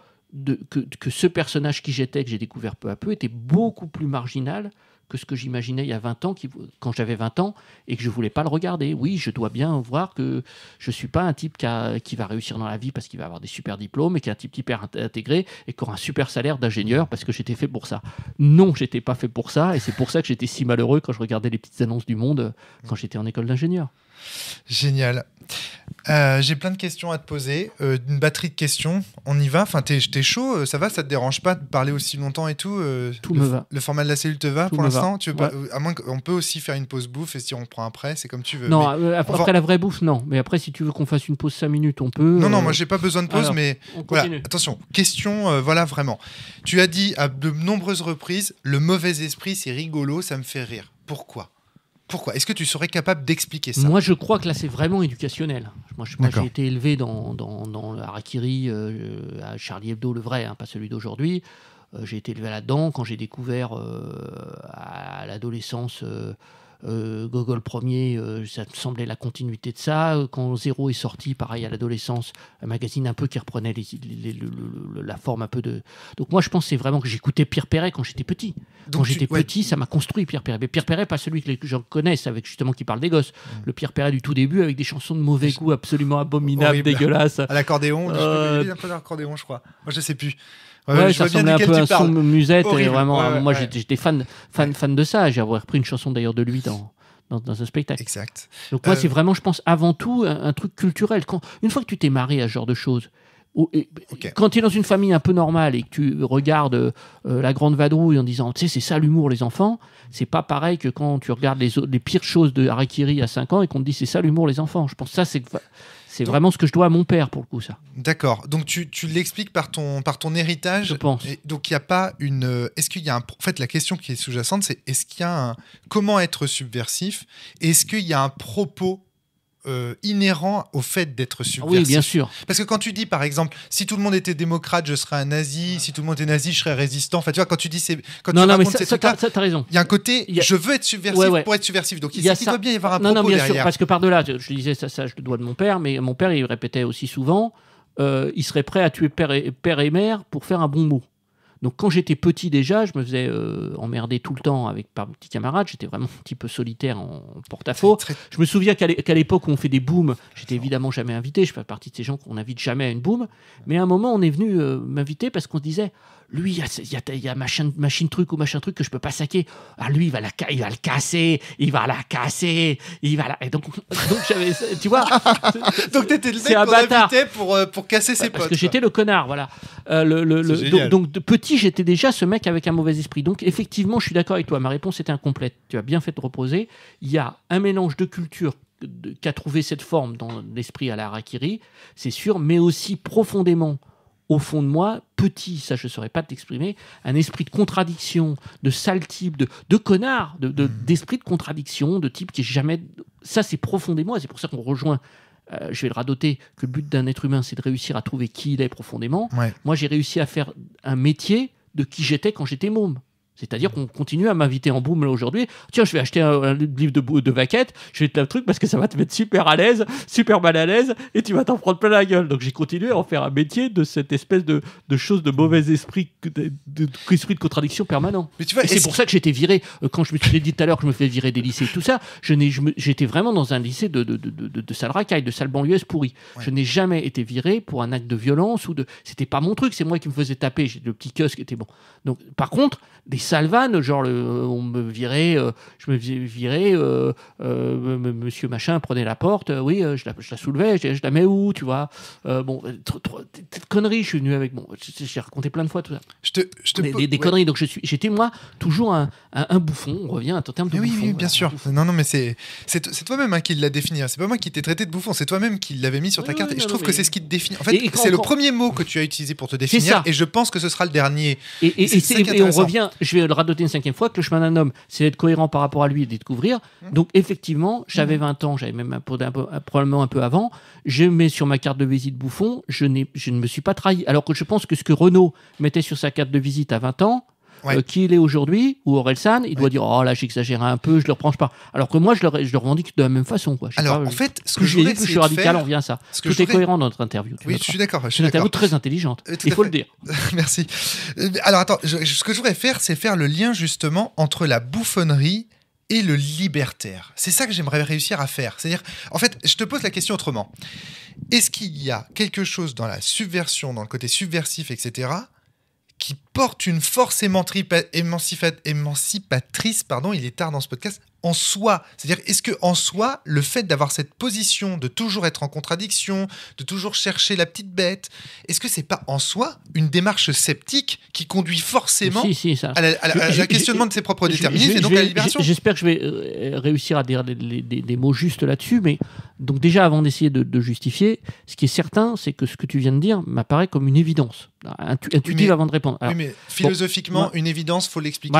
que, ce personnage qui j'étais, que j'ai découvert peu à peu, était beaucoup plus marginal que ce que j'imaginais il y a 20 ans, quand j'avais 20 ans, et que je voulais pas le regarder. Oui, je dois bien voir que je suis pas un type qui, va réussir dans la vie parce qu'il va avoir des super diplômes, et qui est un type hyper intégré, et qui aura un super salaire d'ingénieur parce que j'étais fait pour ça. Non, j'étais pas fait pour ça, et c'est pour ça que j'étais si malheureux quand je regardais les petites annonces du monde euh, quand j'étais en école d'ingénieur. Génial. Euh, j'ai plein de questions à te poser, euh, une batterie de questions. On y va. Enfin, t'es, chaud, euh, ça va, ça te dérange pas de parler aussi longtemps et tout. tout le, me va. Le format de la cellule te va pour l'instant. à moins qu'on peut aussi faire une pause bouffe et si on prend après, c'est comme tu veux. Non, après, la vraie bouffe, non. Mais après, si tu veux qu'on fasse une pause 5 minutes, on peut. Non, non, moi j'ai pas besoin de pause, mais attention. Question, voilà vraiment. Tu as dit à de nombreuses reprises, le mauvais esprit, c'est rigolo, ça me fait rire. Pourquoi pourquoi Est-ce que tu serais capable d'expliquer ça Moi, je crois que là, c'est vraiment éducationnel. Moi, j'ai été élevé dans, dans, dans euh, à Charlie Hebdo, le vrai, hein, pas celui d'aujourd'hui. Euh, j'ai été élevé là-dedans. Quand j'ai découvert euh, à l'adolescence euh, Gogol premier, euh, ça me semblait la continuité de ça. Quand Zéro est sorti, pareil à l'adolescence, un magazine un peu qui reprenait la forme un peu de. Donc moi, je pensais vraiment que j'écoutais Pierre Perret quand j'étais petit. quand j'étais petit, ça m'a construit Pierre Perret. Mais Pierre Perret, pas celui que les gens connaissent, avec justement qui parle des gosses. Mmh. Le Pierre Perret du tout début, avec des chansons de mauvais goût absolument abominables, dégueulasses. À l'accordéon, euh... je crois. Moi, je sais plus. Ouais, ça ressemblait un peu à son musette. vraiment, moi, j'étais fan, fan, fan de ça. J'ai repris une chanson d'ailleurs de lui dans, dans, spectacle. Exact. Donc moi, euh, c'est vraiment, je pense, avant tout un, truc culturel. Quand, une fois que tu t'es marié à ce genre de choses, quand tu es dans une famille un peu normale et que tu regardes euh, La Grande Vadrouille en disant, tu sais, c'est ça l'humour, les enfants, c'est pas pareil que quand tu regardes les, les pires choses de Harakiri à 5 ans et qu'on te dit, c'est ça l'humour, les enfants. Je pense que ça, c'est c'est vraiment ce que je dois à mon père pour le coup, ça. D'accord. Donc tu, l'expliques par ton, par ton héritage. Je pense. donc il n'y a pas une. Euh, est-ce qu'il y a un. En fait, la question qui est sous-jacente, c'est est-ce qu'il y a un. Comment être subversif Est-ce qu'il y a un propos euh, inhérent au fait d'être ah subversif. Oui, bien sûr. Parce que quand tu dis, par exemple, si tout le monde était démocrate, je serais un nazi, si tout le monde était nazi, je serais résistant. Enfin, tu vois, quand tu dis c'est. Quand non, tu non, mais ça, ça, t'as raison. Il y a un côté, je veux être subversif pour être subversif. Donc, il, y a bien y avoir un non, propos non, bien Sûr, parce que par-delà, je, disais ça, ça, je le dois de mon père, mais mon père, il répétait aussi souvent euh, il serait prêt à tuer et, père et mère pour faire un bon mot. Donc quand j'étais petit déjà, je me faisais euh, emmerder tout le temps avec par mes petits camarades. J'étais vraiment un petit peu solitaire en, porte-à-faux. Je me souviens qu'à l'époque où on fait des booms, j'étais évidemment jamais invité. Je fais partie de ces gens qu'on n'invite jamais à une boom. Mais à un moment, on est venu euh, m'inviter parce qu'on disait lui, il y a, machine truc ou machin truc que je peux pas saquer. Ah, lui, il va, la, va le casser, il va la casser, il va la. Et donc, donc Tu vois Donc, t'étais le mec qu'on invitait pour, euh, pour casser ses potes. Parce que j'étais le connard, voilà. Euh, le, donc, petit, j'étais déjà ce mec avec un mauvais esprit. Donc, effectivement, je suis d'accord avec toi. Ma réponse était incomplète. Tu as bien fait de reposer. Il y a un mélange de culture qu'a trouvé cette forme dans l'esprit à la Harakiri, c'est sûr, mais aussi profondément au fond de moi, petit, ça je ne saurais pas t'exprimer, un esprit de contradiction, de sale type, de, de connard, d'esprit de, mmh. d'esprit de contradiction, de type qui est jamais. Ça, c'est profondément, et c'est pour ça qu'on rejoint. Euh, je vais le radoter que le but d'un être humain, c'est de réussir à trouver qui il est profondément. Moi, j'ai réussi à faire un métier de qui j'étais quand j'étais môme. C'est-à-dire qu'on continue à m'inviter en boum là aujourd'hui. Tiens, je vais acheter un, livre de, de vaquette, je vais te le truc parce que ça va te mettre super à l'aise, super mal à l'aise, et tu vas t'en prendre plein la gueule. Donc j'ai continué à en faire un métier de cette espèce de, de chose de mauvais esprit, de, de, de contradiction permanent. et c'est pour ça que j'étais viré. Euh, quand je me suis dit tout à l'heure que je me fais virer des lycées et tout ça, j'étais vraiment dans un lycée de, de, de, de sale racaille, de sale pourrie. Je n'ai jamais été viré pour un acte de violence ou de. C'était pas mon truc, c'est moi qui me faisais taper. J'ai le petit kiosque qui était bon. Donc, par contre, des Salvan, genre le, euh, on me virait, euh, je me virais, euh, monsieur machin prenait la porte, oui, je la, soulevais, je, la mets où, tu vois. bon, conneries, je suis venu avec, bon, j'ai raconté plein de fois tout ça. Je te, des, conneries, donc je suis, j'étais moi toujours un, bouffon, on revient à ton terme de bouffon. Oui, bien sûr. Non, non, mais c'est, c'est, toi-même hein, qui l'a défini, hein. c'est pas moi qui t'ai traité de bouffon, c'est toi-même qui l'avais mis sur ta carte, et je trouve que c'est ce qui te définit. En fait, c'est le premier mot que tu as utilisé pour te définir, et je pense que ce sera le dernier. Et, et, et on revient, je vais le radoter une cinquième fois que le chemin d'un homme, c'est d'être cohérent par rapport à lui et de découvrir. Mmh. Donc, effectivement, j'avais 20 mmh. ans, j'avais même un probablement un peu avant. Je mets sur ma carte de visite bouffon, je, je ne me suis pas trahi. Alors que je pense que ce que Renault mettait sur sa carte de visite à 20 ans, euh, qui il est aujourd'hui, ou Orelsan, il doit dire Oh là, j'exagère un peu, je le reproche pas. Alors que moi, je le, je le revendique de la même façon. Quoi. Alors, en euh, fait, ce que, je je suis radical, on revient à ça. Tout est cohérent dans notre interview. Oui, je suis d'accord. C'est une interview très intelligente. Euh, il faut le dire. Merci. Alors, attends, ce que je voudrais faire, c'est faire le lien justement entre la bouffonnerie et le libertaire. C'est ça que j'aimerais réussir à faire. C'est-à-dire, en fait, je te pose la question autrement. Est-ce qu'il y a quelque chose dans la subversion, dans le côté subversif, etc., qui porte une force émancipatrice, pardon, il est tard dans ce podcast, en soi. C'est-à-dire, est-ce que en soi, le fait d'avoir cette position, de toujours être en contradiction, de toujours chercher la petite bête, est-ce que c'est pas en soi une démarche sceptique qui conduit forcément à la, questionnement de ses propres déterminismes et donc à la libération J'espère que je vais euh, réussir à dire des, mots justes là-dessus, mais donc déjà avant d'essayer de justifier, ce qui est certain, c'est que ce que tu viens de dire m'apparaît comme une évidence. Tu dis avant de répondre. oui, mais philosophiquement, une évidence, faut l'expliquer,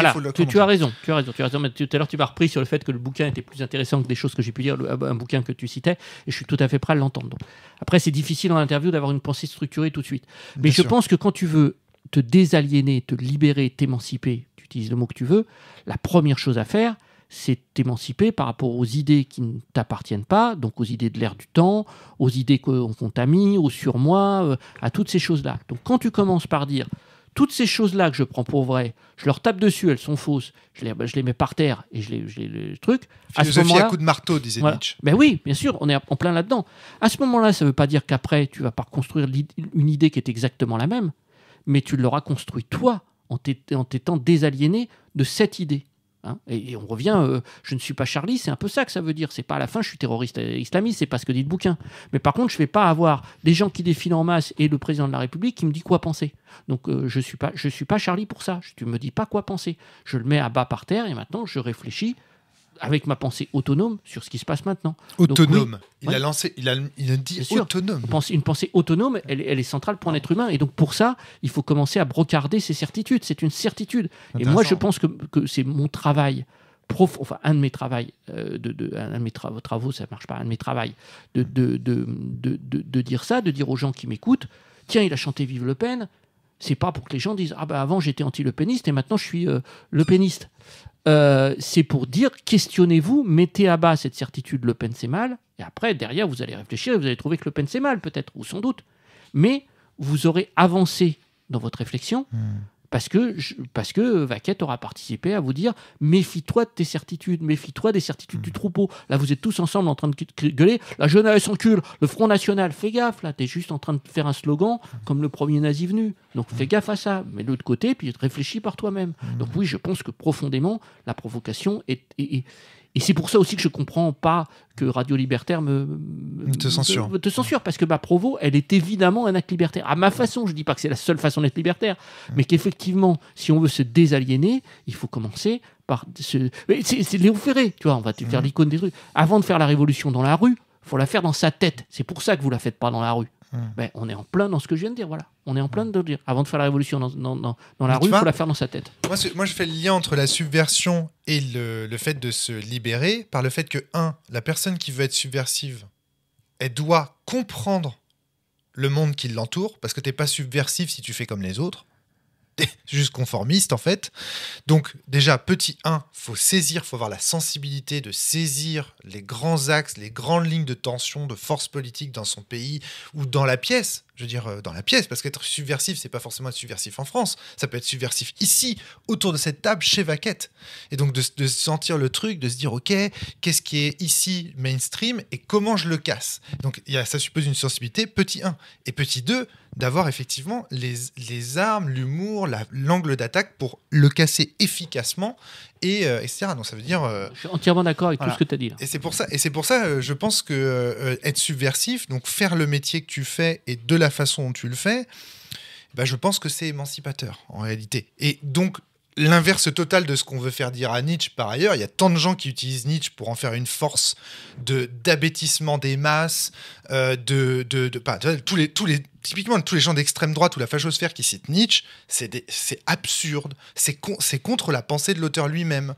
tu, as raison, tu as raison, Mais tout à l'heure, tu m'as repris sur le fait que le bouquin était plus intéressant que des choses que j'ai pu dire, un bouquin que tu citais, et je suis tout à fait prêt à l'entendre. Après, c'est difficile en interview d'avoir une pensée structurée tout de suite. Mais je pense que quand tu veux te désaliéner, te libérer, t'émanciper, tu utilises le mot que tu veux, la première chose à faire, c'est émancipé par rapport aux idées qui ne t'appartiennent pas, donc aux idées de l'ère du temps, aux idées qu'on t'a ou au surmoi, euh, à toutes ces choses-là. Donc quand tu commences par dire toutes ces choses-là que je prends pour vraies, je leur tape dessus, elles sont fausses, je les, je les mets par terre et je les, les truc. Philosophie à, ce coup de marteau, disait Nietzsche. Ben oui, bien sûr, on est en plein là-dedans. À ce moment-là, ça ne veut pas dire qu'après, tu vas pas construire une idée qui est exactement la même, mais tu l'auras construite toi en t'étant désaliéné de cette idée. Hein. et, on revient, euh, je ne suis pas Charlie, c'est un peu ça que ça veut dire. C'est pas à la fin, je suis terroriste islamiste, c'est pas ce que dit le bouquin. Mais par contre, je vais pas avoir des gens qui défilent en masse et le président de la République qui me dit quoi penser. Donc euh, je suis suis pas Charlie pour ça. Je, tu me dis pas quoi penser. Je le mets à bas par terre et maintenant je réfléchis avec ma pensée autonome sur ce qui se passe maintenant. Autonome. il a lancé, il a, il a dit autonome. Une pensée, autonome, elle, est centrale pour un être humain. Et donc pour ça, il faut commencer à brocarder ses certitudes. C'est une certitude. Et moi, je pense que, que c'est mon travail. Prof, enfin, un de mes travaux, euh, de, un de mes travaux, ça marche pas, un de mes travaux, de, de, de, dire ça, de dire aux gens qui m'écoutent, tiens, il a chanté Vive Le Pen, c'est pas pour que les gens disent ah ben avant j'étais anti-le et maintenant je suis euh, le péniste. Euh, c'est pour dire questionnez-vous, mettez à bas cette certitude Le Pen c'est mal, et après, derrière, vous allez réfléchir et vous allez trouver que Le Pen c'est mal, peut-être, ou sans doute. Mais vous aurez avancé dans votre réflexion, hmm. Parce que, parce que Vaquette aura participé à vous dire méfie-toi de tes certitudes, méfie-toi des certitudes du mhm. troupeau. Là, vous êtes tous ensemble en train de gueuler la jeunesse cul, le Front National, fais gaffe, là, t'es juste en train de faire un slogan mhm. comme le premier nazi venu. Donc mhm. fais gaffe à ça, mais de l'autre côté, puis réfléchis par toi-même. Donc oui, je pense que profondément, la provocation est et c'est pour ça aussi que je comprends pas que Radio Libertaire me, te censure. censure parce que ma Provo, elle est évidemment un acte libertaire. À ma façon, je dis pas que c'est la seule façon d'être libertaire, mm. mais qu'effectivement, si on veut se désaliéner, il faut commencer par ce... c'est Léon Ferré, tu vois, on va te faire mm. l'icône des trucs. Avant de faire la révolution dans la rue, faut la faire dans sa tête. C'est pour ça que vous la faites pas dans la rue. Hmm. Ben, on est en plein dans ce que je viens de dire. Voilà. On est en plein hmm. de dire. Avant de faire la révolution dans, la rue, il faut la faire dans sa tête. Moi, je fais le lien entre la subversion et le, fait de se libérer par le fait que, un, la personne qui veut être subversive, elle doit comprendre le monde qui l'entoure, parce que t'es pas subversif si tu fais comme les autres juste conformiste en fait. Donc déjà, petit 1, faut saisir, faut avoir la sensibilité de saisir les grands axes, les grandes lignes de tension, de force politique dans son pays ou dans la pièce. Je veux dire, euh, dans la pièce, parce qu'être subversif, c'est pas forcément subversif en France. Ça peut être subversif ici, autour de cette table, chez Vaquette. Et donc de, sentir le truc, de se dire, OK, qu'est-ce qui est ici mainstream et comment je le casse Donc il ça suppose une sensibilité, petit 1. Et petit 2, d'avoir effectivement les, armes, l'humour, l'angle d'attaque pour le casser efficacement, et, euh, etc. ça veut dire... Euh, je suis entièrement d'accord avec tout ce que tu as dit. Là. Et c'est pour ça, et pour ça euh, je pense que être subversif, donc faire le métier que tu fais et de la façon dont tu le fais, bah, je pense que c'est émancipateur en réalité. Et donc l'inverse total de ce qu'on veut faire dire à Nietzsche par ailleurs. Il y a tant de gens qui utilisent Nietzsche pour en faire une force de d'abêtissement des masses, euh, de, de, de tous les, tous les, typiquement tous les gens d'extrême droite ou la fachosphère qui citent Nietzsche, c'est absurde, c'est con, contre la pensée de l'auteur lui-même.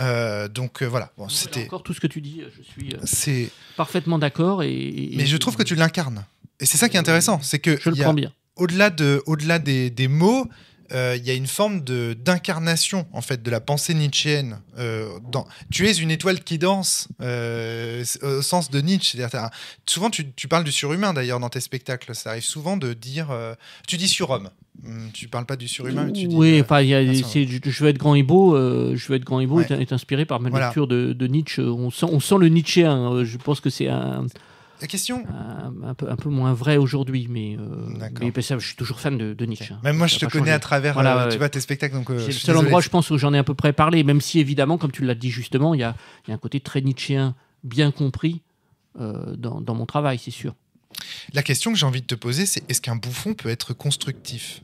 Euh, donc euh, voilà, bon, c'était encore tout ce que tu dis. Je suis c'est parfaitement d'accord mais je trouve que tu l'incarnes et c'est ça qui est intéressant, c'est que je le prends bien. Au-delà de, au-delà des, des mots, euh, il y a une forme de d'incarnation en fait de la pensée nietzschéenne. Euh, dans... Tu es une étoile qui danse euh, au sens de Nietzsche. Souvent, tu, tu, parles du surhumain d'ailleurs dans tes spectacles. Ça arrive souvent de dire, tu dis surhomme. Hum, tu parles pas du surhumain, Oui, je veux être grand et beau. je veux être grand et beau est, inspiré par ma lecture de, de Nietzsche. On sent, on sent le Nietzschéen. je pense que c'est un. La question euh, un, peu, un peu moins vrai aujourd'hui, mais, euh, mais je suis toujours fan de, Nietzsche. Hein. Même moi, je te connais à travers euh, tu tes spectacles. c'est le seul endroit, je pense, où j'en ai à peu près parlé, même si, évidemment, comme tu l'as dit justement, il y a, y a, un côté très nietzschéen bien compris dans, dans, mon travail, c'est sûr. La question que j'ai envie de te poser, c'est est-ce qu'un bouffon peut être constructif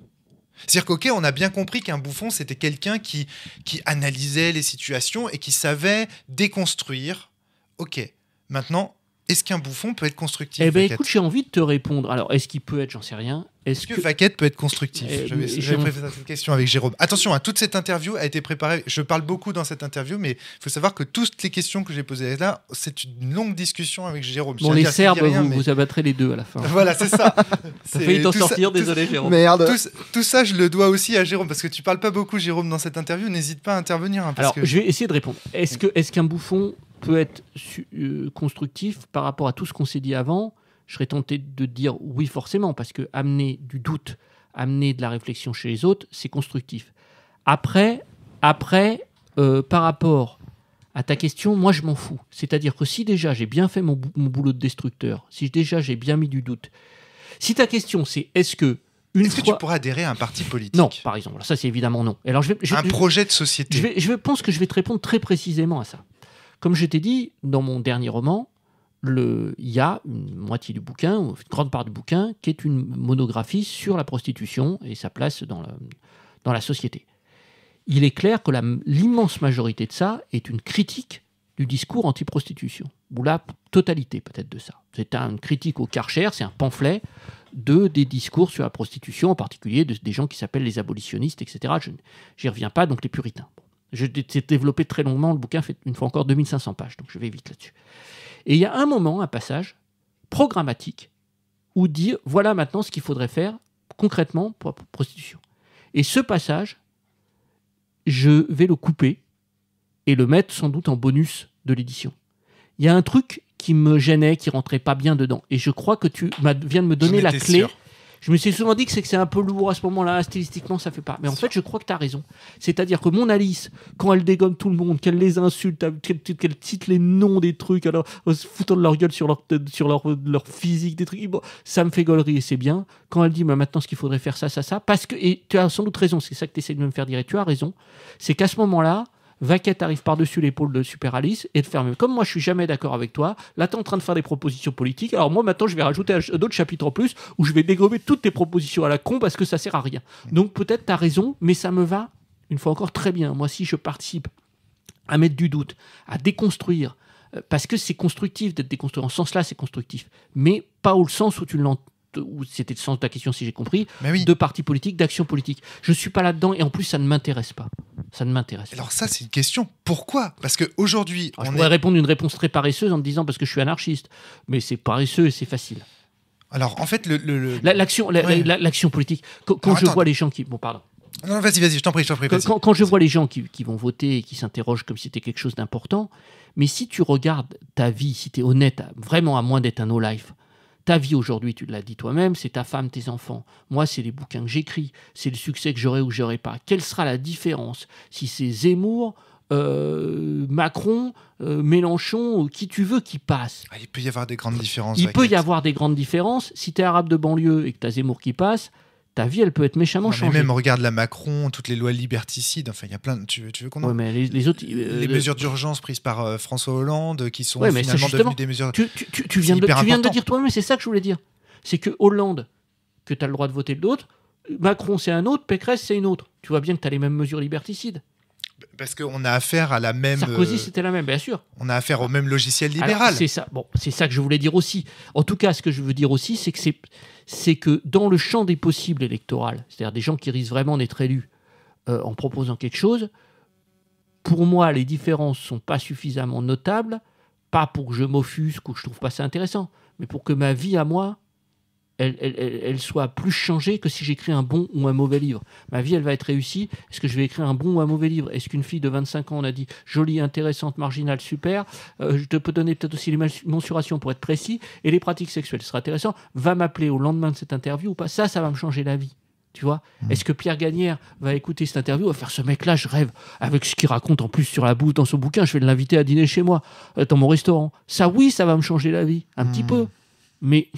c'est-à-dire qu'on on a bien compris qu'un bouffon, c'était quelqu'un qui, qui analysait les situations et qui savait déconstruire. Ok, maintenant, est-ce qu'un bouffon peut être constructif Eh bien écoute, j'ai envie de te répondre. Alors, est-ce qu'il peut être J'en sais rien. Est-ce que, Vaquette peut être constructif Je vais poser cette question avec Jérôme. Attention, hein, toute cette interview a été préparée. Je parle beaucoup dans cette interview, mais il faut savoir que toutes les questions que j'ai posées là, c'est une longue discussion avec Jérôme. Bon, les Serbes, vous, vous, abattrez les deux à la fin. Voilà, c'est ça. T'as failli t'en sortir, désolé Jérôme. Merde. Tout, ça, je le dois aussi à Jérôme, parce que tu parles pas beaucoup, Jérôme, dans cette interview. N'hésite pas à intervenir. Hein, Alors, je vais essayer de répondre. Est-ce qu'un est bouffon peut être euh, constructif par rapport à tout ce qu'on s'est dit avant, je serais tenté de dire oui forcément, parce que amener du doute, amener de la réflexion chez les autres, c'est constructif. Après, après euh, par rapport à ta question, moi je m'en fous. C'est-à-dire que si déjà j'ai bien fait mon, boulot de destructeur, si déjà j'ai bien mis du doute, si ta question c'est est-ce que une Est-ce que tu pourrais adhérer à un parti politique Non, par exemple. ça, c'est évidemment non. Alors, je un projet de société. je, pense que je vais te répondre très précisément à ça. Comme je t'ai dit dans mon dernier roman, il y a une moitié du bouquin, une grande part du bouquin, qui est une monographie sur la prostitution et sa place dans la, société. Il est clair que l'immense majorité de ça est une critique du discours anti-prostitution, ou la totalité peut-être de ça. C'est une critique au Karcher, c'est un pamphlet de des discours sur la prostitution, en particulier de, des gens qui s'appellent les abolitionnistes, etc. Je n'y reviens pas, donc les puritains. Je t'ai développé très longuement, le bouquin fait une fois encore 2500 pages, donc je vais vite là-dessus. Et il y a un moment, un passage programmatique, où dire, voilà maintenant ce qu'il faudrait faire concrètement pour la prostitution. Et ce passage, je vais le couper et le mettre sans doute en bonus de l'édition. Il y a un truc qui me gênait, qui rentrait pas bien dedans. Et je crois que tu viens de me donner la clé je me suis souvent dit que c'est que c'est un peu lourd à ce moment-là, stylistiquement ça fait pas. Mais en fait, je crois que tu as raison. C'est-à-dire que mon Alice, quand elle dégomme tout le monde, qu'elle les insulte, qu'elle cite les noms des trucs, alors en se foutant de leur gueule sur leur sur leur, physique, des trucs, ça me fait gollerie et c'est bien. Quand elle dit bah, maintenant ce qu'il faudrait faire ça ça ça parce que et tu as sans doute raison, c'est ça que tu essaies de me faire dire et tu as raison, c'est qu'à ce moment-là, Vaquette arrive par-dessus l'épaule de Super Alice et de faire Comme moi, je suis jamais d'accord avec toi, là, tu es en train de faire des propositions politiques. Alors moi, maintenant, je vais rajouter d'autres chapitres en plus où je vais dégommer toutes tes propositions à la con parce que ça sert à rien. Donc peut-être tu as raison, mais ça me va, une fois encore, très bien. Moi, si je participe à mettre du doute, à déconstruire, euh, parce que c'est constructif d'être déconstruit. En ce sens-là, c'est constructif. Mais pas au sens où tu l'entends ou c'était le sens de la question, si j'ai compris, oui. de partis politiques, d'actions politiques. Je suis pas là-dedans et en plus, ça ne m'intéresse pas. Ça ne m'intéresse. pas Alors ça, c'est une question. Pourquoi Parce que ah, on je pourrais répondre une réponse très paresseuse en me disant parce que je suis anarchiste, mais c'est paresseux et c'est facile. Alors en fait, l'action, le, l'action politique. Quand, je vois les gens qui, bon, pardon. Non, vas-y, vas-y, je t'en prie, je t'en prie. Quand, quand, je vois les gens qui, qui vont voter et qui s'interrogent comme si c'était quelque chose d'important, mais si tu regardes ta vie, si tu es honnête, vraiment à moins d'être un no-life, ta vie aujourd'hui, tu l'as dit toi-même, c'est ta femme, tes enfants. Moi, c'est les bouquins que j'écris, c'est le succès que j'aurai ou que j'aurai pas. Quelle sera la différence si c'est Zemmour, euh, Macron, euh, Mélenchon, qui tu veux qui passe ah, Il peut y avoir des grandes différences. Il peut y avoir des grandes différences. Si tu es arabe de banlieue et que tu as Zemmour qui passe, ta vie, elle peut être méchamment changée. Mais même, regarde la Macron, toutes les lois liberticides, enfin, il y a plein de... Tu veux, tu veux qu'on mais les, autres, les euh, mesures euh, d'urgence prises par euh, François Hollande, qui sont finalement devenues des mesures... Tu, viens, de, tu dire toi-même, c'est ça que je voulais dire. C'est que Hollande, que tu as le droit de voter de l'autre, Macron, c'est un autre, Pécresse, c'est une autre. Tu vois bien que tu as les mêmes mesures liberticides parce qu'on a affaire à la même. Sarkozy, euh, c'était la même, bien sûr. On a affaire au même logiciel libéral. C'est ça. Bon, c'est ça que je voulais dire aussi. En tout cas, ce que je veux dire aussi, c'est que c'est que dans le champ des possibles électorales, c'est-à-dire des gens qui risquent vraiment d'être élus euh, en proposant quelque chose, pour moi, les différences sont pas suffisamment notables, pas pour que je m'offusque ou que je trouve pas ça intéressant, mais pour que ma vie à moi elle, soit plus changée que si j'écris un bon ou un mauvais livre. Ma vie, elle va être réussie. Est-ce que je vais écrire un bon ou un mauvais livre Est-ce qu'une fille de 25 ans, on a dit jolie, intéressante, marginale, super euh, Je te peux donner peut-être aussi les mensurations pour être précis et les pratiques sexuelles. Ce sera intéressant. Va m'appeler au lendemain de cette interview ou pas Ça, ça va me changer la vie. Tu vois hmm. Est-ce que Pierre Gagnère va écouter cette interview, va faire ce mec-là, je rêve, avec ce qu'il raconte en plus sur la boue dans son bouquin, je vais l'inviter à dîner chez moi, euh, dans mon restaurant. Ça, oui, ça va me changer la vie, un petit hmm. peu. Mais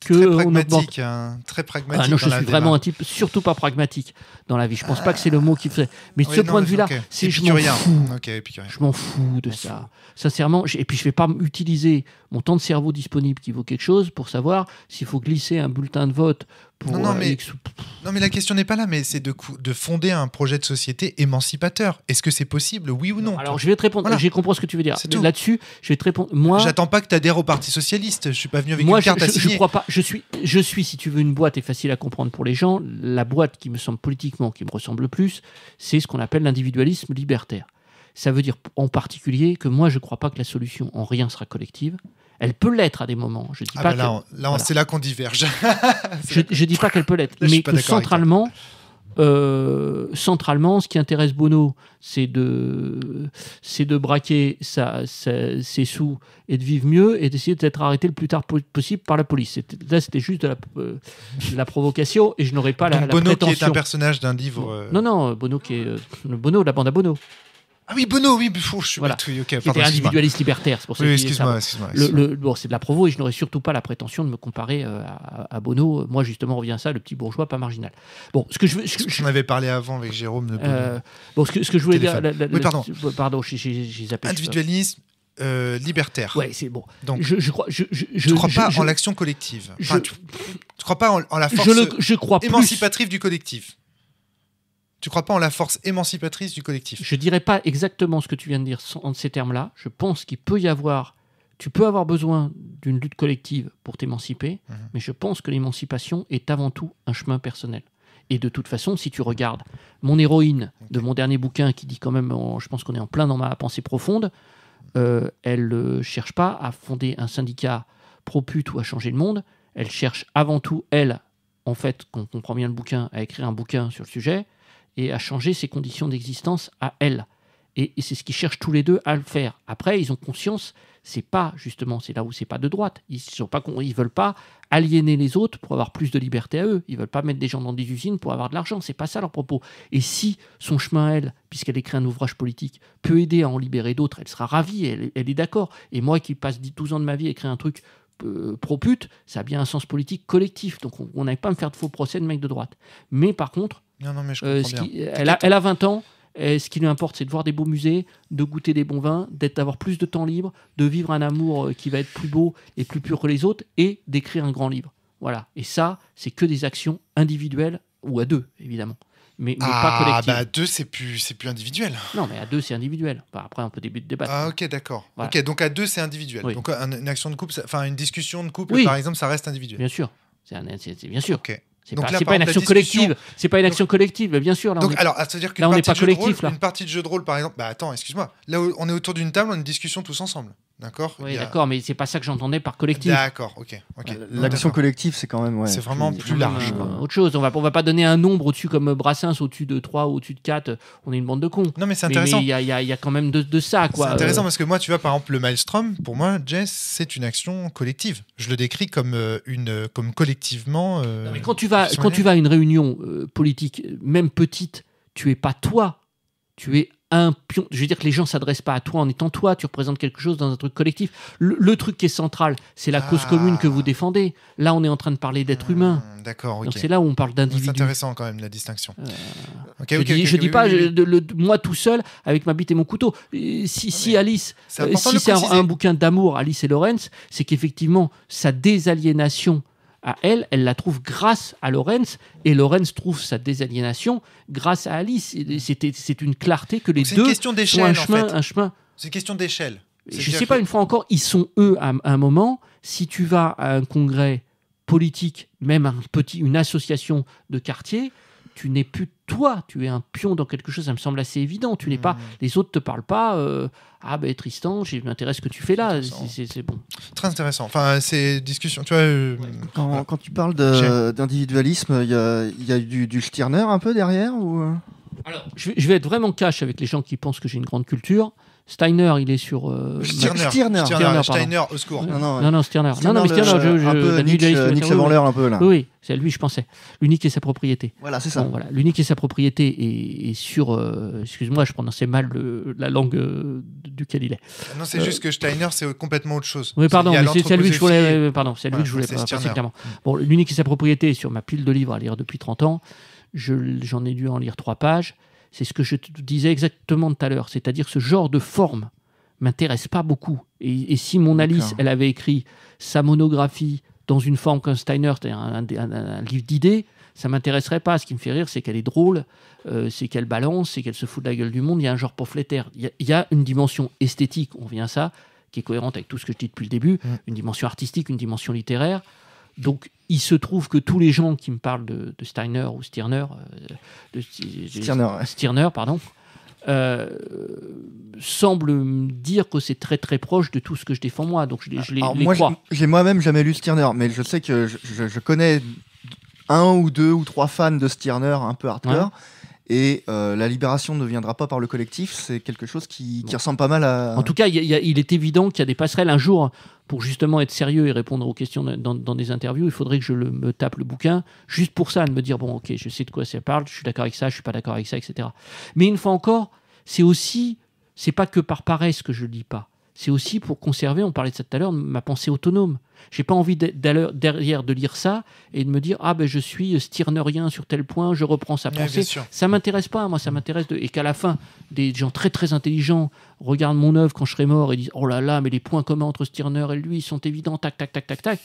que très pragmatique, hein. très pragmatique. Ah, non, je suis vraiment un type surtout pas pragmatique dans la vie. Je pense pas que c'est le mot qui fait. Mais de ce point de vue-là, je m'en fous. je m'en fous de ça. Sincèrement, et puis je vais pas utiliser mon temps de cerveau disponible qui vaut quelque chose pour savoir s'il faut glisser un bulletin de vote non, mais, non, mais la question n'est pas là, mais c'est de, de, fonder un projet de société émancipateur. Est-ce que c'est possible, oui ou non, Alors, je vais te répondre, j'ai compris ce que tu veux dire. Là-dessus, je vais te répondre. Moi, j'attends pas que tu adhères au Parti Socialiste, je suis pas venu avec une carte je, à signer. Je crois pas, je suis, je suis, si tu veux, une boîte est facile à comprendre pour les gens. La boîte qui me semble politiquement, qui me ressemble le plus, c'est ce qu'on appelle l'individualisme libertaire. Ça veut dire en particulier que moi, je crois pas que la solution en rien sera collective. Elle peut l'être à des moments. Je dis ah pas bah là, là c'est là qu'on diverge. je ne dis pas qu'elle peut l'être, mais centralement, euh, centralement, ce qui intéresse Bono, c'est de, c'est de braquer ses sous et de vivre mieux et d'essayer d'être arrêté le plus tard possible par la police. là, c'était juste euh, la, provocation et je n'aurais pas la, Bono qui est un personnage d'un livre. Non, euh, non, Bono qui est le Bono, la bande à Bono. Ah oui, Bono, oui, je suis voilà. individualiste libertaire, c'est pour ça oui, excuse-moi, excuse-moi. Excuse le, bon, c'est de la provo et je n'aurais surtout pas la prétention de me comparer euh, à, à, Bono. Moi, justement, on revient à ça, le petit bourgeois pas marginal. Bon, ce que je veux. je... parlé avant avec Jérôme euh, bon, ce que, je voulais dire. pardon. pardon, j'ai Individualisme, euh, libertaire. Ouais, c'est bon. Donc, je, crois, je, crois pas en l'action collective. Enfin, tu, crois pas en, la force je crois émancipatrice du collectif. Tu crois pas en la force émancipatrice du collectif Je dirais pas exactement ce que tu viens de dire en ces termes-là. Je pense qu'il peut y avoir, tu peux avoir besoin d'une lutte collective pour t'émanciper, mhm. mais je pense que l'émancipation est avant tout un chemin personnel. Et de toute façon, si tu regardes mon héroïne de mon dernier bouquin, qui dit quand même, je pense qu'on est en plein dans ma pensée profonde, euh, elle ne euh, cherche pas à fonder un syndicat pro ou à changer le monde. Elle cherche avant tout, elle, en fait, qu'on comprend bien le bouquin, à écrire un bouquin sur le sujet et à changer ses conditions d'existence à elle. Et, c'est ce qu'ils cherchent tous les deux à le faire. Après, ils ont conscience, c'est pas justement, c'est là où c'est pas de droite. Ils sont pas, ils veulent pas aliéner les autres pour avoir plus de liberté à eux. Ils veulent pas mettre des gens dans des usines pour avoir de l'argent. C'est pas ça leur propos. Et si son chemin à elle, puisqu'elle écrit un ouvrage politique, peut aider à en libérer d'autres, elle sera ravie. Elle, est d'accord. Et moi qui passe 12 ans de ma vie à écrire un truc euh, propute ça a bien un sens politique collectif. Donc on n'allait pas me faire de faux procès de mecs de droite. Mais par contre, non, non, mais je euh, comprends euh, elle, a, 20 ans. ce qui lui importe, c'est de voir des beaux musées, de goûter des bons vins, d'avoir plus de temps libre, de vivre un amour euh, qui va être plus beau et plus pur que les autres, et d'écrire un grand livre. Voilà. Et ça, c'est que des actions individuelles ou à deux, évidemment. Mais, pas ah, collectives. Bah à deux, c'est plus, c'est plus individuel. Non, mais à deux, c'est individuel. après, on peut débuter de débat. Ah, ok, d'accord. Ok, donc à deux, c'est individuel. Donc une action de couple, enfin une discussion de couple, par exemple, ça reste individuel. Bien sûr. C'est bien sûr. Ok. C'est pas, une action collective. C'est pas une action collective, bien sûr. Là, on est, alors, c'est-à-dire qu'une une partie de jeu de rôle, par exemple, bah attends, excuse-moi. Là, on est autour d'une table, on a une discussion tous ensemble. D'accord Oui, d'accord, mais c'est pas ça que j'entendais par collectif. D'accord, ok. L'action collective, c'est quand même. c'est vraiment plus, large. Euh, autre chose, on va, on va pas donner un nombre au-dessus comme Brassens, au-dessus de 3, ou au-dessus de 4. On est une bande de cons. Non, mais c'est intéressant. Il y, a quand même de, ça, quoi. C'est intéressant euh, parce que moi, tu vois, par exemple, le Maelstrom, pour moi, Jess, c'est une action collective. Je le décris comme, euh, une, comme collectivement. non, mais quand tu vas, quand tu vas à une réunion politique, même petite, tu es pas toi, tu es un pion. Je veux dire que les gens ne s'adressent pas à toi en étant toi, tu représentes quelque chose dans un truc collectif. Le, truc qui est central, c'est la cause ah. commune que vous défendez. Là, on est en train de parler d'être hmm, humain. D'accord, c'est là où on parle d'individu. C'est intéressant quand même la distinction. je ne dis, pas le, moi tout seul avec ma bite et mon couteau. Euh, si, si Alice, euh, si c'est un, un, bouquin d'amour, Alice et Lawrence, c'est qu'effectivement, sa désaliénation à elle, elle la trouve grâce à Lorenz, et Lorenz trouve sa désaliénation grâce à Alice. C'est une clarté que les deux sont un chemin, C'est une question d'échelle. Je ne sais pas, une fois encore, ils sont eux à, un moment. Si tu vas à un congrès politique, même un petit, une association de quartier, tu n'es plus toi, tu es un pion dans quelque chose, ça me semble assez évident. Tu n'es pas, hmm. les autres te parlent pas. Euh, ah ben Tristan, je m'intéresse ce que tu fais là, c'est bon. Très intéressant. Enfin, ces discussions, tu euh, quand, tu parles d'individualisme, il y a, du, du Stirner un peu derrière ou euh Alors, je je vais, être vraiment cash avec les gens qui pensent que j'ai une grande culture. Steiner, il est sur. Euh, Steiner, Steiner, Steiner, au secours. Non, non, Steiner. non Non, Steiner. je, euh, je, un peu Nietzsche, avant l'heure, un peu là. Oui, c'est lui, je pensais. L'unique et sa propriété. Voilà, c'est ça. voilà. L'unique et sa propriété est, sur. Euh, excuse-moi, je prononçais mal la langue duquel il est. Non, c'est juste que Steiner, c'est complètement autre chose. Oui, pardon, c'est à lui que je voulais. Pardon, c'est lui je voulais pas Bon, l'unique et sa propriété est sur ma pile de livres à lire depuis 30 ans. J'en ai dû en lire trois pages. C'est ce que je te disais exactement tout à l'heure, c'est-à-dire ce genre de forme m'intéresse pas beaucoup. Et, si mon Alice, elle avait écrit sa monographie dans une forme comme Steiner, cest un, un, un livre d'idées, ça m'intéresserait pas. Ce qui me fait rire, c'est qu'elle est drôle, euh, c'est qu'elle balance, c'est qu'elle se fout de la gueule du monde. Il y a un genre pamphlétaire. Il y, a une dimension esthétique, on vient ça, qui est cohérente avec tout ce que je dis depuis le début, mm. une dimension artistique, une dimension littéraire. Donc il se trouve que tous les gens qui me parlent de, Steiner ou Stirner, euh, de, Stirner, pardon, euh, me dire que c'est très très proche de tout ce que je défends moi. Donc je, les, moi, J'ai moi-même jamais lu Stirner, mais je sais que je, connais un ou deux ou trois fans de Stirner un peu hardcore. Et euh, la libération ne viendra pas par le collectif, c'est quelque chose qui, ressemble pas mal à. En tout cas, il est évident qu'il y a des passerelles. Un jour, pour justement être sérieux et répondre aux questions dans, des interviews, il faudrait que je me tape le bouquin, juste pour ça, de me dire bon, ok, je sais de quoi ça parle, je suis d'accord avec ça, je suis pas d'accord avec ça, etc. Mais une fois encore, c'est aussi, c'est pas que par paresse que je lis pas c'est aussi pour conserver, on parlait de ça tout à l'heure, ma pensée autonome. Je n'ai pas envie derrière de lire ça et de me dire ah ben je suis stirnerien sur tel point, je reprends sa pensée. ça m'intéresse pas, moi ça mm. m'intéresse et qu'à la fin des gens très très intelligents regardent mon œuvre quand je serai mort et disent oh là là mais les points communs entre Stirner et lui sont évidents tac tac tac tac tac.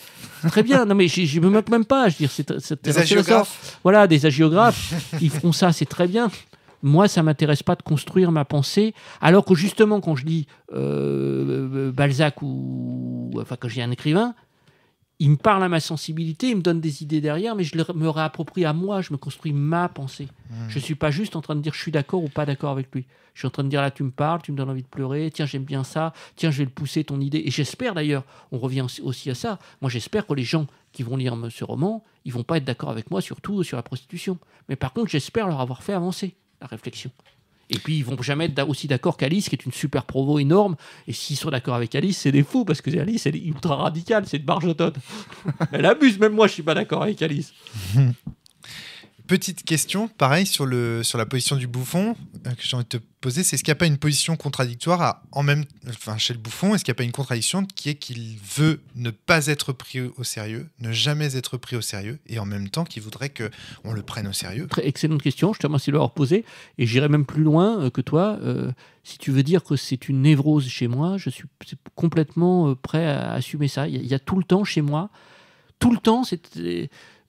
très bien, non mais je me moque même pas, je dire c'est des agiographes. Voilà des agiographes, ils font ça, c'est très bien moi, ça m'intéresse pas de construire ma pensée, alors que justement, quand je dis euh, Balzac ou enfin quand j'ai un écrivain, il me parle à ma sensibilité, il me donne des idées derrière, mais je me réapproprie à moi, je me construis ma pensée. Mmh. Je ne suis pas juste en train de dire je suis d'accord ou pas d'accord avec lui. Je suis en train de dire là tu me parles, tu me donnes envie de pleurer, tiens j'aime bien ça, tiens je vais le pousser ton idée. Et j'espère d'ailleurs, on revient aussi à ça, moi j'espère que les gens qui vont lire ce roman, ils vont pas être d'accord avec moi surtout sur la prostitution. Mais par contre j'espère leur avoir fait avancer réflexion. Et puis ils vont jamais être aussi d'accord qu'Alice, qui est une super provo énorme. Et s'ils sont d'accord avec Alice, c'est des fous parce que Alice, elle est ultra radicale, c'est une d'automne. elle abuse, même moi, je suis pas d'accord avec Alice. Petite question, pareil, sur, le, sur la position du bouffon euh, que j'ai envie de te poser, c'est est-ce qu'il n'y a pas une position contradictoire à, en même, enfin, chez le bouffon Est-ce qu'il n'y a pas une contradiction qui est qu'il veut ne pas être pris au sérieux, ne jamais être pris au sérieux, et en même temps qu'il voudrait qu'on le prenne au sérieux Très Excellente question, je te remercie de l'avoir posée, et j'irai même plus loin euh, que toi. Euh, si tu veux dire que c'est une névrose chez moi, je suis complètement prêt à assumer ça. Il y, il y a tout le temps chez moi, tout le temps, c'est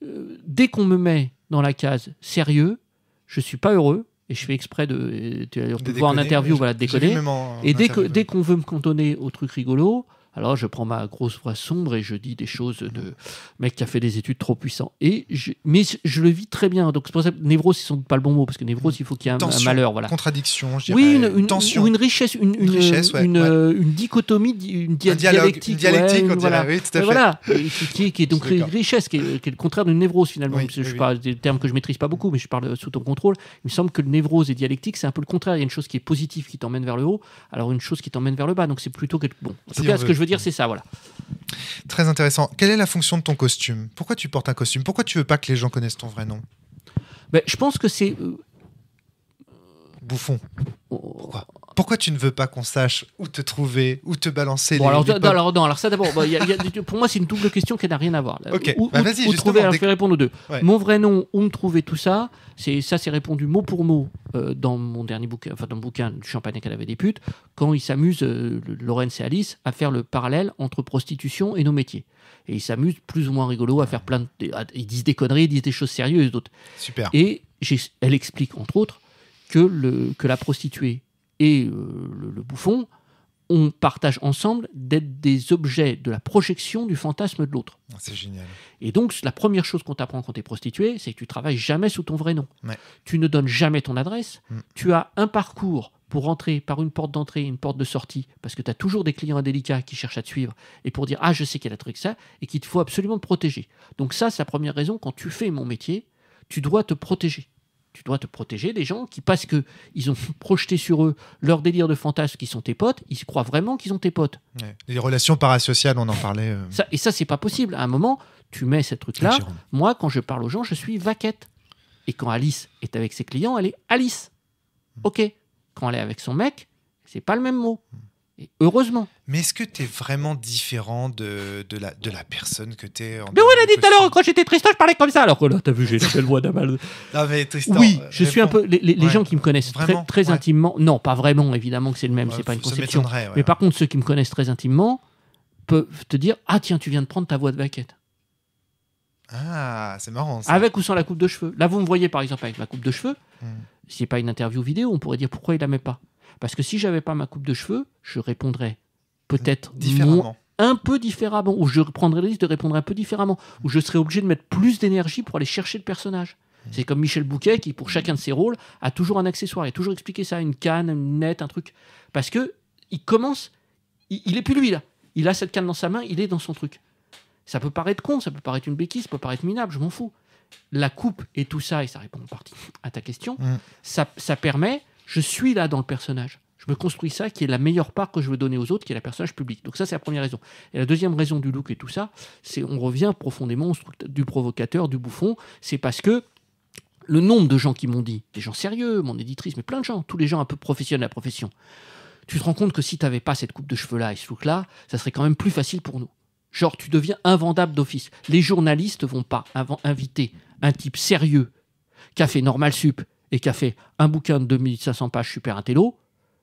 euh, dès qu'on me met dans la case sérieux, je suis pas heureux. Et je fais exprès de, tu voir en interview, voilà, déconner. et dès, dès qu'on veut me cantonner au truc rigolo, alors je prends ma grosse voix sombre et je dis des choses de mec qui a fait des études trop puissantes ». Et mais je le vis très bien. Donc c'est pour ça que névrose, ce pas le bon mot parce que névrose, il faut qu'il y ait un, malheur. Voilà. Contradiction, je Oui, une, tension. une richesse, une, dichotomie, une dialectique. Une dialectique, voilà. tout à fait. qui, est donc une richesse, qui est, le contraire d'une névrose finalement. je parle des termes que je maîtrise pas beaucoup, mais je parle sous ton contrôle. Il me semble que le névrose et dialectique, c'est un peu le contraire. Il y a une chose qui est positive qui t'emmène vers le haut, alors une chose qui t'emmène vers le bas. Donc c'est plutôt quelque... bon. En tout cas, ce que je veux dire, c'est ça, voilà. Très intéressant. Quelle est la fonction de ton costume Pourquoi tu portes un costume Pourquoi tu veux pas que les gens connaissent ton vrai nom ben, Je pense que c'est. Euh, Bouffon. Pourquoi oh, pourquoi tu ne veux pas qu'on sache où te trouver, où te balancer alors, alors, ça d'abord, pour moi, c'est une double question qui n'a rien à voir. Ok, bah, vas-y, je vais répondre aux deux. Mon vrai nom, où me trouver, tout ça, c'est ça, c'est répondu mot pour mot euh, dans mon dernier bouquin, enfin, dans le bouquin du Champagne et avait des putes, quand ils s'amusent, euh, et Alice, à faire le parallèle entre prostitution et nos métiers. Et ils s'amusent plus ou moins rigolo à faire plein de. Ils disent des conneries, ils disent des choses sérieuses, d'autres. Super. Et elle explique, entre autres, que, le, que la prostituée et euh, le, bouffon, on partage ensemble d'être des objets de la projection du fantasme de l'autre. Ah, c'est génial. Et donc, la première chose qu'on t'apprend quand tu es prostituée, c'est que tu travailles jamais sous ton vrai nom. Tu ne donnes jamais ton adresse. Mm. Tu as un parcours pour entrer par une porte d'entrée une porte de sortie, parce que tu as toujours des clients indélicats qui cherchent à te suivre, et pour dire Ah, je sais qu'elle a truc ça, et qu'il te faut absolument te protéger. Donc, ça, c'est la première raison. Quand tu fais mon métier, tu dois te protéger tu dois te protéger des gens qui, parce que ils ont projeté sur eux leur délire de fantasme qui sont tes potes, ils croient vraiment qu'ils sont tes potes. Les relations parasociales, on en parlait. Euh. Ça, et ça, c'est pas possible. À un moment, tu mets ce truc-là. Moi, quand je parle aux gens, je suis vaquette. Et quand Alice est avec ses clients, elle est Alice. Hmm. Ok. Quand elle est avec son mec, c'est pas le même mot. Hmm heureusement. Mais est-ce que tu es vraiment différent de, de, la, de la personne que tu es en Mais oui, on a dit tout à l'heure, quand j'étais Tristan, je parlais comme ça. Alors que là, t'as vu, j'ai une voix d'amal. non, mais Oui, euh, je suis un peu. Les, gens qui me connaissent très, intimement. Non, pas vraiment, évidemment que c'est le même, c'est pas une conception. mais par contre, ceux qui me connaissent très intimement peuvent te dire Ah, tiens, tu viens de prendre ta voix de baquette. Ah, c'est marrant. Ça. Avec ou sans la coupe de cheveux. Là, vous me voyez par exemple avec ma coupe de cheveux. Si hmm. c'est pas une interview vidéo, on pourrait dire pourquoi il la met pas. Parce que si j'avais pas ma coupe de cheveux, je répondrais peut-être différemment. un peu différemment, ou je prendrais le risque de répondre un peu différemment, ou je serais obligé de mettre plus d'énergie pour aller chercher le personnage. Mmh. C'est comme Michel Bouquet qui, pour chacun de ses rôles, a toujours un accessoire. Il a toujours expliqué ça, une canne, une nette, un truc. Parce que il commence, il, n'est est plus lui là. Il a cette canne dans sa main, il est dans son truc. Ça peut paraître con, ça peut paraître une béquille, ça peut paraître minable, je m'en fous. La coupe et tout ça, et ça répond en partie à ta question, mmh. ça, ça, permet je suis là dans le personnage. Je me construis ça qui est la meilleure part que je veux donner aux autres, qui est la personnage public. Donc ça, c'est la première raison. Et la deuxième raison du look et tout ça, c'est on revient profondément du provocateur, du bouffon. C'est parce que le nombre de gens qui m'ont dit, des gens sérieux, mon éditrice, mais plein de gens, tous les gens un peu professionnels à la profession, tu te rends compte que si tu n'avais pas cette coupe de cheveux-là et ce look-là, ça serait quand même plus facile pour nous. Genre, tu deviens invendable d'office. Les journalistes vont pas inviter un type sérieux, café Normal Sup, et qui a fait un bouquin de 2500 pages super intello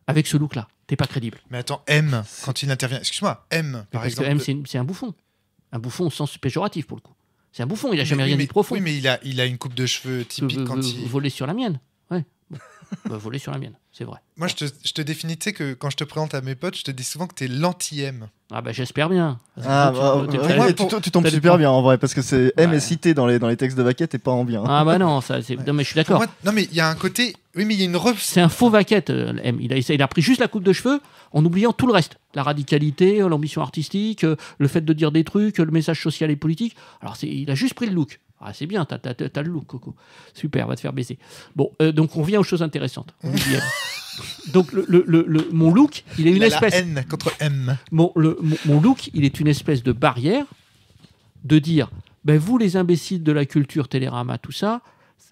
avec ce look-là. T'es pas crédible. Mais attends, M, quand il intervient, excuse-moi, M, par exemple. M, c'est un bouffon. Un bouffon au sens péjoratif pour le coup. C'est un bouffon, il a jamais rien dit profond. Oui, mais il a, il a une coupe de cheveux typique quand il. Volé sur la mienne va bah, voler sur la mienne, c'est vrai. Moi, je te, je définis, tu sais, que quand je te présente à mes potes, je te dis souvent que t'es l'anti-M. Ah, bah j'espère bien. Ah, bah, tu, tu, tombes super bien en vrai, parce que c'est M est cité dans les, dans les textes de Vaquette et pas en bien. Ah, bah non, ça, non mais je suis d'accord. Non, mais il y a un côté. Oui, mais il y a une ref. C'est un faux Vaquette, euh, M. Il a, il a pris juste la coupe de cheveux en oubliant tout le reste. La radicalité, euh, l'ambition artistique, euh, le fait de dire des trucs, le message social et politique. Alors, il a juste pris le look. Ah, c'est bien, t'as, le look, Coco. Super, va te faire baiser. Bon, euh, donc on vient aux choses intéressantes. Euh, donc le, mon look, il est une espèce. N contre M. Mon, mon, look, il est une espèce de barrière de dire ben, vous, les imbéciles de la culture Télérama, tout ça,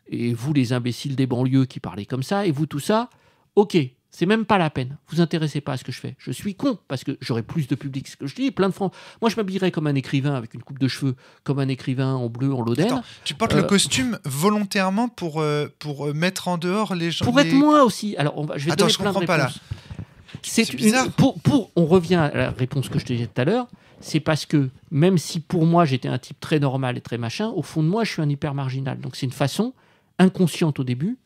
et vous, les imbéciles des banlieues qui parlez comme ça, et vous, tout ça, ok, c'est même pas la peine. Vous intéressez pas à ce que je fais. Je suis con parce que j'aurai plus de public ce que je dis. Plein de francs. Moi, je m'habillerais comme un écrivain avec une coupe de cheveux, comme un écrivain en bleu, en l'Oden. Tu portes le euh, costume volontairement pour, euh, pour euh, mettre en dehors les gens. Pour être moi aussi. Alors, je vais Attends, je comprends pas là. C'est bizarre. pour, pour, on revient à la réponse que je te disais tout à l'heure. C'est parce que même si pour moi j'étais un type très normal et très machin, au fond de moi, je suis un hyper marginal. Donc c'est une façon inconsciente au début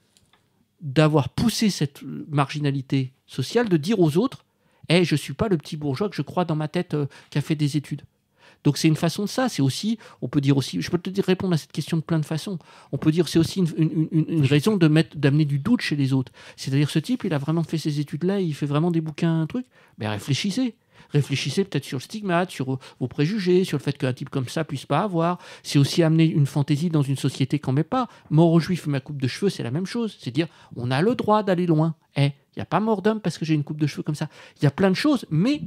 d'avoir poussé cette marginalité sociale, de dire aux autres hey, eh, je ne suis pas le petit bourgeois que je crois dans ma tête euh, qui a fait des études. Donc c'est une façon de ça. C'est aussi, on peut dire aussi, je peux te dire, répondre à cette question de plein de façons. On peut dire c'est aussi une, raison de mettre, d'amener du doute chez les autres. C'est-à-dire ce type, il a vraiment fait ses études là, il fait vraiment des bouquins, un truc. Ben réfléchissez. Réfléchissez peut-être sur le stigmate, sur vos préjugés, sur le fait qu'un type comme ça puisse pas avoir. C'est aussi amener une fantaisie dans une société qu'on met pas. Mort aux juifs, ma coupe de cheveux, c'est la même chose. C'est dire, on a le droit d'aller loin. Eh, il n'y a pas mort d'homme parce que j'ai une coupe de cheveux comme ça. Il y a plein de choses, mais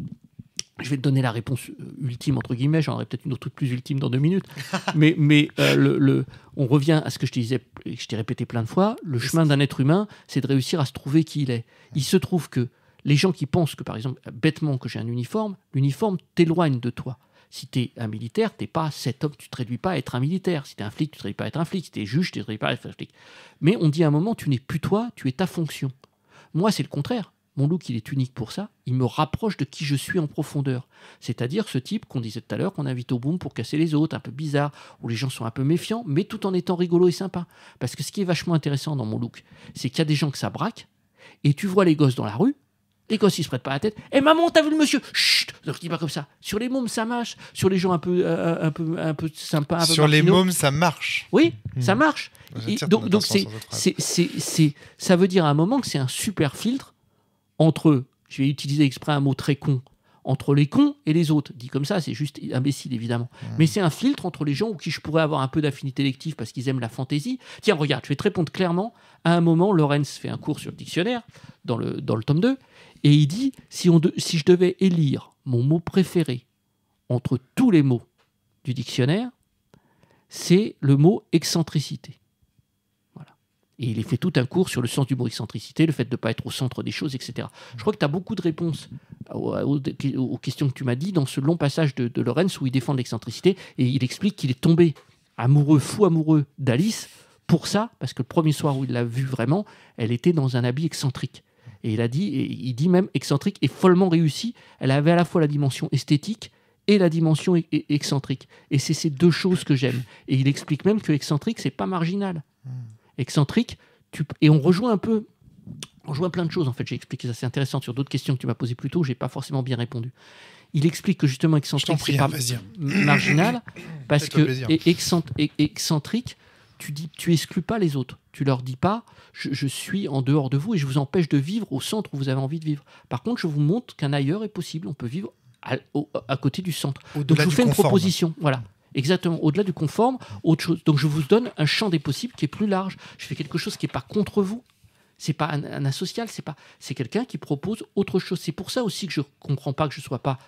je vais te donner la réponse euh, ultime, entre guillemets, j'en aurai peut-être une autre plus ultime dans deux minutes, mais, mais euh, on revient à ce que je te disais, que je t'ai répété plein de fois, le chemin d'un être humain, c'est de réussir à se trouver qui il est. Il se trouve que les gens qui pensent que, par exemple, bêtement que j'ai un uniforme, l'uniforme t'éloigne de toi. Si t'es un militaire, t'es pas cet homme, tu te réduis pas à être un militaire. Si t'es un flic, tu te réduis pas à être un flic. Si tu es juge, tu te réduis pas à être un flic. Mais on dit à un moment, tu n'es plus toi, tu es ta fonction. Moi, c'est le contraire. Mon look, il est unique pour ça. Il me rapproche de qui je suis en profondeur. C'est-à-dire ce type qu'on disait tout à l'heure, qu'on invite au boom pour casser les autres, un peu bizarre, où les gens sont un peu méfiants, mais tout en étant rigolo et sympa. Parce que ce qui est vachement intéressant dans mon look, c'est qu'il y a des gens que ça braque, et tu vois les gosses dans la rue, L'Écosse, ils se prêtent pas la tête. Et eh, maman, t'as vu le monsieur Chut Donc ne dis pas comme ça. Sur les mômes, ça marche. Sur les gens un peu, euh, euh, un peu, un peu sympas. Sur les mômes, ça marche. Oui, hmm. ça marche. donc, donc c'est, c'est, ça veut dire à un moment que c'est un super filtre entre, je vais utiliser exprès un mot très con, entre les cons et les autres. Dit comme ça, c'est juste imbécile, évidemment. Hmm. Mais c'est un filtre entre les gens où qui je pourrais avoir un peu d'affinité élective parce qu'ils aiment la fantaisie. Tiens, regarde, je vais te répondre clairement. À un moment, Lorenz fait un cours sur le dictionnaire, dans le, dans le tome 2, et il dit, si, on si je devais élire mon mot préféré entre tous les mots du dictionnaire, c'est le mot excentricité. Voilà. Et il est fait tout un cours sur le sens du mot excentricité, le fait de ne pas être au centre des choses, etc. Je crois que tu as beaucoup de réponses aux, questions que tu m'as dit dans ce long passage de, de Lorenz où il défend l'excentricité et il explique qu'il est tombé amoureux, fou amoureux d'Alice pour ça, parce que le premier soir où il l'a vue vraiment, elle était dans un habit excentrique. Et il a dit, il dit même excentrique et follement réussi. Elle avait à la fois la dimension esthétique et la dimension e-, e-, excentrique. Et c'est ces deux choses que j'aime. Et il explique même que excentrique, c'est pas marginal. Hmm. Excentrique, tu... et on rejoint un peu, on rejoint plein de choses en fait. J'ai expliqué ça, c'est intéressant sur d'autres questions que tu m'as posées plus tôt, j'ai pas forcément bien répondu. Il explique que justement excentrique, c'est pas marginal, parce que excentrique, tu dis, tu exclus pas les autres. Tu leur dis pas, je, suis en dehors de vous et je vous empêche de vivre au centre où vous avez envie de vivre. Par contre, je vous montre qu'un ailleurs est possible. On peut vivre à, côté du centre. Donc je vous fais une proposition. Voilà. Exactement, au-delà du conforme, autre chose. Donc je vous donne un champ des possibles qui est plus large. Je fais quelque chose qui n'est pas contre vous. C'est pas un, asocial, c'est pas c'est quelqu'un qui propose autre chose. C'est pour ça aussi que je comprends pas que je sois pas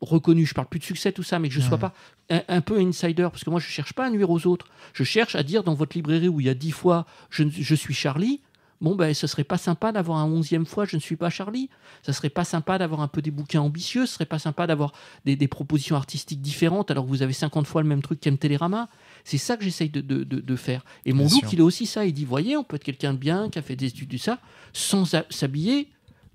reconnu, je parle plus de succès, tout ça, mais que je ne ah sois pas un, peu insider, parce que moi je ne cherche pas à nuire aux autres, je cherche à dire dans votre librairie où il y a dix fois je, suis Charlie, bon ben ce serait pas sympa d'avoir un onzième fois je ne suis pas Charlie ça serait pas sympa d'avoir un peu des bouquins ambitieux ce serait pas sympa d'avoir des, propositions artistiques différentes alors que vous avez 50 fois le même truc qu'aime Télérama c'est ça que j'essaye de, faire et mon bien il est aussi ça il dit voyez on peut être quelqu'un de bien qui a fait des études de ça sans s'habiller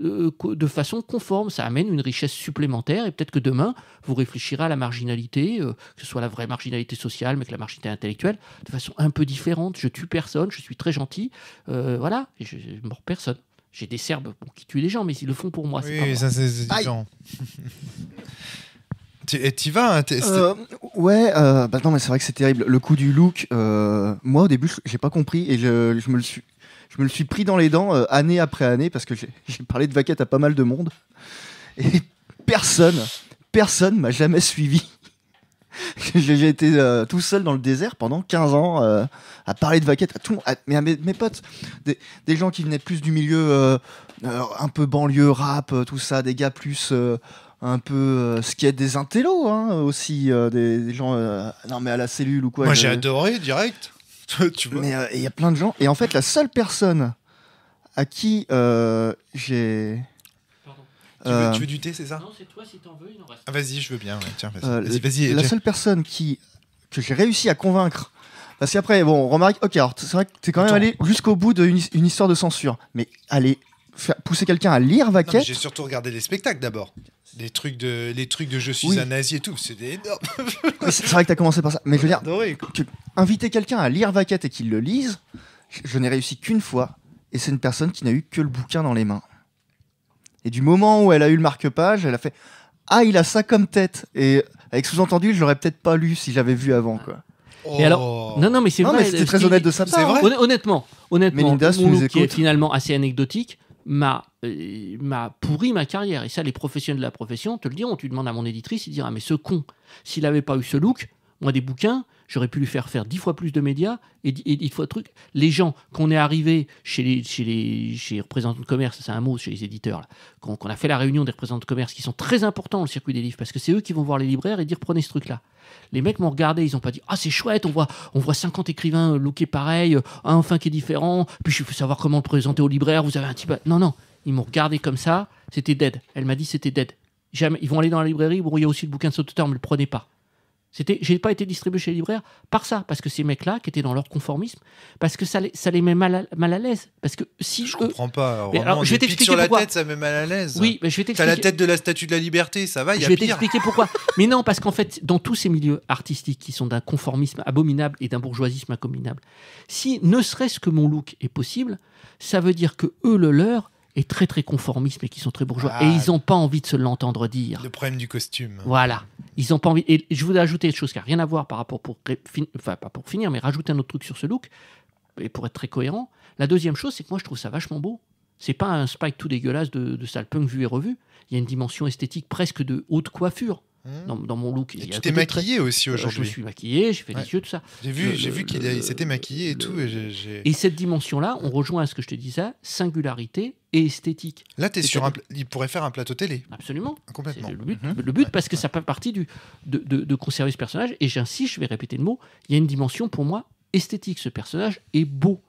euh, de façon conforme. Ça amène une richesse supplémentaire et peut-être que demain, vous réfléchirez à la marginalité, euh, que ce soit la vraie marginalité sociale, mais que la marginalité intellectuelle, de façon un peu différente. Je tue personne, je suis très gentil, euh, voilà, et je ne mords personne. J'ai des Serbes qui tuent des gens, mais ils le font pour moi. Oui, ça c'est différent. Et y vas hein, Ouais, bah non, mais c'est vrai que c'est terrible. Le coup du look, moi au début, j'ai pas compris et je, je me le suis, je me le suis pris dans les dents euh, année après année parce que j'ai parlé de vaquette à pas mal de monde. Et personne, personne m'a jamais suivi. j'ai été euh, tout seul dans le désert pendant 15 ans euh, à parler de vaquette à tout mais mes, potes, des, gens qui venaient plus du milieu un peu banlieue rap, tout ça, des gars plus un peu ce qui est des intellos hein, aussi, des, gens non mais à la cellule ou quoi. Moi j'ai adoré direct. tu Mais euh, il y a plein de gens. Et en fait, la seule personne à qui euh, j'ai. Tu veux, tu euh, veux, du thé, c'est ça Non, c'est toi, si t'en veux, il en reste. Ah, vas-y, je veux bien, tiens, vas-y. la seule personne qui, que j'ai réussi à convaincre. Parce qu'après, bon, on remarque, ok, alors c'est vrai que t'es quand même allé jusqu'au bout d'une histoire de censure. Mais allez, pousser quelqu'un à lire Vaquette. J'ai surtout regardé les spectacles d'abord. Des trucs de, les trucs de je suis un nazi et tout, c'est énorme. c'est vrai que tu as commencé par ça. Mais je veux dire, inviter quelqu'un à lire Vaquette et qu'il le lise, je, n'ai réussi qu'une fois. Et c'est une personne qui n'a eu que le bouquin dans les mains. Et du moment où elle a eu le marque-page, elle a fait Ah, il a ça comme tête. Et avec sous-entendu, je l'aurais peut-être pas lu si j'avais vu avant. quoi. Et alors, oh. non, non, mais c'est vrai. C'était très honnête de sa vrai. Honnêtement, honnêtement, mais qui est finalement assez anecdotique, m'a, euh, m'a pourri ma carrière. Et ça, les professionnels de la profession te le diront. Tu demandes à mon éditrice, il dira, ah, mais ce con, s'il n'avait pas eu ce look, moi, des bouquins, J'aurais pu lui faire faire dix fois plus de médias et dix fois de trucs. Les gens qu'on est arrivé chez les, chez les chez représentants de commerce, c'est un mot chez les éditeurs, qu'on on a fait la réunion des représentants de commerce, qui sont très importants dans le circuit des livres, parce que c'est eux qui vont voir les libraires et dire prenez ce truc-là. Les mecs m'ont regardé, ils n'ont pas dit Ah, c'est chouette, on voit, on voit 50 écrivains euh, lookés pareil, euh, un fin qui est différent, puis je veux savoir comment le présenter aux libraires, vous avez un type. Non, non, ils m'ont regardé comme ça, c'était dead. Elle m'a dit C'était dead. Ils vont aller dans la librairie, bon, il y a aussi le bouquin de Sauteur, mais le prenez pas. C'était, j'ai pas été distribué chez les libraires par ça, parce que ces mecs-là, qui étaient dans leur conformisme, parce que ça les, ça met mal à, l'aise. Parce que si je ne comprends pas. je vais t'expliquer sur la pourquoi. tête, ça met mal à l'aise. Oui, mais je la tête de la Statue de la Liberté, ça va. Y a je vais t'expliquer pourquoi. mais non, parce qu'en fait, dans tous ces milieux artistiques qui sont d'un conformisme abominable et d'un bourgeoisisme abominable, si ne serait-ce que mon look est possible, ça veut dire que eux le leur et très très conformistes, mais qui sont très bourgeois. et ah, ils n'ont pas envie de se l'entendre dire. Le problème du costume. Voilà. Ils n'ont pas envie. Et je voudrais ajouter une chose qui n'a rien à voir par rapport pour. Enfin, pas pour finir, mais rajouter un autre truc sur ce look, et pour être très cohérent. La deuxième chose, c'est que moi je trouve ça vachement beau. C'est pas un spike tout dégueulasse de, de sale punk vu et revu. Il y a une dimension esthétique presque de haute coiffure. Hmm. dans, mon look. Et tu t'es maquillé aussi aujourd'hui. Je me suis maquillé, j'ai fait les yeux, tout ça. J'ai vu, vu qu'il s'était maquillé et tout. Et, cette dimension-là, on rejoint à ce que je te disais, singularité et esthétique. Là, es sur il pourrait faire un plateau télé. Absolument. Complètement. Le but, mhm. parce que ça fait partie du, de, conserver ce personnage. Et j'insiste, je vais répéter le mot, il y a une dimension pour moi esthétique. Ce personnage est beau.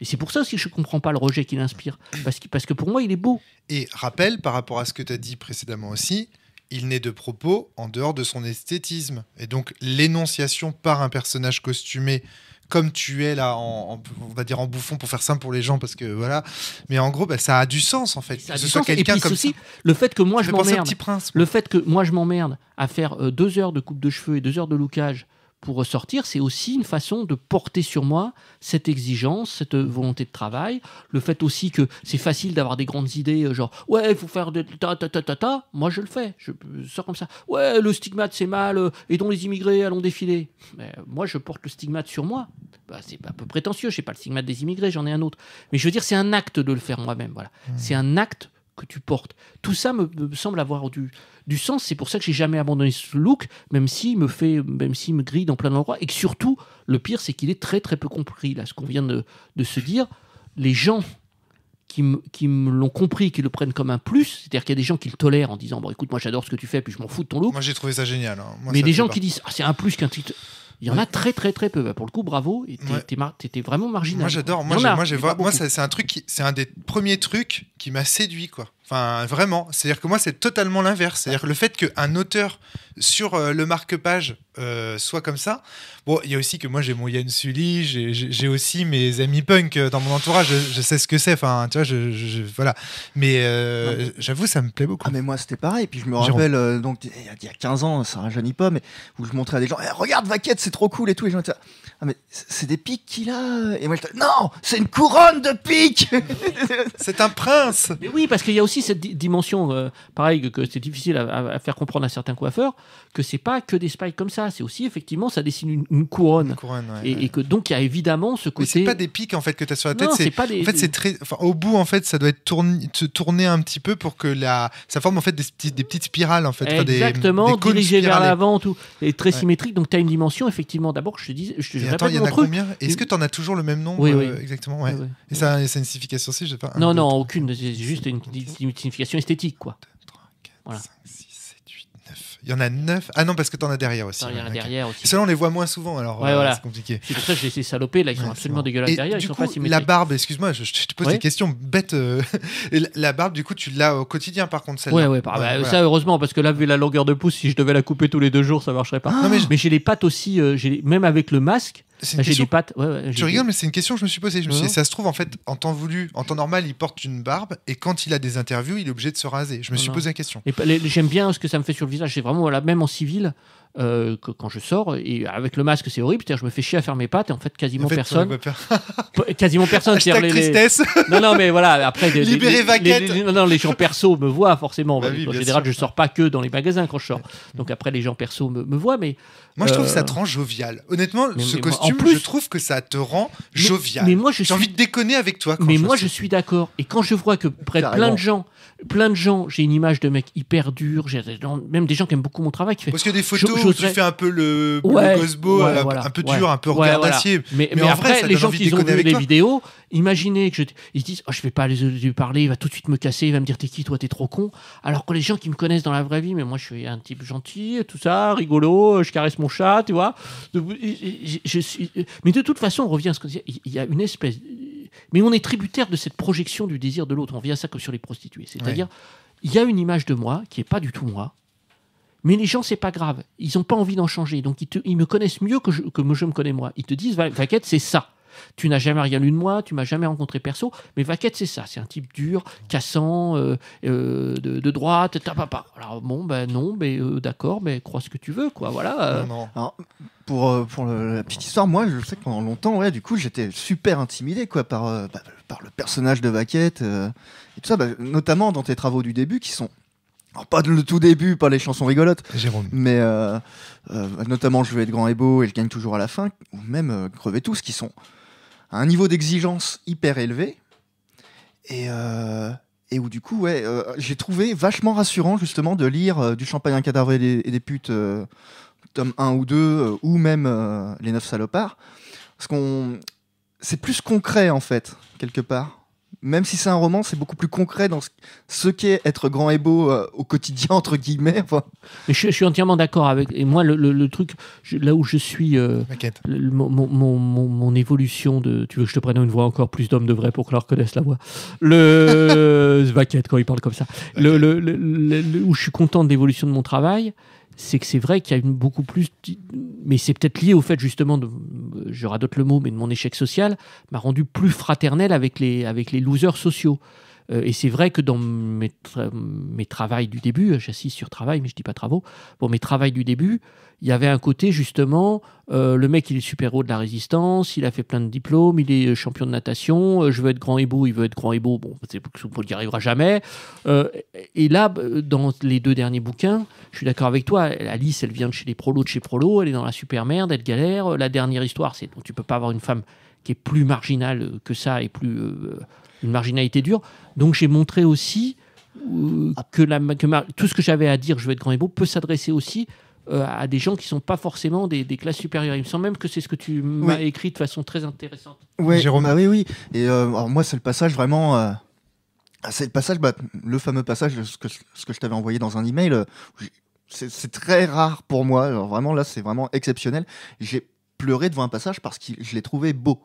Et c'est pour ça aussi que je ne comprends pas le rejet qu'il inspire. Parce que, parce que pour moi, il est beau. Et rappel, par rapport à ce que tu as dit précédemment aussi, il n'est de propos en dehors de son esthétisme. Et donc l'énonciation par un personnage costumé, comme tu es là, on va dire en bouffon pour faire simple pour les gens, parce que voilà. Mais en gros, bah, ça a du sens en fait. Que ce soit quelqu'un comme ceci, ça. Le fait que moi je m'emmerde, le fait que moi je m'emmerde à faire euh, deux heures de coupe de cheveux et deux heures de lookage pour ressortir, c'est aussi une façon de porter sur moi cette exigence, cette euh, volonté de travail, le fait aussi que c'est facile d'avoir des grandes idées, euh, genre ouais, il faut faire de ta ta ta ta ta, moi je le fais, je euh, sors comme ça. Ouais, le stigmate c'est mal, et dont les immigrés allons défiler. moi je porte le stigmate sur moi. Bah, c'est un peu prétentieux, je n'ai pas le stigmate des immigrés, j'en ai un autre. Mais je veux dire, c'est un acte de le faire moi-même, voilà. Mmh. C'est un acte que tu portes. Tout ça me, semble avoir du, du sens. C'est pour ça que j'ai jamais abandonné ce look, même s'il me fait, même s'il me grille dans plein d'endroits. Et que surtout, le pire, c'est qu'il est très très peu compris. Là, ce qu'on vient de, se dire, les gens qui me, l'ont compris, qui le prennent comme un plus, c'est-à-dire qu'il y a des gens qui le tolèrent en disant bon écoute moi j'adore ce que tu fais puis je m'en fous de ton look. Moi j'ai trouvé ça génial. Hein. Mais les des gens qui disent ah, c'est un plus qu'un titre il y en a très très très peu. Bah, pour le coup, bravo, t'étais étais vraiment marginal. Moi j'adore, moi, moi, moi c'est un truc, c'est un des premiers trucs qui m'a séduit quoi. Enfin, vraiment. C'est-à-dire que moi, c'est totalement l'inverse. C'est-à-dire le fait qu'un auteur sur euh, le marque-page euh, soit comme ça. Bon, il y a aussi que moi, j'ai mon Yann Sully, j'ai aussi mes amis punk euh, dans mon entourage. Je, sais ce que c'est. Enfin, tu vois, je, voilà. Mais j'avoue, ça me plaît beaucoup. Ah, mais moi, c'était pareil. Puis je me rappelle, donc, il y a 15 ans, ça rajeunit pas, mais où je montrais à des gens, eh, regarde, Vaquette, c'est trop cool et tout. Et les me ah, mais c'est des pics qu'il a. Et moi, te dis, non, c'est une couronne de pics C'est un prince Mais oui, parce qu'il y a aussi cette dimension, euh, pareil, que, c'est difficile à, faire comprendre à certains coiffeurs, que c'est pas que des spikes comme ça. C'est aussi, effectivement, ça dessine une, couronne. et, que donc, il y a évidemment ce côté. c'est pas des pics, en fait, que tu as sur la tête. c'est pas des... En fait, c'est très. au bout, en fait, ça doit être tourné, se tourner un petit peu pour que la. Ça forme, en fait, des, petites spirales, en fait. Exactement, des, dirigé vers l'avant, tout. Et très symétrique. Donc, tu as une dimension, effectivement, d'abord, je te dis. Je, je attends, il y en a combien Est-ce que tu en as toujours le même nombre oui, euh, oui. Euh, Exactement, ouais. Oui, Et ça a une signification aussi, je sais pas. Un, non, deux, non, aucune. C'est juste une, une, signification esthétique, quoi. 3, 4, voilà. 5, 6. Il y en a 9. Ah non, parce que t'en as derrière aussi. Il derrière aussi. on les voit moins souvent, alors euh, c'est compliqué. C'est pour ça que je les ai salopés, là, ils sont absolument dégueulasses derrière. Du ils sont coup, la barbe, excuse-moi, je, te pose des questions bêtes. Euh, la barbe, du coup, tu l'as au quotidien, par contre, celle-là. Ouais, ouais, bah, ça, heureusement, parce que là, vu la longueur de pouce, si je devais la couper tous les deux jours, ça marcherait pas. Ah, non, mais, j'ai les pattes aussi, euh, même avec le masque, j'ai question... des pattes. Ouais, tu rigoles, mais c'est une question que je me suis posée. Je ça se trouve, en fait, en temps voulu, en temps normal, il porte une barbe et quand il a des interviews, il est obligé de se raser. Je me suis posé la question. J'aime bien ce que ça me fait sur le visage. C'est vraiment, voilà, même en civil, euh, que, quand je sors, et avec le masque, c'est horrible. Je me fais chier à faire mes pattes et en fait, quasiment personne. quasiment personne. tristesse. Non, non, mais voilà, après. Libérer Les, non, non, les gens perso me voient forcément. Bah en général, je sors pas que dans les magasins quand je sors. Donc après, les gens perso me voient, mais moi, euh, je trouve que ça te rend jovial. Honnêtement, ce costume, je trouve que ça te rend jovial. Mais moi, j'ai envie de déconner avec toi. mais moi, je suis d'accord. Et quand je vois que près de plein de gens plein de gens, j'ai une image de mec hyper dur, j'ai même des gens qui aiment beaucoup mon travail. Qui fait, Parce que des photos je, où tu fais un peu le ouais, un peu dur, un peu regard mais, mais, après, les gens qui ont vu les vidéos, imaginez que ils disent oh, Je vais pas lui parler, il va tout de suite me casser, il va me dire T'es qui, toi, t'es trop con. Alors que les gens qui me connaissent dans la vraie vie, mais moi, je suis un type gentil, tout ça, rigolo, je caresse mon chat, tu vois. Je, suis... Mais de toute façon, on revient à ce qu'on disait il y a une espèce mais on est tributaire de cette projection du désir de l'autre. On vient à ça comme sur les prostituées. C'est-à-dire, il y a une image de moi qui n'est pas du tout moi. Mais les gens, c'est pas grave. Ils n'ont pas envie d'en changer. Donc, ils, me connaissent mieux que je, je me connais moi. Ils te disent, T'inquiète, c'est ça tu n'as jamais rien lu de moi, tu m'as jamais rencontré perso. Mais Vaquette, c'est ça, c'est un type dur, cassant, euh, euh, de, droite, ta papa. Alors bon, ben non, mais euh, d'accord, mais crois ce que tu veux, quoi, voilà. pour, pour la petite histoire, moi, je sais que pendant longtemps, ouais, du coup, j'étais super intimidé, quoi, par, bah, par le personnage de Vaquette, et tout ça, bah, notamment dans tes travaux du début, qui sont alors, pas le tout début, pas les chansons rigolotes. Mais notamment Je vais être grand et beau et je gagne toujours à la fin, ou même crever tous, qui sont à un niveau d'exigence hyper élevé. Et, euh, où du coup, ouais, euh, j'ai trouvé vachement rassurant justement de lire euh, du Champagne un cadavre et des, putes, tome 1 ou 2, ou même Les Neuf Salopards. Parce qu'on. C'est plus concret en fait, quelque part même si c'est un roman, c'est beaucoup plus concret dans ce, qu'est être grand et euh, beau au quotidien, entre guillemets. Je, suis entièrement d'accord avec. Et moi, le, truc, là où je suis. Euh, mon, évolution de. Tu veux que je te prenne une voix encore plus d'hommes de vrai pour que leur reconnaisse la voix Le. Vaquette quand il parle comme ça. Le, où je suis content de l'évolution de mon travail, c'est que c'est vrai qu'il y a une beaucoup plus. Mais c'est peut-être lié au fait, justement, je radote le mot, mais de mon échec social, m'a rendu plus fraternel avec les, avec les losers sociaux. Euh, et c'est vrai que dans mes, travails travaux du début, euh, j'assiste sur travail, mais je dis pas travaux, pour mes travaux du début, il y avait un côté justement, euh, le mec il est super-héros de la résistance, il a fait plein de diplômes, il est champion de natation, je veux être grand et beau, il veut être grand et beau, bon, c'est le n'y arrivera jamais. et là, dans les deux derniers bouquins, je suis d'accord avec toi, Alice elle vient de chez les prolos de chez prolos elle est dans la super merde, elle galère, la dernière histoire c'est tu peux pas avoir une femme qui est plus marginale que ça et plus une marginalité dure. Donc j'ai montré aussi euh, que, la, tout ce que j'avais à dire, je veux être grand et beau, peut s'adresser aussi euh, à des gens qui ne sont pas forcément des, classes supérieures. Il me semble même que c'est ce que tu m'as écrit de façon très intéressante. Oui, Jérôme. Ah oui, oui. Et euh, alors moi, c'est le passage vraiment. Ah, c'est le passage, bah, le fameux passage, ce que, je t'avais envoyé dans un email. C'est très rare pour moi. Alors vraiment, là, c'est vraiment exceptionnel. J'ai pleuré devant un passage parce que je l'ai trouvé beau.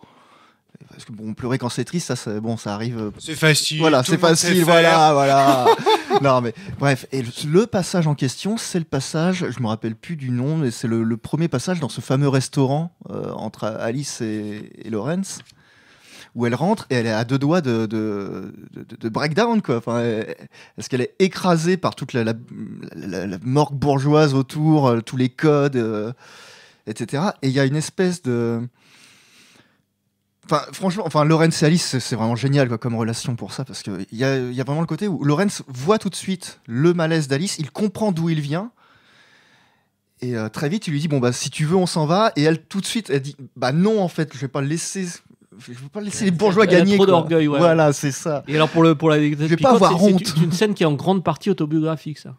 Parce que bon, pleurer quand c'est triste, ça, bon, ça arrive. Euh, c'est facile. Voilà, c'est facile, voilà, voilà. non, mais bref. Et le, passage en question, c'est le passage, je me rappelle plus du nom, mais c'est le, premier passage dans ce fameux restaurant euh, entre Alice et, Lawrence où elle rentre et elle est à deux doigts de, de, de, breakdown, quoi. Enfin, est qu'elle est écrasée par toute la, morgue bourgeoise autour, euh, tous les codes, etc. Et il y a une espèce de. Enfin, franchement, enfin, Lorenz et Alice, c'est vraiment génial quoi, comme relation pour ça, parce qu'il y a, y a vraiment le côté où Lorenz voit tout de suite le malaise d'Alice, il comprend d'où il vient, et euh, très vite, il lui dit Bon, bah, si tu veux, on s'en va. Et elle, tout de suite, elle dit Bah, non, en fait, je vais pas le laisser. Je vais pas laisser les bourgeois gagner. A d'orgueil, ouais. Voilà, c'est ça. Et alors, pour, le, pour la. Je vais pas avoir honte. C'est une scène qui est en grande partie autobiographique, ça.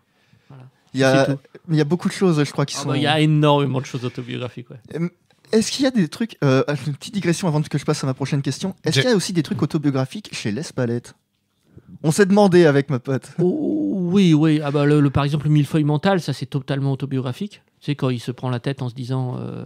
Il y, a, il y a beaucoup de choses, je crois, qui ah sont. Bah, il y a énormément de choses autobiographiques. Ouais. Est-ce qu'il y a des trucs, euh, une petite digression avant que je passe à ma prochaine question, est-ce qu'il y a aussi des trucs autobiographiques chez Les Palettes On s'est demandé avec ma pote. Oh, oh oui, oui. Ah bah, le, par exemple, le millefeuille mental, ça c'est totalement autobiographique. C'est quand il se prend la tête en se disant. Euh,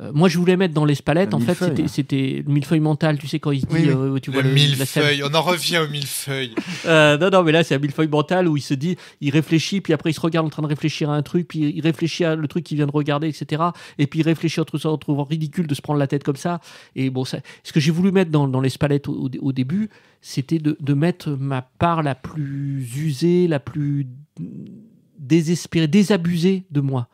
euh, moi, je voulais mettre dans l'espalette, en fait, c'était, c'était le millefeuille mental. Tu sais, quand il dit. Oui, euh, le millefeuille. On en revient au millefeuille. euh, non, non, mais là, c'est un millefeuille mental où il se dit, il réfléchit, puis après, il se regarde en train de réfléchir à un truc, puis il réfléchit à le truc qu'il vient de regarder, etc. Et puis, il réfléchit en, en trouvant ridicule de se prendre la tête comme ça. Et bon, ça, ce que j'ai voulu mettre dans, l'espalette au, au, début, c'était de, de mettre ma part la plus usée, la plus désespérée, désabusée de moi.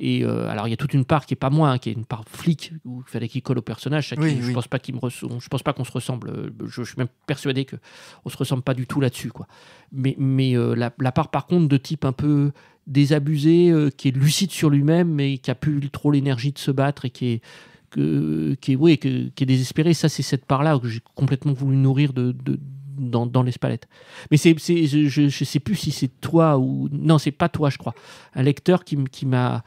Et euh, alors, il y a toute une part qui est pas moi, hein, qui est une part flic, où il fallait qu'il colle au personnage. je, Pense pas je pense pas qu'on se ressemble. Euh, je, suis même persuadé qu'on se ressemble pas du tout là-dessus. quoi. Mais, mais euh, la, part, par contre, de type un peu désabusé, qui est lucide sur lui-même, mais qui a plus trop l'énergie de se battre et qui est. qui, est, qui est désespéré, ça c'est cette part-là que j'ai complètement voulu nourrir de dans, dans l'espalette. Mais c'est, je ne sais plus si c'est toi ou. Non, c'est pas toi, je crois. Un lecteur qui, m'a,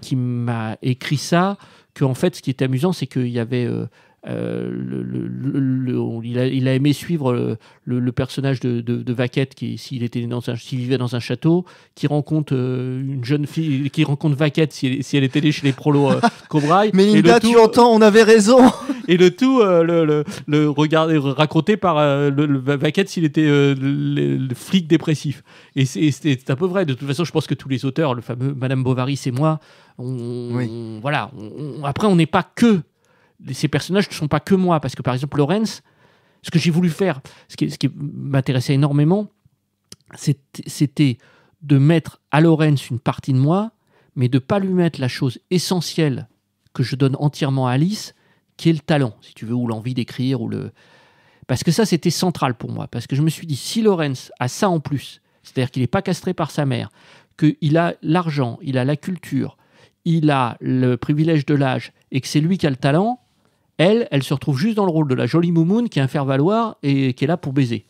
qui, m'a écrit ça, que en fait, ce qui est amusant, c'est qu'il y avait. Euh, euh, le, il, a, aimé suivre le, personnage de, Vaquette qui, s'il était dans un, s'il vivait dans un château, qui rencontre euh, une jeune fille, qui rencontre Vaquette si elle, si elle était chez les prolos euh, Mais Linda, tu euh, entends, on avait raison. et le tout, le, regard, raconté par Vaquette s'il était le, flic dépressif. Et c'est, un peu vrai. De toute façon, je pense que tous les auteurs, le fameux Madame Bovary, c'est moi. voilà. après, on n'est pas que ces personnages ne sont pas que moi, parce que par exemple, Lorenz, ce que j'ai voulu faire, ce qui, ce qui m'intéressait énormément, c'était de mettre à Lorenz une partie de moi, mais de pas lui mettre la chose essentielle que je donne entièrement à Alice, qui est le talent, si tu veux, ou l'envie d'écrire, ou le... Parce que ça, c'était central pour moi, parce que je me suis dit, si Lorenz a ça en plus, c'est-à-dire qu'il n'est pas castré par sa mère, qu'il a l'argent, il a la culture, il a le privilège de l'âge, et que c'est lui qui a le talent, elle, elle se retrouve juste dans le rôle de la jolie moumoune qui est un faire-valoir et qui est là pour baiser.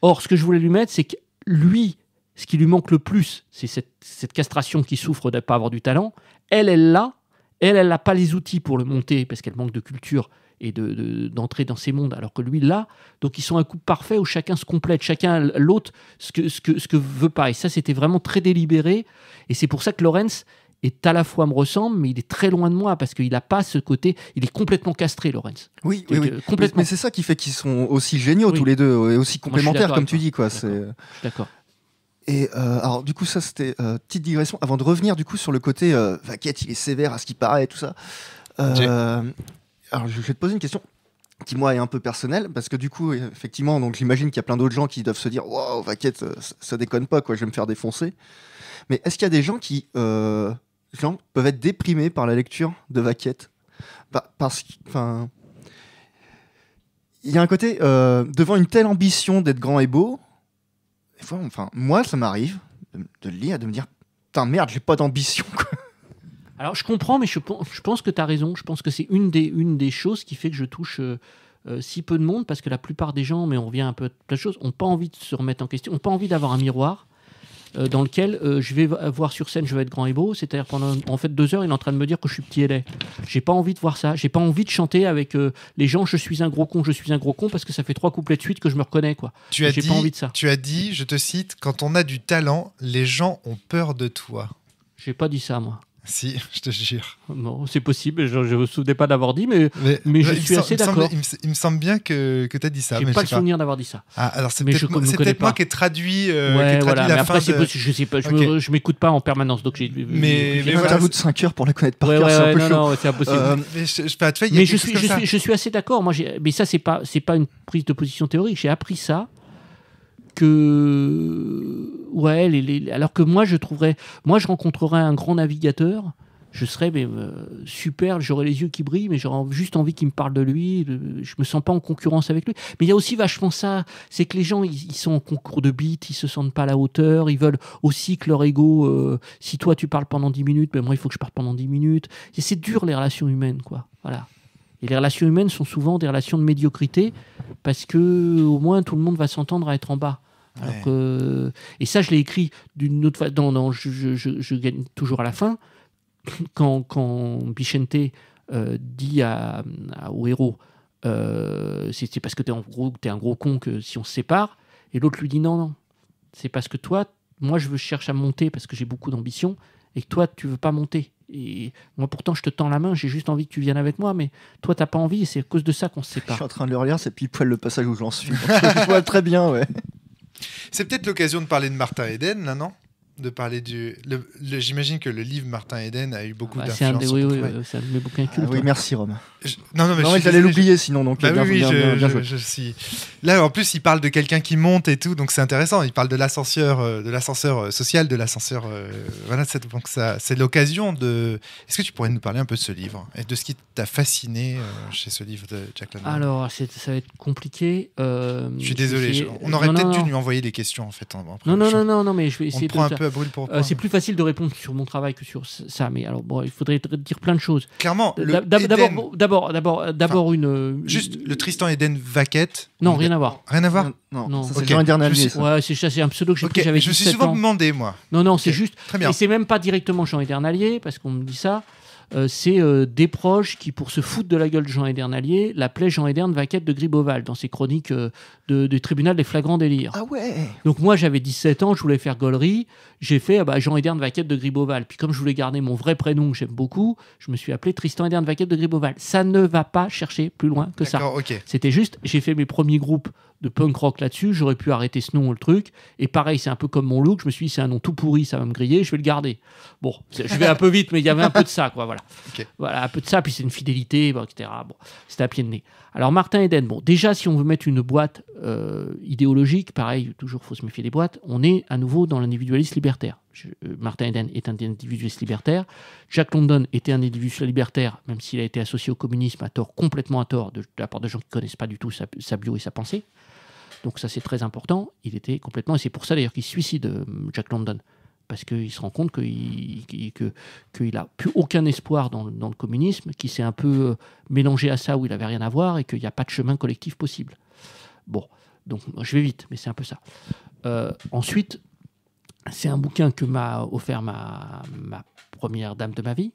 Or, ce que je voulais lui mettre, c'est que lui, ce qui lui manque le plus, c'est cette, castration qui souffre de ne pas avoir du talent. Elle, elle l'a. Elle, elle n'a pas les outils pour le monter parce qu'elle manque de culture et d'entrer de, dans ces mondes, alors que lui, là, donc ils sont un couple parfait où chacun se complète, chacun l'autre ce que, ce, que, ce que veut pas. Et ça, c'était vraiment très délibéré. Et c'est pour ça que Lorenz est à la fois me ressemble, mais il est très loin de moi parce qu'il n'a pas ce côté. Il est complètement castré, Lorenz. Oui, oui, Complètement. Mais c'est ça qui fait qu'ils sont aussi géniaux tous les deux et aussi complémentaires, comme tu dis, quoi. C'est d'accord. Euh, et euh, alors du coup ça c'était euh, petite digression avant de revenir du coup sur le côté Vaquette il est sévère à ce qu'il paraît tout ça. alors je vais te poser une question qui moi est un peu personnelle parce que du coup effectivement donc j'imagine qu'il y a plein d'autres gens qui doivent se dire waouh Vaquette ça, ça, déconne pas quoi je vais me faire défoncer. Mais est-ce qu'il y a des gens qui gens peuvent être déprimés par la lecture de Vaquette. Bah, parce enfin, il y a un côté euh, devant une telle ambition d'être grand et beau. Des fois, enfin, moi, ça m'arrive de, de, lire, de me dire, putain merde, j'ai pas d'ambition. Alors, je comprends, mais je, je pense que tu as raison. Je pense que c'est une des, une des choses qui fait que je touche. Euh, euh, si peu de monde parce que la plupart des gens, mais on revient un peu à la de choses, n'ont pas envie de se remettre en question, n'ont pas envie d'avoir un miroir, euh, dans lequel euh, je vais voir sur scène, je vais être grand et beau. C'est-à-dire pendant en fait deux heures, il est en train de me dire que je suis petit et laid. J'ai pas envie de voir ça. J'ai pas envie de chanter avec euh, les gens. Je suis un gros con, je suis un gros con parce que ça fait trois couplets de suite que je me reconnais quoi. Tu pas envie de ça. Tu as dit, je te cite, quand on a du talent, les gens ont peur de toi. J'ai pas dit ça moi. Si, je te jure. Non, c'est possible. Je ne me souvenais pas d'avoir dit, mais, mais, je bah, suis assez d'accord. Il, me semble bien que, que tu as dit ça. Je n'ai pas le souvenir d'avoir dit ça. Ah, alors c'est peut-être moi, peut qui ai traduit, euh, qui traduit la mais après, euh, je ne m'écoute pas en permanence. Donc mais, mais voilà, à de 5 heures pour la connaître par c'est non, Non, c'est impossible. mais je, suis, assez d'accord. mais ça, ce n'est pas une prise de position théorique. J'ai appris ça que ouais, alors que moi je trouverais, moi je rencontrerais un grand navigateur, je serais mais, euh, super, j'aurais les yeux qui brillent, mais j'aurais juste envie qu'il me parle de lui, je me sens pas en concurrence avec lui. Mais il y a aussi vachement ça, c'est que les gens, ils, sont en concours de beat, ils se sentent pas à la hauteur, ils veulent aussi que leur ego, euh, si toi tu parles pendant 10 minutes, ben moi il faut que je parle pendant 10 minutes. C'est dur les relations humaines, quoi. Voilà. Et les relations humaines sont souvent des relations de médiocrité, parce que au moins tout le monde va s'entendre à être en bas que... Et ça, je l'ai écrit d'une autre façon. Non, non, je, je, gagne toujours à la fin. Quand, quand Bichente euh, dit à, au héros, euh, c'est parce que t'es, en un gros con que si on se sépare, et l'autre lui dit non, non, c'est parce que toi, moi je cherche à monter parce que j'ai beaucoup d'ambition, et toi tu veux pas monter. Et moi pourtant je te tends la main, j'ai juste envie que tu viennes avec moi, mais toi t'as pas envie et c'est à cause de ça qu'on se sépare. Je suis en train de le relire, c'est pile poil le passage où j'en suis. je vois très bien, ouais. C'est peut-être l'occasion de parler de Martin Eden, là, non de parler du. J'imagine que le livre Martin Eden a eu beaucoup d'influence. Ah bah, c'est un, oui, oui, ça ah hein. merci Romain. non, non, mais, j'allais l'oublier sinon. Donc, bah bien, bien, Là, en plus, il parle de quelqu'un qui monte et tout, donc c'est intéressant. Il parle de l'ascenseur, euh, de l'ascenseur euh, social, de l'ascenseur. Euh, voilà, donc ça, c'est l'occasion de. Est-ce que tu pourrais nous parler un peu de ce livre et de ce qui t'a fasciné chez ce livre de Jack London Alors, ça va être compliqué. je suis désolé. on aurait peut-être dû lui envoyer des questions en fait. En, non, non, non, non, mais je vais essayer de. Euh, euh, c'est plus facile de répondre sur mon travail que sur ça, mais alors bon, il faudrait dire plein de choses. Clairement, euh, d'abord, d'abord, d'abord, d'abord une. Juste le Tristan Eden Vaquette. Non, rien à voir. Rien à voir. Non, c'est Jean Ouais, c'est un pseudo que j'ai pris. J'avais. Je me suis souvent demandé moi. Non, non, c'est juste. Très bien. Et c'est même pas directement Jean Edernalier parce qu'on me dit ça. Euh, c'est euh, des proches qui, pour se foutre de la gueule de Jean Allier l'appelaient Jean Ederne vaquette de Griboval dans ses chroniques euh, de, du tribunal des flagrants délires. Ah ouais Donc moi, j'avais 17 ans, je voulais faire gaulerie, j'ai fait ah bah, Jean Ederne vaquette de Griboval. Puis comme je voulais garder mon vrai prénom que j'aime beaucoup, je me suis appelé Tristan Ederne vaquette de Griboval. Ça ne va pas chercher plus loin que ça. C'était juste, j'ai fait mes premiers groupes de punk rock là-dessus, j'aurais pu arrêter ce nom ou le truc. Et pareil, c'est un peu comme mon look, je me suis dit c'est un nom tout pourri, ça va me griller, je vais le garder. Bon, je vais un peu vite, mais il y avait un peu de ça, quoi, voilà. Voilà, un peu de ça, puis c'est une fidélité, bon, etc. Bon, c'était à pied de nez. Alors Martin Eden, bon, déjà si on veut mettre une boîte euh, idéologique, pareil, toujours faut se méfier des boîtes, on est à nouveau dans l'individualisme libertaire. Euh, Martin Eden est un individualiste libertaire. Jack London était un individualiste libertaire, même s'il a été associé au communisme à tort, complètement à tort, de, la part de gens qui ne connaissent pas du tout sa, bio et sa pensée. Donc ça c'est très important. Il était complètement, et c'est pour ça d'ailleurs qu'il suicide euh, Jack London parce qu'il se rend compte qu'il que, n'a plus aucun espoir dans, le communisme, qu'il s'est un peu euh, mélangé à ça où il n'avait rien à voir et qu'il n'y a pas de chemin collectif possible. Bon, donc je vais vite, mais c'est un peu ça. Euh, ensuite, c'est un bouquin que m'a offert ma, première dame de ma vie,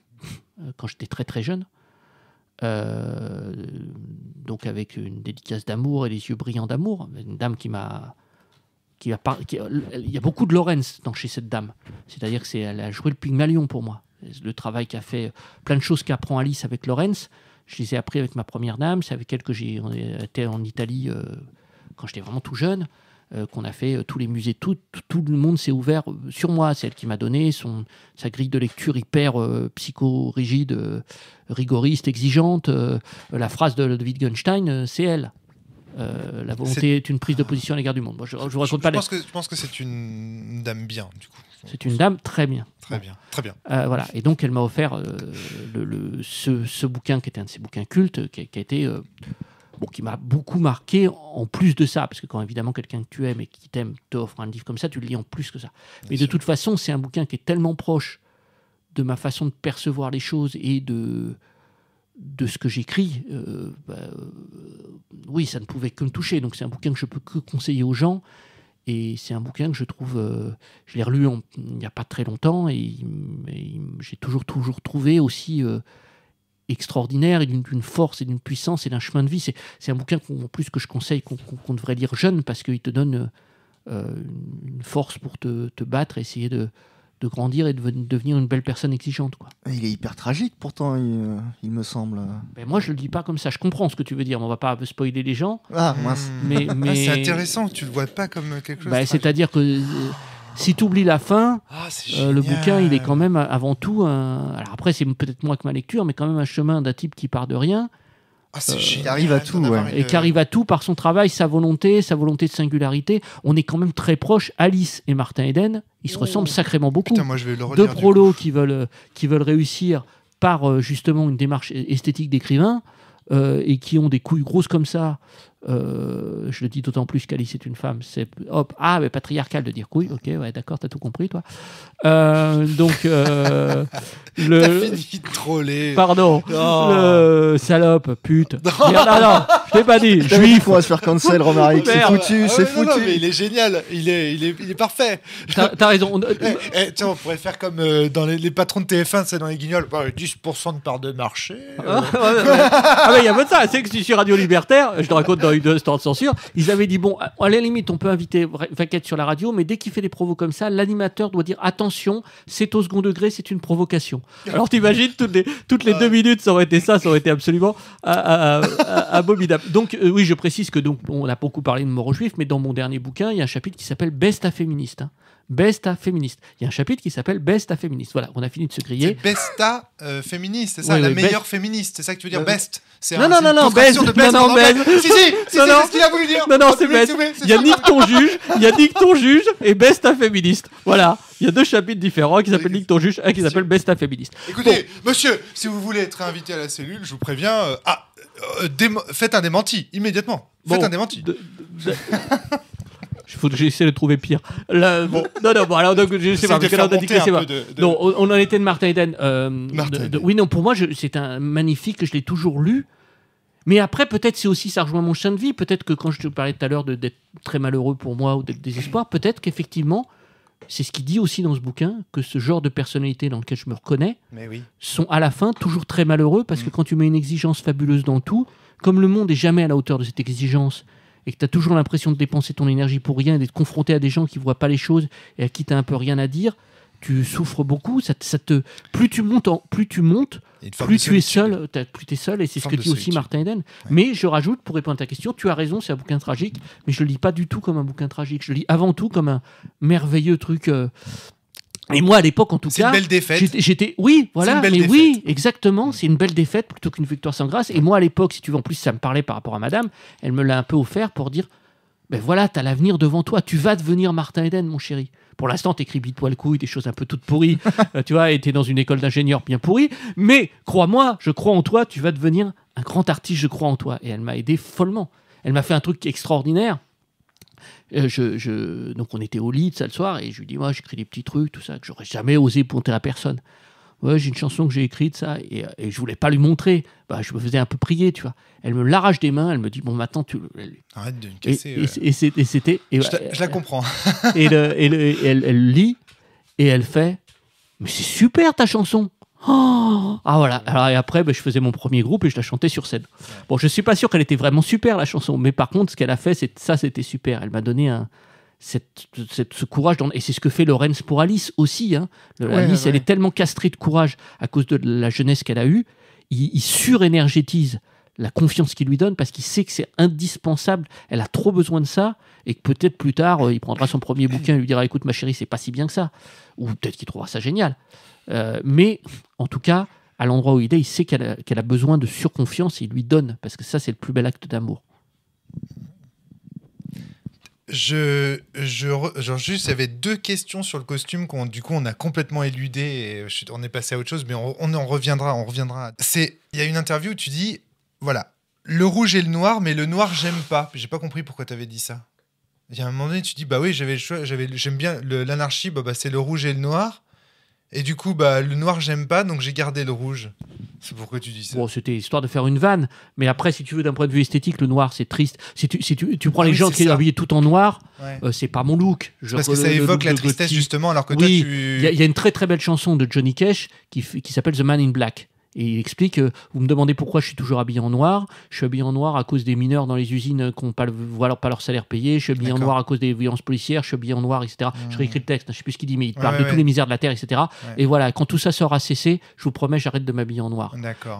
euh, quand j'étais très très jeune. donc avec une dédicace d'amour et les yeux brillants d'amour, une dame qui m'a il y a beaucoup de Lorenz dans chez cette dame. C'est-à-dire que c'est, elle a joué le Pygmalion pour moi. Le travail qu'a fait, plein de choses qu'apprend Alice avec Lorenz, je les ai appris avec ma première dame. C'est avec elle que j'ai été en Italie euh, quand j'étais vraiment tout jeune. Euh, qu'on a fait euh, tous les musées, tout, le monde s'est ouvert sur moi. C'est elle qui m'a donné son, sa grille de lecture hyper psycho-rigide, rigoriste, exigeante. la phrase de, de Wittgenstein, c'est elle. Euh, la volonté est... une prise de position à l'égard du monde. je, ne raconte pas. Je pense, que, je pense que c'est une dame bien, du coup. C'est une dame très bien. Très bien, très bien. Euh, voilà. Et donc, elle m'a offert euh, ce, bouquin qui était un de ses bouquins cultes, qui, a été qui m'a beaucoup marqué. En plus de ça, parce que quand évidemment quelqu'un que tu aimes et qui t'aime t'offre un livre comme ça, tu le lis en plus que ça. Mais de toute façon, c'est un bouquin qui est tellement proche de ma façon de percevoir les choses et de de ce que j'écris, euh, bah, euh, oui, ça ne pouvait que me toucher. Donc c'est un bouquin que je peux que conseiller aux gens. Et c'est un bouquin que je trouve, euh, je l'ai relu il n'y a pas très longtemps et, j'ai toujours, toujours trouvé aussi extraordinaire et d'une force et d'une puissance et d'un chemin de vie. C'est un bouquin en plus que je conseille qu'on devrait lire jeune parce qu'il te donne une force pour te, te battre, essayer de, de grandir et de devenir une belle personne exigeante. Quoi. Il est hyper tragique pourtant, il, euh, me semble. mais ben, moi, je ne le dis pas comme ça. Je comprends ce que tu veux dire, mais on va pas spoiler les gens. Ah hmm. Mais, ah, mais... c'est intéressant, tu le vois pas comme quelque chose. Ben, c'est-à-dire que euh, si tu oublies la fin, ah, euh, le bouquin, il est quand même avant tout. Alors après, c'est peut-être moins que ma lecture, mais quand même un chemin d'un type qui part de rien ah, euh, Il arrive à tout, et qui arrive à tout par son travail, sa volonté, sa volonté de singularité. On est quand même très proche. Alice et Martin Eden, ils se oh. ressemblent sacrément beaucoup. Deux prolos qui veulent, euh, qui veulent réussir par euh, justement une démarche esthétique d'écrivain et qui ont des couilles grosses comme ça euh, je le dis d'autant plus qu'Alice est une femme. C'est hop, ah, mais patriarcal de dire couille. Ok, ouais, d'accord, t'as tout compris, toi. Euh, donc, euh, le. troller. Pardon. Le salope, pute. Non, non, non je t'ai pas dit. Juif. On va se faire cancel, Romaric. C'est foutu, ah c'est foutu. mais il est génial. Il est, il est, il est parfait. T'as as raison. Eh, eh, tiens, on pourrait faire comme euh, dans les, patrons de TF1, c'est dans les guignols. 10% de part de marché. ah, mais il y a pas de ça. C'est que si je suis radio libertaire, je te raconte dans pas eu de censure. Ils avaient dit bon, à la limite, on peut inviter Vaquette sur la radio, mais dès qu'il fait des provos comme ça, l'animateur doit dire attention, c'est au second degré, c'est une provocation. Alors t'imagines toutes les deux minutes, ça aurait été ça, ça aurait été absolument abominable. Donc euh, oui, je précise que donc on a beaucoup parlé de aux juifs mais dans mon dernier bouquin, il y a un chapitre qui s'appelle Besta féministe. Hein. Besta féministe. Il y a un chapitre qui s'appelle Besta féministe. Voilà, on a fini de se griller. Besta euh, féministe, c'est ça, la meilleure féministe, c'est ça que tu veux dire, best. non, non, non, non, best. Non, non, si, si, c'est ce qu'il a voulu dire. Non, non, c'est best. Il y a Nick ton juge, il y a Nick juge et Besta féministe. Voilà. Il y a deux chapitres différents, qui s'appelle Nick ton juge, et qui s'appelle Besta féministe. Écoutez, monsieur, si vous voulez être invité à la cellule, je vous préviens, euh, ah, euh, faites un démenti, immédiatement. Faites un démenti. Il faut que j'essaie de trouver pire. non, non, bon, alors donc, je sais pas, on on en était de Martin Eden. Euh, oui, non, pour moi, c'est un magnifique, je l'ai toujours lu. Mais après, peut-être c'est aussi ça rejoint mon chemin de vie. Peut-être que quand je te parlais tout à l'heure d'être très malheureux pour moi ou d'être désespoir, peut-être qu'effectivement, c'est ce qu'il dit aussi dans ce bouquin, que ce genre de personnalité dans lequel je me reconnais sont à la fin toujours très malheureux parce que mm. quand tu mets une exigence fabuleuse dans tout, comme le monde n'est jamais à la hauteur de cette exigence, et que tu as toujours l'impression de dépenser ton énergie pour rien et d'être confronté à des gens qui voient pas les choses et à qui tu un peu rien à dire, tu souffres beaucoup. Ça, plus tu montes, plus tu montes, plus tu es seul, plus es seul. Et c'est ce que dit aussi Martin Eden. Mais je rajoute pour répondre à ta question, tu as raison, c'est un bouquin tragique, mais je le lis pas du tout comme un bouquin tragique. Je le lis avant tout comme un merveilleux truc. Euh, et moi, à l'époque, en tout cas, c'est une belle défaite. J'étais, oui, voilà, oui, exactement, c'est une belle défaite plutôt qu'une victoire sans grâce. Et moi, à l'époque, si tu veux, en plus, ça me parlait par rapport à Madame, elle me l'a un peu offert pour dire, ben voilà, t'as l'avenir devant toi, tu vas devenir Martin Eden, mon chéri. Pour l'instant, t'écris bite poil couille, des choses un peu toutes pourries, euh, tu vois, et t'es dans une école d'ingénieur bien pourrie, mais crois-moi, je crois en toi, tu vas devenir un grand artiste, je crois en toi. Et elle m'a aidé follement. Elle m'a fait un truc extraordinaire je, donc on était au lit ça le soir et je lui dis moi j'écris des petits trucs tout ça que j'aurais jamais osé pointer à personne. j'ai une chanson que j'ai écrite ça et, je voulais pas lui montrer. Bah, je me faisais un peu prier, tu vois. Elle me l'arrache des mains, elle me dit bon maintenant tu arrête de me casser. Et, euh. c'était bah, je, la comprends. et, elle lit et elle fait mais c'est super ta chanson. Oh. ah voilà. et après, bah, je faisais mon premier groupe et je la chantais sur scène. Bon, je suis pas sûr qu'elle était vraiment super la chanson, mais par contre, ce qu'elle a fait, c'est ça, c'était super. Elle m'a donné un, ce courage. Et c'est ce que fait Lorenz pour Alice aussi. Hein. Alice, elle est tellement castrée de courage à cause de la jeunesse qu'elle a eue. Il, sur surénergétise la confiance qu'il lui donne parce qu'il sait que c'est indispensable. Elle a trop besoin de ça et que peut-être plus tard, euh, il prendra son premier bouquin et lui dira Écoute, ma chérie, c'est pas si bien que ça. Ou peut-être qu'il trouvera ça génial. Euh, mais en tout cas, à l'endroit où il est, il sait qu'elle a, besoin de surconfiance et il lui donne, parce que ça, c'est le plus bel acte d'amour. Je, je, genre juste, j'avais deux questions sur le costume qu'on, du coup, on a complètement éludé et on est passé à autre chose, mais on, en reviendra, on reviendra. C'est, il y a une interview où tu dis, voilà, le rouge et le noir, mais le noir, j'aime pas. J'ai pas compris pourquoi tu avais dit ça. Il y a un moment donné, tu dis, bah oui, j'avais j'aime bien l'anarchie, bah, bah c'est le rouge et le noir. Et du coup, bah, le noir, j'aime pas, donc j'ai gardé le rouge. C'est pourquoi tu dis ça. Bon, c'était histoire de faire une vanne. Mais après, si tu veux, d'un point de vue esthétique, le noir, c'est triste. Si tu, si tu, prends ah les gens qui sont habillés tout en noir, euh, c'est pas mon look. Parce que ça évoque la tristesse, justement, alors que Il y, a une très très belle chanson de Johnny Cash qui s'appelle The Man in Black. Et il explique euh, Vous me demandez pourquoi je suis toujours habillé en noir. Je suis habillé en noir à cause des mineurs dans les usines qui n'ont pas, pas leur salaire payé. Je suis habillé en noir à cause des violences policières. Je suis habillé en noir, etc. Je mmh. réécris le texte, hein, je ne sais plus ce qu'il dit, mais il parle de toutes les misères de la terre, etc. Et voilà, quand tout ça sera cessé, je vous promets, j'arrête de m'habiller en noir.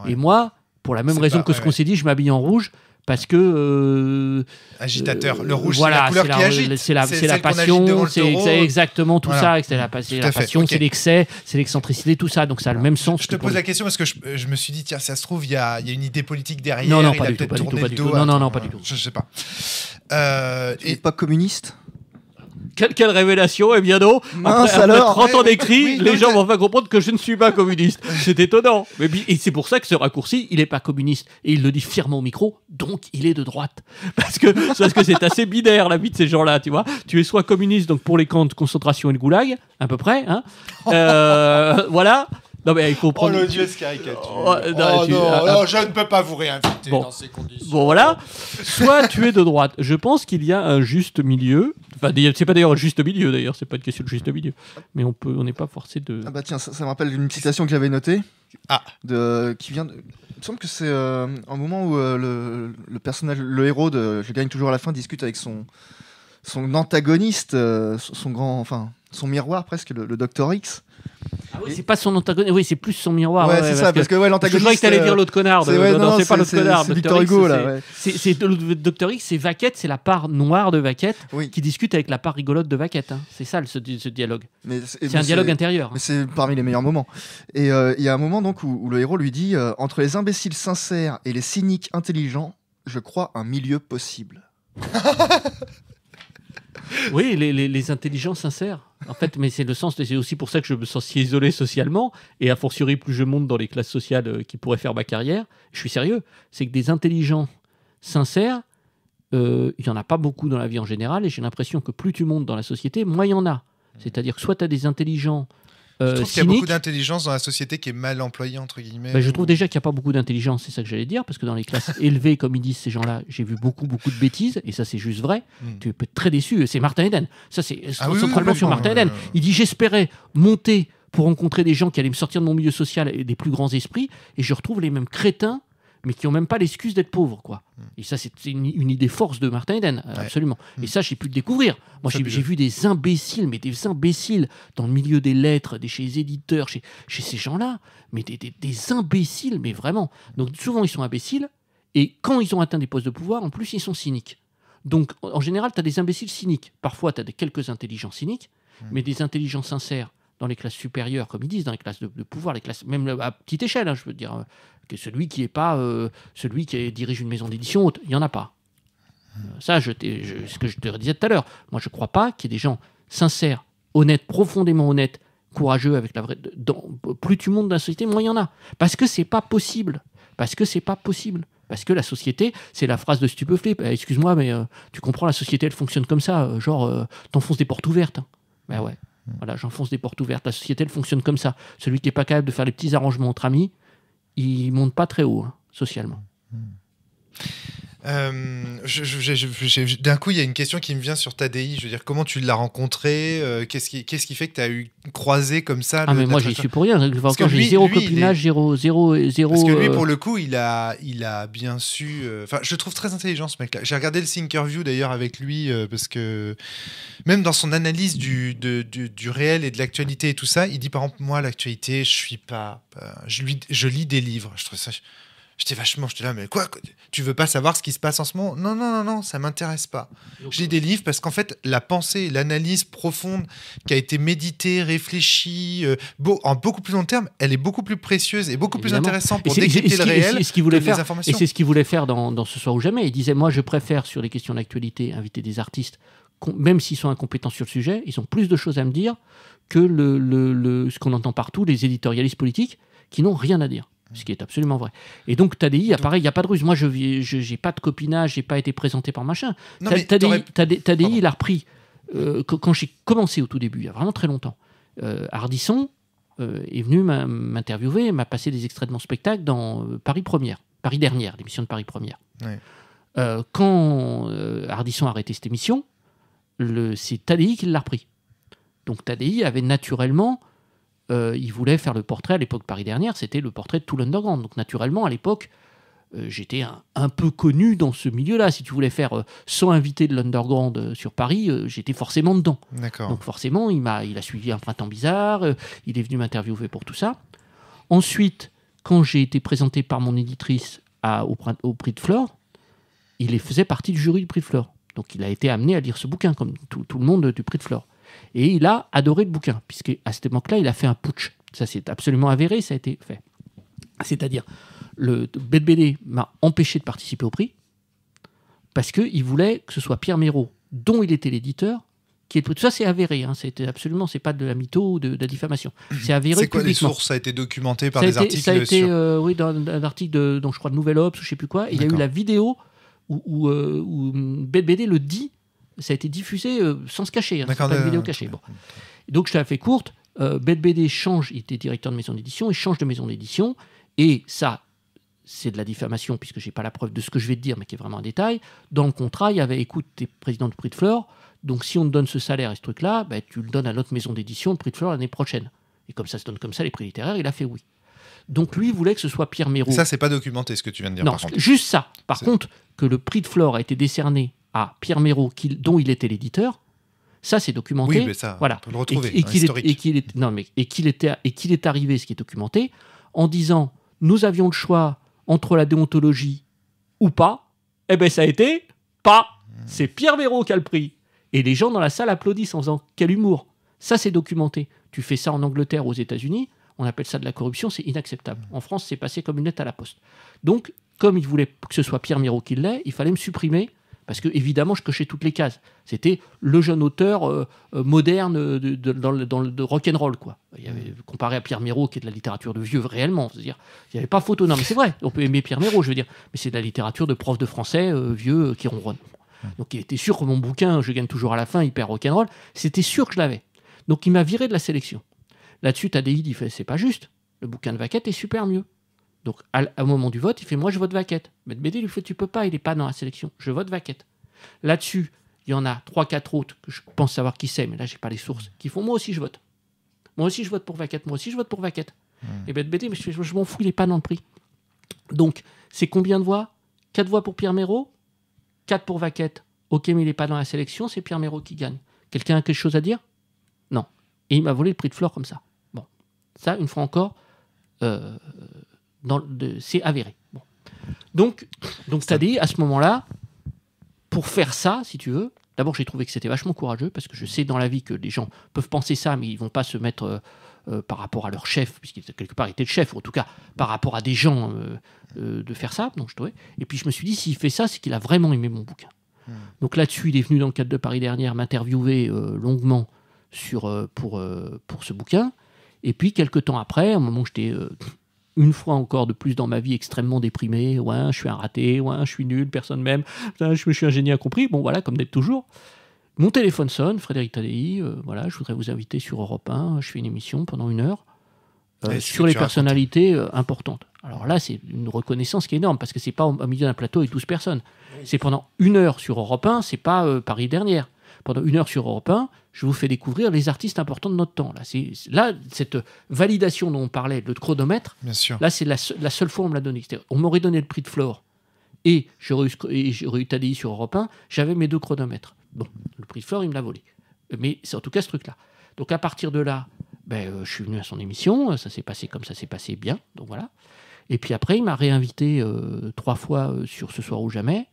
Et moi, pour la même raison que ce qu'on s'est dit, je m'habille en rouge parce que euh, agitateur euh, le rouge voilà, c'est la couleur qui agite c'est la, passion c'est exactement tout ça c'est la, passion c'est l'excès c'est l'excentricité tout ça donc ça a le même sens je te pose la question parce que euh, je, me suis dit tiens ça se trouve il y a, une idée politique derrière non non pas, du, tout, non non je sais pas et pas communiste quelle, révélation et eh bien non après, 30 ans d'écrit, les gens vont enfin comprendre que je ne suis pas communiste. c'est étonnant. Mais, et c'est pour ça que ce raccourci, il n'est pas communiste. Et il le dit fièrement au micro, donc il est de droite. Parce que parce que c'est assez binaire la vie de ces gens-là, tu vois. Tu es soit communiste, donc pour les camps de concentration et de goulag, à peu près, hein euh, voilà non, mais il faut prendre. Oh, caricature. je ne peux pas vous réinviter dans ces conditions. Bon, voilà. Soit tu es de droite. Je pense qu'il y a un juste milieu. Enfin, c'est pas d'ailleurs un juste milieu, d'ailleurs, c'est pas une question de juste milieu. Mais on peut, on n'est pas forcé de. Ah, bah tiens, ça, me rappelle une citation que j'avais notée. Ah. De, qui vient de... Il me semble que c'est euh, un moment où euh, le, personnage, le héros de Je gagne toujours à la fin, discute avec son, son antagoniste, euh, son grand. Enfin, son miroir presque, le, le Docteur X ah oui, c'est pas son antagoniste, oui, c'est plus son miroir. Ouais, c'est ça, parce, que, l'antagoniste. Je croyais que t'allais dire euh, l'autre connard. De... non, c'est pas l'autre connard. C'est Victor Hugo, là. C'est Dr X, c'est Vaquette, c'est la part noire de Vaquette qui discute avec la part rigolote de Vaquette. Hein. C'est ça, ce, dialogue. C'est un dialogue intérieur. Hein. c'est parmi les meilleurs moments. Et euh, il y a un moment donc où, le héros lui dit euh, Entre les imbéciles sincères et les cyniques intelligents, je crois un milieu possible. Oui, les, intelligents sincères. En fait, mais c'est le sens. C'est aussi pour ça que je me sens si isolé socialement, et a fortiori plus je monte dans les classes sociales euh, qui pourraient faire ma carrière. Je suis sérieux. C'est que des intelligents sincères, euh, il n'y en a pas beaucoup dans la vie en général, et j'ai l'impression que plus tu montes dans la société, moins il y en a. C'est-à-dire que soit tu as des intelligents euh, je trouve qu'il y a beaucoup d'intelligence dans la société qui est mal employée, entre guillemets. Bah, je trouve déjà qu'il n'y a pas beaucoup d'intelligence, c'est ça que j'allais dire, parce que dans les classes élevées, comme ils disent ces gens-là, j'ai vu beaucoup, beaucoup de bêtises, et ça, c'est juste vrai. Hmm. Tu peux être très déçu. C'est Martin Eden. Ça, c'est ah, sur Martin Eden. Euh, Il dit J'espérais monter pour rencontrer des gens qui allaient me sortir de mon milieu social et des plus grands esprits, et je retrouve les mêmes crétins mais qui n'ont même pas l'excuse d'être pauvres, quoi. Hmm. Et ça, c'est une, idée force de Martin Eden, absolument. Et hmm. ça, j'ai pu le découvrir. Moi, j'ai vu des imbéciles, mais des imbéciles dans le milieu des lettres, chez les éditeurs, chez, chez ces gens-là, mais des, imbéciles, mais vraiment. Donc, souvent, ils sont imbéciles, et quand ils ont atteint des postes de pouvoir, en plus, ils sont cyniques. Donc, en général, tu as des imbéciles cyniques. Parfois, tu as quelques intelligences cyniques, hmm. mais des intelligences sincères dans les classes supérieures, comme ils disent, dans les classes de, pouvoir, les classes, même à petite échelle, hein, je veux dire, euh, celui qui est pas euh, celui qui dirige une maison d'édition, il n'y en a pas. Euh, ça, je, ce que je te disais tout à l'heure, moi je ne crois pas qu'il y ait des gens sincères, honnêtes, profondément honnêtes, courageux avec la vraie. plus tu montes dans la société, moins il y en a. Parce que c'est pas possible. Parce que c'est pas possible. Parce que la société, c'est la phrase de Stupeflip. Eh, excuse-moi, mais euh, tu comprends, la société, elle fonctionne comme ça. genre, tu des portes ouvertes. Hein. Ben ouais, hmm. voilà, j'enfonce des portes ouvertes. La société, elle fonctionne comme ça. Celui qui n'est pas capable de faire les petits arrangements entre amis, ils montent pas très haut hein, socialement. Hmm. Euh, d'un coup, il y a une question qui me vient sur ta DI. Je veux dire, comment tu l'as rencontré euh, Qu'est-ce qui, qui, fait que tu as eu croisé comme ça Ah, mais moi, j'y suis pour rien. Parce que j'ai zéro copinage, zéro, euh, zéro, Parce que lui, pour le coup, il a, il a bien su. Enfin, je trouve très intelligent ce mec-là. J'ai regardé le Thinkerview d'ailleurs avec lui parce que même dans son analyse du, du, du réel et de l'actualité et tout ça, il dit par exemple, moi, l'actualité, je suis pas. je, lui, je lis des livres. Je trouve ça. J'étais vachement, j'étais là, mais quoi, Tu veux pas savoir ce qui se passe en ce moment Non, non, non, non, ça m'intéresse pas. J'ai euh, des livres parce qu'en fait, la pensée, l'analyse profonde qui a été méditée, réfléchie, euh, en beaucoup plus long terme, elle est beaucoup plus précieuse et beaucoup plus intéressante pour décrypter le réel. Et ce qu'il voulait faire. Et c'est ce qu'il voulait faire dans, ce soir ou jamais. Il disait, moi, je préfère sur les questions d'actualité inviter des artistes, même s'ils sont incompétents sur le sujet, ils ont plus de choses à me dire que ce qu'on entend partout, les éditorialistes politiques qui n'ont rien à dire ce qui est absolument vrai. Et donc Tadi, pareil, il n'y a pas de ruse. Moi, je n'ai pas de copinage, j'ai pas été présenté par machin. Tadi, il a repris euh, quand j'ai commencé au tout début, il y a vraiment très longtemps. Euh, Hardisson euh, est venu m'interviewer, m'a passé des extraits de mon spectacle dans euh, Paris Première, Paris Dernière, l'émission de Paris Première. quand Hardisson a arrêté cette émission, c'est Tadi qui l'a repris. Donc Tadi avait naturellement euh, il voulait faire le portrait à l'époque Paris dernière, c'était le portrait de tout l'underground. Donc naturellement, à l'époque, euh, j'étais un, peu connu dans ce milieu-là. Si tu voulais faire 100 euh, invités de l'underground sur Paris, j'étais forcément dedans. Donc forcément, il a, il a suivi un printemps bizarre, il est venu m'interviewer pour tout ça. Ensuite, quand j'ai été présenté par mon éditrice au, prix de Flore, il faisait partie du jury du prix de Flore. Donc il a été amené à lire ce bouquin, comme tout, le monde du prix de Flore. Et il a adoré le bouquin, puisque à moment là il a fait un putsch. Ça, c'est absolument avéré, ça a été fait. C'est-à-dire, le BBD m'a empêché de participer au prix parce qu'il voulait que ce soit Pierre Méraud, dont il était l'éditeur, qui est ça c'est avéré hein. c'était absolument c'est pas de la mytho ou de, la diffamation c'est avéré c'est quoi les sources ça a été documenté par des articles ça a été euh, oui dans un article de je crois de Nouvelle Obs ou je sais plus quoi il y a eu la vidéo où, où, euh, où BBD le dit ça a été diffusé euh, sans se cacher. Hein, c'est pas une euh, vidéo cachée. Bon. Donc je te la fais courte. Euh, Bête BD change, il était directeur de maison d'édition, il change de maison d'édition, et ça, c'est de la diffamation, puisque j'ai pas la preuve de ce que je vais te dire, mais qui est vraiment un détail. Dans le contrat, il y avait écoute, es président du prix de fleurs, donc si on te donne ce salaire et ce truc-là, bah, tu le donnes à notre maison d'édition, le prix de fleurs, l'année prochaine. Et comme ça se donne comme ça les prix littéraires, il a fait oui. Donc lui voulait que ce soit Pierre Et Ça, c'est pas documenté ce que tu viens de dire. Non, par contre. juste ça. Par contre, que le prix de Flore a été décerné à Pierre Méraud, dont il était l'éditeur, ça, c'est documenté. ça, voilà. on le retrouver. Et, hein, qu'il est, et était, et est arrivé, ce qui est documenté, en disant nous avions le choix entre la déontologie ou pas. Eh bien, ça a été pas. C'est Pierre méro qui a le prix. Et les gens dans la salle applaudissent en disant, quel humour. Ça, c'est documenté. Tu fais ça en Angleterre, aux États-Unis, on appelle ça de la corruption, c'est inacceptable. En France, c'est passé comme une lettre à la poste. Donc, comme il voulait que ce soit Pierre Miro qui l'ait, il fallait me supprimer parce que, évidemment, je cochais toutes les cases. C'était le jeune auteur euh, euh, moderne euh, de, dans le, rock'n'roll, quoi. comparé à Pierre méro qui est de la littérature de vieux réellement. dire il n'y avait pas photo. Non, mais c'est vrai, on peut aimer Pierre méro je veux dire. Mais c'est de la littérature de prof de français vieux qui ronronne. Donc il était sûr que mon bouquin, je gagne toujours à la fin, hyper rock'n'roll, c'était sûr que je l'avais. Donc il m'a viré de la sélection. Là-dessus, Tadei, dit c'est pas juste. Le bouquin de Vaquette est super mieux. Donc, à, au moment du vote, il fait Moi, je vote Vaquette. Mais Bédé lui fait Tu peux pas, il n'est pas dans la sélection. Je vote Vaquette. Là-dessus, il y en a 3-4 autres que je pense savoir qui c'est, mais là, j'ai pas les sources, qui font Moi aussi, je vote. Moi aussi, je vote pour Vaquette. Moi aussi, je vote pour Vaquette. Et Bête mais je, m'en fous, il n'est pas dans le prix. Donc, c'est combien de voix 4 voix pour Pierre Méraud, 4 pour Vaquette. Ok, mais il n'est pas dans la sélection, c'est Pierre Méraud qui gagne. Quelqu'un a quelque chose à dire Non. Et il m'a volé le prix de Flore comme ça. Bon. Ça, une fois encore, euh, c'est avéré. Donc, Donc, donc dire à ce moment-là, pour faire ça, si tu veux, d'abord j'ai trouvé que c'était vachement courageux, parce que je sais dans la vie que les gens peuvent penser ça, mais ils vont pas se mettre... Euh, euh, par rapport à leur chef, puisqu'il quelque part était le chef, ou en tout cas par rapport à des gens euh, de faire ça. Donc je trouvais. Et puis je me suis dit, s'il fait ça, c'est qu'il a vraiment aimé mon bouquin. Hmm. Donc là-dessus, il est venu dans le cadre de Paris dernière m'interviewer longuement sur, pour, pour ce bouquin. Et puis quelques temps après, au moment où j'étais une fois encore de plus dans ma vie extrêmement déprimé. Ouais, je suis un raté, ouais, je suis nul, personne même, je, me suis un génie incompris. Bon, voilà, comme d'être toujours. Mon téléphone sonne, Frédéric Tadei, euh, voilà, je voudrais vous inviter sur Europe 1, je fais une émission pendant une heure euh, sur les personnalités euh, importantes. Alors là, c'est une reconnaissance qui est énorme, parce que c'est pas au, milieu d'un plateau avec 12 personnes. C'est pendant une heure sur Europe 1, c'est pas Paris dernière pendant une heure sur Europe 1, je vous fais découvrir les artistes importants de notre temps. Là, cette validation dont on parlait, le chronomètre, là, c'est la, seule fois où me l'a donné. on m'aurait donné le prix de Flore et j'aurais eu, sur Europe 1, j'avais mes deux chronomètres. Bon, le prix de Flore, il me l'a volé. Mais c'est en tout cas ce truc-là. Donc à partir de là, ben, euh, je suis venu à son émission, euh, ça s'est passé comme ça s'est passé bien, donc voilà. Et puis après, il m'a réinvité euh, trois fois sur Ce soir ou jamais.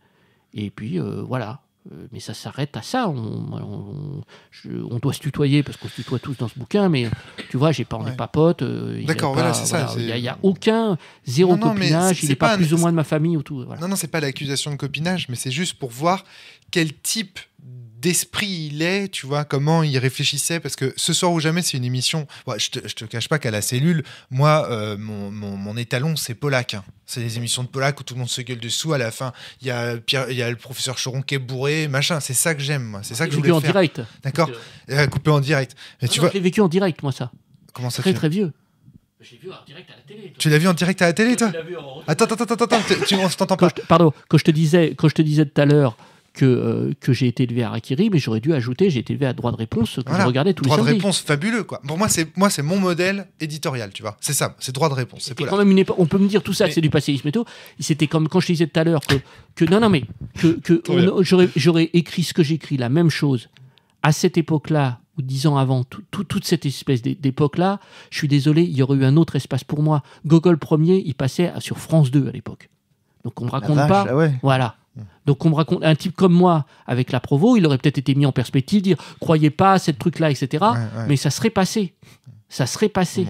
Et puis voilà, euh, mais ça s'arrête à ça. On, doit se tutoyer parce qu'on se tutoie tous dans ce bouquin, mais tu vois, j'ai pas, on papote pas euh, D'accord, voilà, c'est ça. Il y n'y a, aucun zéro copinage. il n'est pas, pas, plus ou moins de ma famille ou tout. Voilà. Non, non, c'est pas l'accusation de copinage, mais c'est juste pour voir quel type d'esprit il est, tu vois, comment il réfléchissait, parce que Ce soir ou jamais, c'est une émission, je, te, cache pas qu'à la cellule, moi, euh, mon, étalon, c'est Polak. Hein. C'est des émissions de Polak où tout le monde se gueule dessous, à la fin, il y, a Pierre, y a le professeur Choron qui est bourré, machin, c'est ça que j'aime, moi, c'est ça que je voulais en faire. direct. D'accord euh, Coupé en direct. Mais ah tu non, vois... Je l'ai vécu en direct, moi, ça. Comment ça Très, très vieux. Je l'ai vu en direct à la télé. Tu l'as vu en direct à la télé, toi, Attends, attends, attends, tu, on pas. Pardon, quand je te disais, quand je te disais tout à l'heure euh, que, j'ai été élevé à Rakiri, mais j'aurais dû ajouter j'ai été élevé à droit de réponse que je regardais tous les Droit de réponse fabuleux quoi. Pour moi c'est moi c'est mon modèle éditorial, tu vois. C'est ça, c'est droit de réponse, c'est quand même on peut me dire tout ça c'est du passéisme et tout. C'était comme quand je disais tout à l'heure que, non non mais que, j'aurais écrit ce que j'écris la même chose à cette époque-là ou dix ans avant, toute cette espèce d'époque-là, je suis désolé, il y aurait eu un autre espace pour moi. Gogol premier, il passait sur France 2 à l'époque. Donc on ne raconte pas. Ah ouais. Voilà. Donc on me raconte un type comme moi avec la provo, il aurait peut-être été mis en perspective, dire croyez pas à ce truc-là, etc. Mais ça serait passé, ça serait passé.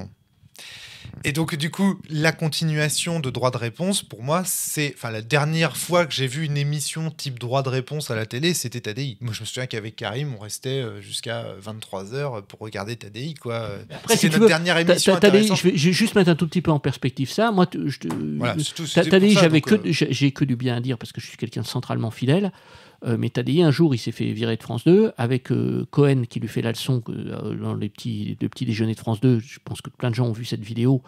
Et donc, du coup, la continuation de droit de réponse, pour moi, c'est. Enfin, la dernière fois que j'ai vu une émission type droit de réponse à la télé, c'était TADI. Moi, je me souviens qu'avec Karim, on restait euh, jusqu'à 23h euh, pour regarder TADI, quoi. Après, c'est notre dernière émission. TADI, je vais juste mettre un tout petit peu en perspective ça. Moi, je, TADI, j'avais que, euh, j'ai que du bien à dire parce que je suis quelqu'un de centralement fidèle. Euh, mais Tadei, un jour, il s'est fait virer de France 2 avec euh, Cohen qui lui fait la leçon euh, dans les petits, les petits déjeuners de France 2. Je pense que plein de gens ont vu cette vidéo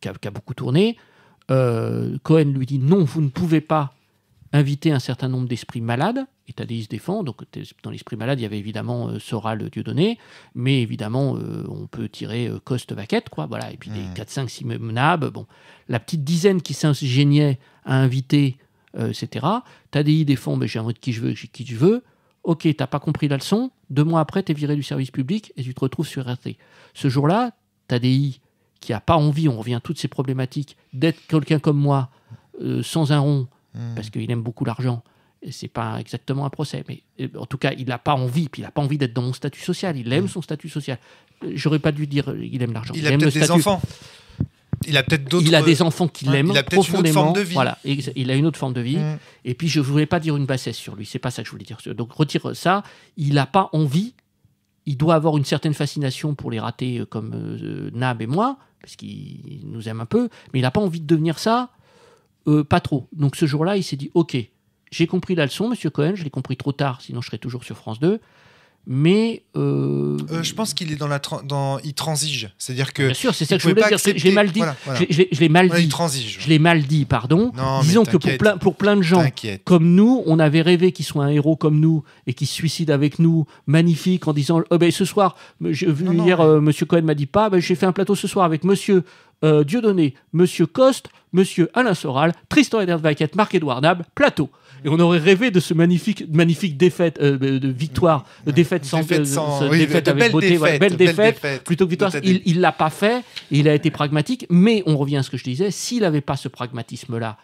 qui a, beaucoup tourné. Cohen lui dit non, vous ne pouvez pas inviter un certain nombre d'esprits malades, et se défend, donc dans l'esprit malade, il y avait évidemment Soral, le dieu donné, mais évidemment, on peut tirer Coste Vaquette, quoi, voilà, et puis des 4, 5, 6 bon, la petite dizaine qui s'ingéniait à inviter euh, etc. T'as des fonds, mais ben, j'ai envie de qui je veux, qui je veux. Ok, t'as pas compris la leçon. Deux mois après, t'es viré du service public et tu te retrouves sur RT. Ce jour-là, t'as qui a pas envie, on revient à toutes ces problématiques, d'être quelqu'un comme moi, euh, sans un rond, hmm. parce qu'il aime beaucoup l'argent. Et c'est pas exactement un procès, mais euh, en tout cas, il n'a pas envie, puis il n'a pas envie d'être dans mon statut social. Il aime hmm. son statut social. J'aurais pas dû dire il aime l'argent. Il, il a aime le des enfants il a peut-être Il a des enfants qui l'aiment il a profondément. Une autre forme de vie. Voilà, il a une autre forme de vie. Mm. Et puis je voulais pas dire une bassesse sur lui. C'est pas ça que je voulais dire. Donc retire ça. Il n'a pas envie. Il doit avoir une certaine fascination pour les rater euh, comme euh, Nab et moi, parce qu'il nous aime un peu. Mais il n'a pas envie de devenir ça. Euh, pas trop. Donc ce jour-là, il s'est dit OK. J'ai compris la leçon, Monsieur Cohen. Je l'ai compris trop tard, sinon je serais toujours sur France 2 mais euh, euh, je pense qu'il est dans la dans il transige c'est-à-dire que bien sûr c'est ça que je voulais dire je mal dit je, l'ai mal dit mal dit pardon disons que pour plein de gens comme nous on avait rêvé qu'ils soit un héros comme nous et qu'ils se suicident avec nous magnifique en disant oh, ben, ce soir j'ai vu hier euh, monsieur Cohen m'a dit pas ben, j'ai fait un plateau ce soir avec monsieur Dieudonné monsieur Coste monsieur Alain Soral Tristan Vaquette, Marc Edouard Nab plateau et on aurait rêvé de ce magnifique, magnifique défaite, euh, de victoire, de défaite sans, sans, défaite avec beauté, belle, défaite, plutôt que victoire. Il ne l'a pas fait, il a été pragmatique, mais on revient à ce que je disais, s'il n'avait pas ce pragmatisme-là,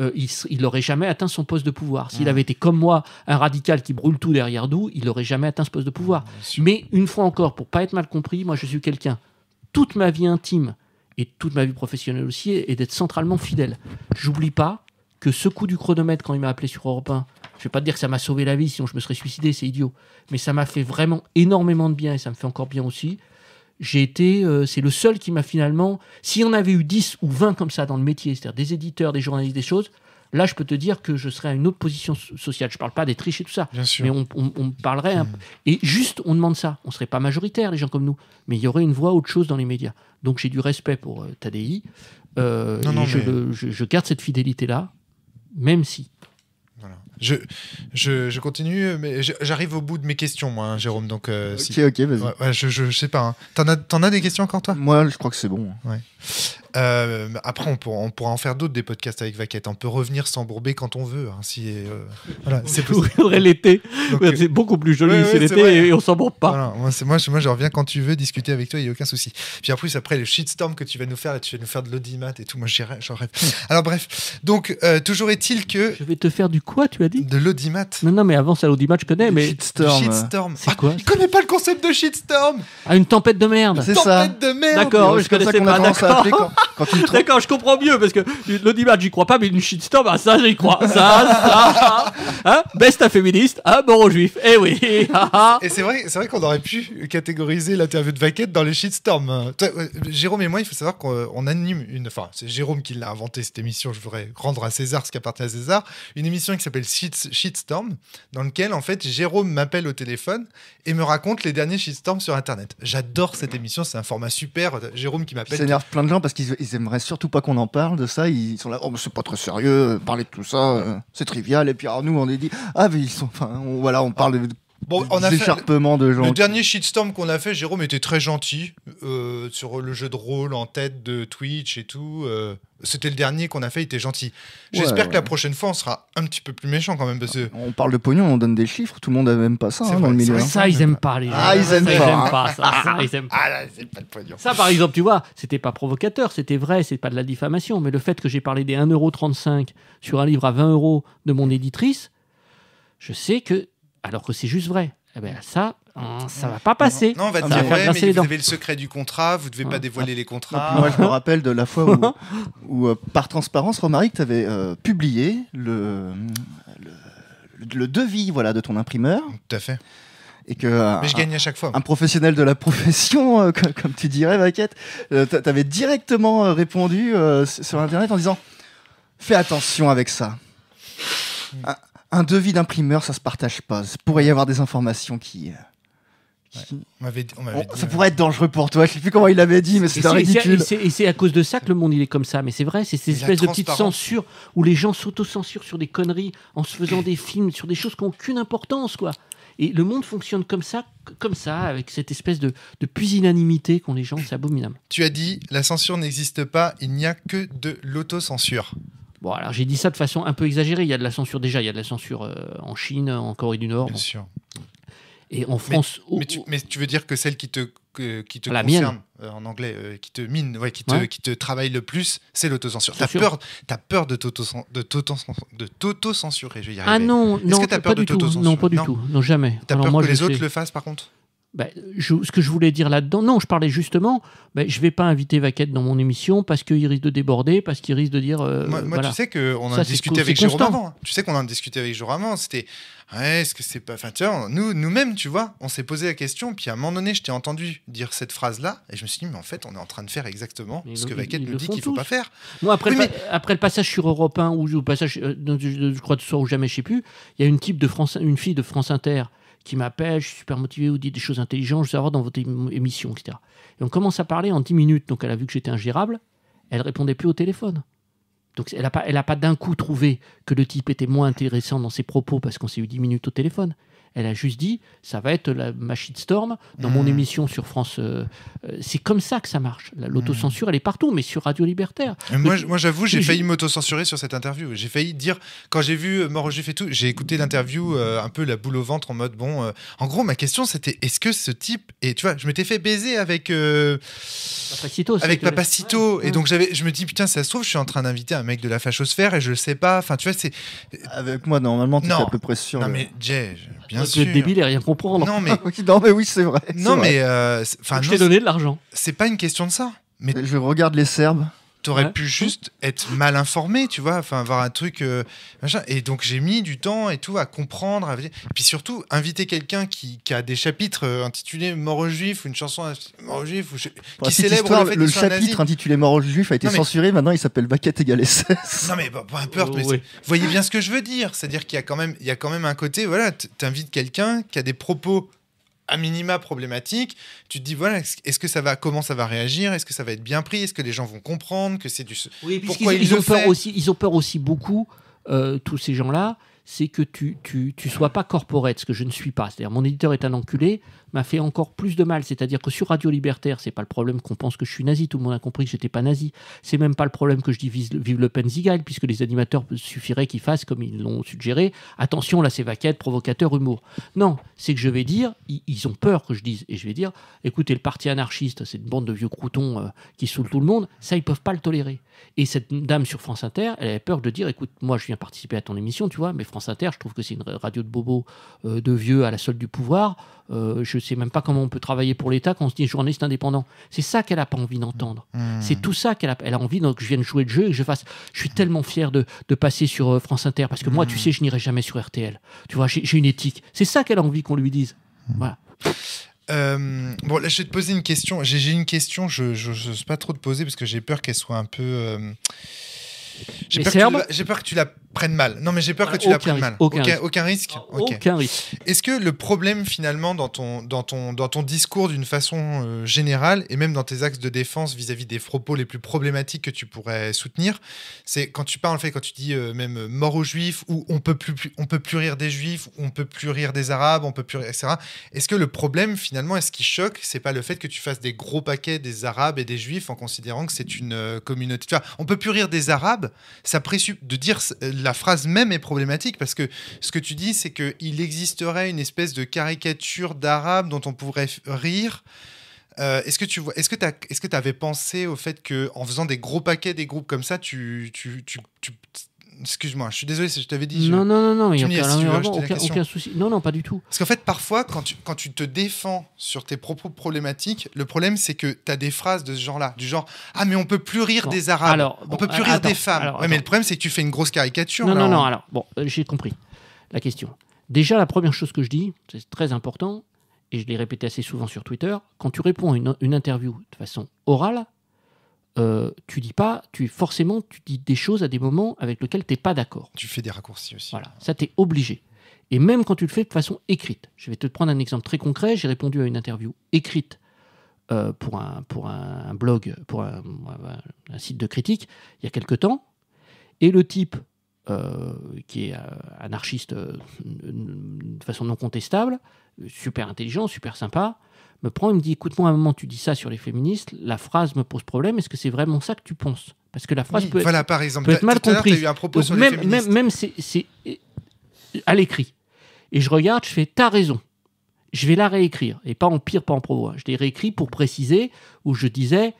euh, il n'aurait jamais atteint son poste de pouvoir. S'il avait été comme moi, un radical qui brûle tout derrière nous, il n'aurait jamais atteint ce poste de pouvoir. mais une fois encore, pour pas être mal compris, moi je suis quelqu'un, toute ma vie intime, et toute ma vie professionnelle aussi, est d'être centralement fidèle. J'oublie pas que ce coup du chronomètre, quand il m'a appelé sur Europe 1, je vais pas te dire que ça m'a sauvé la vie, sinon je me serais suicidé, c'est idiot. Mais ça m'a fait vraiment énormément de bien et ça me fait encore bien aussi. J'ai été, euh, c'est le seul qui m'a finalement. Si on avait eu 10 ou 20 comme ça dans le métier, c'est-à-dire des éditeurs, des journalistes, des choses, là, je peux te dire que je serais à une autre position sociale. Je ne parle pas des triches et tout ça, mais on, parlerait. Mmh. Et juste, on demande ça. On ne serait pas majoritaire, les gens comme nous, mais il y aurait une voix autre chose dans les médias. Donc j'ai du respect pour euh, Tadei euh, Tadi. je, garde cette fidélité-là même si. Voilà. Je, je, je, continue, mais j'arrive au bout de mes questions, moi, hein, Jérôme. Donc, euh, ok, ok, vas-y. je, je, sais pas. Hein. T'en as, as, des questions encore, toi Moi, je crois que c'est bon. Ouais. Euh, après, on pourra, en faire d'autres des podcasts avec Vaquette. On peut revenir s'embourber quand on veut. Hein, si, euh, c'est l'été. C'est beaucoup plus joli c'est l'été et, on s'embourbe pas. Voilà, moi, je, moi, je reviens quand tu veux discuter avec toi, il n'y a aucun souci. Puis après, après le shitstorm que tu vas nous faire, tu vas nous faire de l'audimat et tout. Moi, j'en rêve. Alors, bref. Donc, euh, toujours est-il que. Je vais te faire du quoi, tu as dit De l'audimat. Non, non, mais avant, ça, l'audimat, je connais. mais shitstorm. shitstorm. C'est quoi Je connais pas le concept de shitstorm. Ah, une tempête de merde. C'est ça. Tempête de merde. D'accord, je connaissais pas. D'accord. Quand D'accord, je comprends mieux parce que l'audimat, j'y crois pas, mais une shitstorm, ah, ça, j'y crois. Ça, ça, hein Best féministe, hein, bon juif. Eh oui. et c'est vrai, c'est vrai qu'on aurait pu catégoriser l'interview de Vaquette dans les shitstorms. Euh, Jérôme et moi, il faut savoir qu'on euh, anime une. Enfin, c'est Jérôme qui l'a inventé cette émission. Je voudrais rendre à César ce qui appartient à César. Une émission qui s'appelle Shitstorm, dans laquelle, en fait, Jérôme m'appelle au téléphone et me raconte les derniers shitstorms sur Internet. J'adore cette émission, c'est un format super. Jérôme qui m'appelle. Ça énerve plein de gens parce qu'ils ils, aimeraient surtout pas qu'on en parle de ça. Ils sont là, oh, mais c'est pas très sérieux, euh, parler de tout ça, euh, c'est trivial. Et puis, alors, nous, on est dit, ah, mais ils sont, enfin, voilà, on parle de Bon, on a fait de Le dernier shitstorm qu'on a fait, Jérôme était très gentil euh, sur le jeu de rôle en tête de Twitch et tout. Euh, c'était le dernier qu'on a fait, il était gentil. J'espère que la prochaine fois, on sera un petit peu plus méchant quand même. Parce ah, On parle de pognon, on donne des chiffres, tout le monde n'aime pas ça hein, hein. Ça, ils aiment pas les gens. Ah, ils aiment pas. ça, Ça, par exemple, tu vois, c'était pas provocateur, c'était vrai, c'est pas de la diffamation, mais le fait que j'ai parlé des 1,35€ sur un livre à 20€ de mon éditrice, je sais que alors que c'est juste vrai. Eh bien, ça, hein, ça va pas passer. Non, on va dire, vrai, mais vous avez le secret du contrat, vous devez pas dévoiler les contrats. Moi, je me rappelle de la fois où, euh, par transparence, Romaric, tu avais euh, publié le, le, devis voilà, de ton imprimeur. Tout à fait. Et que, euh, mais je gagne à chaque fois. Un professionnel de la profession, comme, tu dirais, Vaquette, tu avais directement répondu sur Internet en disant Fais attention avec ça. Hmm un devis d'imprimeur, ça se partage pas. Il pourrait y avoir des informations qui. Euh, oh, ça euh, pourrait être dangereux pour toi. Je sais plus comment il l'avait dit, mais c'est ridicule. et c'est- à cause de ça que le monde est comme ça. Mais c'est vrai, c'est cette espèce de petites censure où les gens s'auto-censurent sur des conneries en se faisant des films sur des choses qui n'ont aucune importance, quoi. Et le monde fonctionne comme ça, comme ça, avec cette espèce de, de pusillanimité qu'ont les gens, c'est abominable. Tu as dit, la censure n'existe pas, il n'y a que de l'autocensure j'ai dit ça de façon un peu exagérée. Il y a de la censure déjà, il y a de la censure euh, en Chine, en Corée du Nord. Bien sûr. Et en France. Mais, mais, tu, veux dire que celle qui te, qui te concerne, euh, en anglais, euh, qui te mine, qui, te, travaille le plus, c'est l'autocensure. T'as peur, as peur de t'auto-censurer, je vais y ah arriver. Ah non, non, que peur de du Non, pas du tout. Non, jamais. T'as peur que les autres le fassent, par contre bah, ce que je voulais dire là-dedans, non, je parlais justement, bah, je ne vais pas inviter Vaquette dans mon émission parce qu'il risque de déborder, parce qu'il risque de dire. Euh, moi, tu sais qu'on en a discuté avec Jérôme Tu sais qu'on en a discuté avec Jérôme C'était, ouais, est-ce que c'est pas. Enfin, nous, nous-mêmes, tu vois, on s'est posé la question, puis à un moment donné, je t'ai entendu dire cette phrase-là, et je me suis dit, mais en fait, on est en train de faire exactement ce que Vaquette nous dit qu'il ne faut pas faire. Moi, après, le, après le passage sur Europe 1, ou le passage, euh, je, crois, de soir ou jamais, je sais plus, il y a une, type de France, une fille de France Inter qui m'appelle, je suis super motivé, vous dites des choses intelligentes, je veux savoir dans votre émission, etc. Et on commence à parler en 10 minutes, donc elle a vu que j'étais ingérable, elle répondait plus au téléphone. Donc elle n'a pas, elle a pas d'un coup trouvé que le type était moins intéressant dans ses propos parce qu'on s'est eu 10 minutes au téléphone. Elle a juste dit, ça va être la machine storm dans mon hmm. émission sur France. Euh, euh, c'est comme ça que ça marche. L'autocensure, elle est partout, mais sur Radio Libertaire. moi, j'avoue, j'ai failli m'autocensurer sur cette interview. J'ai failli dire, quand j'ai vu euh, Mort j'ai et tout, j'ai écouté l'interview un peu la boule au ventre en mode, bon, en gros, ma question c'était, est-ce que ce type, et tu vois, je m'étais fait baiser avec. Papacito, avec Papacito. et donc j'avais, je me dis, putain, ça se trouve, je suis en train d'inviter un mec de la fachosphère et je le sais pas. Enfin, tu vois, c'est. Avec moi, normalement, tu es à peu près sûr. Non, mais Jay, bien tu sûr. débile et hein. rien comprendre. Non, mais, oui, non, mais oui, c'est vrai. Non, mais. Euh, enfin, euh, je t'ai donné de l'argent. C'est pas une question de ça. Mais... Je regarde les Serbes t'aurais pu juste être mal informé, tu vois, enfin avoir un truc euh, machin. Et donc j'ai mis du temps et tout à comprendre. À... puis surtout inviter quelqu'un qui, a des chapitres euh, intitulés Mort aux Juifs ou une chanson Mort aux Juifs ou qui célèbre le, le chapitre intitulé Mort aux Juifs a été censuré. Maintenant il s'appelle Baquette égale SS. Non mais pas peur oh, mais Voyez bien ce que je veux dire, c'est-à-dire qu'il y a quand même il y a quand même un côté voilà, t'invites quelqu'un qui a des propos à minima problématique, tu te dis voilà, est-ce que ça va, comment ça va réagir, est-ce que ça va être bien pris, est-ce que les gens vont comprendre que c'est du oui, pourquoi ils, ils, ont peur aussi, ils ont peur aussi beaucoup euh, tous ces gens-là, c'est que tu tu, tu sois pas corporate, ce que je ne suis pas. C'est-à-dire mon éditeur est un enculé, m'a fait encore plus de mal. C'est-à-dire que sur Radio Libertaire, c'est pas le problème qu'on pense que je suis nazi. Tout le monde a compris que j'étais pas nazi. C'est même pas le problème que je divise Vive le Penzigal, puisque les animateurs suffiraient qu'ils fassent comme ils l'ont suggéré. Attention, là, c'est vaquette, provocateur, humour. Non, c'est que je vais dire, ils ont peur que je dise, et je vais dire, écoutez, le parti anarchiste, c'est une bande de vieux croutons euh, qui saoule tout le monde. Ça, ils peuvent pas le tolérer. Et cette dame sur France Inter, elle avait peur de dire, écoute, moi, je viens participer à ton émission, tu vois, mais France Inter, je trouve que c'est une radio de bobo, euh, de vieux à la solde du pouvoir. Euh, je sais même pas comment on peut travailler pour l'État quand on se dit journaliste indépendant. C'est ça qu'elle n'a pas envie d'entendre. Mmh. Mmh. C'est tout ça qu'elle a, elle a envie donc, que je vienne jouer le jeu et que je fasse. Je suis tellement fier de, de passer sur euh, France Inter parce que moi, tu mmh. sais, je n'irai jamais sur RTL. Tu vois, j'ai une éthique. C'est ça qu'elle a envie qu'on lui dise. Voilà. Euh, bon, là, je vais te poser une question. J'ai une question, je n'ose pas trop te poser parce que j'ai peur qu'elle soit un peu. Euh, j'ai peur, peur, que tu la prennes mal. Non, mais j'ai peur que tu la prennes mal. Aucun, aucun, risque. Aucun oh, Est-ce que le problème, finalement, dans ton, dans ton, dans ton discours d'une façon euh, générale, et même dans tes axes de défense vis-à-vis des propos les plus problématiques que tu pourrais soutenir, c'est quand tu parles, en fait, quand tu dis euh, même euh, mort aux juifs, ou on peut plus, on peut plus rire des juifs, on peut plus rire des arabes, on peut plus etc. Est-ce que le problème, finalement, est-ce qui choque, c'est pas le fait que tu fasses des gros paquets des arabes et des juifs en considérant que c'est une communauté. on peut plus rire des arabes ça de dire euh, la phrase même est problématique parce que ce que tu dis, c'est qu'il existerait une espèce de caricature d'arabe dont on pourrait rire. Euh, est-ce que tu vois, est-ce que tu est-ce que avais pensé au fait que en faisant des gros paquets, des groupes comme ça, tu, tu Excuse-moi, je suis désolé, je t'avais dit. Non, non, non, non, il n'y a aucun, souci. Non, non, pas du tout. Parce qu'en fait, parfois, quand tu, quand tu te défends sur tes propres problématiques, le problème, c'est que tu as des phrases de ce genre-là, du genre Ah, mais on peut plus rire des Arabes, on peut plus rire des femmes. mais le problème, c'est que tu fais une grosse caricature. Non, non, non, alors, bon, euh, j'ai compris la question. Déjà, la première chose que je dis, c'est très important, et je l'ai répété assez souvent sur Twitter, quand tu réponds à une, une interview de façon orale, euh, tu dis pas, tu forcément tu dis des choses à des moments avec lesquels tu n'es pas d'accord. Tu fais des raccourcis aussi. Voilà, ça t'est obligé. Et même quand tu le fais de façon écrite. Je vais te prendre un exemple très concret. J'ai répondu à une interview écrite euh, pour, un, pour un blog, pour un, un, site de critique, il y a quelque temps. Et le type euh, qui est euh, anarchiste euh, de façon non contestable, super intelligent, super sympa, me prend et me dit écoute-moi un moment, tu dis ça sur les féministes, la phrase me pose problème, est-ce que c'est vraiment ça que tu penses Parce que la phrase peut, être, mal comprise. propos même, c'est à l'écrit. Et je regarde, je fais t'as raison. Je vais la réécrire, et pas en pire, pas en pro Je l'ai réécrit pour préciser où je disais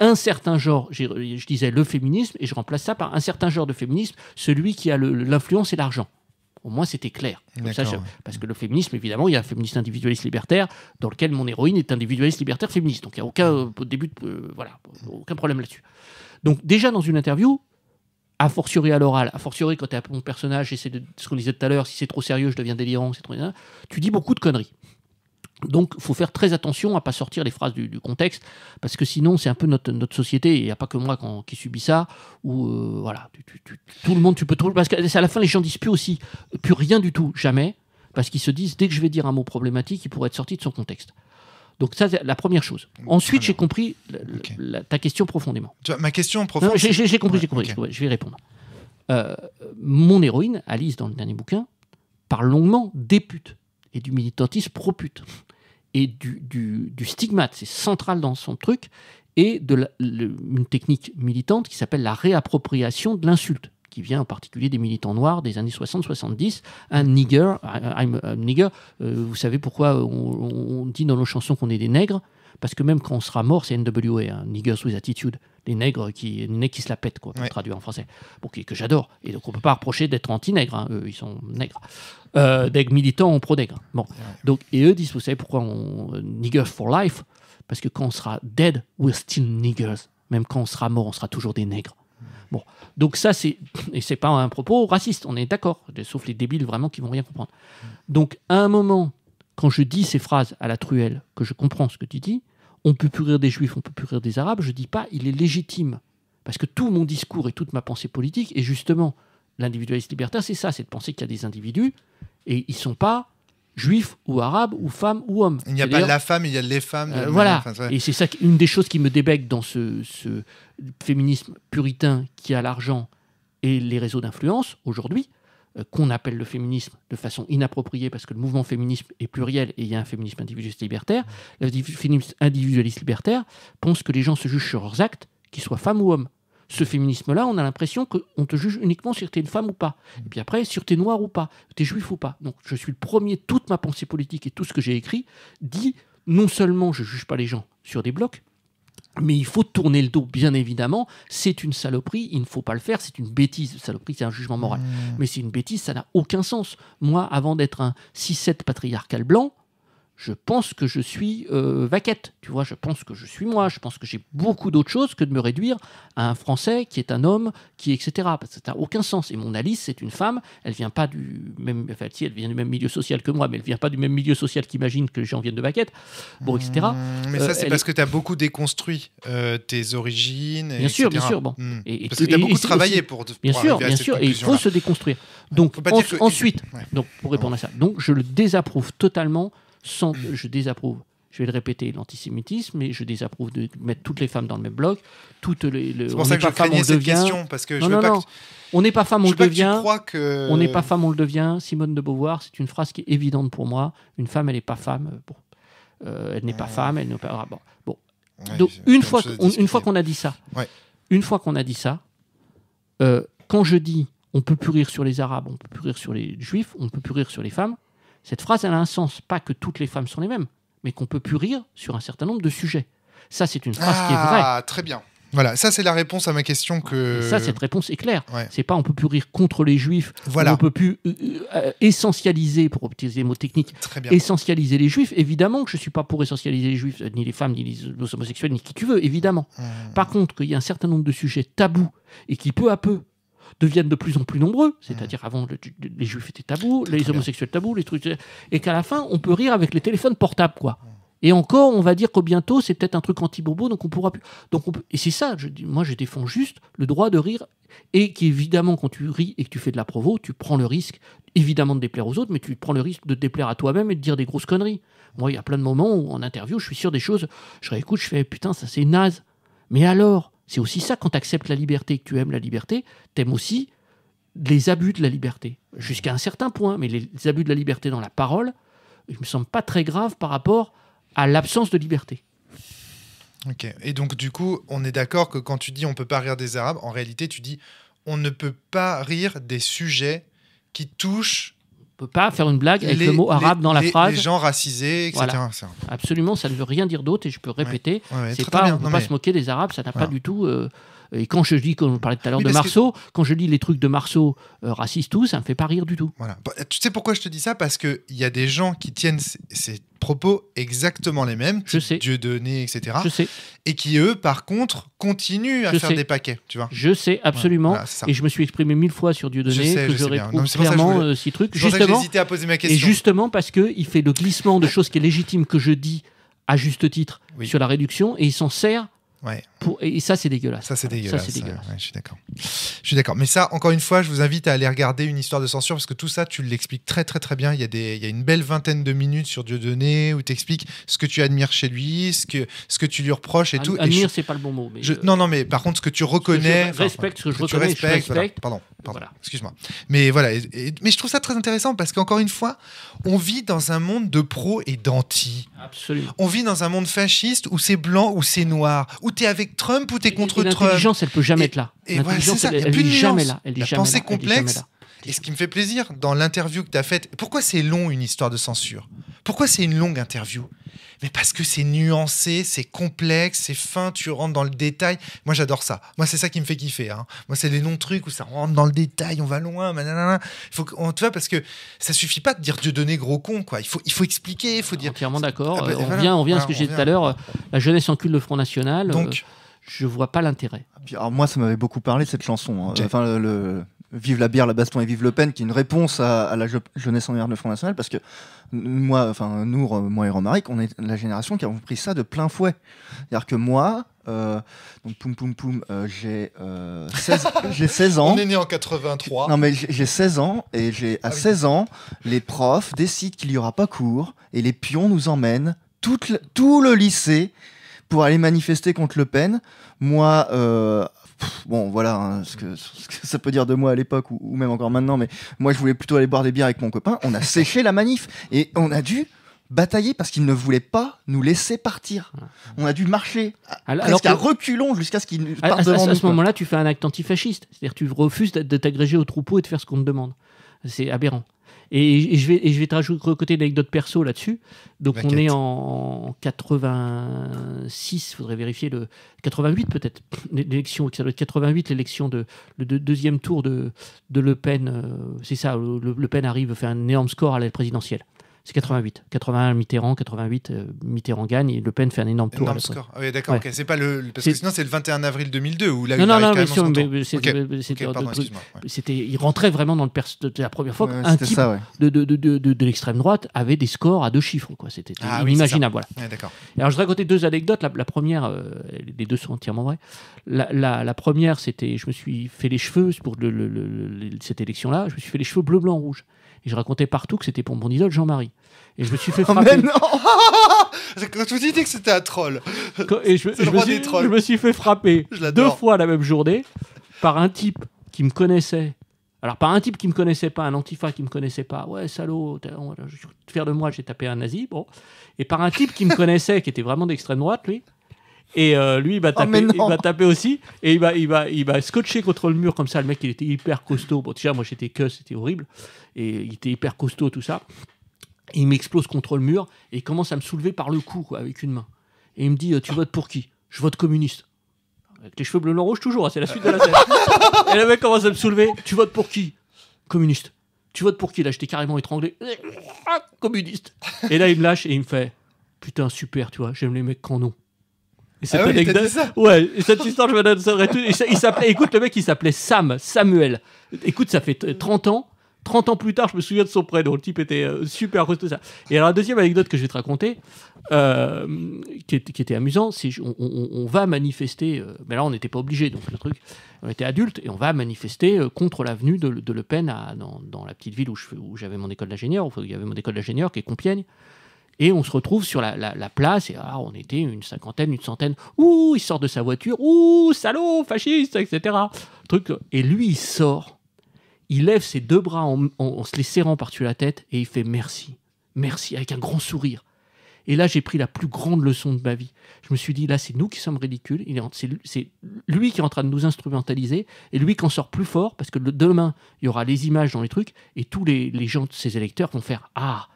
un certain genre, je, disais le féminisme, et je remplace ça par un certain genre de féminisme, celui qui a l'influence et l'argent. Au moins, c'était clair. parce que le féminisme, évidemment, il y a un féministe individualiste libertaire, dans lequel mon héroïne est individualiste libertaire féministe. Donc, il n'y a aucun, euh, début euh, voilà, aucun problème là-dessus. Donc, déjà, dans une interview, a fortiori à l'oral, a fortiori quand mon personnage, et c'est ce qu'on disait tout à l'heure, si c'est trop sérieux, je deviens délirant, c'est trop... tu dis beaucoup de conneries. Donc, faut faire très attention à pas sortir les phrases du, contexte, parce que sinon, c'est un peu notre, notre société. Il n'y a pas que moi qui subis ça. Ou euh, voilà, tout le monde, tu peux trop Parce qu'à la fin, les gens disent plus aussi, plus rien du tout, jamais, parce qu'ils se disent dès que je vais dire un mot problématique, il pourrait être sorti de son contexte. Donc ça, c'est la première chose. Ensuite, j'ai compris ta question profondément. ma question profonde. J'ai compris, j'ai compris. je vais répondre. Euh, mon héroïne, Alice, dans le dernier bouquin, parle longuement des putes et du militantisme propute, et du, stigmate, c'est central dans son truc, et de une technique militante qui s'appelle la réappropriation de l'insulte, qui vient en particulier des militants noirs des années 60-70. Un nigger, I'm a nigger, euh, vous savez pourquoi on, dit dans nos chansons qu'on est des nègres parce que même quand on sera mort, c'est NWA, hein, Niggers with Attitude, les nègres qui, qui se la pètent, quoi, traduit en français, bon, que j'adore. Et donc on peut pas reprocher d'être anti-nègre, hein, eux, ils sont nègres euh, des militants en pro-nègre. Hein. Bon. Donc, et eux disent, vous savez pourquoi on niggers for life Parce que quand on sera dead, we're still niggers. Même quand on sera mort, on sera toujours des nègres. Bon, donc ça, c'est et c'est pas un propos raciste, on est d'accord, sauf les débiles vraiment qui vont rien comprendre. Donc à un moment, quand je dis ces phrases à la truelle, que je comprends ce que tu dis, on peut plus rire des juifs, on peut plus rire des arabes, je dis pas il est légitime parce que tout mon discours et toute ma pensée politique est justement l'individualisme libertaire, c'est ça, c'est de penser qu'il y a des individus et ils ne sont pas juifs ou arabes ou femmes ou hommes. Il n'y a pas la femme, il y a les femmes. Euh, voilà. et c'est ça une des choses qui me débecte dans ce, féminisme puritain qui a l'argent et les réseaux d'influence aujourd'hui, euh, qu'on appelle le féminisme de façon inappropriée parce que le mouvement féminisme est pluriel et il y a un féminisme individualiste libertaire. Le féminisme individualiste libertaire pense que les gens se jugent sur leurs actes, qu'ils soient femmes ou hommes ce féminisme-là, on a l'impression qu'on te juge uniquement si es une femme ou pas. Et puis après, si es noir ou pas, tu es juif ou pas. Donc je suis le premier, toute ma pensée politique et tout ce que j'ai écrit dit non seulement je ne juge pas les gens sur des blocs, mais il faut tourner le dos, bien évidemment. C'est une saloperie, il ne faut pas le faire, c'est une bêtise. Saloperie, c'est un jugement moral. Mmh. Mais c'est une bêtise, ça n'a aucun sens. Moi, avant d'être un 6-7 patriarcal blanc, je pense que je suis euh, vaquette, tu vois, je pense que je suis moi, je pense que j'ai beaucoup d'autres choses que de me réduire à un Français qui est un homme, qui etc. Parce que ça n'a aucun sens. Et mon Alice, c'est une femme, elle vient pas du même, elle vient du même milieu social que moi, mais elle vient pas du même milieu social qu'imagine que les gens viennent de vaquette, bon, etc. Mmh, mais ça, euh, c'est parce que tu as beaucoup déconstruit euh, tes origines. bien sûr, bien sûr. Mmh. Et, parce que tu as beaucoup travaillé pour, Bien sûr, bien sûr, et il faut se déconstruire. Donc, ensuite, donc, pour répondre à ça, donc je le désapprouve totalement je désapprouve je vais le répéter, l'antisémitisme, et je désapprouve de mettre toutes les femmes dans le même bloc. Toutes les, c'est pour ça que je question, parce que non, On n'est pas femme, on le devient. On n'est pas femme, on le devient. Simone de Beauvoir, c'est une phrase qui est évidente pour moi. Une femme, elle n'est pas femme. Bon. Euh, euh, elle n'est pas femme, elle n'est pas... Ah, bon. Donc, une fois, une fois qu'on a dit ça, une fois qu'on a dit ça, quand je dis on peut plus rire sur les Arabes, on peut plus rire sur les Juifs, on peut plus rire sur les femmes, cette phrase, elle a un sens, pas que toutes les femmes sont les mêmes, mais qu'on peut plus rire sur un certain nombre de sujets. Ça, c'est une phrase qui est vraie. Ah, très bien. Voilà, ça c'est la réponse à ma question que. ça, cette réponse est claire. C'est pas on peut plus rire contre les juifs. Voilà. On peut plus euh, euh, essentialiser, pour utiliser les mots techniques, essentialiser les juifs. Évidemment que je suis pas pour essentialiser les juifs, ni les femmes, ni les homosexuels, ni qui tu veux, évidemment. Hmm. Par contre, qu'il y a un certain nombre de sujets tabous et qui peu à peu deviennent de plus en plus nombreux. Mm. C'est-à-dire avant, les juifs étaient tabous, les homosexuels tabous, les trucs. Et qu'à la fin, on peut rire avec les téléphones portables, quoi. Mm. Et encore, on va dire qu'au bientôt, c'est peut-être un truc anti-bobo, donc on pourra plus. Donc Et c'est ça, je dis, moi je défends juste le droit de rire, et qu'évidemment, quand tu ris et que tu fais de la provo, tu prends le risque, évidemment, de déplaire aux autres, mais tu prends le risque de déplaire à toi-même et de dire des grosses conneries. Moi, il y a plein de moments où, en interview, je suis sûr des choses, je réécoute, je fais, putain, ça c'est naze. Mais alors c'est aussi ça, quand tu acceptes la liberté, que tu aimes la liberté, tu aimes aussi les abus de la liberté, jusqu'à un certain point, mais les abus de la liberté dans la parole, ils me semblent pas très graves par rapport à l'absence de liberté. Ok, et donc du coup, on est d'accord que quand tu dis on peut pas rire des Arabes, en réalité tu dis on ne peut pas rire des sujets qui touchent ne peut pas faire une blague avec le mot arabe dans la phrase. Les gens racisés, etc. Absolument, ça ne veut rien dire d'autre et je peux répéter. c'est pas, on ne peut pas se moquer des Arabes, ça n'a pas du tout. Euh, et quand je dis, on parlait tout à l'heure de Marceau, quand je dis les trucs de Marceau euh, racistes tout, ça me fait pas rire du tout. Voilà. Bah, tu sais pourquoi je te dis ça Parce qu'il y a des gens qui tiennent ces, propos exactement les mêmes, je sais. Dieu donné, etc. Je sais. Et qui, eux, par contre, continuent à faire des paquets, tu vois. Je sais, absolument. et je me suis exprimé mille fois sur Dieu donné, je que je, réponds clairement euh, ces trucs. Justement, à poser ma question. Et justement parce qu'il fait le glissement de choses qui est légitime que je dis à juste titre sur la réduction, et il s'en sert ouais. Et ça, c'est dégueulasse. Ça, c'est dégueulasse. je suis d'accord. Je suis d'accord. Mais ça, encore une fois, je vous invite à aller regarder une histoire de censure parce que tout ça, tu l'expliques très, très, très bien. Il y, a des... Il y a une belle vingtaine de minutes sur Dieudonné où tu expliques ce que tu admires chez lui, ce que, ce que tu lui reproches et tout. Admire, c'est pas le bon mot. Mais Non, non, mais par contre, ce que tu reconnais. respect respecte ce que, je reconnais. je respecte. Pardon, Excuse-moi. Mais voilà. Mais je trouve ça très intéressant parce qu'encore une fois, on vit dans un monde de pro et d'anti. Absolument. On vit dans un monde fasciste où c'est blanc, ou c'est noir, où tu es avec Trump ou t'es contre Trump L'intelligence, elle peut jamais être là. Et Elle, elle, est jamais là. Elle la pensée complexe. Et ce qui me fait plaisir dans l'interview que tu as faite, pourquoi c'est long une histoire de censure Pourquoi c'est une longue interview Mais parce que c'est nuancé, c'est complexe, c'est fin, tu rentres dans le détail. Moi j'adore ça. Moi c'est ça qui me fait kiffer. Hein. Moi c'est les longs trucs où ça rentre dans le détail, on va loin, Il Faut on, tu vois, parce que ça suffit pas de dire Dieu donné gros con, quoi. Il faut, il faut expliquer, il faut ah, dire. Entièrement d'accord. Ah, bah, euh, on, revient vient, on vient à ce que j'ai dit tout à l'heure, euh, la jeunesse encule le Front National. Euh, Donc je vois pas l'intérêt. Ah, alors moi, ça m'avait beaucoup parlé cette chanson. Hein. Enfin, le, Vive la bière, la baston et vive Le Pen, qui est une réponse à, la jeunesse en guerre de Front National, parce que moi, enfin, nous, moi et Romaric, on est la génération qui a pris ça de plein fouet. C'est-à-dire que moi, euh, donc poum poum poum, euh, j'ai 16, euh, ans. On est né en 83. Non mais j'ai 16 ans et j'ai à 16 ah ans, les profs décident qu'il n'y aura pas cours et les pions nous emmènent tout le lycée pour aller manifester contre Le Pen. Moi, euh, bon, voilà hein, ce, que, ça peut dire de moi à l'époque ou, même encore maintenant, mais moi, je voulais plutôt aller boire des bières avec mon copain. On a séché la manif et on a dû batailler parce qu'il ne voulait pas nous laisser partir. On a dû marcher alors, presque à reculons jusqu'à ce qu'il partent à, devant à ce moment-là, tu fais un acte antifasciste. C'est-à-dire tu refuses de t'agréger au troupeau et de faire ce qu'on te demande. C'est aberrant. Et, je vais, et je vais te rajouter côté anecdote perso là-dessus. Donc, on est en 86, il faudrait vérifier le 88 peut-être, l'élection, 88, l'élection de le deuxième tour de, de Le Pen. Euh, c'est ça, le, le, Pen arrive, fait un énorme score à la présidentielle c'est 88. 81 Mitterrand, 88 euh, Mitterrand gagne et Le Pen fait un énorme tour. Énorme score. Ah oui, d'accord. C'est pas le parce que sinon c'est le 21 avril 2002 où non non non mais, c'était il rentrait vraiment dans le pers la première fois qu'un type ça, de, de, de, de l'extrême droite avait des scores à deux chiffres quoi. C'était ah, inimaginable. Oui, Alors je vais raconter deux anecdotes. La, première, euh, les deux sont entièrement vraies. La, première, c'était je me suis fait les cheveux pour le, cette élection là. Je me suis fait les cheveux bleu blanc rouge je racontais partout que c'était pour mon idole Jean-Marie. Et je me suis fait oh, frapper. Quand vous disais que c'était un troll. Et je, je, me suis, fait frapper deux fois la même journée par un type qui me connaissait. Alors, par un type qui me connaissait pas, un antifa qui me connaissait pas. Ouais, salaud, oh, je faire de moi, j'ai tapé un nazi. Et par un type qui me connaissait, qui était vraiment d'extrême droite, lui, et euh, lui, il oh, va, taper, aussi. Et il va, il, va, il va scotcher contre le mur comme ça. Le mec, il était hyper costaud. Bon, déjà, moi, j'étais que, c'était horrible. Et il était hyper costaud, tout ça. il m'explose contre le mur et il commence à me soulever par le cou quoi, avec une main. Et il me dit euh, Tu votes pour qui Je vote communiste. Avec les cheveux bleus, blanc, rouge, toujours, hein, c'est la suite de la scène. et le mec commence à me soulever Tu votes pour qui Communiste. Tu votes pour qui Là, j'étais carrément étranglé. communiste. Et là, il me lâche et il me fait Putain, super, tu vois, j'aime les mecs quand non. Ah cette anecdote, ouais, cette histoire, je me donne ça. Il s'appelait, écoute, le mec, il s'appelait Sam, Samuel. Écoute, ça fait 30 ans. 30 ans plus tard, je me souviens de son prénom. Le type était euh, super rose. ça. Et alors, la deuxième anecdote que je vais te raconter, euh, qui, était amusant, c'est on, va manifester, euh, mais là, on n'était pas obligé, donc le truc, on était adulte, et on va manifester contre l'avenue de, de, Le Pen dans, dans, la petite ville où, j'avais mon école d'ingénieur, où il y avait mon école d'ingénieur qui est Compiègne. Et on se retrouve sur la, place, et ah, on était une cinquantaine, une centaine. Ouh, il sort de sa voiture, ouh, salaud, fasciste, etc. Truc. Et lui, il sort, il lève ses deux bras en, se les serrant par-dessus la tête, et il fait merci, merci, avec un grand sourire. Et là, j'ai pris la plus grande leçon de ma vie. Je me suis dit, là, c'est nous qui sommes ridicules. C'est lui qui est en train de nous instrumentaliser et lui qui en sort plus fort parce que demain, il y aura les images dans les trucs et tous les, les gens, ses électeurs vont faire Ah,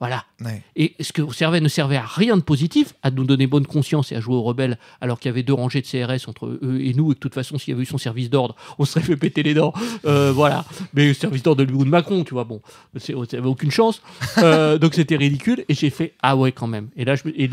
voilà. Et ce que vous servait ne servait à rien de positif, à nous donner bonne conscience et à jouer aux rebelles, alors qu'il y avait deux rangées de CRS entre eux et nous, et que de toute façon, s'il y avait eu son service d'ordre, on serait fait péter les dents. Euh, voilà. Mais le service d'ordre de lui ou de Macron, tu vois, bon, ça avait aucune chance. Euh, donc c'était ridicule. Et j'ai fait, ah ouais, quand même. et,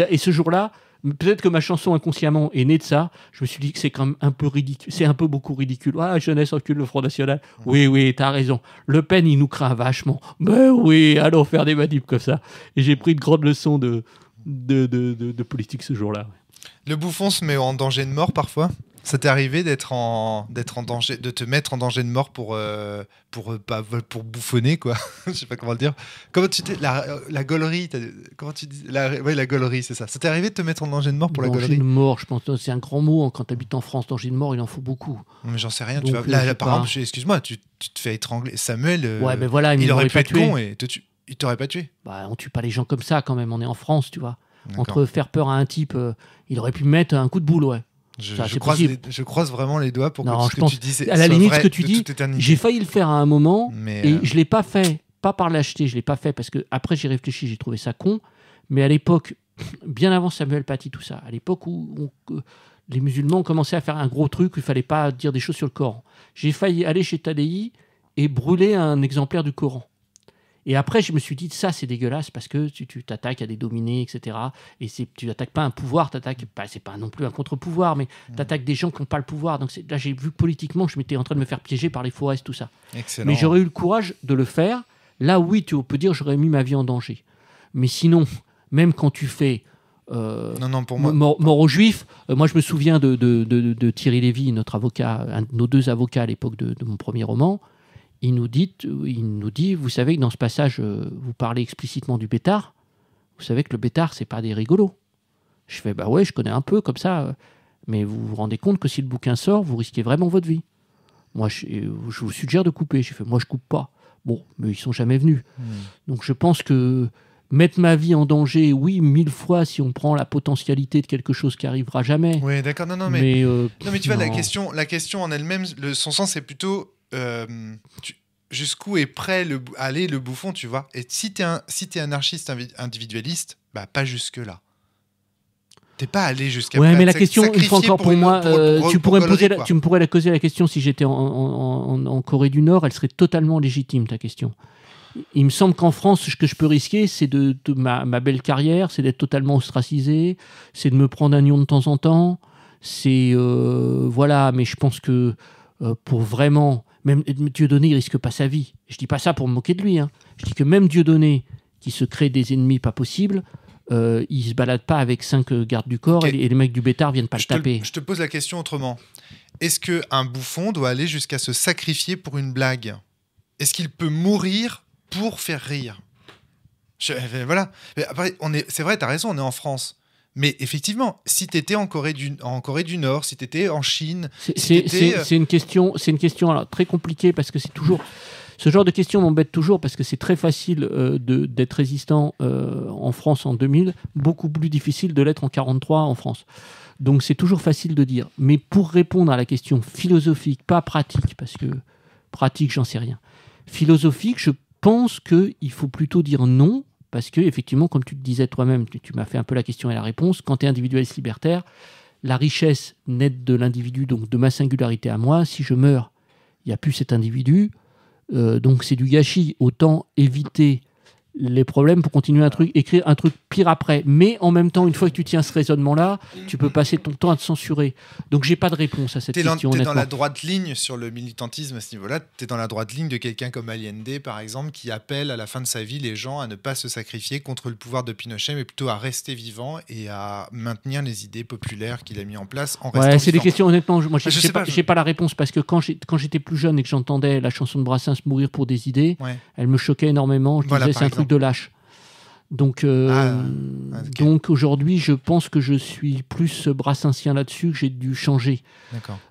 et ce jour-là, Peut-être que ma chanson inconsciemment est née de ça. Je me suis dit que c'est quand même un peu ridicule, c'est un peu beaucoup ridicule. Ah, jeunesse recule le Front National. Oui, oui, t'as raison. Le Pen, il nous craint vachement. Ben oui, allons faire des manips comme ça. Et j'ai pris de grandes leçons de, de, de politique ce jour-là. Le bouffon se met en danger de mort parfois ça t'est arrivé d'être en, d'être en danger, de te mettre en danger de mort pour, euh, pour, euh, pour bouffonner, quoi. Je sais pas comment le dire. Comment tu la, la gaulerie, comment tu dis la, ouais, la c'est ça. Ça t'est arrivé de te mettre en danger de mort pour la gaulerie de mort, je pense c'est un grand mot. Hein. Quand tu habites en France, danger de mort, il en faut beaucoup. Mais j'en sais rien. tu vois, là, par exemple, excuse-moi, tu, te fais étrangler. Samuel, euh, ouais, ben voilà, il, aurait pu être con et il t'aurait pas tué. Bah, on tue pas les gens comme ça quand même. On est en France, tu vois. Entre faire peur à un type, il aurait pu mettre un coup de boule, ouais. Je, croise vraiment les doigts pour que ce que tu dis à la limite ce que tu dis. J'ai failli le faire à un moment et euh, je l'ai pas fait, pas par l'acheter, je l'ai pas fait parce que après j'ai réfléchi, j'ai trouvé ça con. Mais à l'époque, bien avant Samuel Paty, tout ça, à l'époque où les musulmans commençaient à faire un gros truc, il fallait pas dire des choses sur le Coran. J'ai failli aller chez Tadei et brûler un exemplaire du Coran et après, je me suis dit, ça, c'est dégueulasse parce que tu t'attaques à des dominés, etc. Et tu n'attaques pas un pouvoir, tu attaques, bah, c'est pas non plus un contre-pouvoir, mais tu attaques des gens qui n'ont pas le pouvoir. Donc là, j'ai vu politiquement, je m'étais en train de me faire piéger par les forêts, tout ça. Excellent. Mais j'aurais eu le courage de le faire. Là, oui, tu peux dire, j'aurais mis ma vie en danger. Mais sinon, même quand tu fais. Euh, non, non, pour moi. Mort, aux Juifs. Euh, moi, je me souviens de, Thierry Lévy, notre avocat, un, nos deux avocats à l'époque de, mon premier roman il nous, dit, il nous dit, vous savez que dans ce passage, euh, vous parlez explicitement du pétard. Vous savez que le ce c'est pas des rigolos. Je fais, bah ouais, je connais un peu comme ça. Euh, mais vous vous rendez compte que si le bouquin sort, vous risquez vraiment votre vie. Moi, je, vous suggère de couper. J'ai fait, moi, je coupe pas. Bon, mais ils sont jamais venus. Hmm. Donc, je pense que mettre ma vie en danger, oui, mille fois si on prend la potentialité de quelque chose qui arrivera jamais. Oui, d'accord, non, non, mais, euh, non, mais tu vois, la question, la question en elle-même, son sens, est plutôt euh, jusqu'où est prêt le, aller le bouffon, tu vois. Et si t'es un, si anarchiste individualiste, bah pas jusque-là. T'es pas allé jusqu'à. Ouais, mais la question, il faut encore pour, moi, euh, tu, pourrais me poser tu me pourrais la causer la question si j'étais en, Corée du Nord, elle serait totalement légitime ta question. Il me semble qu'en France, ce que je peux risquer, c'est de, ma, belle carrière, c'est d'être totalement ostracisé, c'est de me prendre un lion de temps en temps, c'est euh, voilà. Mais je pense que pour vraiment même Dieudonné, il risque pas sa vie. Je dis pas ça pour me moquer de lui. Hein. Je dis que même Dieudonné, qui se crée des ennemis pas possibles, euh, il se balade pas avec cinq gardes du corps et, les, mecs du bétard viennent pas le taper. je te pose la question autrement. Est-ce que un bouffon doit aller jusqu'à se sacrifier pour une blague Est-ce qu'il peut mourir pour faire rire eh ben, Voilà. C'est vrai, tu as raison, on est en France. Mais effectivement, si tu étais en Corée, du, en Corée du Nord, si tu étais en Chine. C'est une question, une question très compliquée parce que c'est toujours. Ce genre de questions m'embête toujours parce que c'est très facile euh, d'être résistant euh, en France en 2000, beaucoup plus difficile de l'être en 43 en France. Donc c'est toujours facile de dire. Mais pour répondre à la question philosophique, pas pratique, parce que pratique, j'en sais rien. Philosophique, je pense qu'il faut plutôt dire non parce que, effectivement, comme tu te disais toi-même, tu, m'as fait un peu la question et la réponse, quand tu es individualiste libertaire, la richesse nette de l'individu, donc de ma singularité à moi, si je meurs, il n'y a plus cet individu, euh, donc c'est du gâchis. Autant éviter les problèmes pour continuer un truc, écrire un truc pire après. Mais en même temps, une fois que tu tiens ce raisonnement-là, tu peux passer ton temps à te censurer. Donc j'ai pas de réponse à cette question. Tu dans la droite ligne sur le militantisme à ce niveau-là. Tu es dans la droite ligne de quelqu'un comme Allende, par exemple, qui appelle à la fin de sa vie les gens à ne pas se sacrifier contre le pouvoir de Pinochet, mais plutôt à rester vivant et à maintenir les idées populaires qu'il a mis en place en ouais, c'est des questions, honnêtement, moi ah, je n'ai pas, la réponse parce que quand j'étais plus jeune et que j'entendais la chanson de Brassens Mourir pour des idées, elle me choquait énormément. Je disais, de lâche. Donc, euh, ah, donc aujourd'hui, je pense que je suis plus brassincien là-dessus, que j'ai dû changer.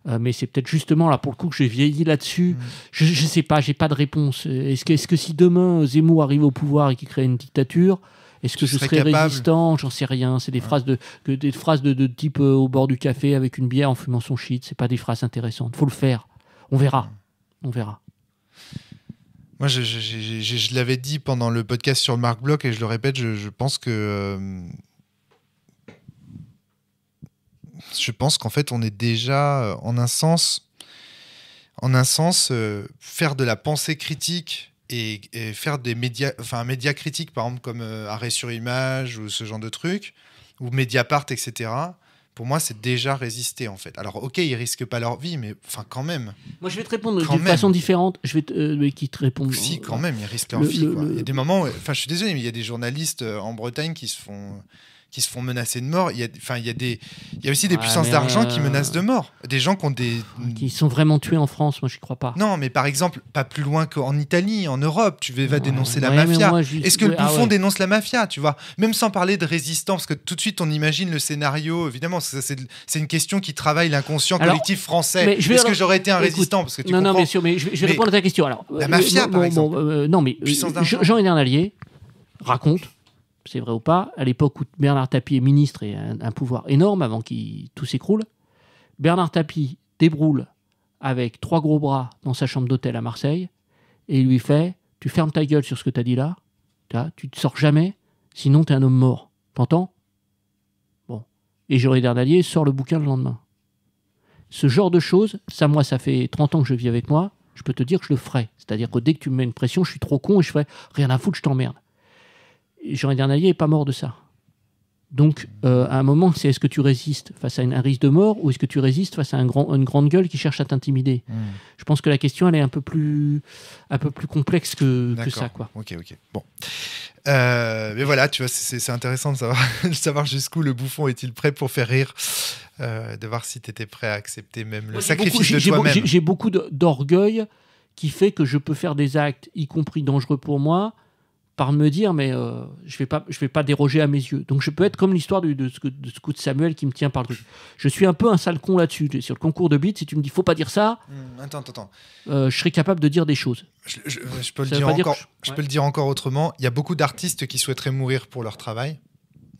Euh, mais c'est peut-être justement là, pour le coup, que j'ai vieilli là-dessus. Mm. Je ne sais pas, j'ai pas de réponse. Est-ce que, est que si demain Zemmour arrive au pouvoir et qu'il crée une dictature, est-ce que je, serai résistant J'en sais rien. C'est des phrases de des phrases de, type euh, au bord du café avec une bière en fumant son shit. C'est pas des phrases intéressantes. Faut le faire. On verra. Mm. On verra. Moi, je, l'avais dit pendant le podcast sur Marc Bloch et je le répète, je, pense que. Euh, je pense qu'en fait, on est déjà, euh, en un sens, en un sens euh, faire de la pensée critique et, faire des médias, enfin, média critique, par exemple, comme Arrêt sur Image ou ce genre de truc, ou Mediapart, etc pour moi, c'est déjà résister en fait. Alors, ok, ils risquent pas leur vie, mais enfin, quand même. Moi, je vais te répondre d'une façon différente. Je vais te, euh, qui te répond. Si, euh, quand même, ils risquent leur vie. Il y a des moments, enfin, je suis désolé, mais il y a des journalistes euh, en Bretagne qui se font qui se font menacer de mort. Il y a, enfin, il y a des, il y a aussi des ah, puissances d'argent qui euh, menacent de mort. Des gens qui ont des, qui sont vraiment tués en France. Moi, je crois pas. Non, mais par exemple, pas plus loin qu'en Italie, en Europe, tu vas dénoncer la mafia. Est-ce que le ah, bouffon dénonce la mafia Tu vois, même sans parler de résistance, parce que tout de suite on imagine le scénario. Évidemment, c'est une question qui travaille l'inconscient collectif français. Est-ce que j'aurais été un résistant parce que Non, non, bien mais je, vais, répondre à ta question. Alors, la mafia, euh, par exemple. Euh, non, mais Jean raconte c'est vrai ou pas, à l'époque où Bernard Tapie est ministre et a un, pouvoir énorme avant qu'il tout s'écroule, Bernard Tapie débroule avec trois gros bras dans sa chambre d'hôtel à Marseille et il lui fait Tu fermes ta gueule sur ce que tu as dit là, tu te sors jamais, sinon tu es un homme mort. T'entends Bon. Et Jérôme Dernalier sort le bouquin le lendemain. Ce genre de choses, ça, moi, ça fait 30 ans que je vis avec moi, je peux te dire que je le ferai. C'est-à-dire que dès que tu me mets une pression, je suis trop con et je ferai Rien à foutre, je t'emmerde. Jean Dernier n'est pas mort de ça. Donc, euh, à un moment, c'est est-ce que tu résistes face à une, un risque de mort ou est-ce que tu résistes face à un grand, une grande gueule qui cherche à t'intimider hmm. Je pense que la question, elle est un peu plus, un peu plus complexe que, ça. Quoi. Ok, ok. Bon. Euh, mais voilà, tu vois, c'est intéressant de savoir, savoir jusqu'où le bouffon est-il prêt pour faire rire, euh, de voir si tu étais prêt à accepter même le sacrifice de toi-même. J'ai beaucoup d'orgueil qui fait que je peux faire des actes, y compris dangereux pour moi, par me dire mais euh, je vais vais pas déroger à mes yeux donc je peux être comme l'histoire de, ce coup de Samuel qui me tient par le cou. je suis un peu un sale con là-dessus sur le concours de beat si tu me dis faut pas dire ça mmh, euh, je serais capable de dire des choses je, peux le dire encore autrement il y a beaucoup d'artistes qui souhaiteraient mourir pour leur travail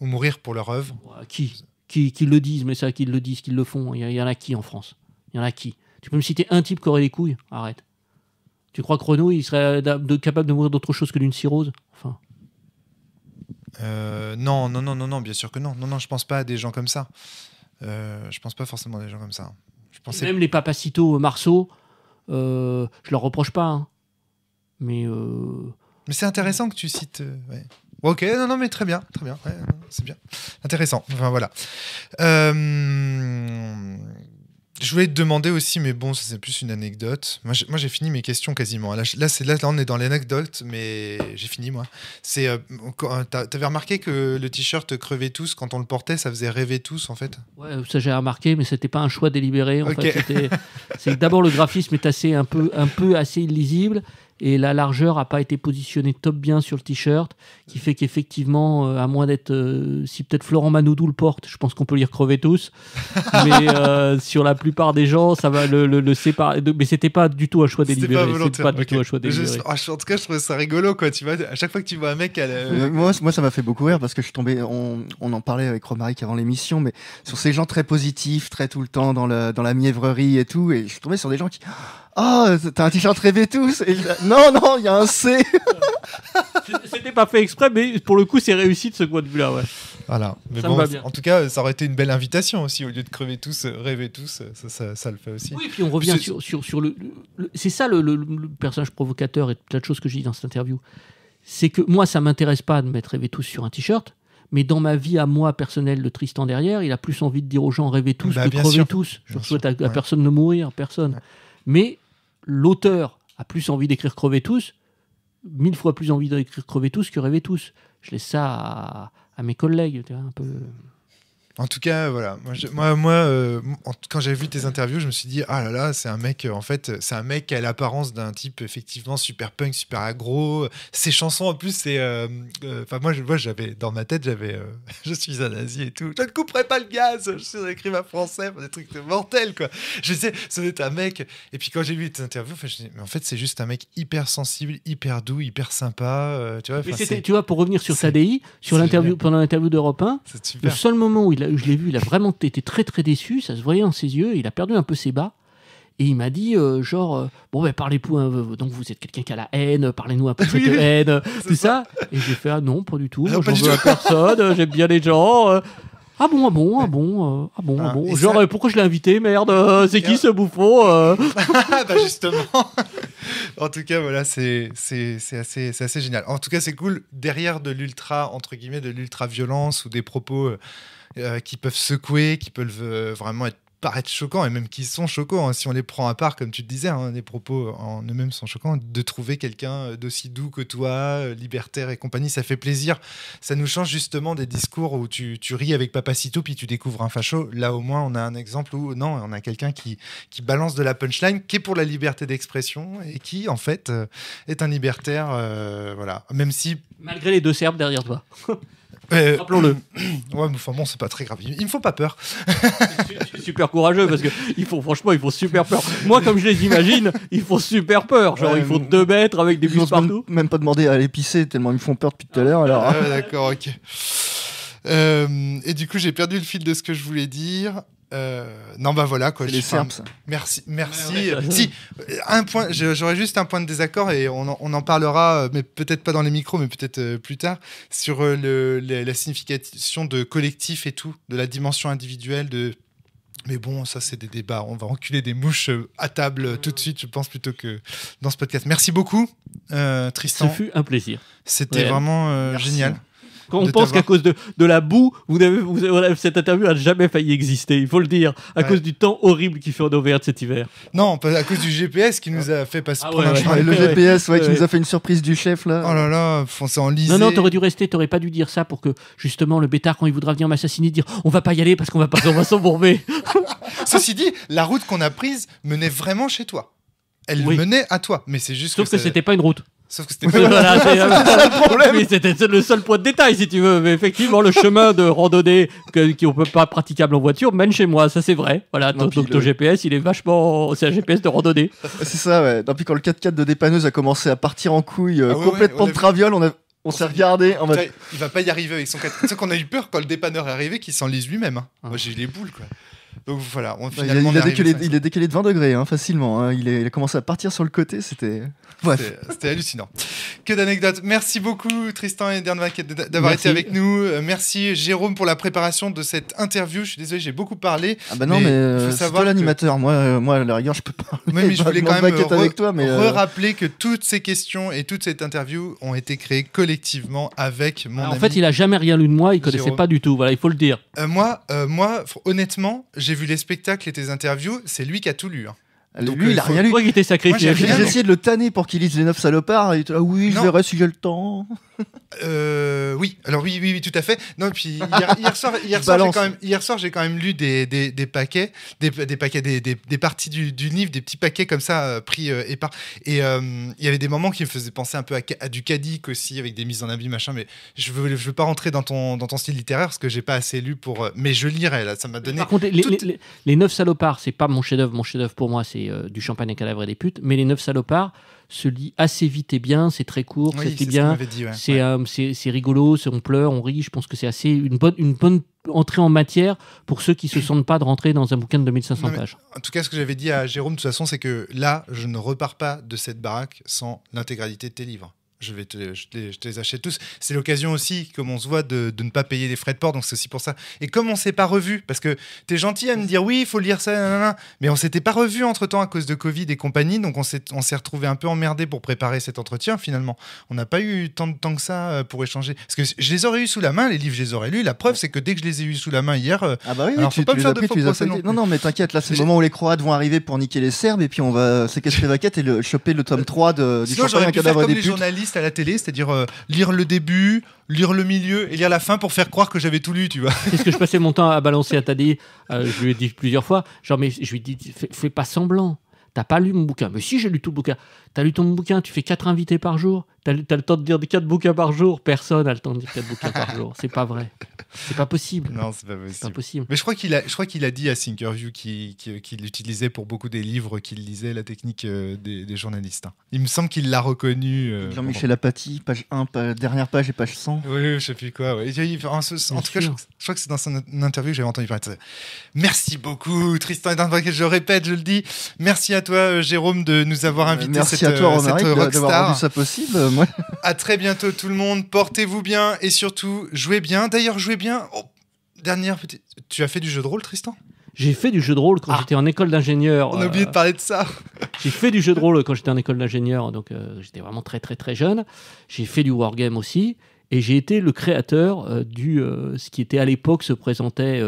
ou mourir pour leur œuvre qui, qui, le disent mais ça qui le disent qu'ils le font il y, en a qui en France il y en a qui tu peux me citer un type qui aurait les couilles arrête tu crois que Renault, il serait euh, capable de mourir d'autre chose que d'une cirrhose Enfin. Euh, non, non, non, non, non, bien sûr que non. Non, non, je pense pas à des gens comme ça. Euh, je pense pas forcément à des gens comme ça. Je Même les papacitos euh, Marceau, euh, je leur reproche pas. Hein. Mais. Mais c'est intéressant que tu cites. Ok, non, non, mais très bien, très bien, c'est bien, intéressant. Enfin voilà. Euh... Je voulais te demander aussi, mais bon, ça c'est plus une anecdote. Moi j'ai fini mes questions quasiment. Hein. Là, là, là, on est dans l'anecdote, mais j'ai fini moi. C'est, euh, euh, avais remarqué que le t-shirt crevait tous quand on le portait, ça faisait rêver tous en fait Ouais, ça j'ai remarqué, mais c'était pas un choix délibéré. c'est d'abord le graphisme est assez un peu, un peu assez illisible et la largeur n'a pas été positionnée top bien sur le t-shirt, qui fait qu'effectivement, euh, à moins d'être, euh, si peut-être Florent Manoudou le porte, je pense qu'on peut lire crever tous, mais euh, sur la plupart des gens, ça va le, le, séparer. Mais c'était pas du tout un choix délibéré. C'était pas, du tout un choix délibéré. Ah, en tout cas, je trouvais ça rigolo, quoi. Tu vois, à chaque fois que tu vois un mec, moi, moi, ça m'a fait beaucoup rire parce que je suis tombé. On, en parlait avec Romaric avant l'émission, mais sur ces gens très positifs, très tout le temps dans le dans la mièvrerie et tout, et je suis tombé sur des gens qui Oh, t'as un t-shirt rêvé tous Non, non, il y a un C C'était pas fait exprès, mais pour le coup, c'est réussi de ce point de vue-là, ouais. Voilà. Mais bon, en tout cas, ça aurait été une belle invitation aussi. Au lieu de crever tous, euh, rêver tous, euh, ça, ça, le fait aussi. Oui, et puis on revient sur, sur, le. c'est ça le, personnage provocateur et plein de choses que j'ai dit dans cette interview. C'est que moi, ça m'intéresse pas de mettre rêver tous sur un t-shirt, mais dans ma vie à moi personnelle le Tristan derrière, il a plus envie de dire aux gens Rêver tous bah, que crevez tous. Je souhaite à, personne de mourir, personne. Mais l'auteur a plus envie d'écrire crever tous, mille fois plus envie d'écrire crever tous que rêver tous. Je laisse ça à, mes collègues, un peu. En tout cas, voilà. Moi, moi, euh, quand j'ai vu tes interviews, je me suis dit ah là là, c'est un mec. Euh, en fait, c'est un mec qui a l'apparence d'un type effectivement super punk, super agro. Ses chansons en plus, c'est. Euh, enfin, moi, je j'avais dans ma tête, j'avais. je suis un nazi et tout. Je ne couperai pas le gaz. Je suis un écrivain français. Des trucs de mortels quoi. Je sais, c'était un mec. Et puis quand j'ai vu tes interviews, je me suis dit, mais en fait, c'est juste un mec hyper sensible, hyper doux, hyper sympa. tu vois. tu vois, pour revenir sur Sadi sur l'interview pendant l'interview d'Europe 1, le seul moment où il je l'ai vu, il a vraiment été très très déçu, ça se voyait dans ses yeux, il a perdu un peu ses bas. Et il m'a dit, euh, genre, euh, bon, ben parlez-vous, hein, donc vous êtes quelqu'un qui a la haine, parlez-nous un peu de cette haine, tout ça. Et j'ai fait, ah non, pas du tout, ah j'en veux à personne, j'aime bien les gens. Euh. ah bon, ah bon, ah bon, ah bon, ah ah, bon. Genre, pourquoi je l'ai invité, merde, c'est qui ce bouffon bah justement en tout cas, voilà, c'est assez, assez génial. En tout cas, c'est cool. Derrière de l'ultra, entre guillemets, de l'ultra-violence ou des propos euh, qui peuvent secouer, qui peuvent euh, vraiment être paraître choquants et même qui sont choquants hein. si on les prend à part comme tu le disais hein, les propos en eux-mêmes sont choquants de trouver quelqu'un euh, d'aussi doux que toi libertaire et compagnie ça fait plaisir ça nous change justement des discours où tu, ris avec Papacito puis tu découvres un facho là au moins on a un exemple où non on a quelqu'un qui, balance de la punchline qui est pour la liberté d'expression et qui en fait est un libertaire voilà même si malgré les deux serbes derrière toi Euh, Rappelons-le. ouais, enfin bon, c'est pas très grave. il me faut pas peur. super courageux parce que ils font, franchement, ils font super peur. Moi, comme je les imagine, ils font super peur. Genre, il ils font deux mètres avec des bus partout. Même, pas demander à l'épicer tellement ils me font peur depuis tout à l'heure. Ah, d'accord, ok. Euh, et du coup, j'ai perdu le fil de ce que je voulais dire. Euh, non, bah voilà quoi. les Merci, merci. Si un point, j'aurais juste un point de désaccord et on en, parlera, euh, mais peut-être pas dans les micros, mais peut-être euh, plus tard sur la, signification de collectif et tout, de la dimension individuelle de mais bon, ça, c'est des débats. On va enculer des mouches à table tout de suite, je pense, plutôt que dans ce podcast. Merci beaucoup, Tristan. Ce fut un plaisir. C'était vraiment génial on pense qu'à cause de, de, la boue, vous avez, vous, cette interview a jamais failli exister, il faut le dire, à cause du temps horrible qui fait en Auvergne cet hiver. Non, à cause du GPS qui nous a fait passer ah Le GPS qui nous a fait une surprise du chef là. Oh là là, on en enlisé. Non, non, t'aurais dû rester, t'aurais pas dû dire ça pour que justement le bêtard, quand il voudra venir m'assassiner, dire on va pas y aller parce qu'on va pas, s'embourber. Ceci dit, la route qu'on a prise menait vraiment chez toi. Elle menait à toi, mais c'est juste Sauf que, que c'était pas une route. Sauf que c'était pas le c'était le seul point de détail si tu veux. effectivement, le chemin de randonnée qui n'est peut pas praticable en voiture mène chez moi, ça c'est vrai. Voilà, donc ton, GPS, il est vachement c'est un GPS de randonnée. C'est ça ouais. Depuis quand le 4x4 de dépanneuse a commencé à partir en couille euh, ah complètement de traviole, on a s'est regardé en Il va pas y arriver avec son 4 C'est qu'on a eu peur quand le dépanneur est arrivé qu'il s'enlise lui-même. Hein. Ah. j'ai eu les boules quoi. Donc voilà, on bah, Il, a, il, décalé, il, de 20 degrés, hein, facilement. Hein. Il, a commencé à partir sur le côté, c'était. C'était hallucinant. Que d'anecdotes. Merci beaucoup, Tristan et Dernvac, d'avoir été avec nous. Euh, merci, Jérôme, pour la préparation de cette interview. Je suis désolé, j'ai beaucoup parlé. Ah bah non, mais, mais euh, c'est l'animateur. Euh, moi, à la rigueur, je peux pas. mais je bah, voulais quand même re avec toi, mais rappeler que toutes ces questions et toute cette interview ont été créées collectivement avec mon. Ah, ami en fait, il a jamais rien lu de moi, il connaissait pas du tout. Voilà, il faut le dire. moi, moi, honnêtement, j'ai j'ai vu les spectacles et tes interviews, c'est lui qui a tout lu. Hein lui, il a euh, rien lu. Toi J'ai essayé de le tanner pour qu'il lise les Neuf salopards. Et ah oui, je verrai si j'ai le temps. Euh, oui, alors oui, oui, oui, tout à fait. Non, puis hier, soir, hier soir j'ai quand même, lu des, des, paquets, des, des paquets, des, des parties du, livre, des petits paquets comme ça euh, pris et par. Et il y avait des moments qui me faisaient penser un peu à, du cadique aussi, avec des mises en abîme machin. Mais je veux, je veux pas rentrer dans ton, dans ton style littéraire parce que j'ai pas assez lu pour. mais je lirai là, ça m'a donné. les, Neuf les, les, les salopards, c'est pas mon chef-d'œuvre. Mon chef-d'œuvre pour moi, c'est euh, du champagne et cadavre et des putes, mais les neuf salopards se lit assez vite et bien, c'est très court, c'est bien, euh, c'est rigolo, on pleure, on rit, je pense que c'est assez une bonne, entrée en matière pour ceux qui se sentent pas de rentrer dans un bouquin de 2500 pages. En tout cas, ce que j'avais dit à Jérôme, de toute façon, c'est que là, je ne repars pas de cette baraque sans l'intégralité de tes livres je vais te, les achète tous. C'est l'occasion aussi, comme on se voit, de, ne pas payer les frais de port, donc c'est aussi pour ça. Et comme on s'est pas revu, parce que tu es gentil à me dire oui, il faut lire ça, mais on s'était pas revu entre temps à cause de Covid et compagnie, donc on s'est, on s'est retrouvé un peu emmerdé pour préparer cet entretien finalement. On n'a pas eu tant de temps que ça euh, pour échanger. Parce que je les aurais eu sous la main, les livres, je les aurais lus. La preuve, c'est que dès que je les ai eu sous la main hier, euh, ah bah oui, alors, faut pas me faire de faux procès non, non, mais t'inquiète, là c'est le moment où les Croates vont arriver pour niquer les Serbes et puis on va séquestrer quête et choper le tome 3 euh, de, du Sinon, des à la télé, c'est-à-dire euh, lire le début, lire le milieu et lire la fin pour faire croire que j'avais tout lu, tu vois. C'est ce que je passais mon temps à balancer à Tadi. Euh, je lui ai dit plusieurs fois, genre, mais je lui ai dit, fais, fais pas semblant. T'as pas lu mon bouquin Mais si, j'ai lu tout le bouquin. T'as lu ton bouquin, tu fais quatre invités par jour. T'as, as le temps de dire quatre bouquins par jour. Personne n'a le temps de dire quatre bouquins par jour. C'est pas vrai. C'est pas possible. Non, c'est pas, possible. Mais je crois qu'il a, je crois qu'il a dit à Thinkerview qu'il, l'utilisait utilisait pour beaucoup des livres qu'il lisait la technique euh, des, journalistes. Hein. Il me semble qu'il l'a reconnu. Euh, Jean-Michel Apathy, page 1, dernière page et page 100. Oui, je sais plus quoi. En, tout cas, je, crois que c'est dans son interview que j'avais entendu parler de ça. Merci beaucoup, Tristan. Je répète, je le dis. Merci à toi, euh, Jérôme, de nous avoir euh, invités. cette à toi, euh, Romaric, d'avoir rendu ça possible. Moi. À très bientôt, tout le monde. Portez-vous bien et surtout, jouez bien. D'ailleurs, jouez bien. Oh, dernière petite. Tu as fait du jeu de rôle, Tristan j'ai fait du jeu de rôle quand ah. j'étais en école d'ingénieur. On a oublié euh, de parler de ça. j'ai fait du jeu de rôle quand j'étais en école d'ingénieur, donc euh, j'étais vraiment très très très jeune. J'ai fait du wargame aussi, et j'ai été le créateur du ce qui était à l'époque se présentait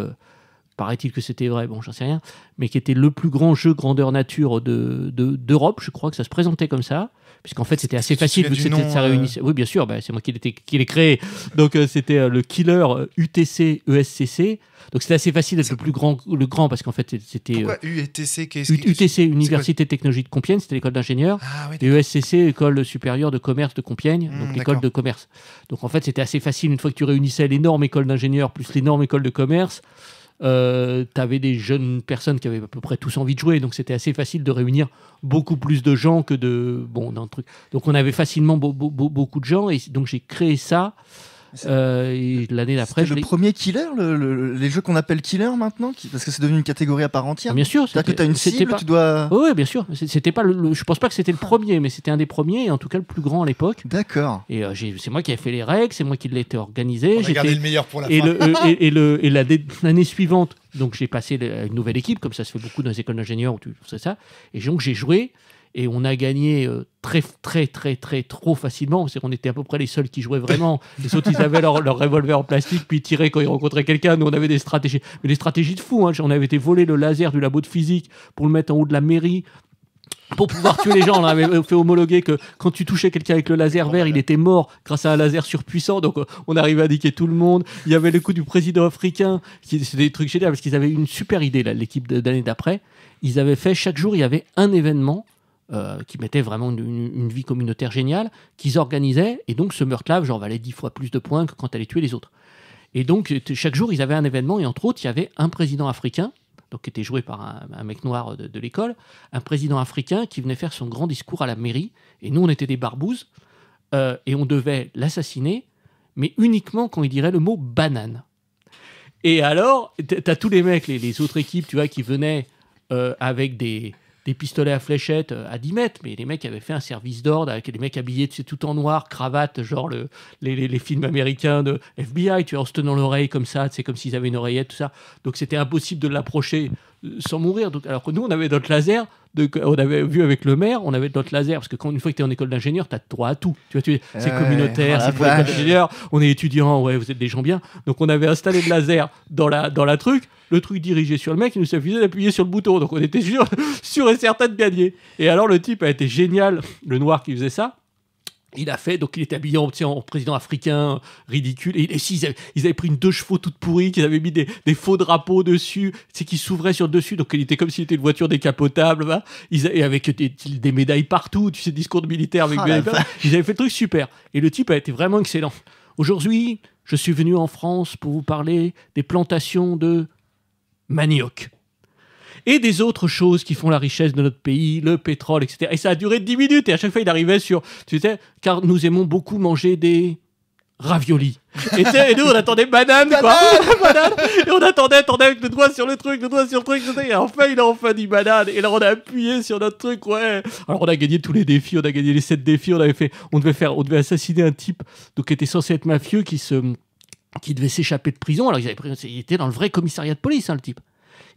paraît-il que c'était vrai, bon j'en sais rien, mais qui était le plus grand jeu grandeur nature d'Europe, de, d'Europe je crois que ça se présentait comme ça, puisqu'en fait c'était assez facile, ça euh, réunissait. Oui bien sûr, bah, c'est moi qui l'ai créé, donc euh, c'était euh, le killer UTC ESCC, donc c'était assez facile d'être le plus grand, le grand parce qu'en fait c'était... UTC UTC, Université Technologie de Compiègne, c'était l'école d'ingénieurs, et ah ESCC, École supérieure de commerce de Compiègne, donc hmm, l'école de commerce. Donc en fait c'était assez facile, une fois que tu réunissais l'énorme école d'ingénieurs plus l'énorme école de commerce, euh, tu avais des jeunes personnes qui avaient à peu près tous envie de jouer, donc c'était assez facile de réunir beaucoup plus de gens que de bon d'un truc. Donc on avait facilement beaucoup de gens et donc j'ai créé ça euh, L'année d'après, le premier killer, les jeux qu'on appelle killer maintenant, parce que c'est devenu une catégorie à part entière. bien sûr, c'est que tu as une cible, tu dois. Oh, oui, bien sûr. C'était pas je pense pas que c'était le ah. premier, mais c'était un des premiers, et en tout cas le plus grand à l'époque. D'accord. Et euh, c'est moi qui ai fait les règles, c'est moi qui l'ai organisé. J'ai gardé le meilleur pour la et fin. Euh, et, l'année suivante, donc j'ai passé une nouvelle équipe, comme ça se fait beaucoup dans les écoles d'ingénieurs ça. Et donc j'ai joué et on a gagné euh, très, très, très, très, trop facilement. C'est qu'on était à peu près les seuls qui jouaient vraiment. Les autres, ils avaient leur, leur revolver en plastique, puis ils tiraient quand ils rencontraient quelqu'un. Nous, on avait des stratégies. Mais des stratégies de fou. Hein. On avait été voler le laser du labo de physique pour le mettre en haut de la mairie pour pouvoir tuer les gens. On avait euh, fait homologuer que quand tu touchais quelqu'un avec le laser vert, il était mort grâce à un laser surpuissant. Donc euh, on arrivait à niquer tout le monde. Il y avait le coup du président africain. C'était des trucs géniaux parce qu'ils avaient une super idée, l'équipe d'année d'après. Ils avaient fait chaque jour, il y avait un événement euh, qui mettaient vraiment une, vie communautaire géniale, qu'ils organisaient, et donc ce meurtre-là, genre, valait dix fois plus de points que quand elle tuer les autres. Et donc, chaque jour, ils avaient un événement, et entre autres, il y avait un président africain, donc qui était joué par un, mec noir de, l'école, un président africain qui venait faire son grand discours à la mairie, et nous, on était des barbouzes, euh, et on devait l'assassiner, mais uniquement quand il dirait le mot banane. Et alors, t'as tous les mecs, les, les autres équipes, tu vois, qui venaient euh, avec des, des pistolets à fléchettes euh, à 10 mètres, mais les mecs avaient fait un service d'ordre avec des mecs habillés tout en noir, cravate, genre le, les, les, films américains de FBI, tu vois, en se tenant l'oreille comme ça, c'est comme s'ils avaient une oreillette, tout ça. Donc c'était impossible de l'approcher euh, sans mourir. Donc, alors que nous, on avait notre laser, on avait vu avec le maire, on avait notre laser, parce que quand une fois que tu es en école d'ingénieur, tu as droit à tout. Tu vois, tu, c'est communautaire, c'est pour l'école d'ingénieur, bah. on est étudiant, ouais, vous êtes des gens bien. Donc on avait installé le laser dans la, dans la truc le truc dirigé sur le mec, il nous suffisait d'appuyer sur le bouton. Donc on était sûr, sûr et certain de gagner. Et alors le type a été génial, le noir qui faisait ça. Il a fait, donc il était habillé en, président africain, ridicule. Et, ils, avaient, pris une deux chevaux toute pourrie, qu'ils avaient mis des, faux drapeaux dessus, c'est qu'ils s'ouvraient sur le dessus, donc il était comme s'il était une voiture décapotable, ils, et avec des, médailles partout, tu sais, discours de militaire avec ah Ils avaient fait le truc super. Et le type a été vraiment excellent. Aujourd'hui, je suis venu en France pour vous parler des plantations de manioc. Et des autres choses qui font la richesse de notre pays, le pétrole, etc. Et ça a duré 10 minutes. Et à chaque fois, il arrivait sur, tu sais, car nous aimons beaucoup manger des raviolis. Et, nous, on attendait banane, quoi. et on attendait, attendait avec le doigt sur le truc, le doigt sur le truc, Et enfin, il a enfin dit banane. Et là, on a appuyé sur notre truc, ouais. Alors, on a gagné tous les défis, on a gagné les 7 défis, on avait fait, on devait faire, on devait assassiner un type, donc qui était censé être mafieux, qui se, qui devait s'échapper de prison. Alors, il était dans le vrai commissariat de police, hein, le type.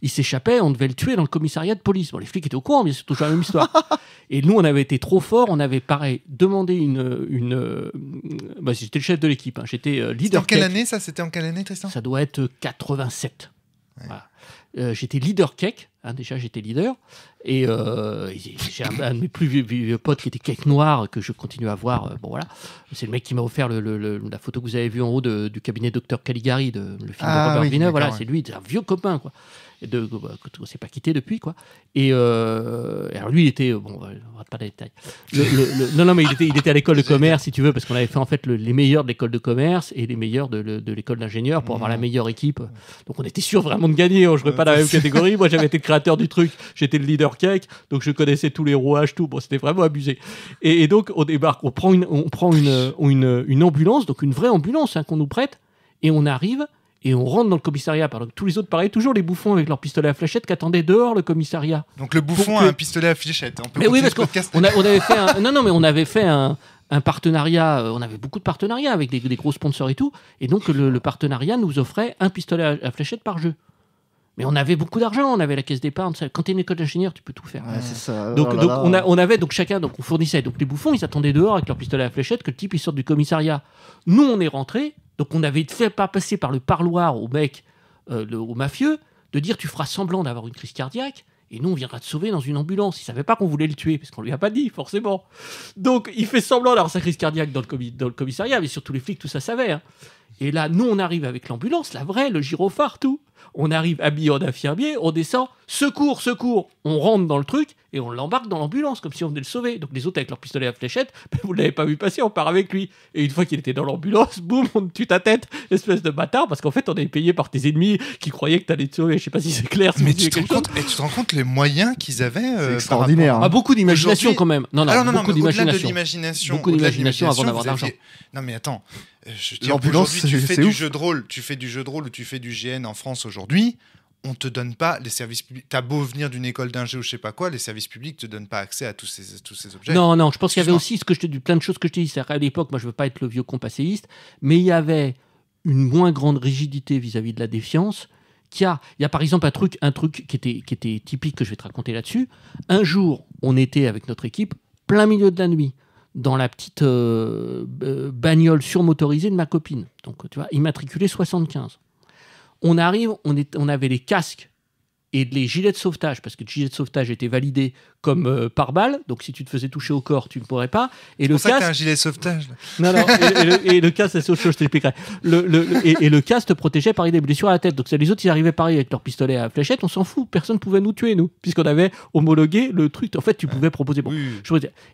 Il s'échappait, on devait le tuer dans le commissariat de police. Bon, les flics étaient au courant, mais c'est toujours la même histoire. Et nous, on avait été trop forts, on avait, pareil, demandé une. une euh, bah, j'étais le chef de l'équipe, hein, j'étais euh, leader. quelle année ça C'était en quelle année, Tristan Ça doit être 87. Euh, j'étais leader cake. Ah, déjà, j'étais leader. Et euh, j'ai un, de mes plus vieux, potes qui était cake noir, que je continue à voir. Euh, bon, voilà. C'est le mec qui m'a offert la photo que vous avez vue en haut du cabinet Docteur Caligari, de, le film de ah Robert oui, Voilà, c'est lui, c'est un vieux copain, quoi de, ne s'est bah, pas quitté depuis, quoi. Euh, et alors lui, il était, bon, bah, on va pas les détails. non, non, mais il était, il était à l'école de commerce, si tu veux, parce qu'on avait fait en fait les meilleurs de l'école de commerce et les meilleurs de, l'école d'ingénieur pour avoir la meilleure équipe. Donc on était sûr vraiment de gagner. On ne jouait pas dans la même catégorie. Moi, j'avais été le créateur du truc, j'étais le leader cake, donc je connaissais tous les rouages, tout. Bon, c'était vraiment abusé. Et, donc on débarque, on prend une, on prend une, une, ambulance, donc une vraie ambulance hein, qu'on nous prête, et on arrive et on rentre dans le commissariat. Par tous les autres, pareil, toujours les bouffons avec leur pistolet à fléchette qui dehors le commissariat. Donc le bouffon a un pistolet à fléchette. On peut mais oui, parce qu'on avait fait un... non, non, mais on avait fait un, partenariat, euh, on avait beaucoup de partenariats avec des, gros sponsors et tout, et donc le, partenariat nous offrait un pistolet à, à fléchette par jeu. Mais on avait beaucoup d'argent, on avait la caisse d'épargne. Quand tu es une école d'ingénieur, tu peux tout faire. Donc, oh On, avait donc chacun, donc on fournissait. Donc les bouffons, ils attendaient dehors avec leur pistolet à fléchette que le type il sorte du commissariat. Nous, on est rentrés, donc on avait fait pas passer par le parloir au mec, euh, le, au mafieux, de dire tu feras semblant d'avoir une crise cardiaque. Et nous, on viendra te sauver dans une ambulance. Il savait pas qu'on voulait le tuer, parce qu'on lui a pas dit, forcément. Donc, il fait semblant d'avoir sa crise cardiaque dans le, commissariat, mais surtout les flics, tout ça savait. Hein. Et là, nous, on arrive avec l'ambulance, la vraie, le gyrophare, tout. On arrive habillé en infirmier, on descend, secours, secours, on rentre dans le truc et on l'embarque dans l'ambulance comme si on venait le sauver. Donc les autres avec leur pistolet à fléchette, ben, vous ne l'avez pas vu passer, on part avec lui. Et une fois qu'il était dans l'ambulance, boum, on tue ta tête, espèce de bâtard, parce qu'en fait on est payé par tes ennemis qui croyaient que tu allais te sauver. Je sais pas si c'est clair. mais tu te, rends compte, et tu te rends compte les moyens qu'ils avaient extraordinaires. Euh, extraordinaire. Ah, hein. beaucoup d'imagination quand même. Non, non, ah non, beaucoup d'imagination. Beaucoup d'imagination avant d'avoir d'argent. Non mais attends, L'ambulance, tu fais du jeu de rôle, tu fais du jeu de rôle ou tu fais du GN en France aujourd'hui, on te donne pas les services publics. T'as beau venir d'une école d'ingé ou je sais pas quoi, les services publics te donnent pas accès à tous ces, tous ces objets. Non, non, je pense qu'il y avait aussi ce que je te dis, plein de choses que je te dis. À l'époque, moi, je veux pas être le vieux compasséiste, mais il y avait une moins grande rigidité vis-à-vis de la défiance. a, il y a par exemple un truc, un truc qui était, qui était typique que je vais te raconter là-dessus. Un jour, on était avec notre équipe plein milieu de la nuit dans la petite euh, bagnole surmotorisée de ma copine. Donc, tu vois, immatriculé 75. On arrive, on, est, on avait les casques et les gilets de sauvetage, parce que le gilet de sauvetage était validé comme euh, par balle, donc si tu te faisais toucher au corps, tu ne pourrais pas. Et le casque. Ça un gilet de sauvetage. Non, non, et, le, casque, c'est autre chose, je t'expliquerai. et, le casque te protégeait par des blessures à la tête. Donc les autres, ils arrivaient pareil avec leur pistolet à fléchette, on s'en fout, personne ne pouvait nous tuer, nous, puisqu'on avait homologué le truc. En fait, tu pouvais proposer. Bon,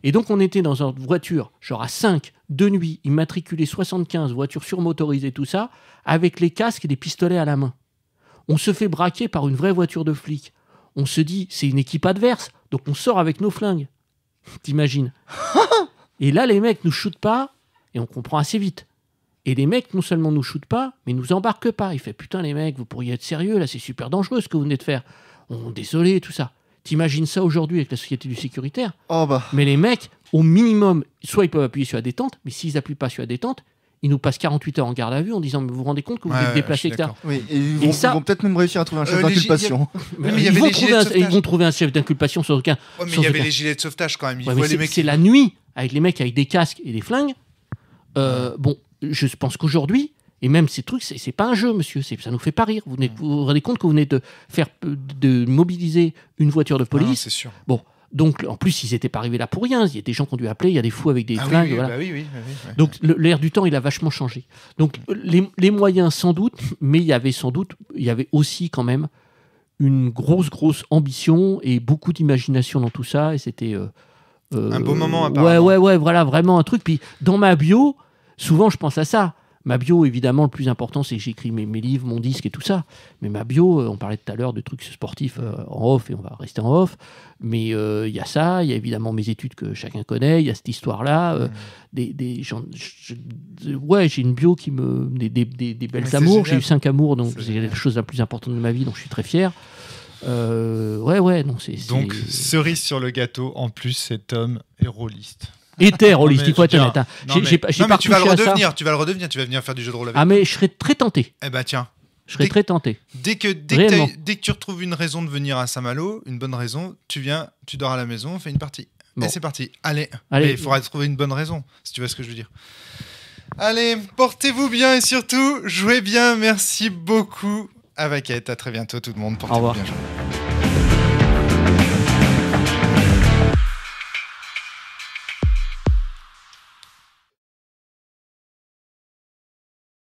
Et donc, on était dans une voiture, genre à 5, de nuit, immatriculée 75, voiture surmotorisée, tout ça, avec les casques et des pistolets à la main. On se fait braquer par une vraie voiture de flic. On se dit, c'est une équipe adverse, donc on sort avec nos flingues. T'imagines Et là, les mecs nous shootent pas, et on comprend assez vite. Et les mecs, non seulement nous shootent pas, mais nous embarquent pas. Il fait putain, les mecs, vous pourriez être sérieux, là, c'est super dangereux ce que vous venez de faire. On, oh, désolé, tout ça. T'imagines ça aujourd'hui avec la société du sécuritaire oh, bah. Mais les mecs, au minimum, soit ils peuvent appuyer sur la détente, mais s'ils appuient pas sur la détente, ils nous passent 48 heures en garde à vue en disant mais vous vous rendez compte que vous êtes déplacé etc. Oui, et ils vont, peut-être même réussir à trouver un euh, chef d'inculpation. Ils, vont trouver un chef d'inculpation sur aucun. mais il y avait les gilets de sauvetage quand même. C'est la nuit avec les mecs avec des casques et des flingues. Euh, bon, je pense qu'aujourd'hui, et même ces trucs, c'est pas un jeu, monsieur. Ça nous fait pas rire. Mm. Vous vous, rendez compte que vous venez de faire de mobiliser une voiture de police. c'est sûr. Bon, donc, en plus, ils n'étaient pas arrivés là pour rien. Il y a des gens qu'on ont dû appeler, il y a des fous avec des ah flingues. Oui, bah Donc, l'air du temps, il a vachement changé. Donc, les, moyens, sans doute, mais il y avait sans doute, il y avait aussi quand même une grosse, grosse ambition et beaucoup d'imagination dans tout ça. Et c'était. Euh, euh, un beau moment, apparemment. Ouais, ouais, ouais, voilà, vraiment un truc. Puis, dans ma bio, souvent, je pense à ça. Ma bio, évidemment, le plus important, c'est que j'écris mes, livres, mon disque et tout ça. Mais ma bio, euh, on parlait tout à l'heure de trucs sportifs euh, en off, et on va rester en off. Mais euh, il y a ça, il y a évidemment mes études que chacun connaît, il y a cette histoire-là. des, ouais, j'ai une bio qui me. des, des, belles amours. J'ai eu cinq amours, donc c'est la chose la plus importante de ma vie, donc je suis très fier. ouais, ouais, non, c'est. Donc, cerise sur le gâteau, en plus, cet homme est Ether, holistique il tu Non, mais... Hein. non, tu vas le redevenir, tu vas le redevenir, tu vas venir faire du jeu de rôle avec. Ah, mais je serais très tenté. Eh bah tiens. Je serais très tenté. Dès que, dès que, tu retrouves une raison de venir à Saint-Malo, une bonne raison, tu viens, tu dors à la maison, on fait une partie. Bon. Et c'est parti. Allez. Allez. il faudra trouver une bonne raison, si tu vois ce que je veux dire. Allez, portez-vous bien et surtout, jouez bien. Merci beaucoup à Vaquette. À très bientôt tout le monde. Portez-vous bien.